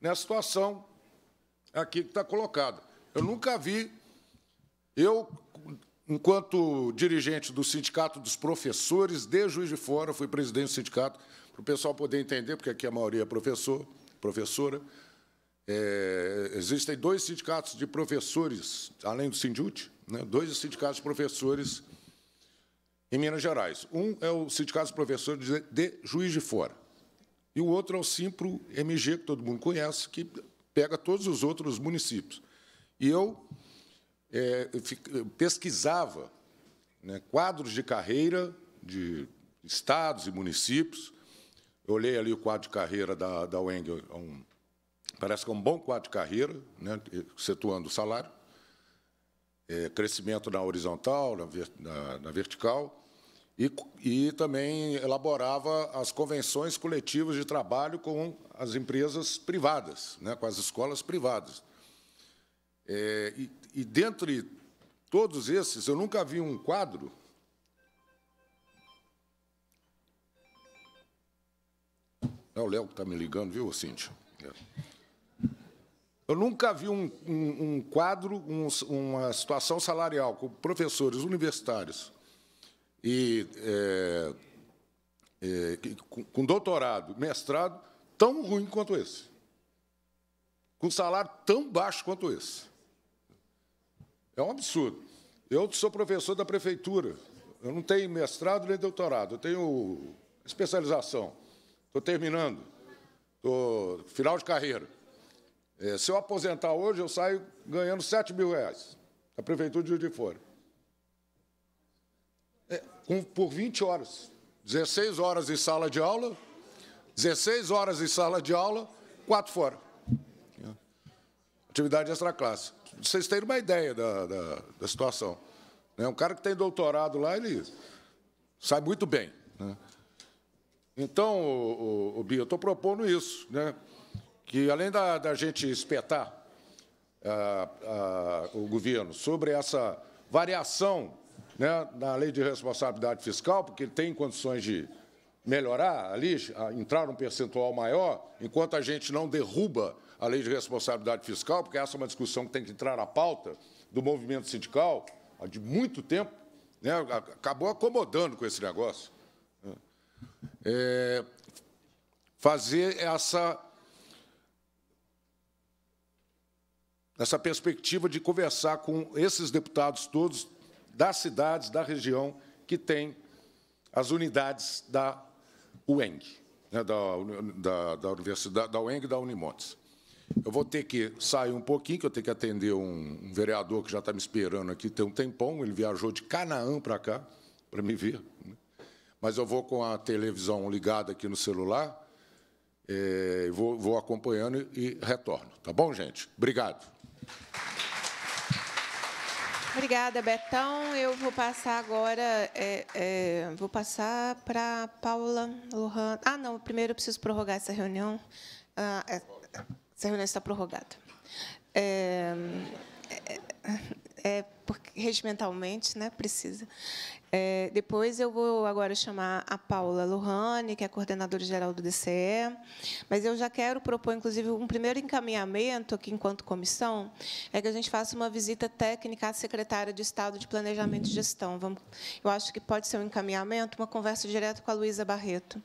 nessa situação aqui que está colocada. Eu nunca vi, eu, enquanto dirigente do Sindicato dos Professores desde Juiz de Fora, fui presidente do sindicato, para o pessoal poder entender, porque aqui a maioria é professor, professora, é, existem dois sindicatos de professores, além do Sindut, né, dois sindicatos de professores em Minas Gerais. Um é o Sindicato de Professores de, de Juiz de Fora, e o outro é o Simpro MG, que todo mundo conhece, que pega todos os outros municípios. E eu é, pesquisava né, quadros de carreira de estados e municípios eu olhei ali o quadro de carreira da, da UENG, é um, parece que é um bom quadro de carreira, né, setuando o salário, é, crescimento na horizontal, na, na, na vertical, e, e, também elaborava as convenções coletivas de trabalho com as empresas privadas, né, com as escolas privadas. É, e, e dentre todos esses, eu nunca vi um quadro É o Léo que está me ligando, viu, Cíntia? É. Eu nunca vi um, um, um quadro, um, uma situação salarial com professores universitários e é, é, com, com doutorado, mestrado, tão ruim quanto esse. Com salário tão baixo quanto esse. É um absurdo. Eu sou professor da prefeitura. Eu não tenho mestrado nem doutorado. Eu tenho especialização. Estou terminando. estou final de carreira. É, se eu aposentar hoje, eu saio ganhando 7 mil reais da Prefeitura de Juiz de Fora. É, com, por 20 horas. 16 horas em sala de aula, 16 horas em sala de aula, quatro fora. Atividade extra-classe. Vocês têm uma ideia da, da, da situação. Né? Um cara que tem doutorado lá, ele sai muito bem. Né? Então, o, o, o Bia, eu estou propondo isso, né? que além da, da gente espetar ah, ah, o governo sobre essa variação né, na lei de responsabilidade fiscal, porque ele tem condições de melhorar ali, entrar um percentual maior, enquanto a gente não derruba a lei de responsabilidade fiscal, porque essa é uma discussão que tem que entrar na pauta do movimento sindical há de muito tempo, né, acabou acomodando com esse negócio é, fazer essa, essa perspectiva de conversar com esses deputados todos das cidades, da região, que tem as unidades da UENG, né, da, da, da, Universidade, da UENG e da Unimontes. Eu vou ter que sair um pouquinho, que eu tenho que atender um, um vereador que já está me esperando aqui tem um tempão, ele viajou de Canaã para cá, para me ver. Né? mas eu vou com a televisão ligada aqui no celular, é, vou, vou acompanhando e, e retorno. Tá bom, gente? Obrigado. Obrigada, Betão. Eu vou passar agora, é, é, vou passar para Paula Lohan. Ah, não, primeiro eu preciso prorrogar essa reunião. Ah, é, essa reunião está prorrogada. É, é, é, porque regimentalmente, né, precisa. É, depois eu vou agora chamar a Paula Lohane, que é coordenadora geral do DCE, mas eu já quero propor, inclusive, um primeiro encaminhamento aqui enquanto comissão, é que a gente faça uma visita técnica à secretária de Estado de Planejamento e Gestão. Vamos, eu acho que pode ser um encaminhamento, uma conversa direta com a Luísa Barreto,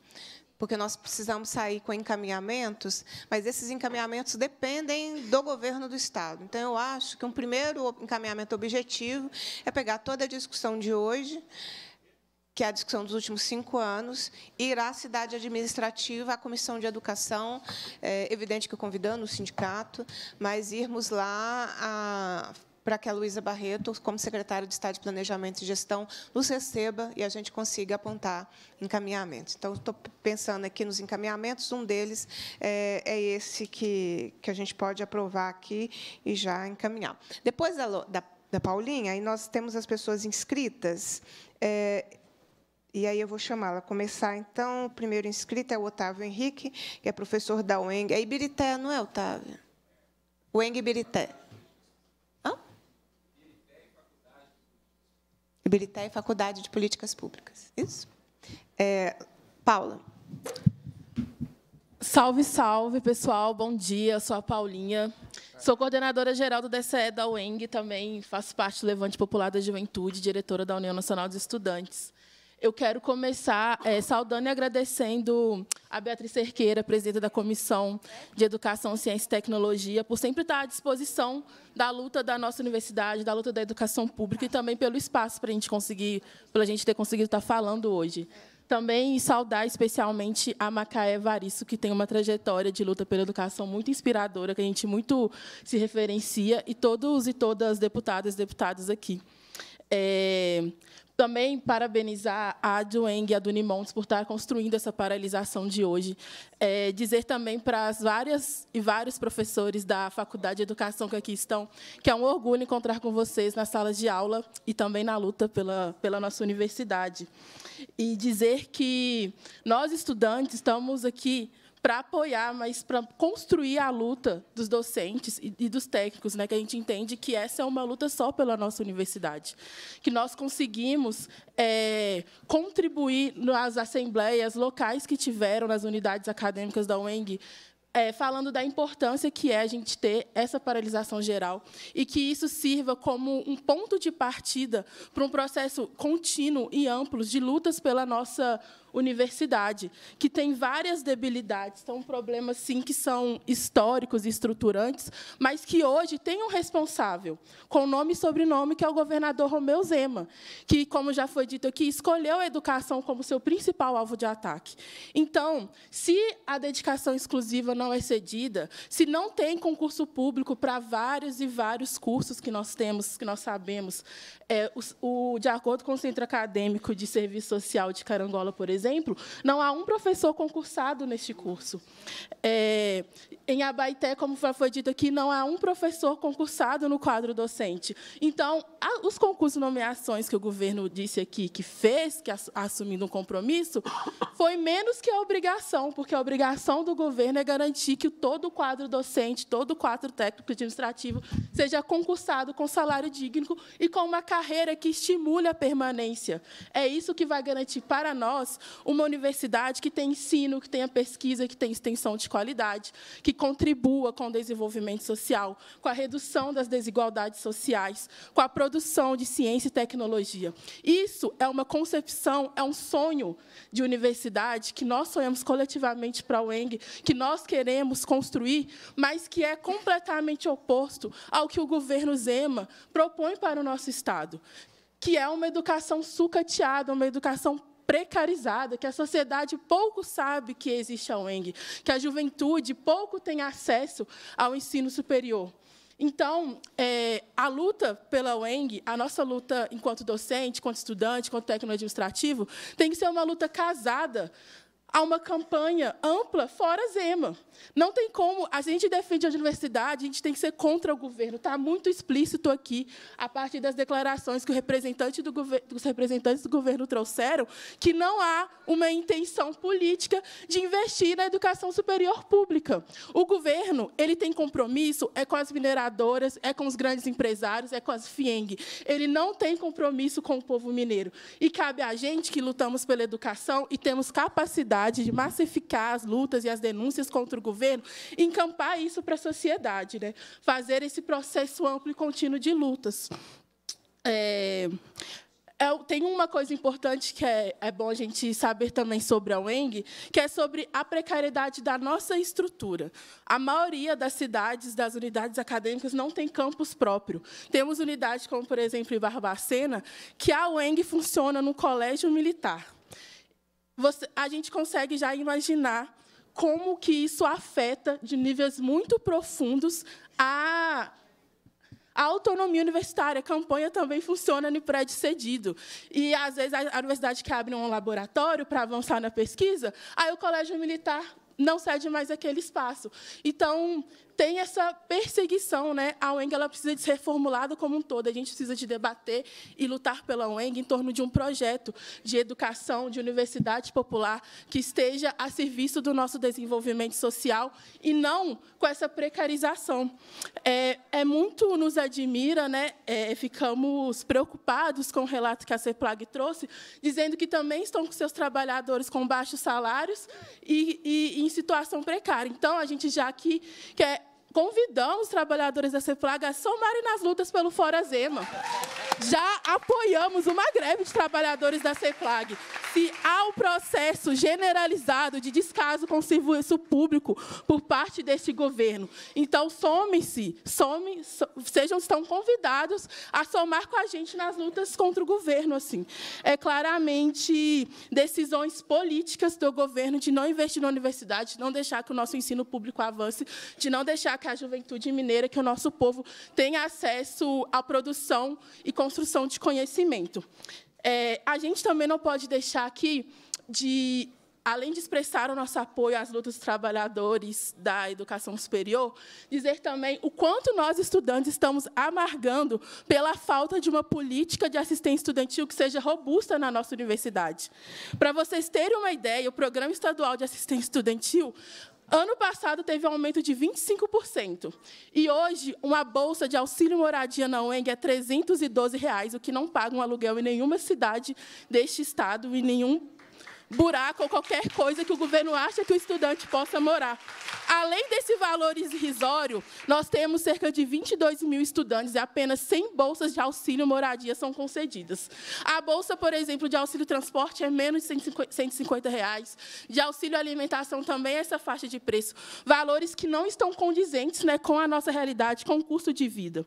porque nós precisamos sair com encaminhamentos, mas esses encaminhamentos dependem do governo do Estado. Então, eu acho que um primeiro encaminhamento objetivo é pegar toda a discussão de hoje, que é a discussão dos últimos cinco anos, ir à cidade administrativa, à comissão de educação, é evidente que convidando o sindicato, mas irmos lá a para que a Luísa Barreto, como secretária de Estado de Planejamento e Gestão, nos receba e a gente consiga apontar encaminhamentos. Então, estou pensando aqui nos encaminhamentos, um deles é, é, esse que, que a gente pode aprovar aqui e já encaminhar. Depois da, da, da Paulinha, aí nós temos as pessoas inscritas. É, e aí eu vou chamá-la. Começar, então, o primeiro inscrito é o Otávio Henrique, que é professor da UENG. É Ibirité, não é, Otávio? UENG Ibirité. habilitar e faculdade de políticas públicas. Isso? É, Paula. Salve, salve, pessoal. Bom dia. sou a Paulinha. Sou coordenadora geral do DCE da UENG, também faço parte do Levante Popular da Juventude, diretora da União Nacional dos Estudantes. Eu quero começar é, saudando e agradecendo a Beatriz Cerqueira, presidenta da Comissão de Educação, Ciência e Tecnologia, por sempre estar à disposição da luta da nossa universidade, da luta da educação pública e também pelo espaço para a gente conseguir, pela gente ter conseguido estar falando hoje. Também saudar especialmente a Macaé Varisso, que tem uma trajetória de luta pela educação muito inspiradora, que a gente muito se referencia, e todos e todas deputadas e deputados aqui. É, também parabenizar a Dueng e a Dunimontes por estar construindo essa paralisação de hoje. É, dizer também para as várias e vários professores da Faculdade de Educação que aqui estão que é um orgulho encontrar com vocês nas salas de aula e também na luta pela, pela nossa universidade. E dizer que nós, estudantes, estamos aqui para apoiar, mas para construir a luta dos docentes e, dos técnicos, né? que a gente entende que essa é uma luta só pela nossa universidade, que nós conseguimos é, contribuir nas assembleias locais que tiveram nas unidades acadêmicas da UENG, é, falando da importância que é a gente ter essa paralisação geral e que isso sirva como um ponto de partida para um processo contínuo e amplo de lutas pela nossa universidade, que tem várias debilidades, são problemas, sim, que são históricos e estruturantes, mas que hoje tem um responsável, com nome e sobrenome, que é o governador Romeu Zema, que, como já foi dito aqui, escolheu a educação como seu principal alvo de ataque. Então, se a dedicação exclusiva não é cedida, se não tem concurso público para vários e vários cursos que nós temos, que nós sabemos, é, o, o, de acordo com o Centro Acadêmico de Serviço Social de Carangola, por exemplo, exemplo, não há um professor concursado neste curso. É, em Abaité, como foi dito aqui, não há um professor concursado no quadro docente. Então, os concursos nomeações que o governo disse aqui que fez, que assumindo um compromisso, foi menos que a obrigação, porque a obrigação do governo é garantir que todo o quadro docente, todo o quadro técnico administrativo seja concursado com salário digno e com uma carreira que estimule a permanência. É isso que vai garantir para nós uma universidade que tenha ensino, que tenha pesquisa, que tenha extensão de qualidade, que contribua com o desenvolvimento social, com a redução das desigualdades sociais, com a produção de ciência e tecnologia. Isso é uma concepção, é um sonho de universidade que nós sonhamos coletivamente para a Eng, que nós queremos construir, mas que é completamente oposto ao que o governo Zema propõe para o nosso Estado, que é uma educação sucateada, uma educação precarizada, que a sociedade pouco sabe que existe a UENG, que a juventude pouco tem acesso ao ensino superior. Então, é, a luta pela UENG, a nossa luta enquanto docente, enquanto estudante, enquanto técnico administrativo, tem que ser uma luta casada a uma campanha ampla fora Zema. Não tem como. A gente defende a universidade, a gente tem que ser contra o governo. Está muito explícito aqui, a partir das declarações que o representante do os representantes do governo trouxeram, que não há uma intenção política de investir na educação superior pública. O governo ele tem compromisso é com as mineradoras, é com os grandes empresários, é com as FIENG. Ele não tem compromisso com o povo mineiro. E cabe a gente, que lutamos pela educação e temos capacidade de massificar as lutas e as denúncias contra o governo, encampar isso para a sociedade, né? fazer esse processo amplo e contínuo de lutas. É, é, tem uma coisa importante que é, é, bom a gente saber também sobre a UENG, que é sobre a precariedade da nossa estrutura. A maioria das cidades, das unidades acadêmicas, não tem campus próprio. Temos unidades como, por exemplo, em Barbacena, que a UENG funciona no colégio militar você, a gente consegue já imaginar como que isso afeta de níveis muito profundos a a autonomia universitária, a campanha também funciona no prédio cedido. E, às vezes, a universidade que abre um laboratório para avançar na pesquisa, aí o colégio militar não cede mais aquele espaço. Então, tem essa perseguição, né? A UENG ela precisa de ser reformulada como um todo. A gente precisa de debater e lutar pela UENG em torno de um projeto de educação, de universidade popular que esteja a serviço do nosso desenvolvimento social e não com essa precarização. É, é muito nos admira, né? É, ficamos preocupados com o relato que a CEPLAG trouxe, dizendo que também estão com seus trabalhadores com baixos salários e, e, e em situação precária. Então a gente já aqui quer convidamos trabalhadores da CEFLAG a somarem nas lutas pelo Forazema. Já apoiamos uma greve de trabalhadores da CEFLAG. Se há um processo generalizado de descaso com o serviço público por parte deste governo, então somem se some, sejam estão convidados a somar com a gente nas lutas contra o governo. Assim, é claramente decisões políticas do governo de não investir na universidade, de não deixar que o nosso ensino público avance, de não deixar que a juventude mineira, que o nosso povo tenha acesso à produção e construção de conhecimento. É, a gente também não pode deixar aqui de além de expressar o nosso apoio às lutas dos trabalhadores da educação superior, dizer também o quanto nós, estudantes, estamos amargando pela falta de uma política de assistência estudantil que seja robusta na nossa universidade. Para vocês terem uma ideia, o Programa Estadual de Assistência Estudantil Ano passado teve um aumento de 25%. E hoje, uma bolsa de auxílio moradia na UENG é R$ 312, reais, o que não paga um aluguel em nenhuma cidade deste estado e nenhum buraco ou qualquer coisa que o governo acha que o estudante possa morar. Além desse valor irrisório, nós temos cerca de 22 mil estudantes e apenas 100 bolsas de auxílio moradia são concedidas. A bolsa, por exemplo, de auxílio transporte é menos de 150 reais, de auxílio alimentação também é essa faixa de preço, valores que não estão condizentes né, com a nossa realidade, com o custo de vida.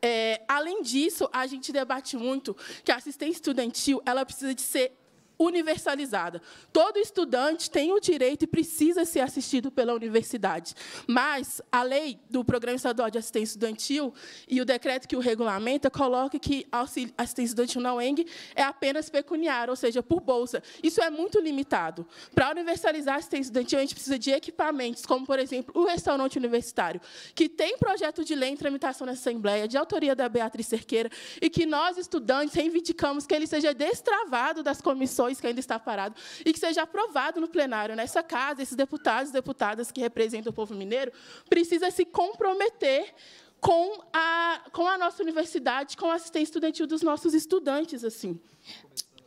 É, além disso, a gente debate muito que a assistência estudantil ela precisa de ser universalizada. Todo estudante tem o direito e precisa ser assistido pela universidade. Mas a lei do Programa Estadual de Assistência Estudantil e o decreto que o regulamenta coloca que a assistência estudantil na UENG é apenas pecuniária, ou seja, por bolsa. Isso é muito limitado. Para universalizar a assistência estudantil, a gente precisa de equipamentos, como, por exemplo, o restaurante universitário, que tem projeto de lei em tramitação na Assembleia, de autoria da Beatriz Cerqueira, e que nós, estudantes, reivindicamos que ele seja destravado das comissões que ainda está parado, e que seja aprovado no plenário nessa casa, esses deputados e deputadas que representam o povo mineiro, precisa se comprometer com a, com a nossa universidade, com a assistência estudantil dos nossos estudantes. assim.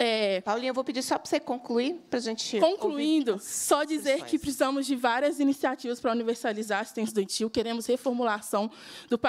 É, Paulinha, eu vou pedir só para você concluir, para a gente. Concluindo, ouvir. só dizer que precisamos de várias iniciativas para universalizar a assistência estudantil. Queremos reformulação do,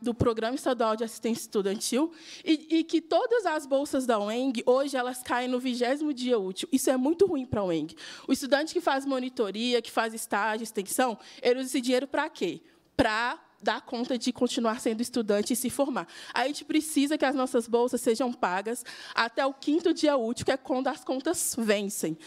do Programa Estadual de Assistência Estudantil e, e, que todas as bolsas da UENG, hoje, elas caem no vigésimo dia útil. Isso é muito ruim para a UENG. O estudante que faz monitoria, que faz estágio, extensão, ele usa esse dinheiro para quê? Para dar conta de continuar sendo estudante e se formar. A gente precisa que as nossas bolsas sejam pagas até o quinto dia útil, que é quando as contas vencem.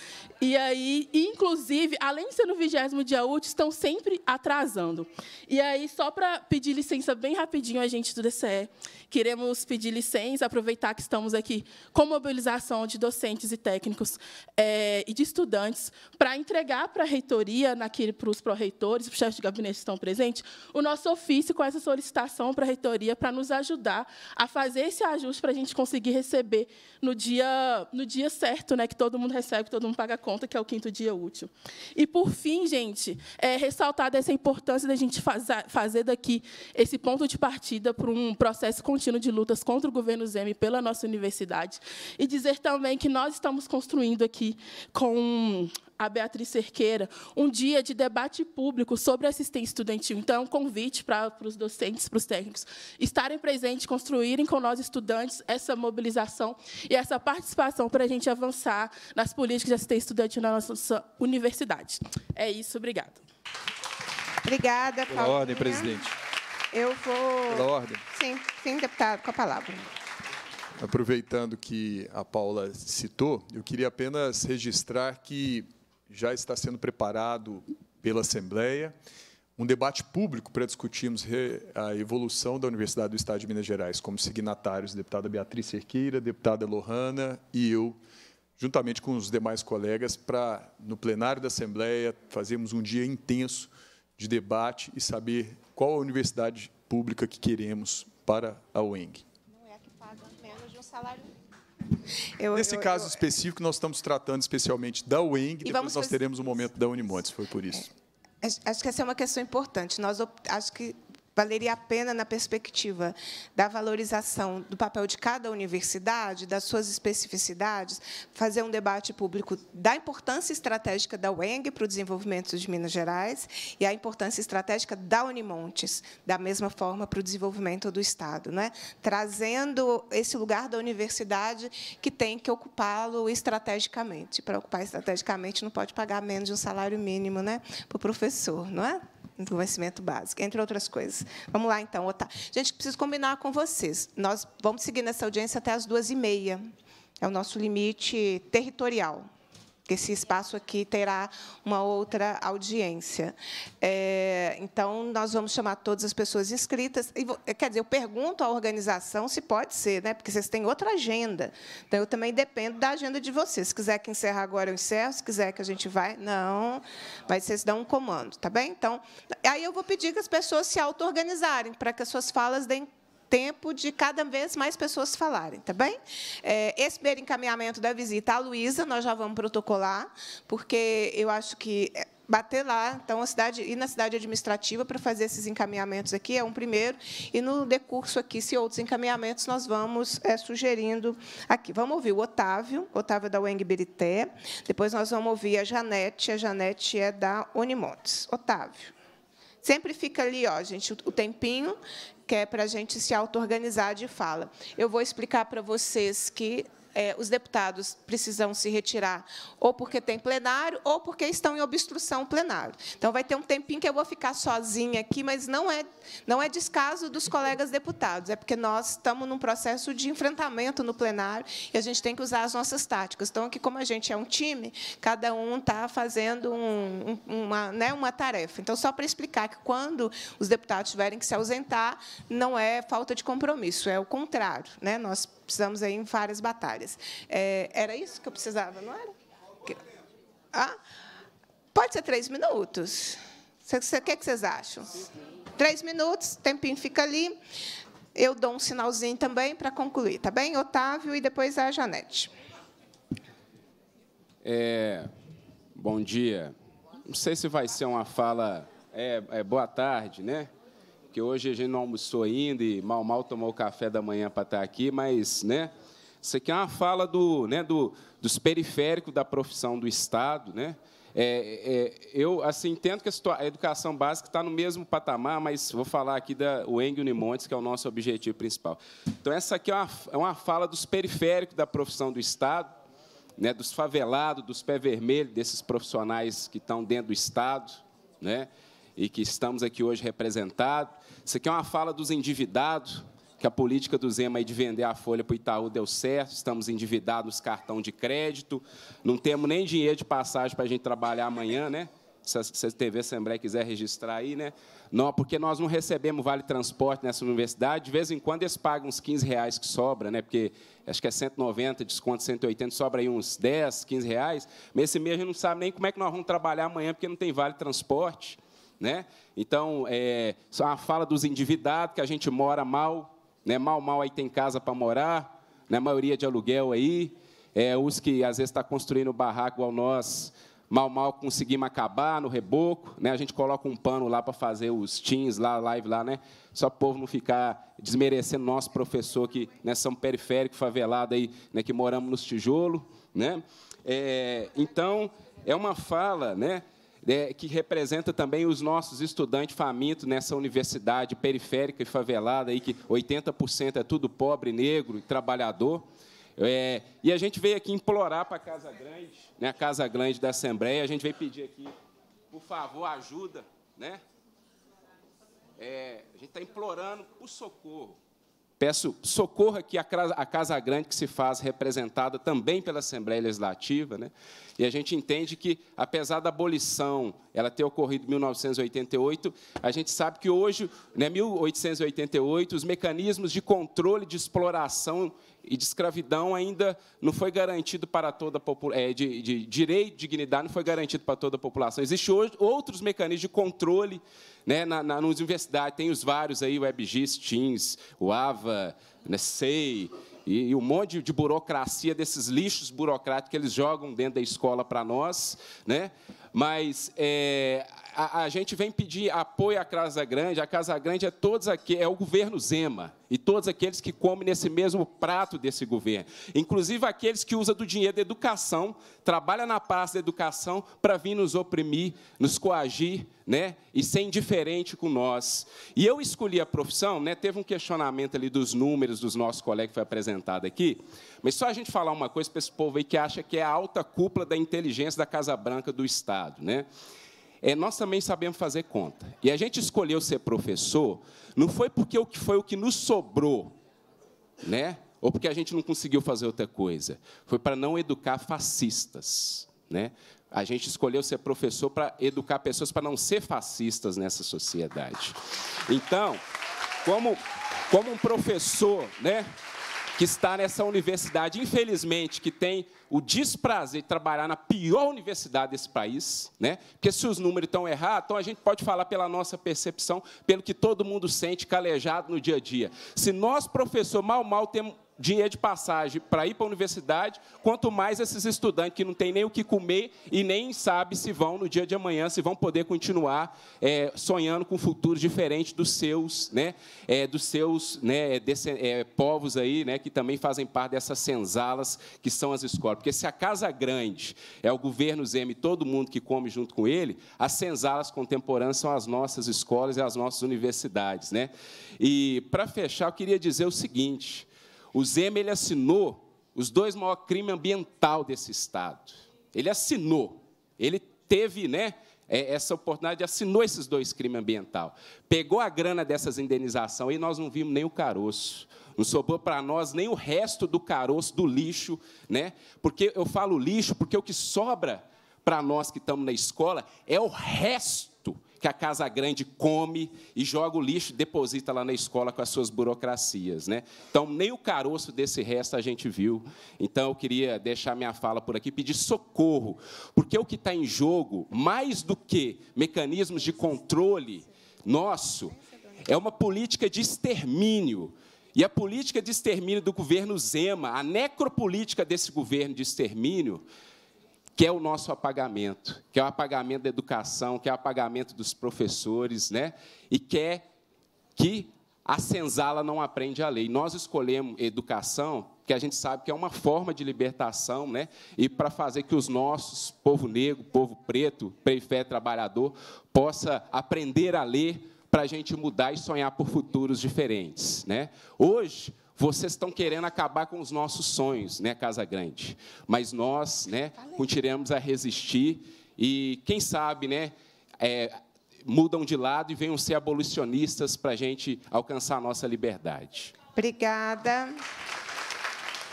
E aí, inclusive, além de ser no vigésimo dia útil, estão sempre atrasando. E aí, só para pedir licença bem rapidinho, a gente do DCE, queremos pedir licença, aproveitar que estamos aqui com mobilização de docentes e técnicos é, e de estudantes para entregar para a reitoria, para os pró-reitores, para o chefe de gabinete que estão presentes, o nosso ofício ofício com essa solicitação para a reitoria para nos ajudar a fazer esse ajuste para a gente conseguir receber no dia, no dia certo, né, que todo mundo recebe, que todo mundo paga a conta, que é o quinto dia útil. E, por fim, gente, é ressaltar essa importância da gente fazer, fazer daqui esse ponto de partida para um processo contínuo de lutas contra o governo Zeme pela nossa universidade e dizer também que nós estamos construindo aqui com a Beatriz Cerqueira, um dia de debate público sobre assistência estudantil. Então, é um convite para, para os docentes, para os técnicos, estarem presentes, construírem com nós, estudantes, essa mobilização e essa participação para a gente avançar nas políticas de assistência estudantil na nossa universidade. É isso, obrigado. Obrigada, Paulinha. Pela ordem, presidente. Eu vou... Pela ordem. Sim, sim, deputado, com a palavra. Aproveitando que a Paula citou, eu queria apenas registrar que já está sendo preparado pela Assembleia, um debate público para discutirmos a evolução da Universidade do Estado de Minas Gerais, como signatários, deputada Beatriz Cerqueira, deputada Lohana e eu, juntamente com os demais colegas, para, no plenário da Assembleia, fazermos um dia intenso de debate e saber qual a universidade pública que queremos para a UENG. Não é a que paga menos de um salário eu, Nesse eu, caso eu, específico, nós estamos tratando especialmente da UENG, e depois nós teremos o um momento da Unimontes, foi por isso. É, acho que essa é uma questão importante. Nós, acho que valeria a pena na perspectiva da valorização do papel de cada universidade, das suas especificidades, fazer um debate público da importância estratégica da UENG para o desenvolvimento de Minas Gerais e a importância estratégica da Unimontes, da mesma forma para o desenvolvimento do Estado, né? trazendo esse lugar da universidade que tem que ocupá-lo estrategicamente. Para ocupar estrategicamente, não pode pagar menos de um salário mínimo né? para o professor, não é? do conhecimento básico, entre outras coisas. Vamos lá, então, Otá. Gente, preciso combinar com vocês. Nós vamos seguir nessa audiência até as duas e meia. É o nosso limite territorial esse espaço aqui terá uma outra audiência. É, então, nós vamos chamar todas as pessoas inscritas. E, quer dizer, eu pergunto à organização se pode ser, né? porque vocês têm outra agenda. Então, eu também dependo da agenda de vocês. Se quiser que encerrar agora, eu encerro. Se quiser que a gente vai, não. Mas vocês dão um comando, tá bem? Então, aí eu vou pedir que as pessoas se auto-organizarem, para que as suas falas deem tempo de cada vez mais pessoas falarem, tá bem? É, esse primeiro encaminhamento da visita à Luísa, nós já vamos protocolar, porque eu acho que é, bater lá, então a cidade ir na cidade administrativa para fazer esses encaminhamentos aqui é um primeiro e no decurso aqui se outros encaminhamentos nós vamos é, sugerindo aqui. Vamos ouvir o Otávio, Otávio da Weng Berité, depois nós vamos ouvir a Janete, a Janete é da Unimontes. Otávio. Sempre fica ali, ó, gente, o tempinho que é para a gente se auto-organizar de fala. Eu vou explicar para vocês que é, os deputados precisam se retirar, ou porque tem plenário, ou porque estão em obstrução plenário. Então, vai ter um tempinho que eu vou ficar sozinha aqui, mas não é, não é descaso dos colegas deputados, é porque nós estamos num processo de enfrentamento no plenário e a gente tem que usar as nossas táticas. Então, aqui, como a gente é um time, cada um está fazendo um, uma, né, uma tarefa. Então, só para explicar que, quando os deputados tiverem que se ausentar, não é falta de compromisso, é o contrário. Né? Nós precisamos aí em várias batalhas. É, era isso que eu precisava, não era? Ah, pode ser três minutos. O que, que vocês acham? Três minutos, tempinho fica ali. Eu dou um sinalzinho também para concluir, tá bem? Otávio e depois a Janete. É, bom dia. Não sei se vai ser uma fala. É, é, boa tarde, né? porque hoje a gente não almoçou ainda e mal mal tomou o café da manhã para estar tá aqui, mas, né? Isso aqui é uma fala do, né, do, dos periféricos da profissão do Estado, né? É, é, eu assim, entendo que a, educação básica está no mesmo patamar, mas vou falar aqui da Weng Unimontes, que é o nosso objetivo principal. Então, essa aqui é uma, é uma fala dos periféricos da profissão do Estado, né, dos favelados, dos pé vermelho, desses profissionais que estão dentro do Estado, né, e que estamos aqui hoje representados. Isso aqui é uma fala dos endividados, que a política do Zema de vender a folha para o Itaú deu certo, estamos endividados nos cartão de crédito, não temos nem dinheiro de passagem para a gente trabalhar amanhã, né? Se a, TV Assembleia quiser registrar aí, né? Não, porque nós não recebemos vale transporte nessa universidade. De vez em quando eles pagam uns 15 reais que sobra, né? Porque acho que é 190, desconto 180, sobra aí uns 10, 15 reais. Mas esse mês a gente não sabe nem como é que nós vamos trabalhar amanhã, porque não tem vale transporte. Né? Então, é, a fala dos endividados, que a gente mora mal, né? mal, mal aí tem casa para morar, né? maioria de aluguel aí, é, os que às vezes estão tá construindo barraco igual nós, mal, mal conseguimos acabar no reboco, né? a gente coloca um pano lá para fazer os teens lá, live lá, né? só o povo não ficar desmerecendo nosso professor, que né, são periférico, favelado aí, né, que moramos nos tijolos, né? É, então, é uma fala, né? é, que representa também os nossos estudantes famintos nessa universidade periférica e favelada, aí, que 80% é tudo pobre, negro e trabalhador. É, e a gente veio aqui implorar para a Casa Grande, né, a Casa Grande da Assembleia, a gente veio pedir aqui, por favor, ajuda. Né? É, a gente está implorando por socorro. Peço socorro aqui à Casa Grande, que se faz representada também pela Assembleia Legislativa. Né? E a gente entende que, apesar da abolição ela ter ocorrido em 1988, a gente sabe que hoje, em né, 1888, os mecanismos de controle de exploração e de escravidão ainda não foi garantido para toda a população, é, de, de, direito, dignidade não foi garantido para toda a população. Existem outros mecanismos de controle né, na, na, nas universidades, tem os vários aí, o WebGIS, TIMS, o AVA, né, SEI, e, e um monte de, de burocracia, desses lixos burocráticos que eles jogam dentro da escola para nós. Né? Mas é, a, a, gente vem pedir apoio à Casa Grande. A Casa Grande é todos aqui, é o governo Zema e todos aqueles que comem nesse mesmo prato desse governo, inclusive aqueles que usam do dinheiro da educação, trabalham na pasta da educação para vir nos oprimir, nos coagir, né, e ser indiferente com nós. E eu escolhi a profissão, né, teve um questionamento ali dos números dos nossos colegas que foi apresentado aqui, mas só a gente falar uma coisa para esse povo aí que acha que é a alta cúpula da inteligência da Casa Branca do Estado, né? é, nós também sabemos fazer conta. E a gente escolheu ser professor, não foi porque o que foi o que nos sobrou, né? Ou porque a gente não conseguiu fazer outra coisa. Foi para não educar fascistas, né? A gente escolheu ser professor para educar pessoas para não ser fascistas nessa sociedade. Então, como como um professor, né? que está nessa universidade, infelizmente, que tem o desprazer de trabalhar na pior universidade desse país, né? porque se os números estão errados, então a gente pode falar pela nossa percepção, pelo que todo mundo sente calejado no dia a dia. Se nós, professor, mal, mal temos dinheiro de passagem para ir para a universidade, quanto mais esses estudantes que não têm nem o que comer e nem sabe se vão no dia de amanhã, se vão poder continuar é, sonhando com um futuro diferente dos seus, né, é, dos seus né, desse, é, povos aí, né, que também fazem parte dessas senzalas que são as escolas. Porque se a casa grande é o governo zeme e todo mundo que come junto com ele, as senzalas contemporâneas são as nossas escolas e as nossas universidades, né? E para fechar, eu queria dizer o seguinte. O Zema ele assinou os dois maiores crimes ambiental desse estado. Ele assinou, ele teve, né, é, essa oportunidade, assinou esses dois crimes ambiental. Pegou a grana dessas indenizações e nós não vimos nem o caroço. Não sobrou para nós nem o resto do caroço do lixo, né? Porque eu falo lixo porque o que sobra para nós que estamos na escola é o resto que a casa grande come e joga o lixo e deposita lá na escola com as suas burocracias. Né? Então, nem o caroço desse resto a gente viu. Então, eu queria deixar minha fala por aqui, pedir socorro, porque o que está em jogo, mais do que mecanismos de controle nosso, é uma política de extermínio. E a política de extermínio do governo Zema, a necropolítica desse governo de extermínio, que é o nosso apagamento, que é o apagamento da educação, que é o apagamento dos professores, né? E quer é que a senzala não aprende a lei. Nós escolhemos educação, que a gente sabe que é uma forma de libertação, né? E para fazer que os nossos, povo negro, povo preto, prefeito trabalhador, possa aprender a ler para a gente mudar e sonhar por futuros diferentes, né? Hoje vocês estão querendo acabar com os nossos sonhos, né, Casa Grande? Mas nós, né, continuaremos a resistir e quem sabe, né, é, mudam de lado e venham ser abolicionistas para a gente alcançar a nossa liberdade. Obrigada.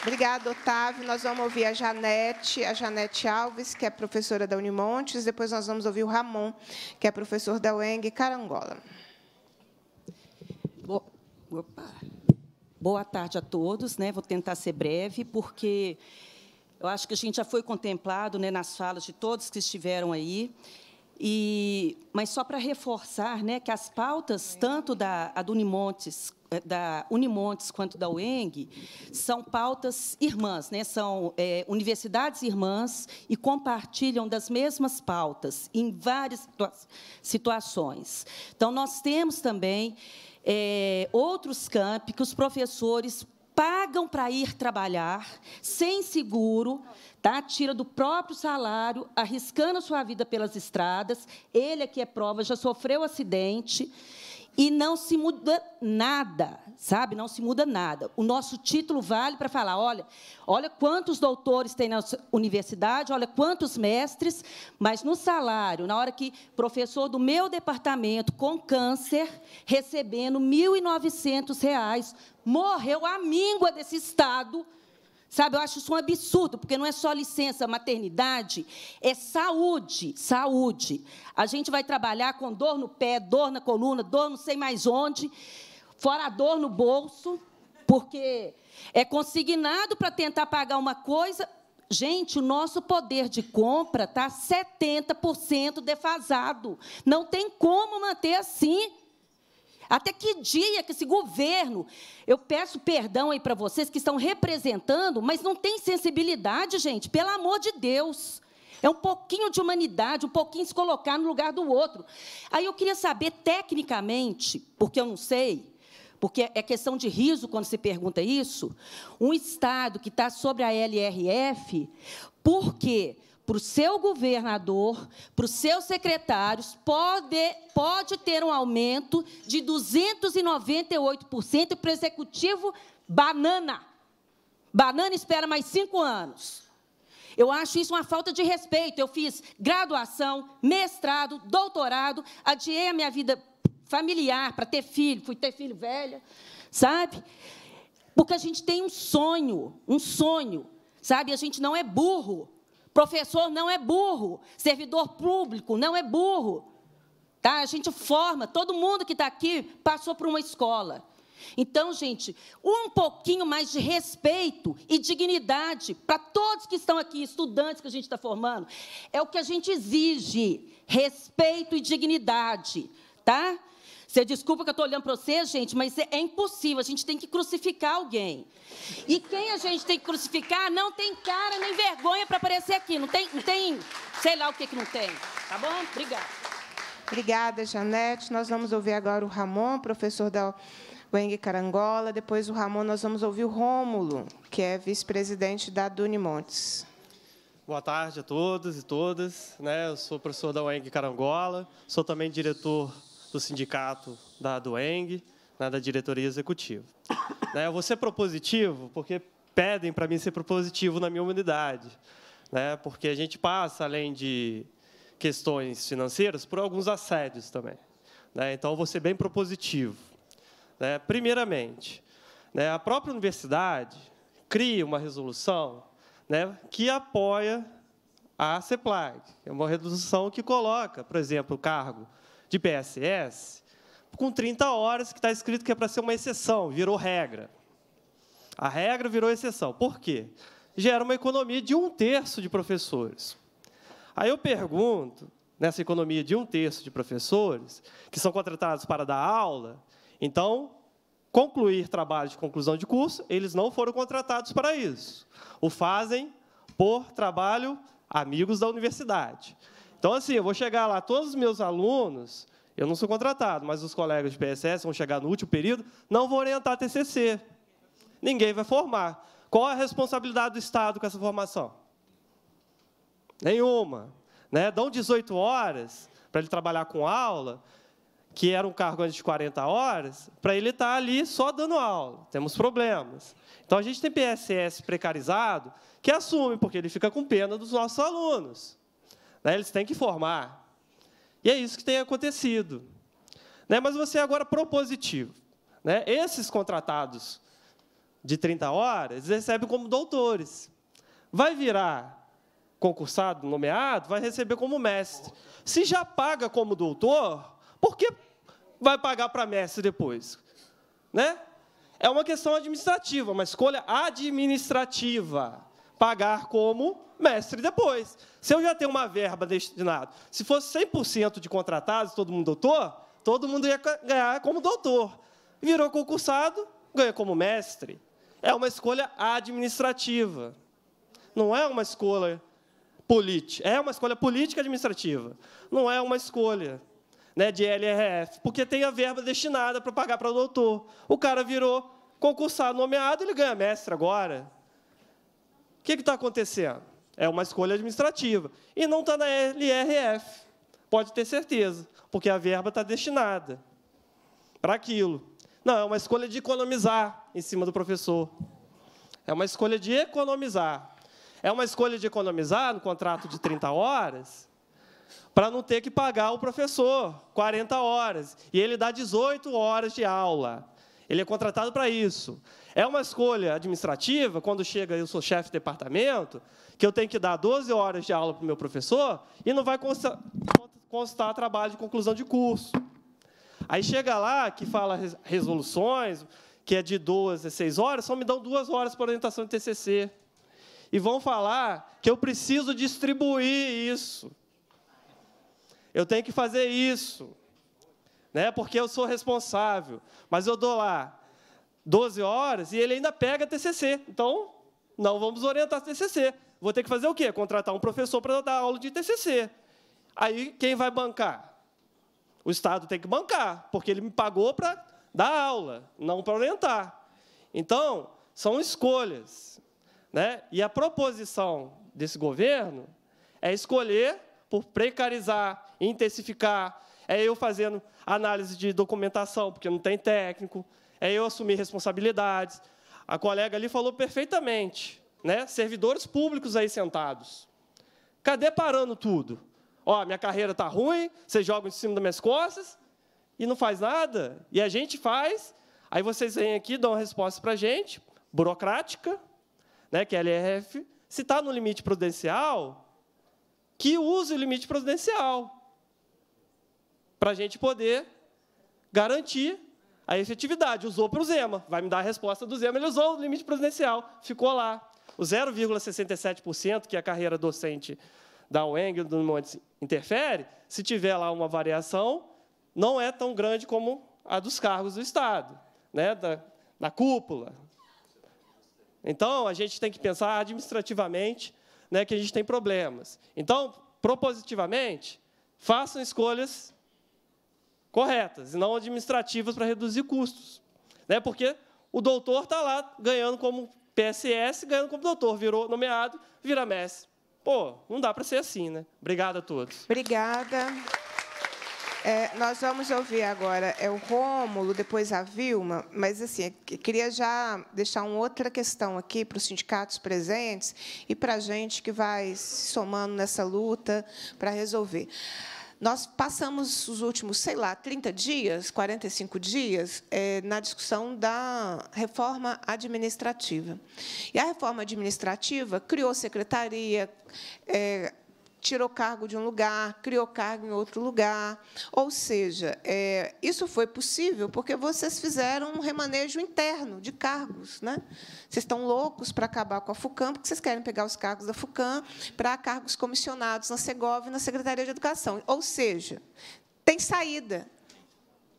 Obrigada, Otávio. Nós vamos ouvir a Janete, a Janete Alves, que é professora da Unimontes. Depois nós vamos ouvir o Ramon, que é professor da UENG Carangola. Opa. Boa tarde a todos. Né? Vou tentar ser breve, porque eu acho que a gente já foi contemplado né, nas falas de todos que estiveram aí. E, mas só para reforçar né, que as pautas, tanto da, do Unimontes, eh, da Unimontes quanto da UENG, são pautas irmãs, né, são é, universidades irmãs e compartilham das mesmas pautas em várias situa situações. Então, nós temos também é, outros campi que os professores pagam para ir trabalhar sem seguro, tá? Tira do próprio salário, arriscando a sua vida pelas estradas. Ele aqui é, é prova, já sofreu acidente. E não se muda nada, sabe? Não se muda nada. O nosso título vale para falar: olha, olha quantos doutores tem na universidade, olha quantos mestres, mas no salário, na hora que professor do meu departamento com câncer, recebendo R$ 1.900, morreu a míngua desse Estado Sabe, eu acho isso um absurdo, porque não é só licença maternidade, é saúde, saúde. A gente vai trabalhar com dor no pé, dor na coluna, dor não sei mais onde, fora a dor no bolso, porque é consignado para tentar pagar uma coisa. Gente, o nosso poder de compra está 70% defasado. Não tem como manter assim. Até que dia que esse governo, eu peço perdão aí para vocês que estão representando, mas não tem sensibilidade, gente, pelo amor de Deus. É um pouquinho de humanidade, um pouquinho se colocar no lugar do outro. Aí eu queria saber tecnicamente, porque eu não sei, porque é questão de riso quando se pergunta isso, um Estado que está sobre a LRF, por quê? para o seu governador, para os seus secretários, pode, pode ter um aumento de 298% para o executivo banana. Banana espera mais cinco anos. Eu acho isso uma falta de respeito. Eu fiz graduação, mestrado, doutorado, adiei a minha vida familiar para ter filho, fui ter filho velha, sabe? Porque a gente tem um sonho, um sonho, sabe? A gente não é burro. Professor não é burro, servidor público não é burro. Tá? A gente forma, todo mundo que está aqui passou por uma escola. Então, gente, um pouquinho mais de respeito e dignidade para todos que estão aqui, estudantes que a gente está formando, é o que a gente exige: respeito e dignidade, tá? Você desculpa que eu estou olhando para você, gente, mas é impossível. A gente tem que crucificar alguém. E quem a gente tem que crucificar não tem cara nem vergonha para aparecer aqui. Não tem, não tem, sei lá o que, que não tem. Tá bom? Obrigada. Obrigada, Janete. Nós vamos ouvir agora o Ramon, professor da Weng Carangola. Depois o Ramon, nós vamos ouvir o Rômulo, que é vice-presidente da Dunimontes. Boa tarde a todos e todas. Né? Eu sou professor da UENG Carangola, sou também diretor do sindicato da Dueng, né, da diretoria executiva. Né, eu vou ser propositivo porque pedem para mim ser propositivo na minha humanidade, né, porque a gente passa, além de questões financeiras, por alguns assédios também. Né, então, eu vou ser bem propositivo. Né, primeiramente, né, a própria universidade cria uma resolução né, que apoia a CEPLAG. É uma resolução que coloca, por exemplo, o cargo de BSS, com 30 horas, que está escrito que é para ser uma exceção, virou regra. A regra virou exceção. Por quê? Gera uma economia de um terço de professores. Aí eu pergunto, nessa economia de um terço de professores, que são contratados para dar aula, então, concluir trabalho de conclusão de curso, eles não foram contratados para isso. O fazem por trabalho amigos da universidade. Então, assim, eu vou chegar lá, todos os meus alunos, eu não sou contratado, mas os colegas de PSS vão chegar no último período, não vou orientar TCC. Ninguém vai formar. Qual a responsabilidade do Estado com essa formação? Nenhuma. Né? Dão 18 horas para ele trabalhar com aula, que era um cargo antes de 40 horas, para ele estar tá ali só dando aula. Temos problemas. Então, a gente tem PSS precarizado que assume, porque ele fica com pena dos nossos alunos. Né? Eles têm que formar. E é isso que tem acontecido. Né? Mas você é agora propositivo. Né? Esses contratados de 30 horas recebem como doutores. Vai virar concursado, nomeado, vai receber como mestre. Se já paga como doutor, por que vai pagar para mestre depois? Né? É uma questão administrativa, uma escolha administrativa. Pagar como mestre depois. Se eu já tenho uma verba destinada, se fosse 100% de contratados, todo mundo doutor, todo mundo ia ganhar como doutor. Virou concursado, ganha como mestre. É uma escolha administrativa. Não é uma escolha política. É uma escolha política administrativa. Não é uma escolha né, de LRF, porque tem a verba destinada para pagar para o doutor. O cara virou concursado nomeado, ele ganha mestre agora. O que está acontecendo? É uma escolha administrativa. E não está na LRF. Pode ter certeza, porque a verba está destinada para aquilo. Não, é uma escolha de economizar em cima do professor. É uma escolha de economizar. É uma escolha de economizar no contrato de 30 horas para não ter que pagar o professor 40 horas. E ele dá 18 horas de aula. Ele é contratado para isso. É uma escolha administrativa, quando chega, eu sou chefe de departamento, que eu tenho que dar 12 horas de aula para o meu professor e não vai constar, constar trabalho de conclusão de curso. Aí chega lá, que fala resoluções, que é de 12 a 6 horas, só me dão duas horas para orientação de TCC. E vão falar que eu preciso distribuir isso. Eu tenho que fazer isso. Né? Porque eu sou responsável. Mas eu dou lá 12 horas e ele ainda pega TCC. Então, não vamos orientar TCC. Vou ter que fazer o quê? Contratar um professor para dar aula de TCC. Aí quem vai bancar? O Estado tem que bancar, porque ele me pagou para dar aula, não para orientar. Então, são escolhas. Né? E a proposição desse governo é escolher por precarizar, intensificar, é eu fazendo análise de documentação, porque não tem técnico, é eu assumir responsabilidades. A colega ali falou perfeitamente né? servidores públicos aí sentados. Cadê parando tudo? Ó, minha carreira está ruim, vocês jogam em cima das minhas costas e não faz nada. E a gente faz, aí vocês vêm aqui, dão uma resposta para a gente, burocrática, né, que é LRF, se está no limite prudencial, que use o limite prudencial para a gente poder garantir a efetividade. Usou para o Zema, vai me dar a resposta do Zema, ele usou o limite prudencial, ficou lá. O 0,67% que a carreira docente da UENG do Montes interfere, se tiver lá uma variação, não é tão grande como a dos cargos do Estado, né? da, da cúpula. Então, a gente tem que pensar administrativamente né, que a gente tem problemas. Então, propositivamente, façam escolhas corretas, e não administrativas para reduzir custos. Né? Porque o doutor está lá ganhando como PSS ganhando como doutor, virou nomeado, vira mestre. Pô, não dá para ser assim, né? Obrigado a todos. Obrigada. É, nós vamos ouvir agora é o Rômulo, depois a Vilma, mas assim, queria já deixar uma outra questão aqui para os sindicatos presentes e para a gente que vai se somando nessa luta para resolver. Nós passamos os últimos, sei lá, 30 dias, 45 dias, é, na discussão da reforma administrativa. E a reforma administrativa criou secretaria, é, tirou cargo de um lugar, criou cargo em outro lugar. Ou seja, é, isso foi possível porque vocês fizeram um remanejo interno de cargos. Né? Vocês estão loucos para acabar com a FUCAM, porque vocês querem pegar os cargos da FUCAM para cargos comissionados na Segov e na Secretaria de Educação. Ou seja, tem saída.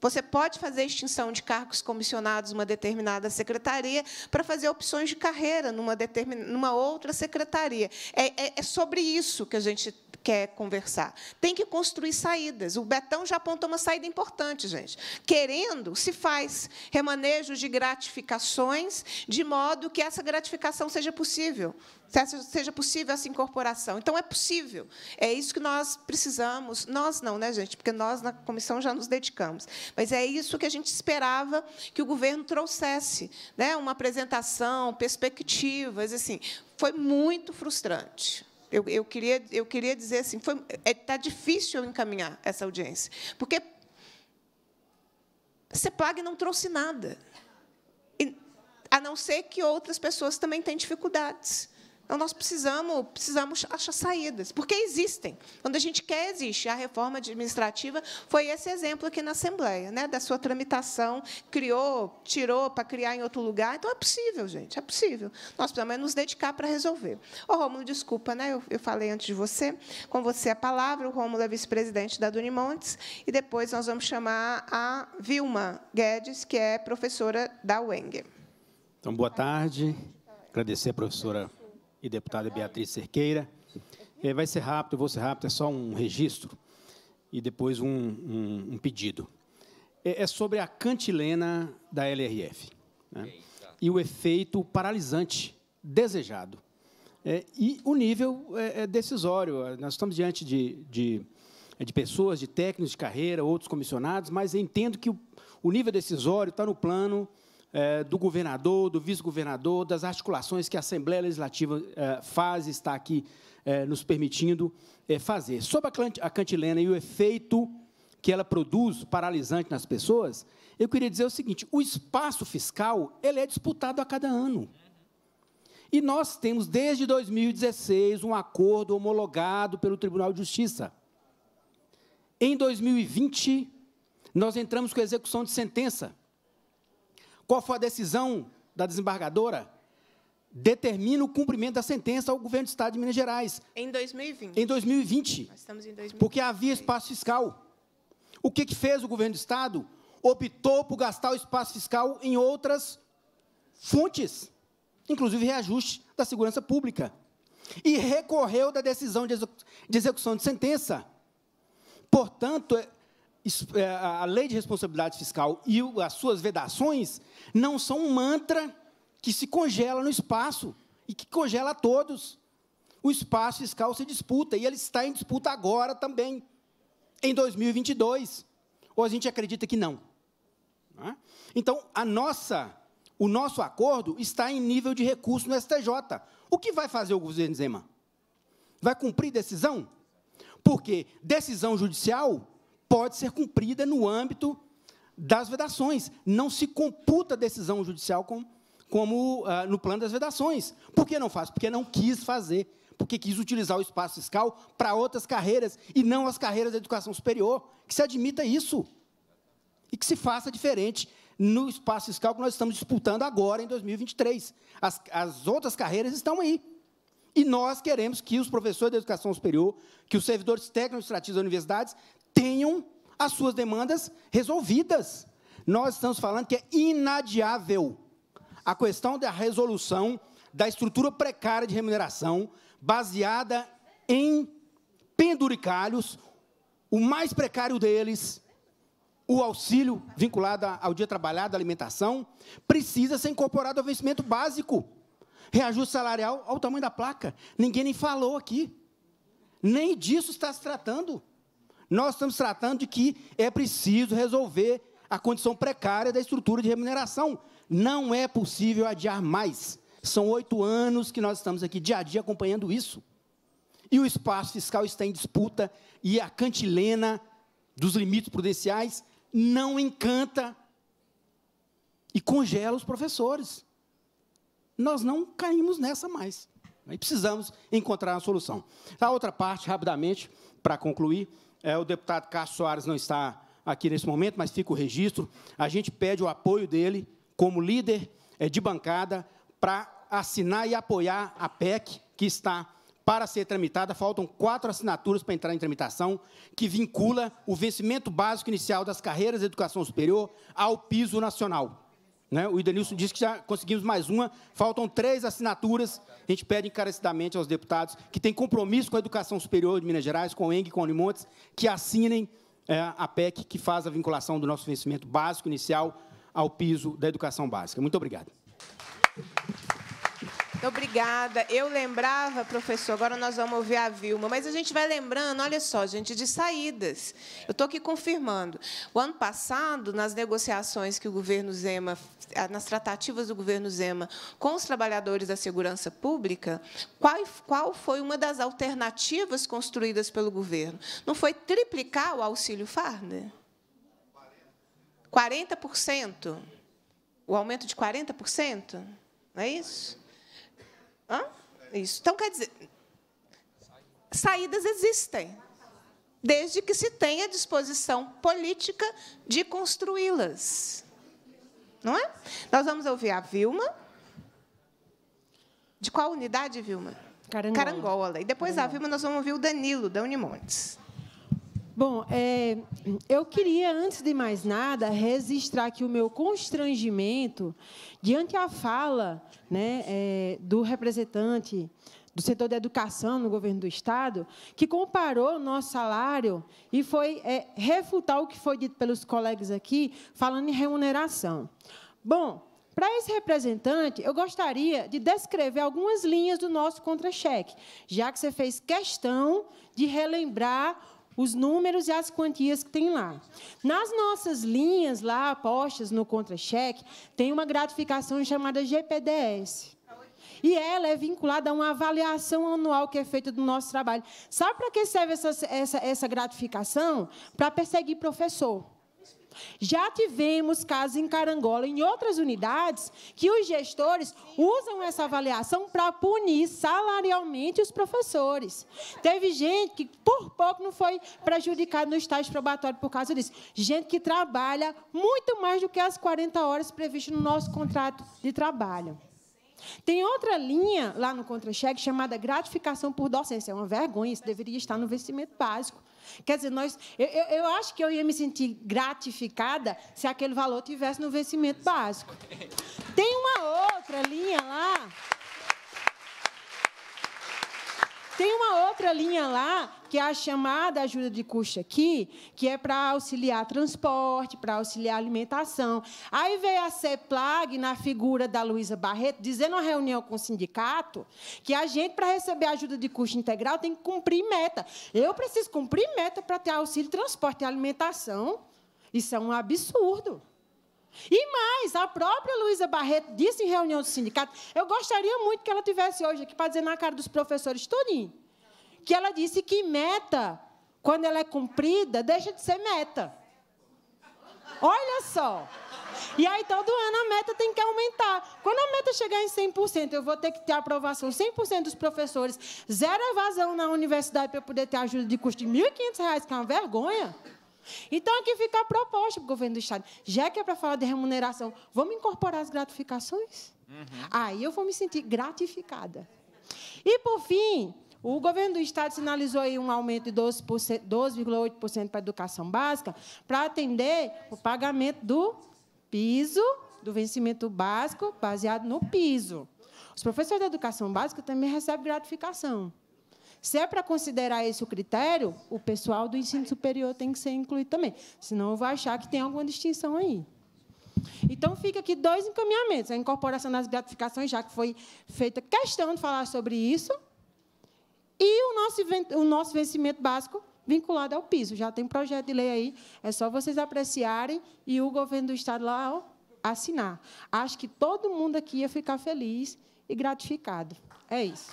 Você pode fazer extinção de cargos comissionados uma determinada secretaria para fazer opções de carreira numa, determin... numa outra secretaria. É, é, é sobre isso que a gente quer conversar. Tem que construir saídas. O Betão já apontou uma saída importante, gente. Querendo, se faz remanejo de gratificações, de modo que essa gratificação seja possível seja possível essa incorporação. Então, é possível. É isso que nós precisamos. Nós não, né, gente? Porque nós, na comissão, já nos dedicamos. Mas é isso que a gente esperava que o governo trouxesse né? uma apresentação, perspectivas. assim. Foi muito frustrante. Eu, eu queria, eu queria dizer assim: está é, tá difícil encaminhar essa audiência. Porque paga e não trouxe nada. A não ser que outras pessoas também têm dificuldades. Então, nós precisamos, precisamos achar saídas, porque existem. Quando a gente quer, existe. A reforma administrativa foi esse exemplo aqui na Assembleia, né? da sua tramitação, criou, tirou para criar em outro lugar. Então, é possível, gente, é possível. Nós precisamos é nos dedicar para resolver. Ô, Rômulo, desculpa, né? eu, eu falei antes de você. Com você a palavra, o Rômulo é vice-presidente da Dunimontes, e depois nós vamos chamar a Vilma Guedes, que é professora da UENG. Então, boa tarde. Agradecer a professora e deputada Beatriz Cerqueira. É, vai ser rápido, vou ser rápido, é só um registro e depois um, um, um pedido. É, é, sobre a cantilena da LRF né? e o efeito paralisante desejado. É, e o nível é, é decisório. Nós estamos diante de, de, é, de, pessoas, de técnicos de carreira, outros comissionados, mas entendo que o, o nível decisório está no plano é, do governador, do vice-governador, das articulações que a Assembleia Legislativa é, faz e está aqui é, nos permitindo fazer. Sobre a cantilena e o efeito que ela produz paralisante nas pessoas, eu queria dizer o seguinte, o espaço fiscal ele é disputado a cada ano. E nós temos, desde 2016, um acordo homologado pelo Tribunal de Justiça. Em 2020, nós entramos com a execução de sentença. Qual foi a decisão da desembargadora? Determina o cumprimento da sentença ao governo do Estado de Minas Gerais. Em 2020. Em 2020. Nós estamos em 2020. Porque havia espaço fiscal. O que, que fez o governo do Estado? Optou por gastar o espaço fiscal em outras fontes, inclusive reajuste da segurança pública. E recorreu da decisão de execução de sentença. Portanto, é, a lei de responsabilidade fiscal e as suas vedações não são um mantra que se congela no espaço e que congela a todos. O espaço fiscal se disputa e ele está em disputa agora também, em 2022. Ou a gente acredita que não? Né? Então, a nossa, o nosso acordo está em nível de recurso no STJ. O que vai fazer o governo Zema? Vai cumprir decisão? Porque decisão judicial pode ser cumprida no âmbito das vedações. Não se computa a decisão judicial como ah, no plano das vedações. Por que não faz? Porque não quis fazer. Porque quis utilizar o espaço fiscal para outras carreiras e não as carreiras da educação superior. Que se admita isso. E que se faça diferente no espaço fiscal que nós estamos disputando agora, em 2023. As, as outras carreiras estão aí. E nós queremos que os professores da educação superior, que os servidores técnicos administrativos das universidades tenham as suas demandas resolvidas. Nós estamos falando que é inadiável a questão da resolução da estrutura precária de remuneração baseada em penduricalhos, o mais precário deles, o auxílio vinculado ao dia trabalhado, à alimentação, precisa ser incorporado ao vencimento básico. Reajuste salarial ao tamanho da placa. Ninguém nem falou aqui. Nem disso está se tratando. Nós estamos tratando de que é preciso resolver a condição precária da estrutura de remuneração. Não é possível adiar mais. São oito anos que nós estamos aqui dia a dia acompanhando isso. E o espaço fiscal está em disputa e a cantilena dos limites prudenciais não encanta e congela os professores. Nós não caímos nessa mais. E precisamos encontrar uma solução. A outra parte, rapidamente, para concluir, é, o deputado Cássio Soares não está aqui nesse momento, mas fica o registro. A gente pede o apoio dele como líder é, de bancada para assinar e apoiar a PEC que está para ser tramitada. Faltam quatro assinaturas para entrar em tramitação, que vincula o vencimento básico inicial das carreiras de educação superior ao piso nacional. Né? O Idenilson disse que já conseguimos mais uma, faltam três assinaturas. A gente pede encarecidamente aos deputados que têm compromisso com a educação superior de Minas Gerais, com o ENG, com o Unimontes, que assinem é, a PEC que faz a vinculação do nosso vencimento básico inicial ao piso da educação básica. Muito obrigado. Muito obrigada. Eu lembrava, professor, agora nós vamos ouvir a Vilma, mas a gente vai lembrando, olha só, gente, de saídas. Eu estou aqui confirmando. O ano passado, nas negociações que o governo Zema, ah, nas tratativas do governo Zema com os trabalhadores da segurança pública, qual, qual foi uma das alternativas construídas pelo governo? Não foi triplicar o auxílio Farner? 40%. O aumento de 40%? Não é isso? Hã? Isso. Então, quer dizer, saídas existem, desde que se tenha disposição política de construí-las. Não é? Nós vamos ouvir a Vilma. De qual unidade, Vilma? Carangola. Carangola. E depois Carangola. a Vilma nós vamos ouvir o Danilo, da Unimontes. Bom, é, eu queria, antes de mais nada, registrar aqui o meu constrangimento diante a fala né, é, do representante do setor da educação no governo do Estado, que comparou o nosso salário e foi é, refutar o que foi dito pelos colegas aqui, falando em remuneração. Bom, para esse representante, eu gostaria de descrever algumas linhas do nosso contra-cheque, já que você fez questão de relembrar os números e as quantias que tem lá. Nas nossas linhas lá, postas no contra-cheque, tem uma gratificação chamada GPDS. E ela é vinculada a uma avaliação anual que é feita do nosso trabalho. Sabe para que serve essa, essa, essa gratificação? Para perseguir professor. Já tivemos casos em Carangola, em outras unidades, que os gestores usam essa avaliação para punir salarialmente os professores. Teve gente que, por pouco, não foi prejudicada no estágio probatório por causa disso. Gente que trabalha muito mais do que as 40 horas previstas no nosso contrato de trabalho. Tem outra linha lá no contra-cheque chamada gratificação por docência. É uma vergonha, isso deveria estar no vencimento básico Quer dizer, nós, eu, eu, eu acho que eu ia me sentir gratificada se aquele valor tivesse no vencimento básico. Tem uma outra linha lá tem uma outra linha lá, que é a chamada ajuda de custo aqui, que é para auxiliar transporte, para auxiliar alimentação. Aí veio a CEPLAG, na figura da Luísa Barreto, dizendo uma reunião com o sindicato que a gente, para receber ajuda de custo integral, tem que cumprir meta. Eu preciso cumprir meta para ter auxílio transporte e alimentação. Isso é um absurdo. E mais, a própria Luísa Barreto disse em reunião do sindicato, eu gostaria muito que ela tivesse hoje aqui para dizer na cara dos professores todinho, que ela disse que meta, quando ela é cumprida, deixa de ser meta. Olha só. E aí, todo ano, a meta tem que aumentar. Quando a meta chegar em 100%, eu vou ter que ter aprovação 100% dos professores, zero evasão na universidade para poder ter ajuda de custo de R$ 1.500, que é uma vergonha. Então, aqui fica a proposta para o governo do Estado. Já que é para falar de remuneração, vamos incorporar as gratificações? Uhum. Aí eu vou me sentir gratificada. E, por fim, o governo do Estado sinalizou aí um aumento de 12,8% 12 para a educação básica para atender o pagamento do piso, do vencimento básico, baseado no piso. Os professores da educação básica também recebem gratificação. Se é para considerar esse o critério, o pessoal do ensino superior tem que ser incluído também. Senão eu vou achar que tem alguma distinção aí. Então, fica aqui dois encaminhamentos. A incorporação das gratificações, já que foi feita questão de falar sobre isso, e o nosso, o nosso vencimento básico vinculado ao piso. Já tem projeto de lei aí, é só vocês apreciarem e o governo do Estado lá ó, assinar. Acho que todo mundo aqui ia ficar feliz e gratificado. É isso.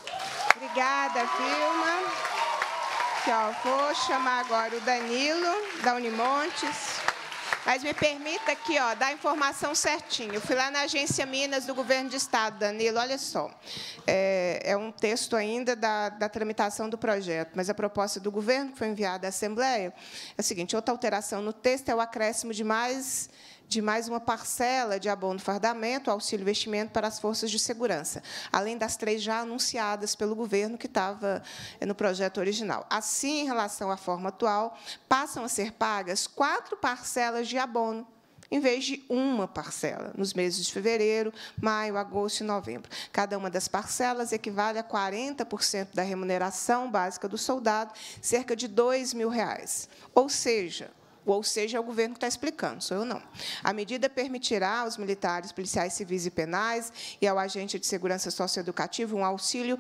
Obrigada, Vilma. vou chamar agora o Danilo, da Unimontes. Mas me permita aqui, ó, dar a informação certinho. Eu fui lá na Agência Minas do Governo de Estado, Danilo, olha só. É, é um texto ainda da, da, tramitação do projeto, mas a proposta do governo que foi enviada à Assembleia é a seguinte, outra alteração no texto é o acréscimo de mais de mais uma parcela de abono fardamento, auxílio vestimento para as forças de segurança, além das três já anunciadas pelo governo que estava eh, no projeto original. Assim, em relação à forma atual, passam a ser pagas quatro parcelas de abono em vez de uma parcela, nos meses de fevereiro, maio, agosto e novembro. Cada uma das parcelas equivale a 40% da remuneração básica do soldado, cerca de R$ reais. Ou seja, ou seja, é o governo que está explicando, sou eu não. A medida permitirá aos militares, policiais civis e penais e ao agente de segurança socioeducativo um auxílio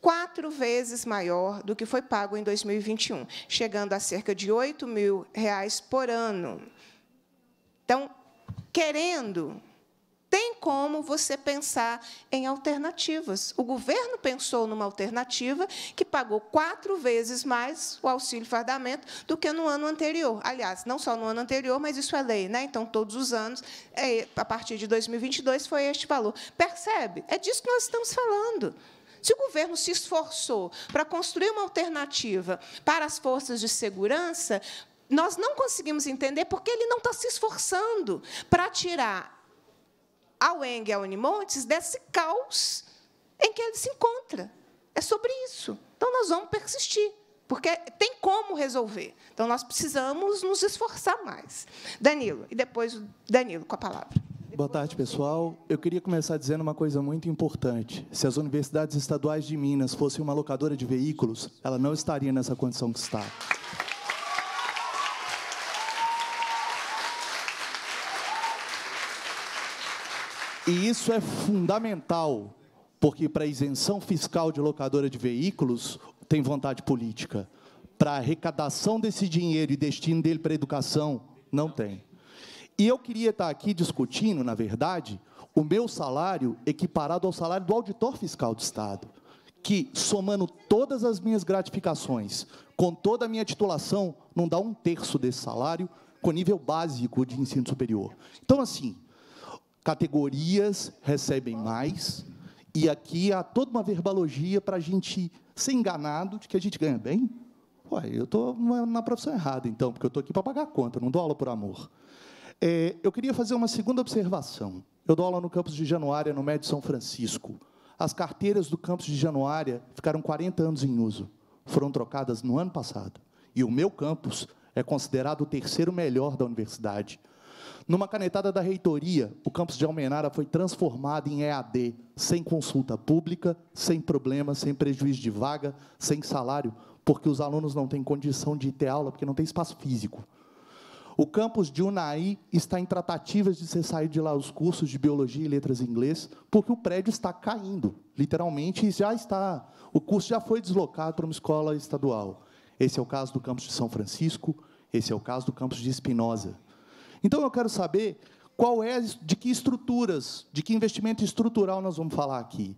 quatro vezes maior do que foi pago em 2021, chegando a cerca de R$ 8 mil reais por ano. Então, querendo tem como você pensar em alternativas. O governo pensou numa alternativa que pagou quatro vezes mais o auxílio fardamento do que no ano anterior. Aliás, não só no ano anterior, mas isso é lei, né? Então, todos os anos, é, a partir de 2022, foi este valor. Percebe? É disso que nós estamos falando. Se o governo se esforçou para construir uma alternativa para as forças de segurança, nós não conseguimos entender porque ele não está se esforçando para tirar a e a UniMontes desse caos em que ele se encontra. É sobre isso. Então, nós vamos persistir, porque tem como resolver. Então, nós precisamos nos esforçar mais. Danilo, e depois o Danilo com a palavra. Boa tarde, pessoal. Eu queria começar dizendo uma coisa muito importante. Se as universidades estaduais de Minas fossem uma locadora de veículos, ela não estaria nessa condição que está. Isso é fundamental, porque para isenção fiscal de locadora de veículos tem vontade política. Para arrecadação desse dinheiro e destino dele para a educação, não tem. E eu queria estar tá aqui discutindo, na verdade, o meu salário equiparado ao salário do auditor fiscal do Estado, que, somando todas as minhas gratificações, com toda a minha titulação, não dá um terço desse salário com nível básico de ensino superior. Então, assim, categorias recebem mais, e aqui há toda uma verbalogia para a gente ser enganado de que a gente ganha bem. Ué, eu estou na profissão errada, então, porque eu estou aqui para pagar a conta, não dou aula por amor. É, eu queria fazer uma segunda observação. Eu dou aula no campus de Januária, no Médio São Francisco. As carteiras do campus de Januária ficaram 40 anos em uso. Foram trocadas no ano passado. E o meu campus é considerado o terceiro melhor da universidade. Numa canetada da reitoria, o campus de Almenara foi transformado em EAD, sem consulta pública, sem problema, sem prejuízo de vaga, sem salário, porque os alunos não têm condição de ter aula, porque não tem espaço físico. O campus de Unai está em tratativas de ser sair de lá os cursos de biologia e letras em inglês, porque o prédio está caindo, literalmente, e já está. O curso já foi deslocado para uma escola estadual. Esse é o caso do campus de São Francisco, esse é o caso do campus de Espinosa. Então eu quero saber qual é, de que estruturas, de que investimento estrutural nós vamos falar aqui.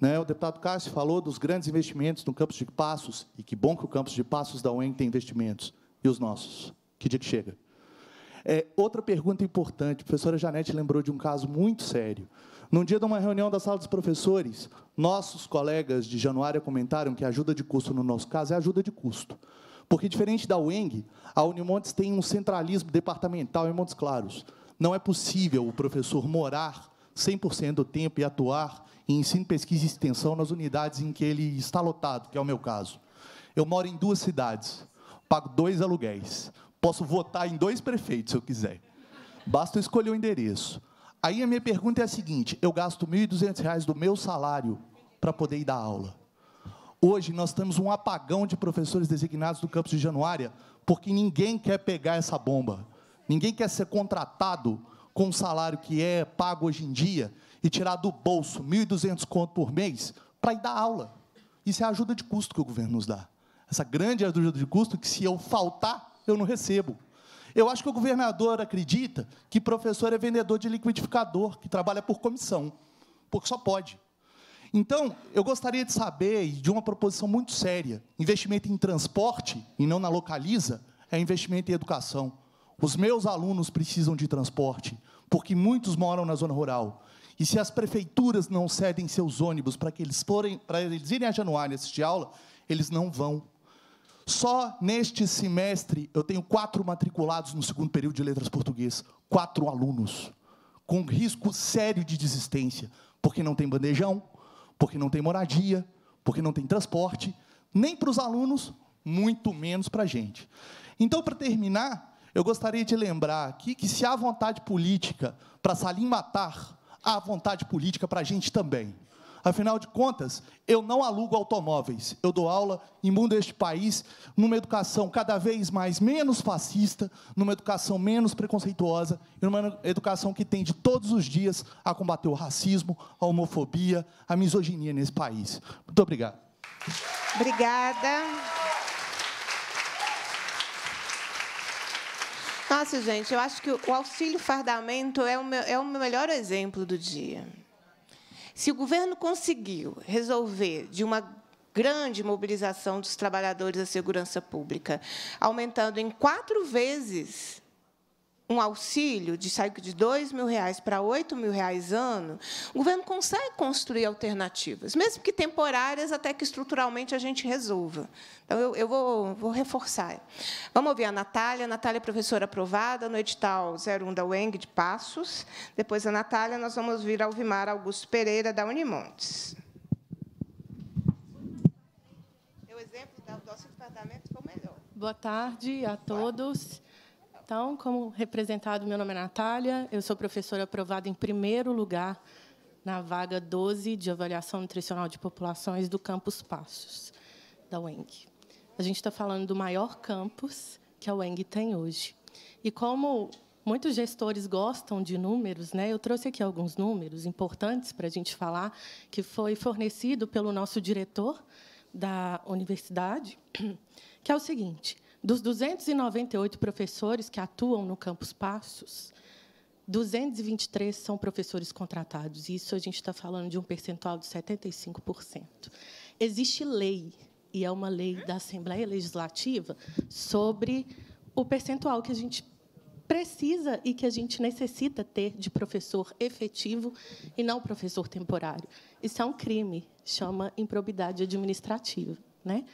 Né? O deputado Cássio falou dos grandes investimentos no campus de Passos, e que bom que o campus de Passos da UEM tem investimentos. E os nossos? Que dia que chega? É, outra pergunta importante, a professora Janete lembrou de um caso muito sério. Num dia de uma reunião da sala dos professores, nossos colegas de Januária comentaram que a ajuda de custo, no nosso caso, é ajuda de custo. Porque, diferente da UENG, a Unimontes tem um centralismo departamental em Montes Claros. Não é possível o professor morar 100% do tempo e atuar em ensino, pesquisa e extensão nas unidades em que ele está lotado, que é o meu caso. Eu moro em duas cidades, pago dois aluguéis, posso votar em dois prefeitos se eu quiser. Basta eu escolher o endereço. Aí a minha pergunta é a seguinte: eu gasto R$ 1.200 do meu salário para poder ir dar aula. Hoje nós temos um apagão de professores designados do campus de Januária, porque ninguém quer pegar essa bomba. Ninguém quer ser contratado com o um salário que é pago hoje em dia e tirar do bolso 1.200 conto por mês para ir dar aula. Isso é a ajuda de custo que o governo nos dá. Essa grande ajuda de custo que, se eu faltar, eu não recebo. Eu acho que o governador acredita que professor é vendedor de liquidificador, que trabalha por comissão, porque só pode. Então, eu gostaria de saber, de uma proposição muito séria, investimento em transporte, e não na localiza, é investimento em educação. Os meus alunos precisam de transporte, porque muitos moram na zona rural. E se as prefeituras não cedem seus ônibus para que eles forem, para eles irem a Januária assistir aula, eles não vão. Só neste semestre eu tenho quatro matriculados no segundo período de letras português, quatro alunos, com risco sério de desistência, porque não tem bandejão, porque não tem moradia, porque não tem transporte, nem para os alunos, muito menos para a gente. Então, para terminar, eu gostaria de lembrar aqui que se há vontade política para Salim matar, há vontade política para a gente também. Afinal de contas, eu não alugo automóveis. Eu dou aula em mundo este país numa educação cada vez mais menos fascista, numa educação menos preconceituosa e numa educação que tende todos os dias a combater o racismo, a homofobia, a misoginia nesse país. Muito obrigado. Obrigada. Nossa, gente, eu acho que o auxílio fardamento é o meu, é o meu melhor exemplo do dia. Se o governo conseguiu resolver de uma grande mobilização dos trabalhadores da segurança pública, aumentando em quatro vezes um auxílio de sair de dois mil reais para oito mil reais ano, o governo consegue construir alternativas, mesmo que temporárias, até que estruturalmente a gente resolva. Então, eu, eu vou, vou, reforçar. Vamos ouvir a Natália. Natália é professora aprovada no edital 01 da UENG de Passos. Depois a Natália, nós vamos vir ao Vimar Augusto Pereira, da Unimontes. O exemplo do nosso departamento foi melhor. Boa tarde a todos. Então, como representado, meu nome é Natália, eu sou professora aprovada em primeiro lugar na vaga 12 de avaliação nutricional de populações do campus Passos, da UENG. A gente está falando do maior campus que a UENG tem hoje. E como muitos gestores gostam de números, né? Eu trouxe aqui alguns números importantes para a gente falar que foi fornecido pelo nosso diretor da universidade, que é o seguinte: dos 298 professores que atuam no Campus Passos, 223 são professores contratados. Isso a gente está falando de um percentual de 75%. Existe lei, e é uma lei da Assembleia Legislativa, sobre o percentual que a gente precisa e que a gente necessita ter de professor efetivo e não professor temporário. Isso é um crime, chama improbidade administrativa. Né?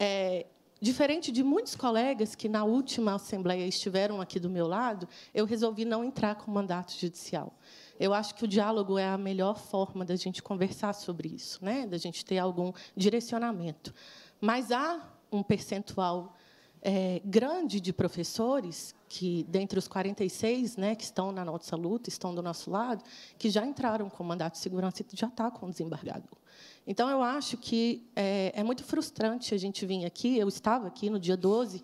É, Diferente de muitos colegas que, na última Assembleia, estiveram aqui do meu lado, eu resolvi não entrar com mandato judicial. Eu acho que o diálogo é a melhor forma da gente conversar sobre isso, né? da gente ter algum direcionamento. Mas há um percentual é, grande de professores, que dentre os 46 né, que estão na nossa luta, estão do nosso lado, que já entraram com mandato de segurança e já está com desembargador. Então, eu acho que é, é muito frustrante a gente vir aqui. Eu estava aqui no dia 12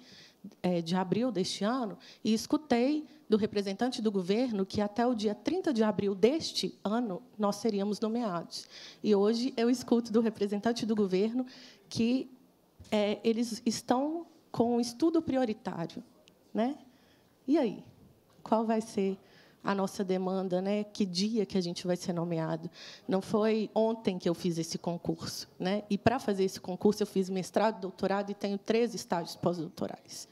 é, de abril deste ano e escutei do representante do governo que até o dia 30 de abril deste ano nós seríamos nomeados. E hoje eu escuto do representante do governo que é, eles estão com o estudo prioritário. Né? E aí? Qual vai ser a nossa demanda? Né? Que dia que a gente vai ser nomeado? Não foi ontem que eu fiz esse concurso. Né? E, para fazer esse concurso, eu fiz mestrado, doutorado e tenho três estágios pós-doutorais.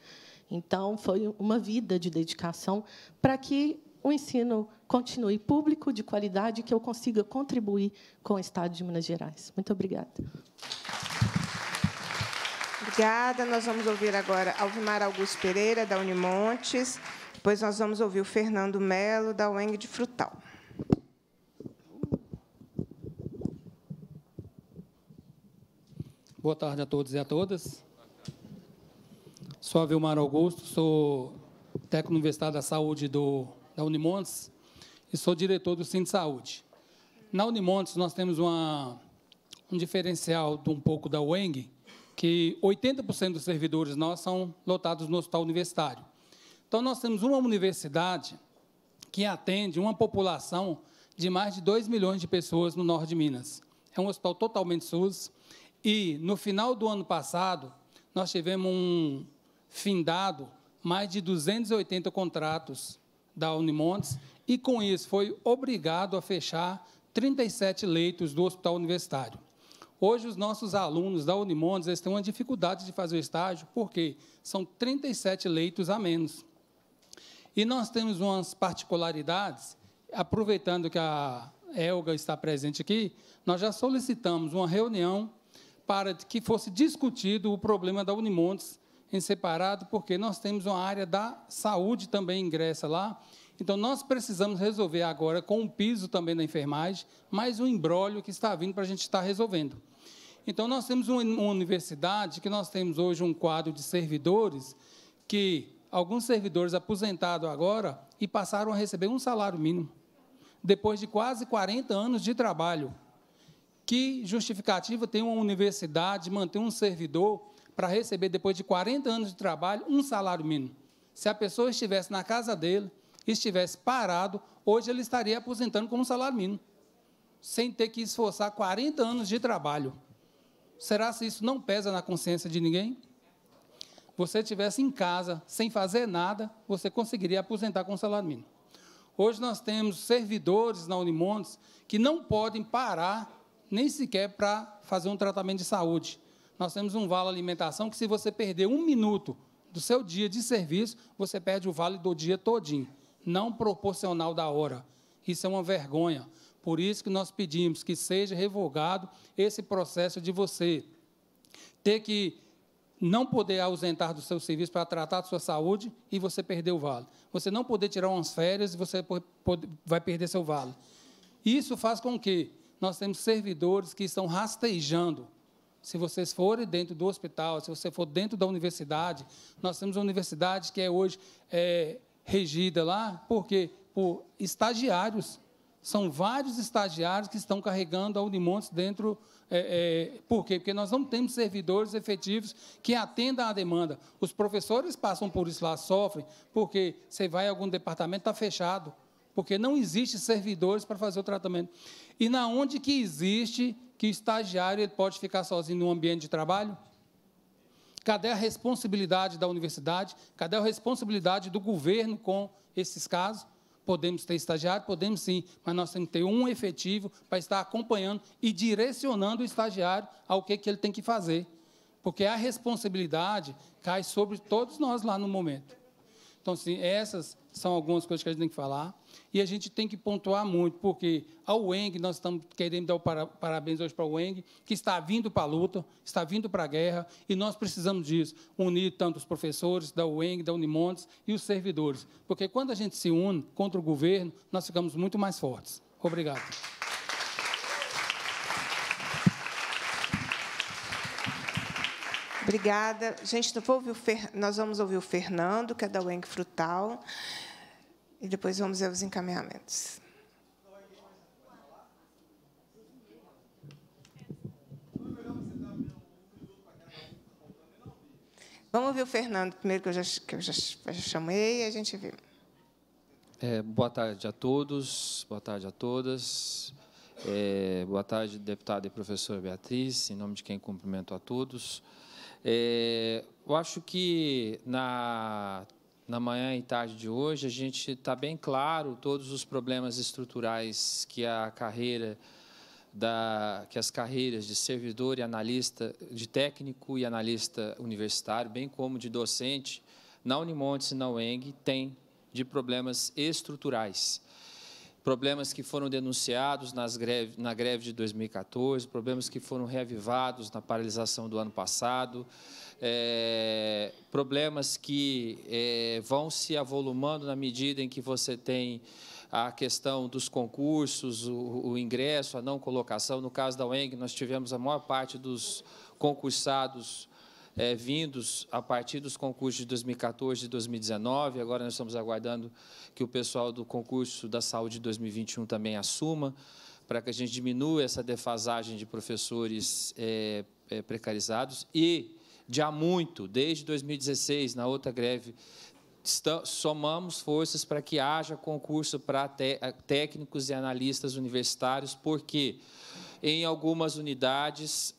Então, foi uma vida de dedicação para que o ensino continue público, de qualidade, que eu consiga contribuir com o Estado de Minas Gerais. Muito obrigada. Obrigada. Nós vamos ouvir agora Alvimar Augusto Pereira, da Unimontes. Depois nós vamos ouvir o Fernando Melo, da UENG de Frutal. Boa tarde a todos e a todas. Sou Avilmar Augusto, sou técnico universitário da saúde do, da Unimontes e sou diretor do Centro de Saúde. Na Unimontes, nós temos uma, um diferencial de um pouco da UENG, que 80% dos servidores nossos são lotados no hospital universitário. Então, nós temos uma universidade que atende uma população de mais de 2 milhões de pessoas no norte de Minas. É um hospital totalmente SUS. E, no final do ano passado, nós tivemos um findado mais de 280 contratos da Unimontes e, com isso, foi obrigado a fechar 37 leitos do hospital universitário. Hoje, os nossos alunos da Unimondes estão com dificuldade de fazer o estágio, porque são 37 leitos a menos. E nós temos umas particularidades, aproveitando que a Elga está presente aqui, nós já solicitamos uma reunião para que fosse discutido o problema da Unimontes em separado, porque nós temos uma área da saúde também ingressa lá, então, nós precisamos resolver agora, com o piso também da enfermagem, mais um embrólio que está vindo para a gente estar tá resolvendo. Então, nós temos uma universidade que nós temos hoje um quadro de servidores que alguns servidores aposentados agora e passaram a receber um salário mínimo, depois de quase 40 anos de trabalho. Que justificativa tem uma universidade manter um servidor para receber, depois de 40 anos de trabalho, um salário mínimo? Se a pessoa estivesse na casa dele, estivesse parado, hoje ele estaria aposentando com um salário mínimo, sem ter que esforçar 40 anos de trabalho. Será se isso não pesa na consciência de ninguém? Você estivesse em casa, sem fazer nada, você conseguiria aposentar com um salário mínimo. Hoje nós temos servidores na Unimontes que não podem parar nem sequer para fazer um tratamento de saúde. Nós temos um vale alimentação que, se você perder um minuto do seu dia de serviço, você perde o vale do dia todinho não proporcional da hora. Isso é uma vergonha. Por isso que nós pedimos que seja revogado esse processo de você ter que não poder ausentar do seu serviço para tratar da sua saúde e você perder o vale. Você não poder tirar umas férias e você vai perder seu vale. Isso faz com que nós temos servidores que estão rastejando. Se vocês forem dentro do hospital, se você for dentro da universidade, nós temos uma universidade que é hoje é, regida lá, porque por estagiários, são vários estagiários que estão carregando a Unimontes dentro. É, é, por quê? Porque nós não temos servidores efetivos que atendam à demanda. Os professores passam por isso lá, sofrem, porque você vai a algum departamento, está fechado, porque não existe servidores para fazer o tratamento. E na onde que existe que o estagiário ele pode ficar sozinho no ambiente de trabalho? Cadê a responsabilidade da universidade? Cadê a responsabilidade do governo com esses casos? Podemos ter estagiário? Podemos sim, mas nós temos que ter um efetivo para estar acompanhando e direcionando o estagiário ao que, que ele tem que fazer. Porque a responsabilidade cai sobre todos nós lá no momento. Então, sim, essas são algumas coisas que a gente tem que falar. E a gente tem que pontuar muito, porque a Ueng nós estamos querendo dar parabéns hoje para a Ueng que está vindo para a luta, está vindo para a guerra, e nós precisamos disso, unir tanto os professores da Ueng da Unimontes e os servidores. Porque quando a gente se une contra o governo, nós ficamos muito mais fortes. Obrigado. Obrigada. Gente, nós vamos ouvir o Fernando, que é da UENG Frutal e depois vamos aos encaminhamentos. Vamos ouvir o Fernando primeiro, que eu já, que eu já, já chamei, e a gente vê. É, boa tarde a todos, boa tarde a todas. É, boa tarde, deputada e professora Beatriz, em nome de quem cumprimento a todos. É, eu acho que na na manhã e tarde de hoje, a gente está bem claro todos os problemas estruturais que a carreira da, que as carreiras de servidor e analista, de técnico e analista universitário, bem como de docente, na Unimontes e na UENG, têm de problemas estruturais problemas que foram denunciados nas greve, na greve de 2014, problemas que foram reavivados na paralisação do ano passado, é, problemas que é, vão se avolumando na medida em que você tem a questão dos concursos, o, o ingresso, a não colocação. No caso da UENG, nós tivemos a maior parte dos concursados é, vindos a partir dos concursos de 2014 e 2019. Agora nós estamos aguardando que o pessoal do concurso da saúde de 2021 também assuma, para que a gente diminua essa defasagem de professores é, é, precarizados. E, já há muito, desde 2016, na outra greve, somamos forças para que haja concurso para técnicos e analistas universitários, porque em algumas unidades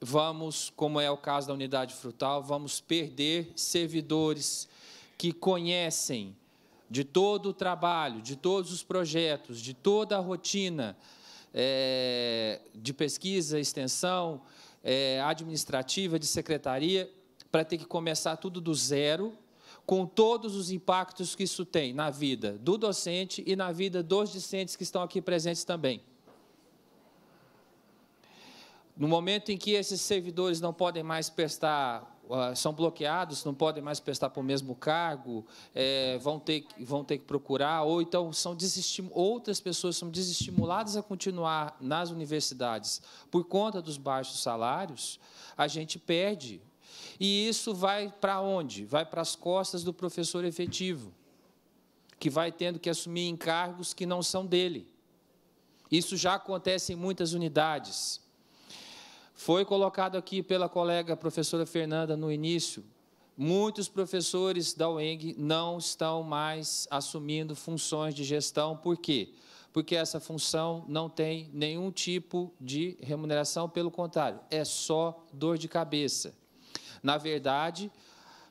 vamos, como é o caso da unidade frutal, vamos perder servidores que conhecem de todo o trabalho, de todos os projetos, de toda a rotina é, de pesquisa, extensão, é, administrativa, de secretaria, para ter que começar tudo do zero, com todos os impactos que isso tem na vida do docente e na vida dos discentes que estão aqui presentes também. No momento em que esses servidores não podem mais prestar ah, são bloqueados, não podem mais prestar para o mesmo cargo, é, vão, ter, vão ter que procurar, ou então são outras pessoas são desestimuladas a continuar nas universidades por conta dos baixos salários, a gente perde. E isso vai para onde? Vai para as costas do professor efetivo, que vai tendo que assumir encargos que não são dele. Isso já acontece em muitas unidades. Foi colocado aqui pela colega professora Fernanda no início. Muitos professores da UENG não estão mais assumindo funções de gestão, por quê? Porque essa função não tem nenhum tipo de remuneração, pelo contrário, é só dor de cabeça. Na verdade,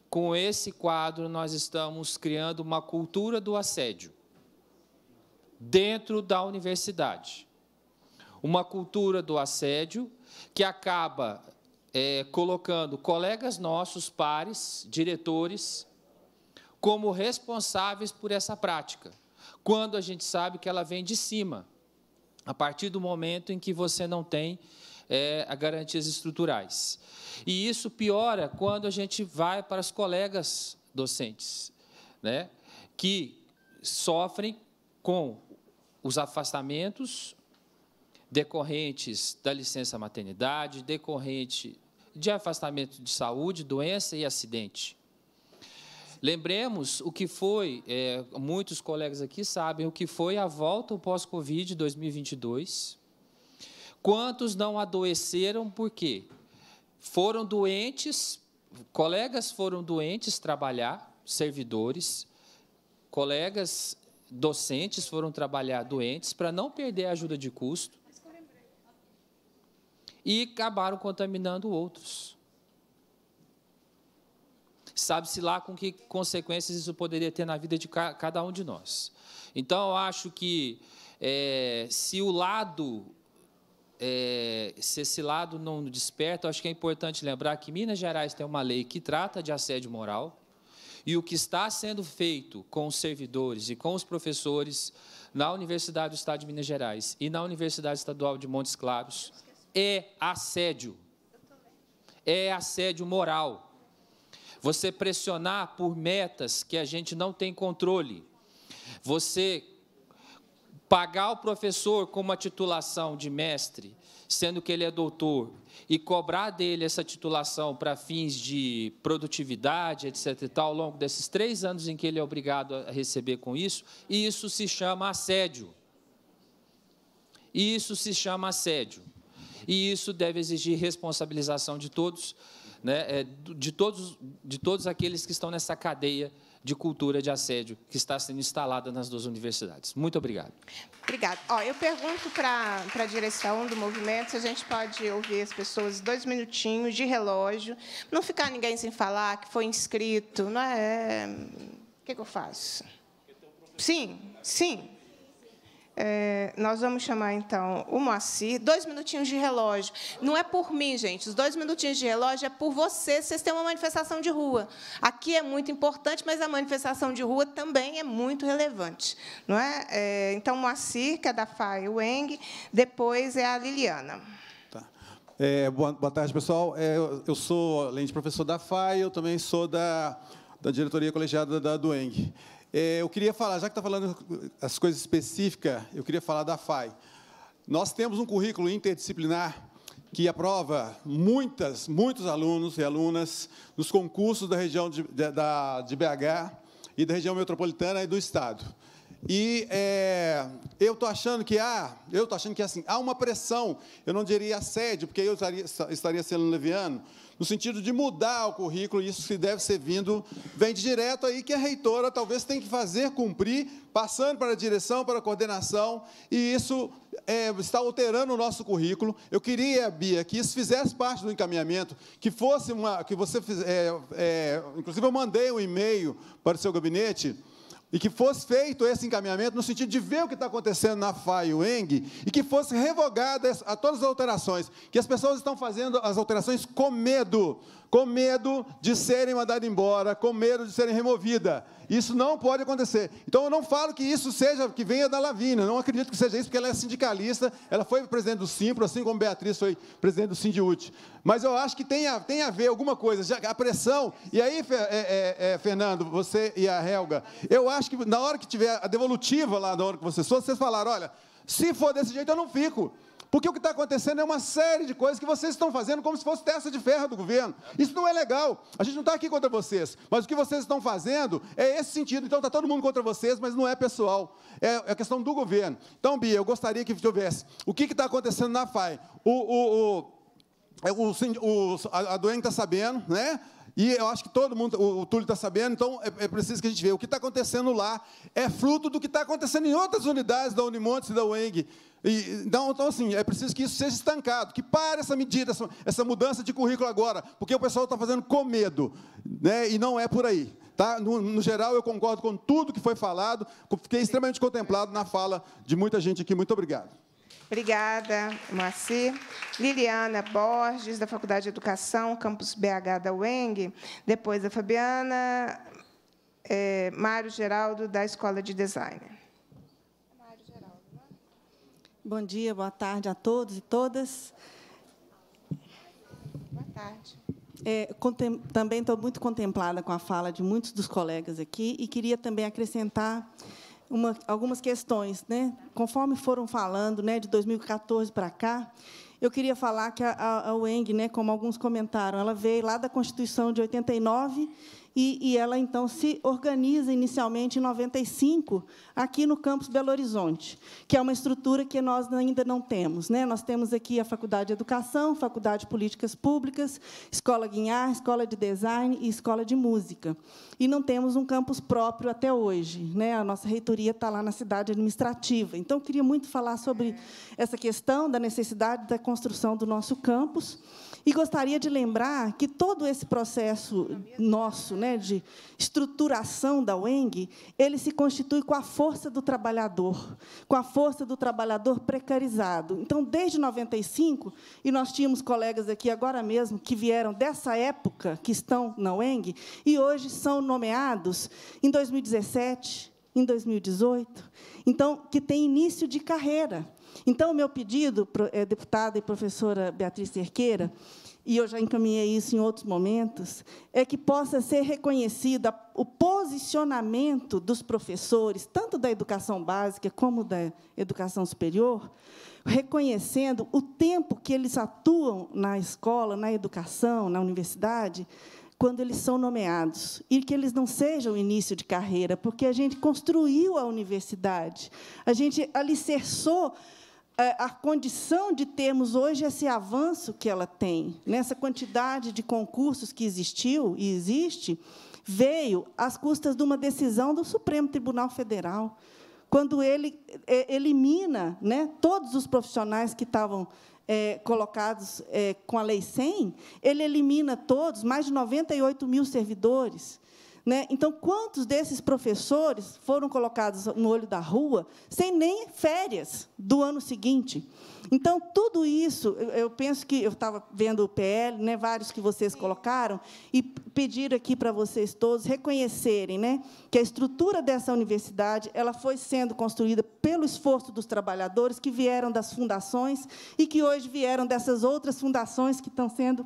com esse quadro, nós estamos criando uma cultura do assédio dentro da universidade. Uma cultura do assédio que acaba é, colocando colegas nossos, pares, diretores, como responsáveis por essa prática, quando a gente sabe que ela vem de cima, a partir do momento em que você não tem é, garantias estruturais. E isso piora quando a gente vai para os colegas docentes, né, que sofrem com os afastamentos decorrentes da licença maternidade, decorrente de afastamento de saúde, doença e acidente. Lembremos o que foi, é, muitos colegas aqui sabem, o que foi a volta pós-Covid 2022. Quantos não adoeceram por quê? Foram doentes, colegas foram doentes trabalhar, servidores, colegas docentes foram trabalhar doentes para não perder a ajuda de custo e acabaram contaminando outros. Sabe-se lá com que consequências isso poderia ter na vida de cada um de nós. Então, eu acho que é, se o lado, é, se esse lado não desperta, acho que é importante lembrar que Minas Gerais tem uma lei que trata de assédio moral, e o que está sendo feito com os servidores e com os professores na Universidade do Estado de Minas Gerais e na Universidade Estadual de Montes Claros é assédio. É assédio moral. Você pressionar por metas que a gente não tem controle. Você pagar o professor com uma titulação de mestre, sendo que ele é doutor, e cobrar dele essa titulação para fins de produtividade, etc. E tal, ao longo desses três anos em que ele é obrigado a receber com isso, isso se chama assédio. Isso se chama assédio e isso deve exigir responsabilização de todos, né, é, de todos, de todos aqueles que estão nessa cadeia de cultura de assédio que está sendo instalada nas duas universidades. Muito obrigado. Obrigada. Ó, eu pergunto para a direção do movimento se a gente pode ouvir as pessoas dois minutinhos de relógio, não ficar ninguém sem falar que foi inscrito, não é? O que, é que eu faço? Sim, sim. É, nós vamos chamar então o Moacir. Dois minutinhos de relógio. Não é por mim, gente. Os dois minutinhos de relógio é por vocês. Vocês têm uma manifestação de rua. Aqui é muito importante, mas a manifestação de rua também é muito relevante. Não é? é então, Moacir, que é da FAI Weng, depois é a Liliana. Tá. É, boa, boa, tarde, pessoal. É, eu, eu, sou, além de professor da FAI, eu também sou da, da diretoria colegiada da Dueng. É, eu queria falar, já que está falando as coisas específicas, eu queria falar da FAI. Nós temos um currículo interdisciplinar que aprova muitas, muitos alunos e alunas nos concursos da região de, de, da, de BH e da região metropolitana e do Estado. E é, eu estou achando que há, eu estou achando que assim, há uma pressão, eu não diria assédio, porque eu estaria, estaria sendo leviano, no sentido de mudar o currículo, e isso que deve ser vindo, vem de direto aí que a reitora talvez tenha que fazer cumprir, passando para a direção, para a coordenação, e isso é, está alterando o nosso currículo. Eu queria, Bia, que isso fizesse parte do encaminhamento, que fosse uma. que você é, é, Inclusive, eu mandei um e-mail para o seu gabinete e que fosse feito esse encaminhamento no sentido de ver o que está acontecendo na FAI e e que fosse revogada a todas as alterações, que as pessoas estão fazendo as alterações com medo com medo de serem mandadas embora, com medo de serem removidas. Isso não pode acontecer. Então eu não falo que isso seja, que venha da Lavínia, não acredito que seja isso, porque ela é sindicalista, ela foi presidente do Simpro, assim como Beatriz foi presidente do Sindiúti. Mas eu acho que tem a, tem a ver alguma coisa, já, a pressão. E aí, é, é, é, Fernando, você e a Helga, eu acho que na hora que tiver a devolutiva lá, na hora que vocês, sou, vocês falaram, olha, se for desse jeito eu não fico. Porque o que está acontecendo é uma série de coisas que vocês estão fazendo como se fosse testa de ferro do governo. Isso não é legal. A gente não está aqui contra vocês, mas o que vocês estão fazendo é esse sentido. Então está todo mundo contra vocês, mas não é pessoal. É, é questão do governo. Então, Bia, eu gostaria que soubesse o que está acontecendo na FAI. O, o, o, é, o a, a doente está sabendo, né? E eu acho que todo mundo, o, o Túlio está sabendo, então é, é, preciso que a gente veja. O que está acontecendo lá é fruto do que está acontecendo em outras unidades da Unimontes e da UENG. E, então, então, assim, é preciso que isso seja estancado, que pare essa medida, essa, essa mudança de currículo agora, porque o pessoal está fazendo com medo, né? e não é por aí. Tá? No, no, geral, eu concordo com tudo que foi falado, fiquei extremamente contemplado na fala de muita gente aqui. Muito obrigado. Obrigada, Moacir. Liliana Borges, da Faculdade de Educação, campus BH da UENG. Depois, a Fabiana é, Mário Geraldo, da Escola de Design. Bom dia, boa tarde a todos e todas. Boa tarde. É, também estou muito contemplada com a fala de muitos dos colegas aqui e queria também acrescentar uma, algumas questões. Né? Conforme foram falando, né, de 2014 para cá, eu queria falar que a, a, a UENG, né, como alguns comentaram, ela veio lá da Constituição de 89 e, e ela então se organiza inicialmente em 95 aqui no campus Belo Horizonte, que é uma estrutura que nós ainda não temos, né? Nós temos aqui a Faculdade de Educação, Faculdade de Políticas Públicas, Escola Guinhar, Escola de Design e Escola de Música, e não temos um campus próprio até hoje, né? A nossa reitoria está lá na cidade administrativa. Então queria muito falar sobre é. essa questão da necessidade da construção do nosso campus. E gostaria de lembrar que todo esse processo nosso né, de estruturação da UENG, ele se constitui com a força do trabalhador, com a força do trabalhador precarizado. Então, desde 95, e nós tínhamos colegas aqui agora mesmo que vieram dessa época, que estão na UENG, e hoje são nomeados em 2017, em 2018, então, que tem início de carreira. Então, o meu pedido, eh, deputada e professora Beatriz Cerqueira, e eu já encaminhei isso em outros momentos, é que possa ser reconhecido o posicionamento dos professores, tanto da educação básica como da educação superior, reconhecendo o tempo que eles atuam na escola, na educação, na universidade, quando eles são nomeados, e que eles não sejam início de carreira, porque a gente construiu a universidade, a gente alicerçou é, a condição de termos hoje esse avanço que ela tem, nessa quantidade de concursos que existiu e existe, veio às custas de uma decisão do Supremo Tribunal Federal, quando ele é, elimina né, todos os profissionais que estavam é, colocados é, com a Lei 100, ele elimina todos, mais de 98 mil servidores. Né? Então, quantos desses professores foram colocados no olho da rua sem nem férias do ano seguinte? Então, tudo isso, eu penso que eu estava vendo o PL, né, vários que vocês colocaram, e pedir aqui para vocês todos reconhecerem né, que a estrutura dessa universidade ela foi sendo construída pelo esforço dos trabalhadores que vieram das fundações e que hoje vieram dessas outras fundações que estão sendo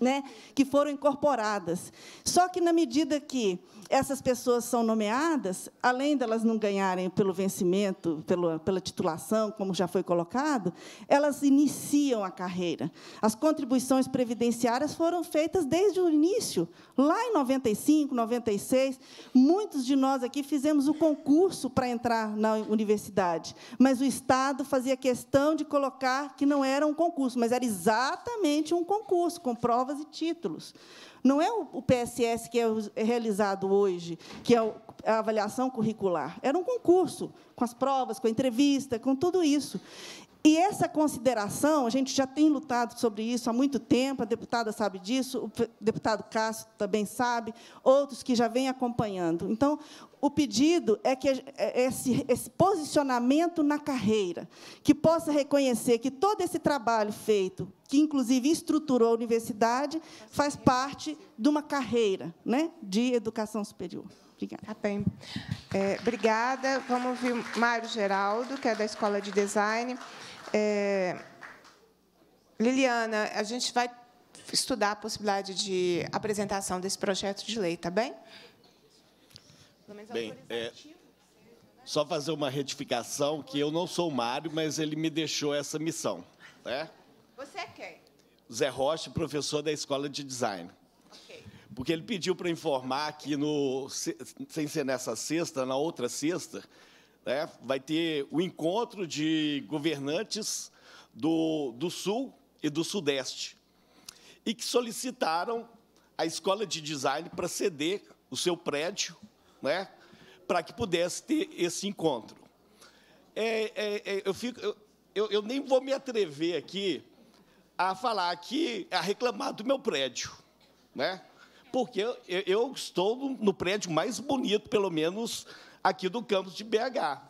né, que foram incorporadas. Só que, na medida que essas pessoas são nomeadas, além delas não ganharem pelo vencimento, pela, pela titulação, como já foi colocado, elas iniciam a carreira. As contribuições previdenciárias foram feitas desde o início, lá em 95, 96. Muitos de nós aqui fizemos o concurso para entrar na universidade, mas o Estado fazia questão de colocar que não era um concurso, mas era exatamente um concurso, com prova provas e títulos. Não é o PSS que é, é realizado hoje, que é a avaliação curricular. Era um concurso, com as provas, com a entrevista, com tudo isso. E essa consideração, a gente já tem lutado sobre isso há muito tempo, a deputada sabe disso, o deputado Cássio também sabe, outros que já vêm acompanhando. Então, o pedido é que é esse, esse, posicionamento na carreira, que possa reconhecer que todo esse trabalho feito, que inclusive estruturou a universidade, faz parte de uma carreira né, de educação superior. Obrigada. Tá bem. É, obrigada. Vamos ouvir Mário Geraldo, que é da Escola de Design. É, Liliana, a gente vai estudar a possibilidade de apresentação desse projeto de lei, tá bem? Bem, é, só fazer uma retificação, que eu não sou o Mário, mas ele me deixou essa missão. Né? Você é quem? Zé Rocha, professor da Escola de Design. Okay. Porque ele pediu para informar que, no, sem ser nessa sexta, na outra sexta, né, vai ter o encontro de governantes do, do Sul e do Sudeste, e que solicitaram a Escola de Design para ceder o seu prédio né? para que pudesse ter esse encontro. É, é, é eu, fico, eu, eu nem vou me atrever aqui a falar que a reclamar do meu prédio, né? Porque eu, eu, estou no prédio mais bonito, pelo menos aqui do campus de BH.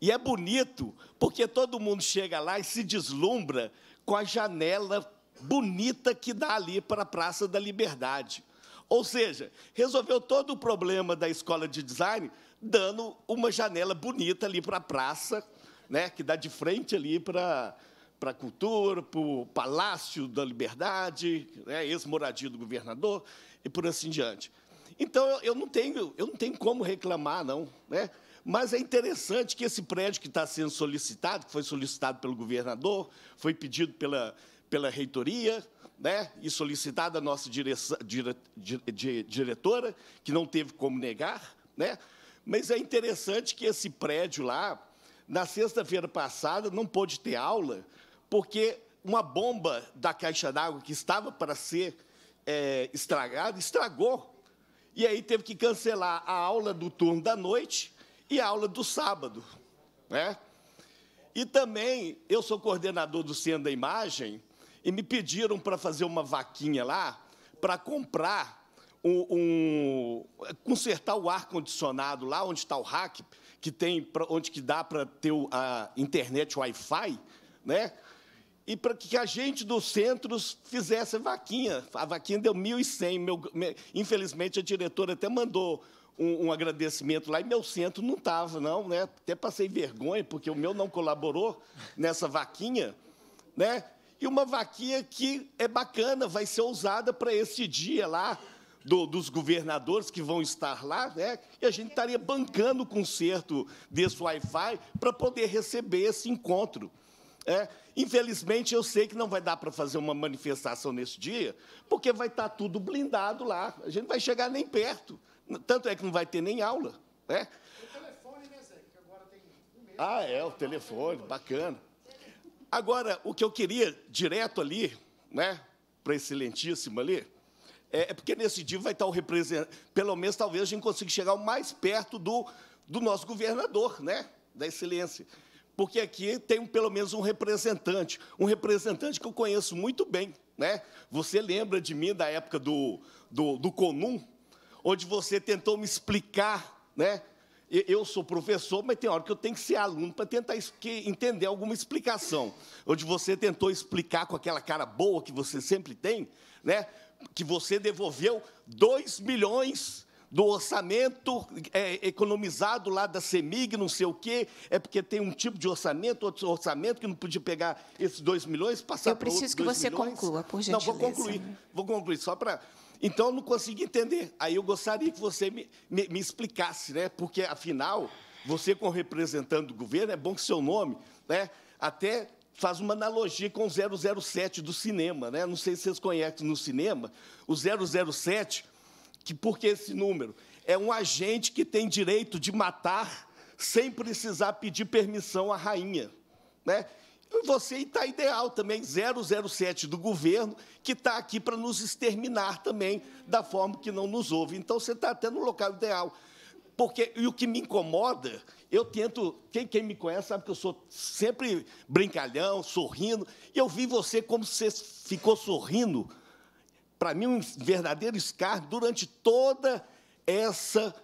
E é bonito porque todo mundo chega lá e se deslumbra com a janela bonita que dá ali para a Praça da Liberdade. Ou seja, resolveu todo o problema da escola de design dando uma janela bonita ali para a praça, né, que dá de frente ali para para a cultura, para o Palácio da Liberdade, né, ex-moradia do governador e por assim diante. Então eu, eu, não tenho eu não tenho como reclamar não, né? Mas é interessante que esse prédio que está sendo solicitado, que foi solicitado pelo governador, foi pedido pela pela reitoria, né, e solicitada a nossa direção, dire, dire, diretora, que não teve como negar. Né? Mas é interessante que esse prédio lá, na sexta-feira passada, não pôde ter aula, porque uma bomba da caixa d'água que estava para ser é, estragada estragou. E aí teve que cancelar a aula do turno da noite e a aula do sábado. Né? E também, eu sou coordenador do Centro da Imagem, e me pediram para fazer uma vaquinha lá para comprar um, um, consertar o ar condicionado lá onde está o rack que tem pra, onde que dá para ter a internet Wi-Fi, né? E para que a gente dos centros fizesse a vaquinha. A vaquinha deu 1.100. Meu, me, infelizmente, a diretora até mandou um, um, agradecimento lá e meu centro não estava, não, né? Até passei vergonha, porque o meu não colaborou nessa vaquinha, né? e uma vaquinha que é bacana, vai ser usada para esse dia lá do, dos governadores que vão estar lá, né? E a gente estaria bancando o conserto desse Wi-Fi para poder receber esse encontro. É, infelizmente, eu sei que não vai dar para fazer uma manifestação nesse dia, porque vai estar tá tudo blindado lá. A gente não vai chegar nem perto. Tanto é que não vai ter nem aula. Né? O telefone, né, Zé? Que agora tem um mês. Ah, é, o telefone, bacana. Agora, o que eu queria direto ali, né, para excelentíssimo ali, é, é, porque nesse dia vai estar tá o representante, pelo menos talvez a gente consiga chegar o mais perto do, do nosso governador, né, da excelência. Porque aqui tem pelo menos um representante, um representante que eu conheço muito bem. Né? Você lembra de mim da época do, do, do Conum, onde você tentou me explicar né, eu sou professor, mas tem hora que eu tenho que ser aluno para tentar entender alguma explicação. Onde você tentou explicar com aquela cara boa que você sempre tem, né? que você devolveu 2 milhões do orçamento é, economizado lá da CEMIG, não sei o quê, é porque tem um tipo de orçamento, outro orçamento, que não podia pegar esses 2 milhões, passar para outro Eu preciso que você milhões. conclua, por gentileza. Não, vou concluir, vou concluir, só para então, eu não consegui entender. Aí eu gostaria que você me, me, me explicasse, né? porque, afinal, você, como representante do governo, é bom que seu nome né? até faz uma analogia com o 007 do cinema. Né? Não sei se vocês conhecem no cinema, o 007, que, por que esse número? É um agente que tem direito de matar sem precisar pedir permissão à rainha. Né? você está ideal também, 007 do governo, que está aqui para nos exterminar também, da forma que não nos ouve. Então, você está até no local ideal. Porque, e o que me incomoda, eu tento, quem, quem me conhece sabe que eu sou sempre brincalhão, sorrindo, e eu vi você como você ficou sorrindo, para mim, um verdadeiro escárnio durante toda essa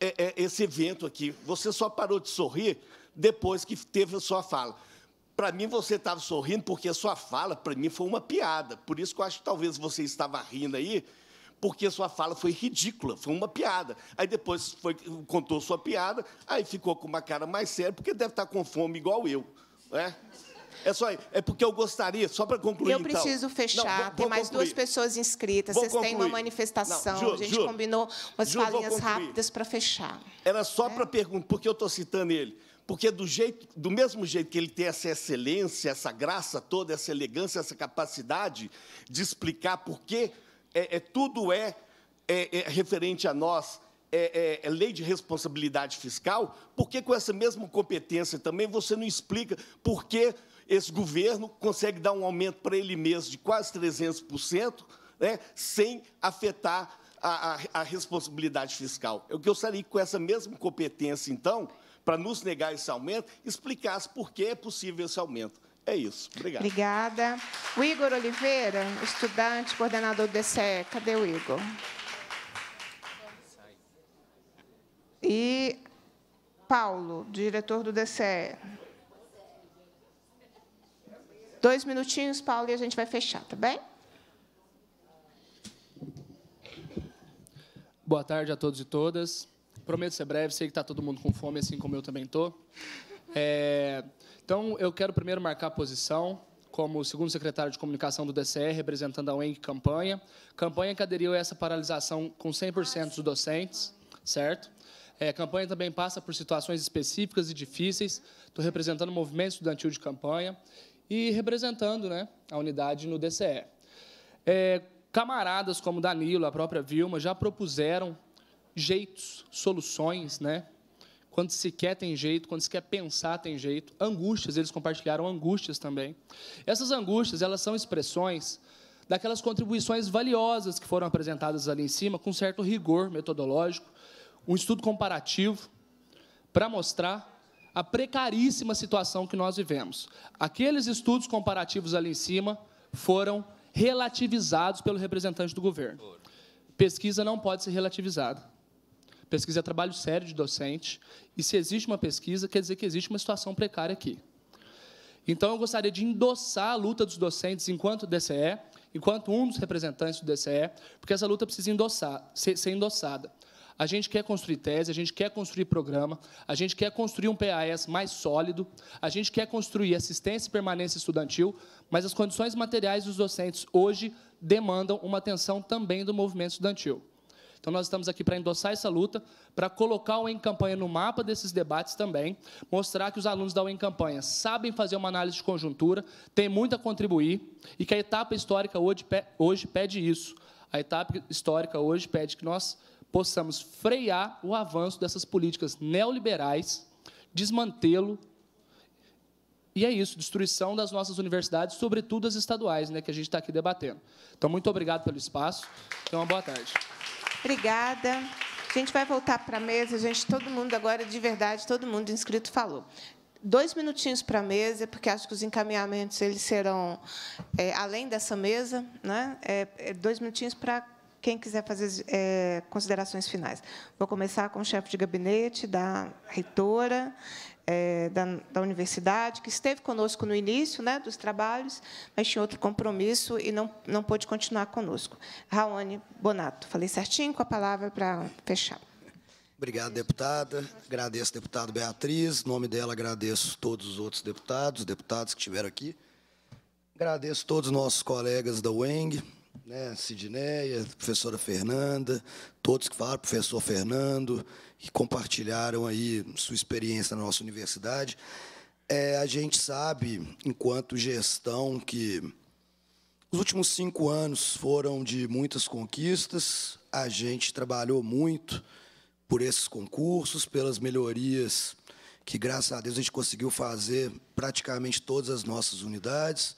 é, é, esse evento aqui. Você só parou de sorrir depois que teve a sua fala. Para mim, você estava sorrindo porque a sua fala, para mim, foi uma piada. Por isso que eu acho que talvez você estava rindo aí, porque sua fala foi ridícula, foi uma piada. Aí depois foi, contou sua piada, aí ficou com uma cara mais séria, porque deve estar tá com fome igual eu. É, é só é porque eu gostaria, só para concluir. Eu então. preciso então. fechar, Não, vou, vou tem mais concluir. duas pessoas inscritas, vou vocês concluir. têm uma manifestação, Não, Ju, a gente Ju, combinou umas Ju, falinhas rápidas para fechar. Era só é? Né? para perguntar, porque eu estou citando ele. Porque do, jeito, do mesmo jeito que ele tem essa excelência, essa graça toda, essa elegância, essa capacidade de explicar por que é, é, tudo é, é, é, referente a nós, é, é, é lei de responsabilidade fiscal, por que com essa mesma competência também você não explica por que esse governo consegue dar um aumento para ele mesmo de quase 300%, né, sem afetar a, a, a responsabilidade fiscal? Eu gostaria que com essa mesma competência, então para nos negar esse aumento, explicasse por que é possível esse aumento. É isso. Obrigado. Obrigada. O Igor Oliveira, estudante, coordenador do DCE. Cadê o Igor? E Paulo, diretor do DCE. Dois minutinhos, Paulo, e a gente vai fechar, tá bem? Boa tarde a todos e todas prometo ser breve, sei que está todo mundo com fome, assim como eu também estou. É, então, eu quero primeiro marcar a posição como segundo secretário de comunicação do DCE, representando a UENG Campanha. Campanha que aderiu a essa paralisação com 100% dos docentes, certo? É, a campanha também passa por situações específicas e difíceis. Estou representando o movimento estudantil de campanha e representando né, a unidade no DCE. É, camaradas como Danilo, a própria Vilma, já propuseram jeitos, soluções, né? Quando se quer, tem jeito. Quando se quer pensar, tem jeito. Angústias, eles compartilharam angústias também. Essas angústias, elas são expressões daquelas contribuições valiosas que foram apresentadas ali em cima, com certo rigor metodológico, um estudo comparativo, para mostrar a precaríssima situação que nós vivemos. Aqueles estudos comparativos ali em cima foram relativizados pelo representante do governo. Pesquisa não pode ser relativizada. Pesquisa é trabalho sério de docente. E se existe uma pesquisa, quer dizer que existe uma situação precária aqui. Então, eu gostaria de endossar a luta dos docentes enquanto DCE, enquanto um dos representantes do DCE, porque essa luta precisa endossar, ser, ser endossada. A gente quer construir tese, a gente quer construir programa, a gente quer construir um PAS mais sólido, a gente quer construir assistência e permanência estudantil, mas as condições materiais dos docentes hoje demandam uma atenção também do movimento estudantil. Então, nós estamos aqui para endossar essa luta, para colocar o Em Campanha no mapa desses debates também, mostrar que os alunos da Em Campanha sabem fazer uma análise de conjuntura, têm muito a contribuir e que a etapa histórica hoje, hoje pede isso. A etapa histórica hoje pede que nós possamos frear o avanço dessas políticas neoliberais, desmantê-lo. E é isso, destruição das nossas universidades, sobretudo as estaduais, né, que a gente está aqui debatendo. Então, muito obrigado pelo espaço. Então, uma boa tarde. Obrigada. A gente vai voltar para a mesa. Gente, todo mundo agora, de verdade, todo mundo inscrito falou. Dois minutinhos para a mesa, porque acho que os encaminhamentos eles serão é, além dessa mesa. Né? É, é dois minutinhos para quem quiser fazer é, considerações finais. Vou começar com o chefe de gabinete da reitora é, da, da, universidade, que esteve conosco no início né, dos trabalhos, mas tinha outro compromisso e não, não pôde continuar conosco. Raoni Bonato, falei certinho com a palavra para fechar. Obrigado, deputada. Agradeço, deputada Beatriz. Em nome dela, agradeço todos os outros deputados, deputados que estiveram aqui. Agradeço todos os nossos colegas da UENG, né, Sidneia, professora Fernanda, todos que falaram, professor Fernando, que compartilharam aí sua experiência na nossa universidade. É, a gente sabe, enquanto gestão, que os últimos cinco anos foram de muitas conquistas, a gente trabalhou muito por esses concursos, pelas melhorias que, graças a Deus, a gente conseguiu fazer praticamente todas as nossas unidades.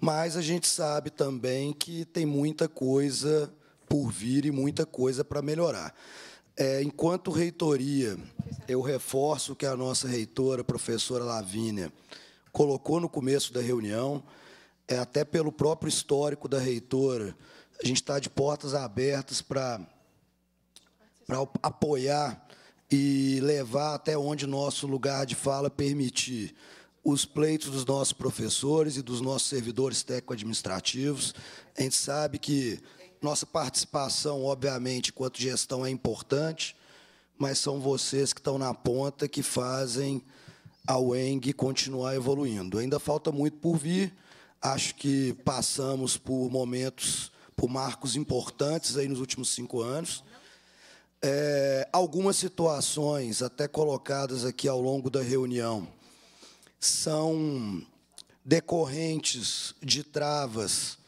Mas a gente sabe também que tem muita coisa por vir e muita coisa para melhorar. É, enquanto reitoria, eu reforço o que a nossa reitora, a professora Lavínia, colocou no começo da reunião, é, até pelo próprio histórico da reitora, a gente está de portas abertas para apoiar e levar até onde nosso lugar de fala permitir os pleitos dos nossos professores e dos nossos servidores técnico-administrativos. A gente sabe que nossa participação, obviamente, quanto gestão é importante, mas são vocês que estão na ponta que fazem a UENG continuar evoluindo. Ainda falta muito por vir. Acho que passamos por momentos, por marcos importantes aí nos últimos cinco anos. É, algumas situações, até colocadas aqui ao longo da reunião, são decorrentes de travas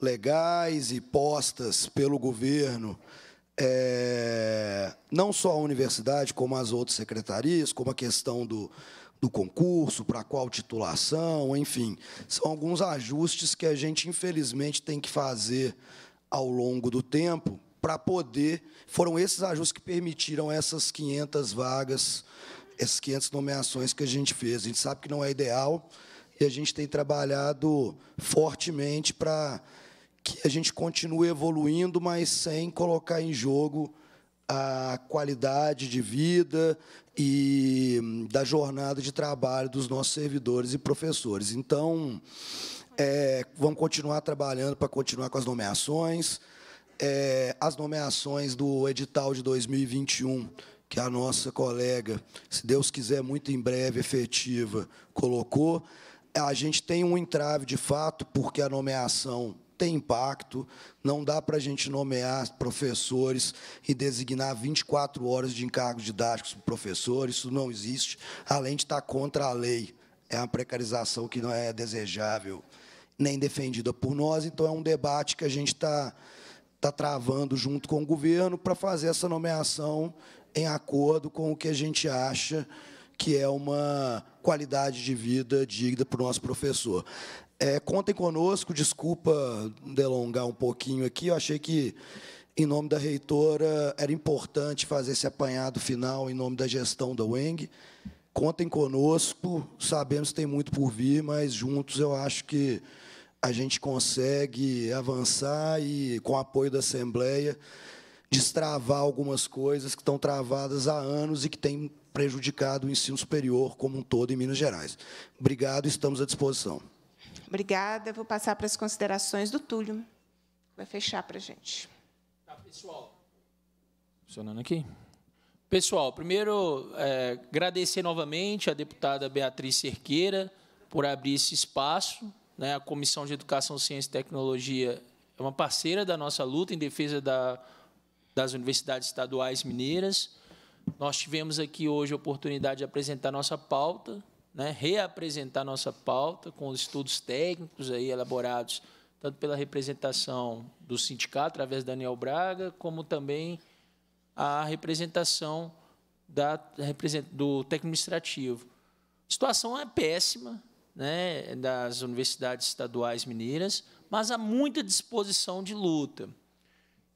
legais e postas pelo governo, é, não só à universidade, como às outras secretarias, como a questão do, do concurso, para qual titulação, enfim. São alguns ajustes que a gente, infelizmente, tem que fazer ao longo do tempo para poder. Foram esses ajustes que permitiram essas 500 vagas essas 500 nomeações que a gente fez. A gente sabe que não é ideal e a gente tem trabalhado fortemente para que a gente continue evoluindo, mas sem colocar em jogo a qualidade de vida e hum, da jornada de trabalho dos nossos servidores e professores. Então, é, vamos continuar trabalhando para continuar com as nomeações. É, as nomeações do edital de 2021 que a nossa colega, se Deus quiser, muito em breve efetiva, colocou. A gente tem um entrave de fato, porque a nomeação tem impacto, não dá para a gente nomear professores e designar 24 horas de encargos didáticos para professores, isso não existe, além de estar tá contra a lei. É uma precarização que não é desejável nem defendida por nós, então é um debate que a gente está está travando junto com o governo para fazer essa nomeação em acordo com o que a gente acha que é uma qualidade de vida digna para o nosso professor. É, contem conosco, desculpa delongar um pouquinho aqui, eu achei que, em nome da reitora, era importante fazer esse apanhado final em nome da gestão da UENG. Contem conosco, sabemos que tem muito por vir, mas juntos eu acho que a gente consegue avançar e, com o apoio da Assembleia, destravar algumas coisas que estão travadas há anos e que têm prejudicado o ensino superior como um todo em Minas Gerais. Obrigado, estamos à disposição. Obrigada. Vou passar para as considerações do Túlio. Vai fechar para a gente. Tá, pessoal. Funcionando aqui. Pessoal, primeiro, é, agradecer novamente à deputada Beatriz Cerqueira por abrir esse espaço. Né? A Comissão de Educação, Ciência e Tecnologia é uma parceira da nossa luta em defesa da das universidades estaduais mineiras. Nós tivemos aqui hoje a oportunidade de apresentar nossa pauta, né, reapresentar nossa pauta com os estudos técnicos aí elaborados tanto pela representação do sindicato através da Daniel Braga, como também a representação da, do técnico administrativo. A situação é péssima né, das universidades estaduais mineiras, mas há muita disposição de luta.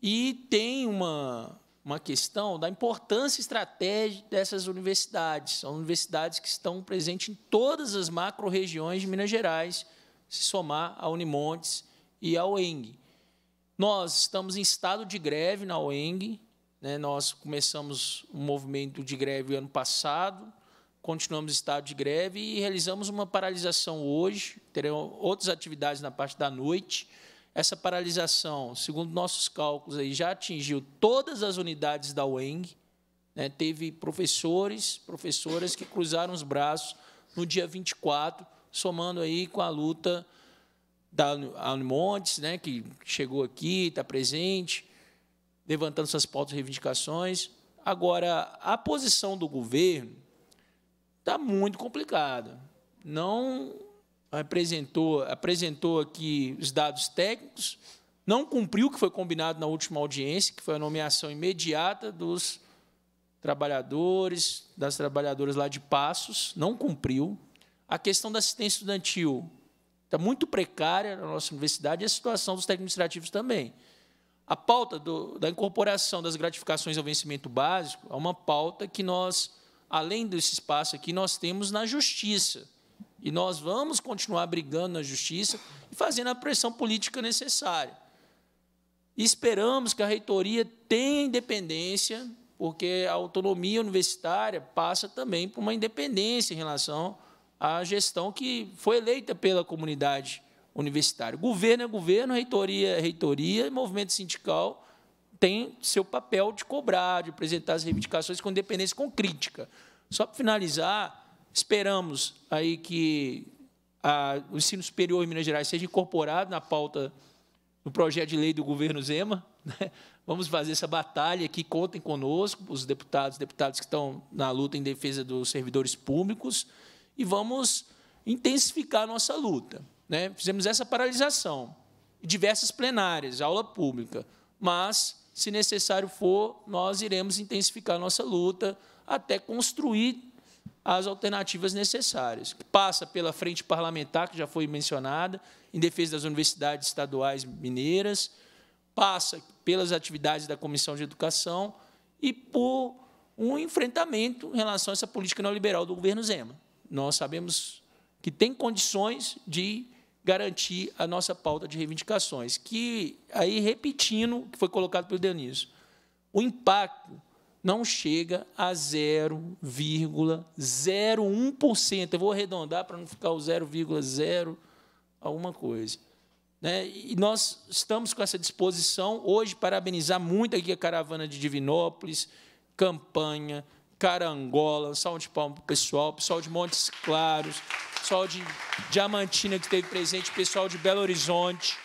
E tem uma, uma questão da importância estratégica dessas universidades. São universidades que estão presentes em todas as macro-regiões de Minas Gerais, se somar a Unimontes e à UENG. Nós estamos em estado de greve na UENG, né? nós começamos um movimento de greve ano passado, continuamos em estado de greve e realizamos uma paralisação hoje, teremos outras atividades na parte da noite, essa paralisação, segundo nossos cálculos, aí, já atingiu todas as unidades da UENG. Né? Teve professores, professoras que cruzaram os braços no dia 24, somando aí com a luta da Almontes, né, que chegou aqui, está presente, levantando suas pautas e reivindicações. Agora, a posição do governo está muito complicada. Não apresentou, apresentou aqui os dados técnicos, não cumpriu o que foi combinado na última audiência, que foi a nomeação imediata dos trabalhadores, das trabalhadoras lá de Passos, não cumpriu. A questão da assistência estudantil está muito precária na nossa universidade e a situação dos técnicos administrativos também. A pauta do, da incorporação das gratificações ao vencimento básico é uma pauta que nós, além desse espaço aqui, nós temos na justiça. E nós vamos continuar brigando na justiça e fazendo a pressão política necessária. esperamos que a reitoria tenha independência, porque a autonomia universitária passa também por uma independência em relação à gestão que foi eleita pela comunidade universitária. Governo é governo, reitoria é reitoria, movimento sindical tem seu papel de cobrar, de apresentar as reivindicações com independência, com crítica. Só para finalizar, Esperamos aí que a, o ensino superior em Minas Gerais seja incorporado na pauta do projeto de lei do governo Zema. Né? Vamos fazer essa batalha aqui, contem conosco, os deputados, deputados que estão na luta em defesa dos servidores públicos, e vamos intensificar nossa luta. Né? Fizemos essa paralisação, diversas plenárias, aula pública, mas, se necessário for, nós iremos intensificar nossa luta até construir as alternativas necessárias. Passa pela frente parlamentar, que já foi mencionada, em defesa das universidades estaduais mineiras, passa pelas atividades da Comissão de Educação e por um enfrentamento em relação a essa política neoliberal do governo Zema. Nós sabemos que tem condições de garantir a nossa pauta de reivindicações, que, aí repetindo o que foi colocado pelo Denise, o impacto não chega a 0,01%. Eu vou arredondar para não ficar o 0,0 alguma coisa. Né? E nós estamos com essa disposição hoje, parabenizar muito aqui a caravana de Divinópolis, Campanha, Carangola, salve de palmas para o pessoal, pessoal de Montes Claros, pessoal de Diamantina que esteve presente, pessoal de Belo Horizonte.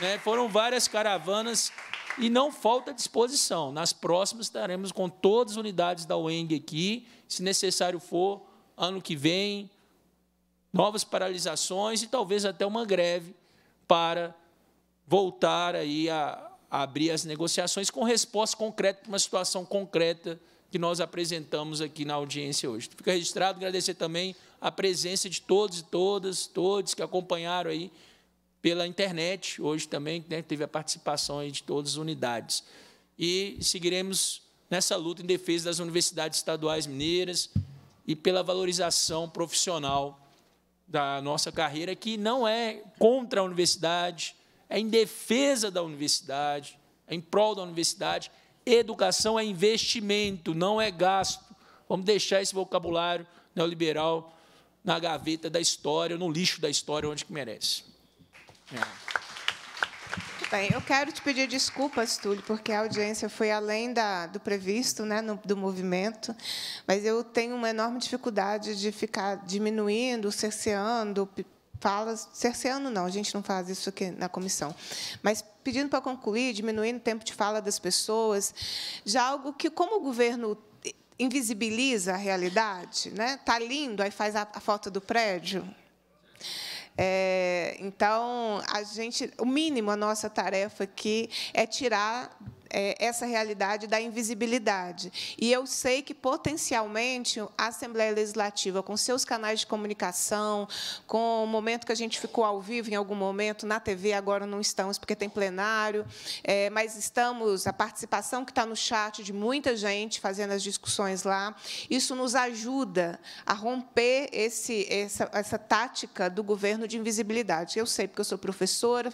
Né? Foram várias caravanas e não falta disposição. Nas próximas estaremos com todas as unidades da UENG aqui, se necessário for, ano que vem, novas paralisações e talvez até uma greve para voltar aí a, abrir as negociações com resposta concreta para uma situação concreta que nós apresentamos aqui na audiência hoje. Fica registrado, agradecer também a presença de todos e todas, todos que acompanharam aí pela internet, hoje também né, teve a participação de todas as unidades. E seguiremos nessa luta em defesa das universidades estaduais mineiras e pela valorização profissional da nossa carreira, que não é contra a universidade, é em defesa da universidade, é em prol da universidade. Educação é investimento, não é gasto. Vamos deixar esse vocabulário neoliberal na gaveta da história, no lixo da história, onde que merece. É. Bem, eu quero te pedir desculpas, Túlio, porque a audiência foi além da, do previsto, né, no, do movimento, mas eu tenho uma enorme dificuldade de ficar diminuindo, cerceando, falas, cerceando não, a gente não faz isso aqui na comissão, mas pedindo para concluir, diminuindo o tempo de fala das pessoas, já algo que, como o governo invisibiliza a realidade, né? Tá lindo, aí faz a, a foto do prédio, é, então, a gente, o mínimo, a nossa tarefa aqui é tirar é, essa realidade da invisibilidade. E eu sei que, potencialmente, a Assembleia Legislativa, com seus canais de comunicação, com o momento que a gente ficou ao vivo em algum momento, na TV agora não estamos, porque tem plenário, é, mas estamos, a participação que está no chat de muita gente fazendo as discussões lá, isso nos ajuda a romper esse, essa, essa tática do governo de invisibilidade. Eu sei, porque eu sou professora,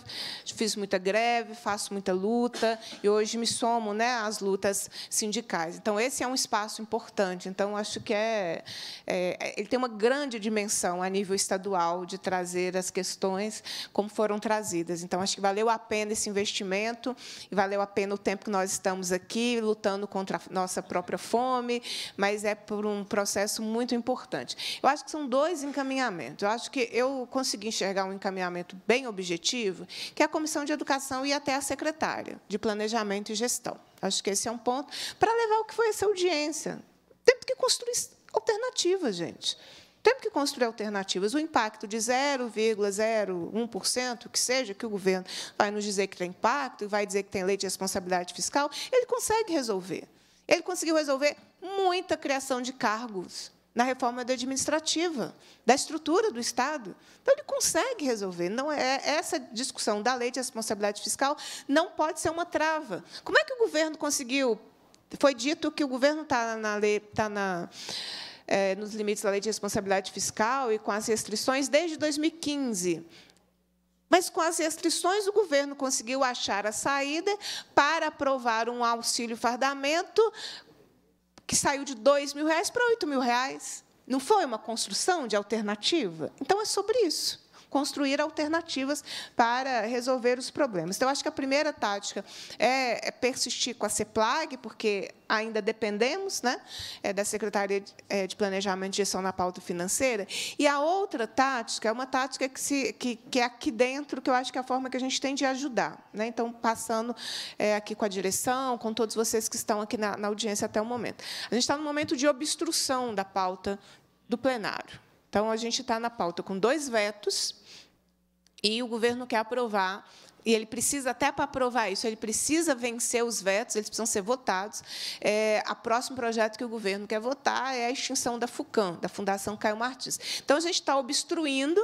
fiz muita greve, faço muita luta, e hoje me me somo né, às lutas sindicais. Então, esse é um espaço importante. Então, acho que é, é, é, ele tem uma grande dimensão a nível estadual de trazer as questões como foram trazidas. Então, acho que valeu a pena esse investimento e valeu a pena o tempo que nós estamos aqui lutando contra a nossa própria fome, mas é por um processo muito importante. Eu acho que são dois encaminhamentos. Eu acho que eu consegui enxergar um encaminhamento bem objetivo, que é a Comissão de Educação e até a secretária de Planejamento e gestão. Acho que esse é um ponto para levar o que foi essa audiência. Temos que construir alternativas, gente. Temos que construir alternativas. O impacto de 0,01%, que seja, que o governo vai nos dizer que tem impacto, vai dizer que tem lei de responsabilidade fiscal, ele consegue resolver. Ele conseguiu resolver muita criação de cargos na reforma administrativa, da estrutura do Estado. Então, ele consegue resolver. Não é Essa discussão da lei de responsabilidade fiscal não pode ser uma trava. Como é que o governo conseguiu? Foi dito que o governo está na lei. Está na, é, nos limites da lei de responsabilidade fiscal e com as restrições desde 2015. Mas com as restrições, o governo conseguiu achar a saída para aprovar um auxílio fardamento que saiu de 2 mil reais para 8 mil reais. Não foi uma construção de alternativa? Então é sobre isso construir alternativas para resolver os problemas. Então, acho que a primeira tática é, é persistir com a CEPLAG, porque ainda dependemos né, é, da Secretaria é, de Planejamento e Gestão na pauta financeira. E a outra tática é uma tática que, se, que, que é aqui dentro, que eu acho que é a forma que a gente tem de ajudar. Né? Então, passando é, aqui com a direção, com todos vocês que estão aqui na, na audiência até o momento. A gente está no momento de obstrução da pauta do plenário. Então, a gente está na pauta com dois vetos, e o governo quer aprovar e ele precisa, até para aprovar isso, ele precisa vencer os vetos, eles precisam ser votados. É, a próximo projeto que o governo quer votar é a extinção da FUCAM, da Fundação Caio Martins. Então, a gente está obstruindo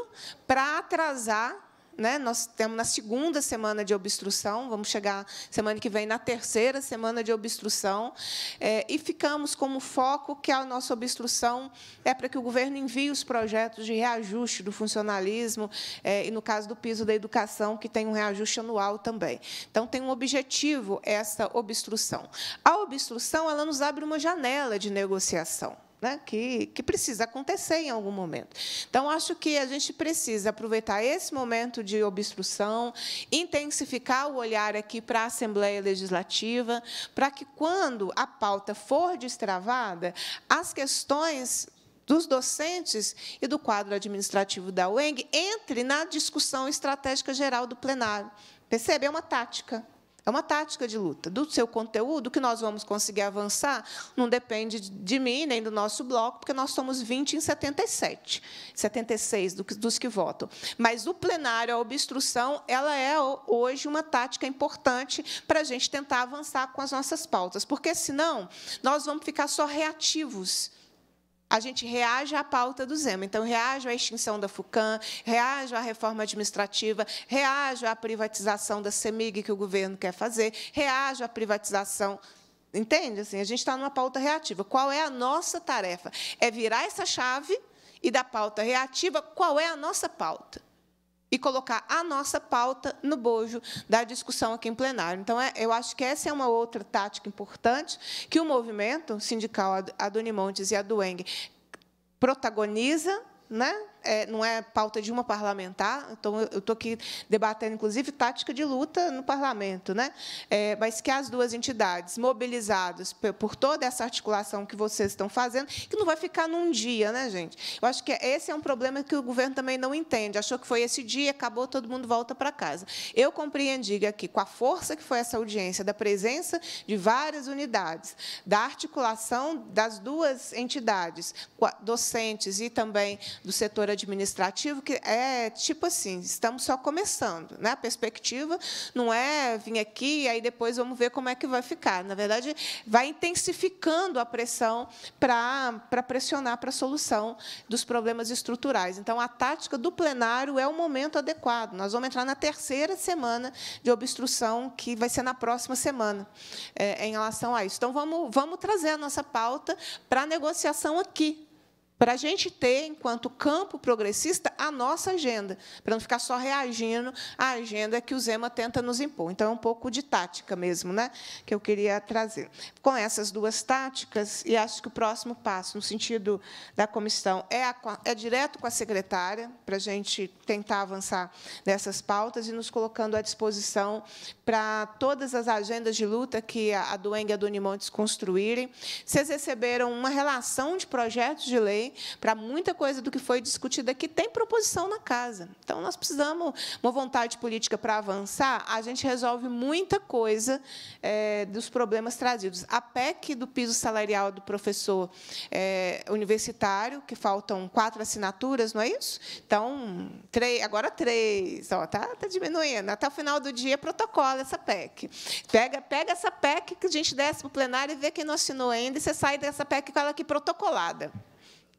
para atrasar né? Nós temos na segunda semana de obstrução, vamos chegar semana que vem na terceira semana de obstrução, é, e ficamos como foco que a nossa obstrução é para que o governo envie os projetos de reajuste do funcionalismo, é, e no caso do piso da educação, que tem um reajuste anual também. Então, tem um objetivo essa obstrução. A obstrução ela nos abre uma janela de negociação né, que, que precisa acontecer em algum momento. Então, acho que a gente precisa aproveitar esse momento de obstrução, intensificar o olhar aqui para a Assembleia Legislativa, para que, quando a pauta for destravada, as questões dos docentes e do quadro administrativo da UENG entre na discussão estratégica geral do plenário. Percebe? É uma tática. É uma tática de luta. Do seu conteúdo, que nós vamos conseguir avançar, não depende de mim nem do nosso bloco, porque nós somos 20 em 77, 76 dos que votam. Mas o plenário, a obstrução, ela é hoje uma tática importante para a gente tentar avançar com as nossas pautas, porque senão nós vamos ficar só reativos a gente reage à pauta do Zema. Então, reajo à extinção da FUCAM, reajo à reforma administrativa, reajo à privatização da CEMIG que o governo quer fazer, reajo à privatização Entende? Assim, a gente está numa pauta reativa. Qual é a nossa tarefa? É virar essa chave e da pauta reativa, qual é a nossa pauta? e colocar a nossa pauta no bojo da discussão aqui em plenário. Então, é, eu acho que essa é uma outra tática importante que o movimento sindical, a Donimontes e a Dueng, protagoniza né, é, não é pauta de uma parlamentar, então eu estou aqui debatendo, inclusive, tática de luta no parlamento, né? É, mas que as duas entidades mobilizadas por toda essa articulação que vocês estão fazendo, que não vai ficar num dia, né, gente? Eu acho que esse é um problema que o governo também não entende, achou que foi esse dia, acabou, todo mundo volta para casa. Eu compreendi aqui, com a força que foi essa audiência, da presença de várias unidades, da articulação das duas entidades, docentes e também do setor administrativo, que é tipo assim, estamos só começando. Né? A perspectiva não é vir aqui e aí depois vamos ver como é que vai ficar. Na verdade, vai intensificando a pressão para, para pressionar para a solução dos problemas estruturais. Então, a tática do plenário é o momento adequado. Nós vamos entrar na terceira semana de obstrução, que vai ser na próxima semana, é, em relação a isso. Então, vamos, vamos trazer a nossa pauta para a negociação aqui, para a gente ter, enquanto campo progressista, a nossa agenda, para não ficar só reagindo à agenda que o Zema tenta nos impor. Então, é um pouco de tática mesmo né, que eu queria trazer. Com essas duas táticas, e acho que o próximo passo, no sentido da comissão, é, a, é direto com a secretária, para a gente tentar avançar nessas pautas e nos colocando à disposição para todas as agendas de luta que a, a e a Donimontes construírem. Vocês receberam uma relação de projetos de lei para muita coisa do que foi discutida aqui tem proposição na casa. Então nós precisamos uma vontade política para avançar. A gente resolve muita coisa é, dos problemas trazidos. A PEC do piso salarial do professor é, universitário, que faltam quatro assinaturas, não é isso? Então três, agora três, ó, tá, tá diminuindo. Até o final do dia protocola essa PEC. Pega, pega essa PEC que a gente desce para o plenário e vê quem não assinou ainda. E você sai dessa PEC com ela aqui protocolada.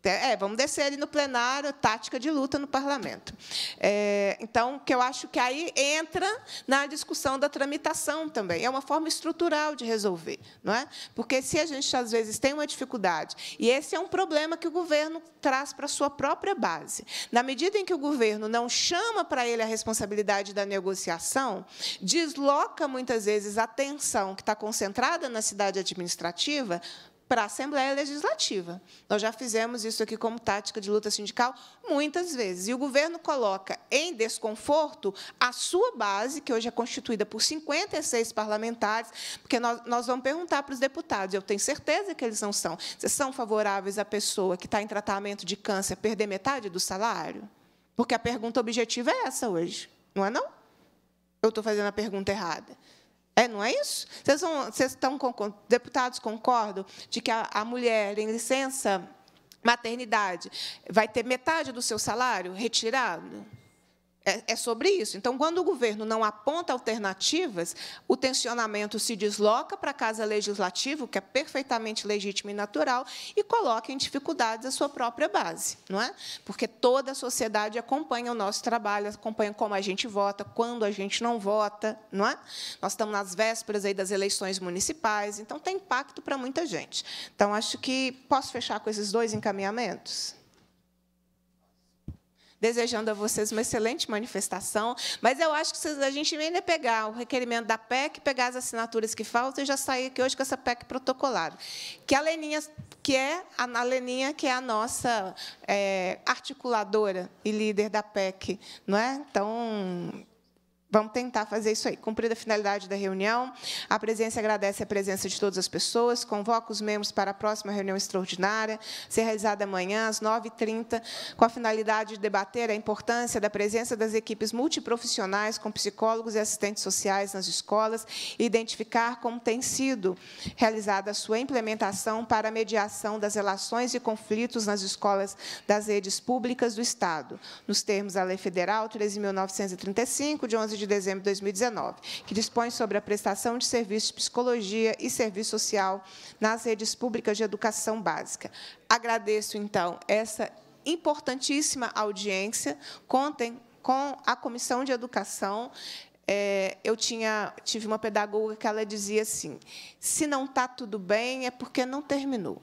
É, vamos descer ali no plenário, tática de luta no parlamento. É, então, que eu acho que aí entra na discussão da tramitação também. É uma forma estrutural de resolver. Não é? Porque se a gente, às vezes, tem uma dificuldade, e esse é um problema que o governo traz para a sua própria base. Na medida em que o governo não chama para ele a responsabilidade da negociação, desloca muitas vezes a atenção que está concentrada na cidade administrativa para a Assembleia Legislativa. Nós já fizemos isso aqui como tática de luta sindical muitas vezes. E o governo coloca em desconforto a sua base, que hoje é constituída por 56 parlamentares, porque nós, nós vamos perguntar para os deputados, eu tenho certeza que eles não são. Vocês são favoráveis à pessoa que está em tratamento de câncer perder metade do salário? Porque a pergunta objetiva é essa hoje, não é não? Eu estou fazendo a pergunta errada. É, não é isso? Vocês, vão, vocês estão, deputados concordam de que a, a mulher em licença maternidade vai ter metade do seu salário retirado? É, é, sobre isso. Então, quando o governo não aponta alternativas, o tensionamento se desloca para a Casa Legislativa, que é perfeitamente legítimo e natural, e coloca em dificuldades a sua própria base, não é? Porque toda a sociedade acompanha o nosso trabalho, acompanha como a gente vota, quando a gente não vota, não é? Nós estamos nas vésperas aí das eleições municipais, então tem impacto para muita gente. Então, acho que posso fechar com esses dois encaminhamentos desejando a vocês uma excelente manifestação. Mas eu acho que a gente ainda é pegar o requerimento da PEC, pegar as assinaturas que faltam e já sair aqui hoje com essa PEC protocolada. Que a Leninha, que é a Leninha, que é a nossa é, articuladora e líder da PEC, não é? Então Vamos tentar fazer isso aí. Cumprida a finalidade da reunião, a presença agradece a presença de todas as pessoas, convoca os membros para a próxima reunião extraordinária, ser realizada amanhã às 9h30, com a finalidade de debater a importância da presença das equipes multiprofissionais com psicólogos e assistentes sociais nas escolas e identificar como tem sido realizada a sua implementação para a mediação das relações e conflitos nas escolas das redes públicas do Estado, nos termos da Lei Federal 13.935, de 11 de de dezembro de 2019, que dispõe sobre a prestação de serviços de psicologia e serviço social nas redes públicas de educação básica. Agradeço, então, essa importantíssima audiência. Contem com a Comissão de Educação. É, eu tinha, tive uma pedagoga que ela dizia assim: se não está tudo bem, é porque não terminou.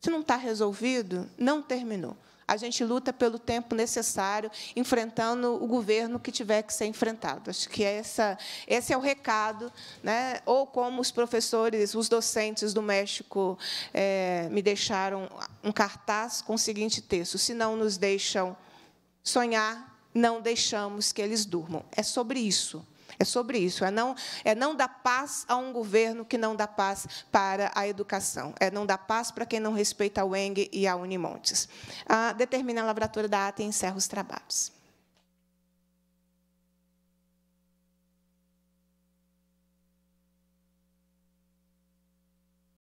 Se não está resolvido, não terminou a gente luta pelo tempo necessário, enfrentando o governo que tiver que ser enfrentado. Acho que essa, esse é o recado, né? ou como os professores, os docentes do México é, me deixaram um cartaz com o seguinte texto: se não nos deixam sonhar, não deixamos que eles durmam. É sobre isso. É sobre isso. É não, é não dar paz a um governo que não dá paz para a educação. É não dar paz para quem não respeita a UENG e a Unimontes. Ah, determina a lavratura da ata e encerra os trabalhos.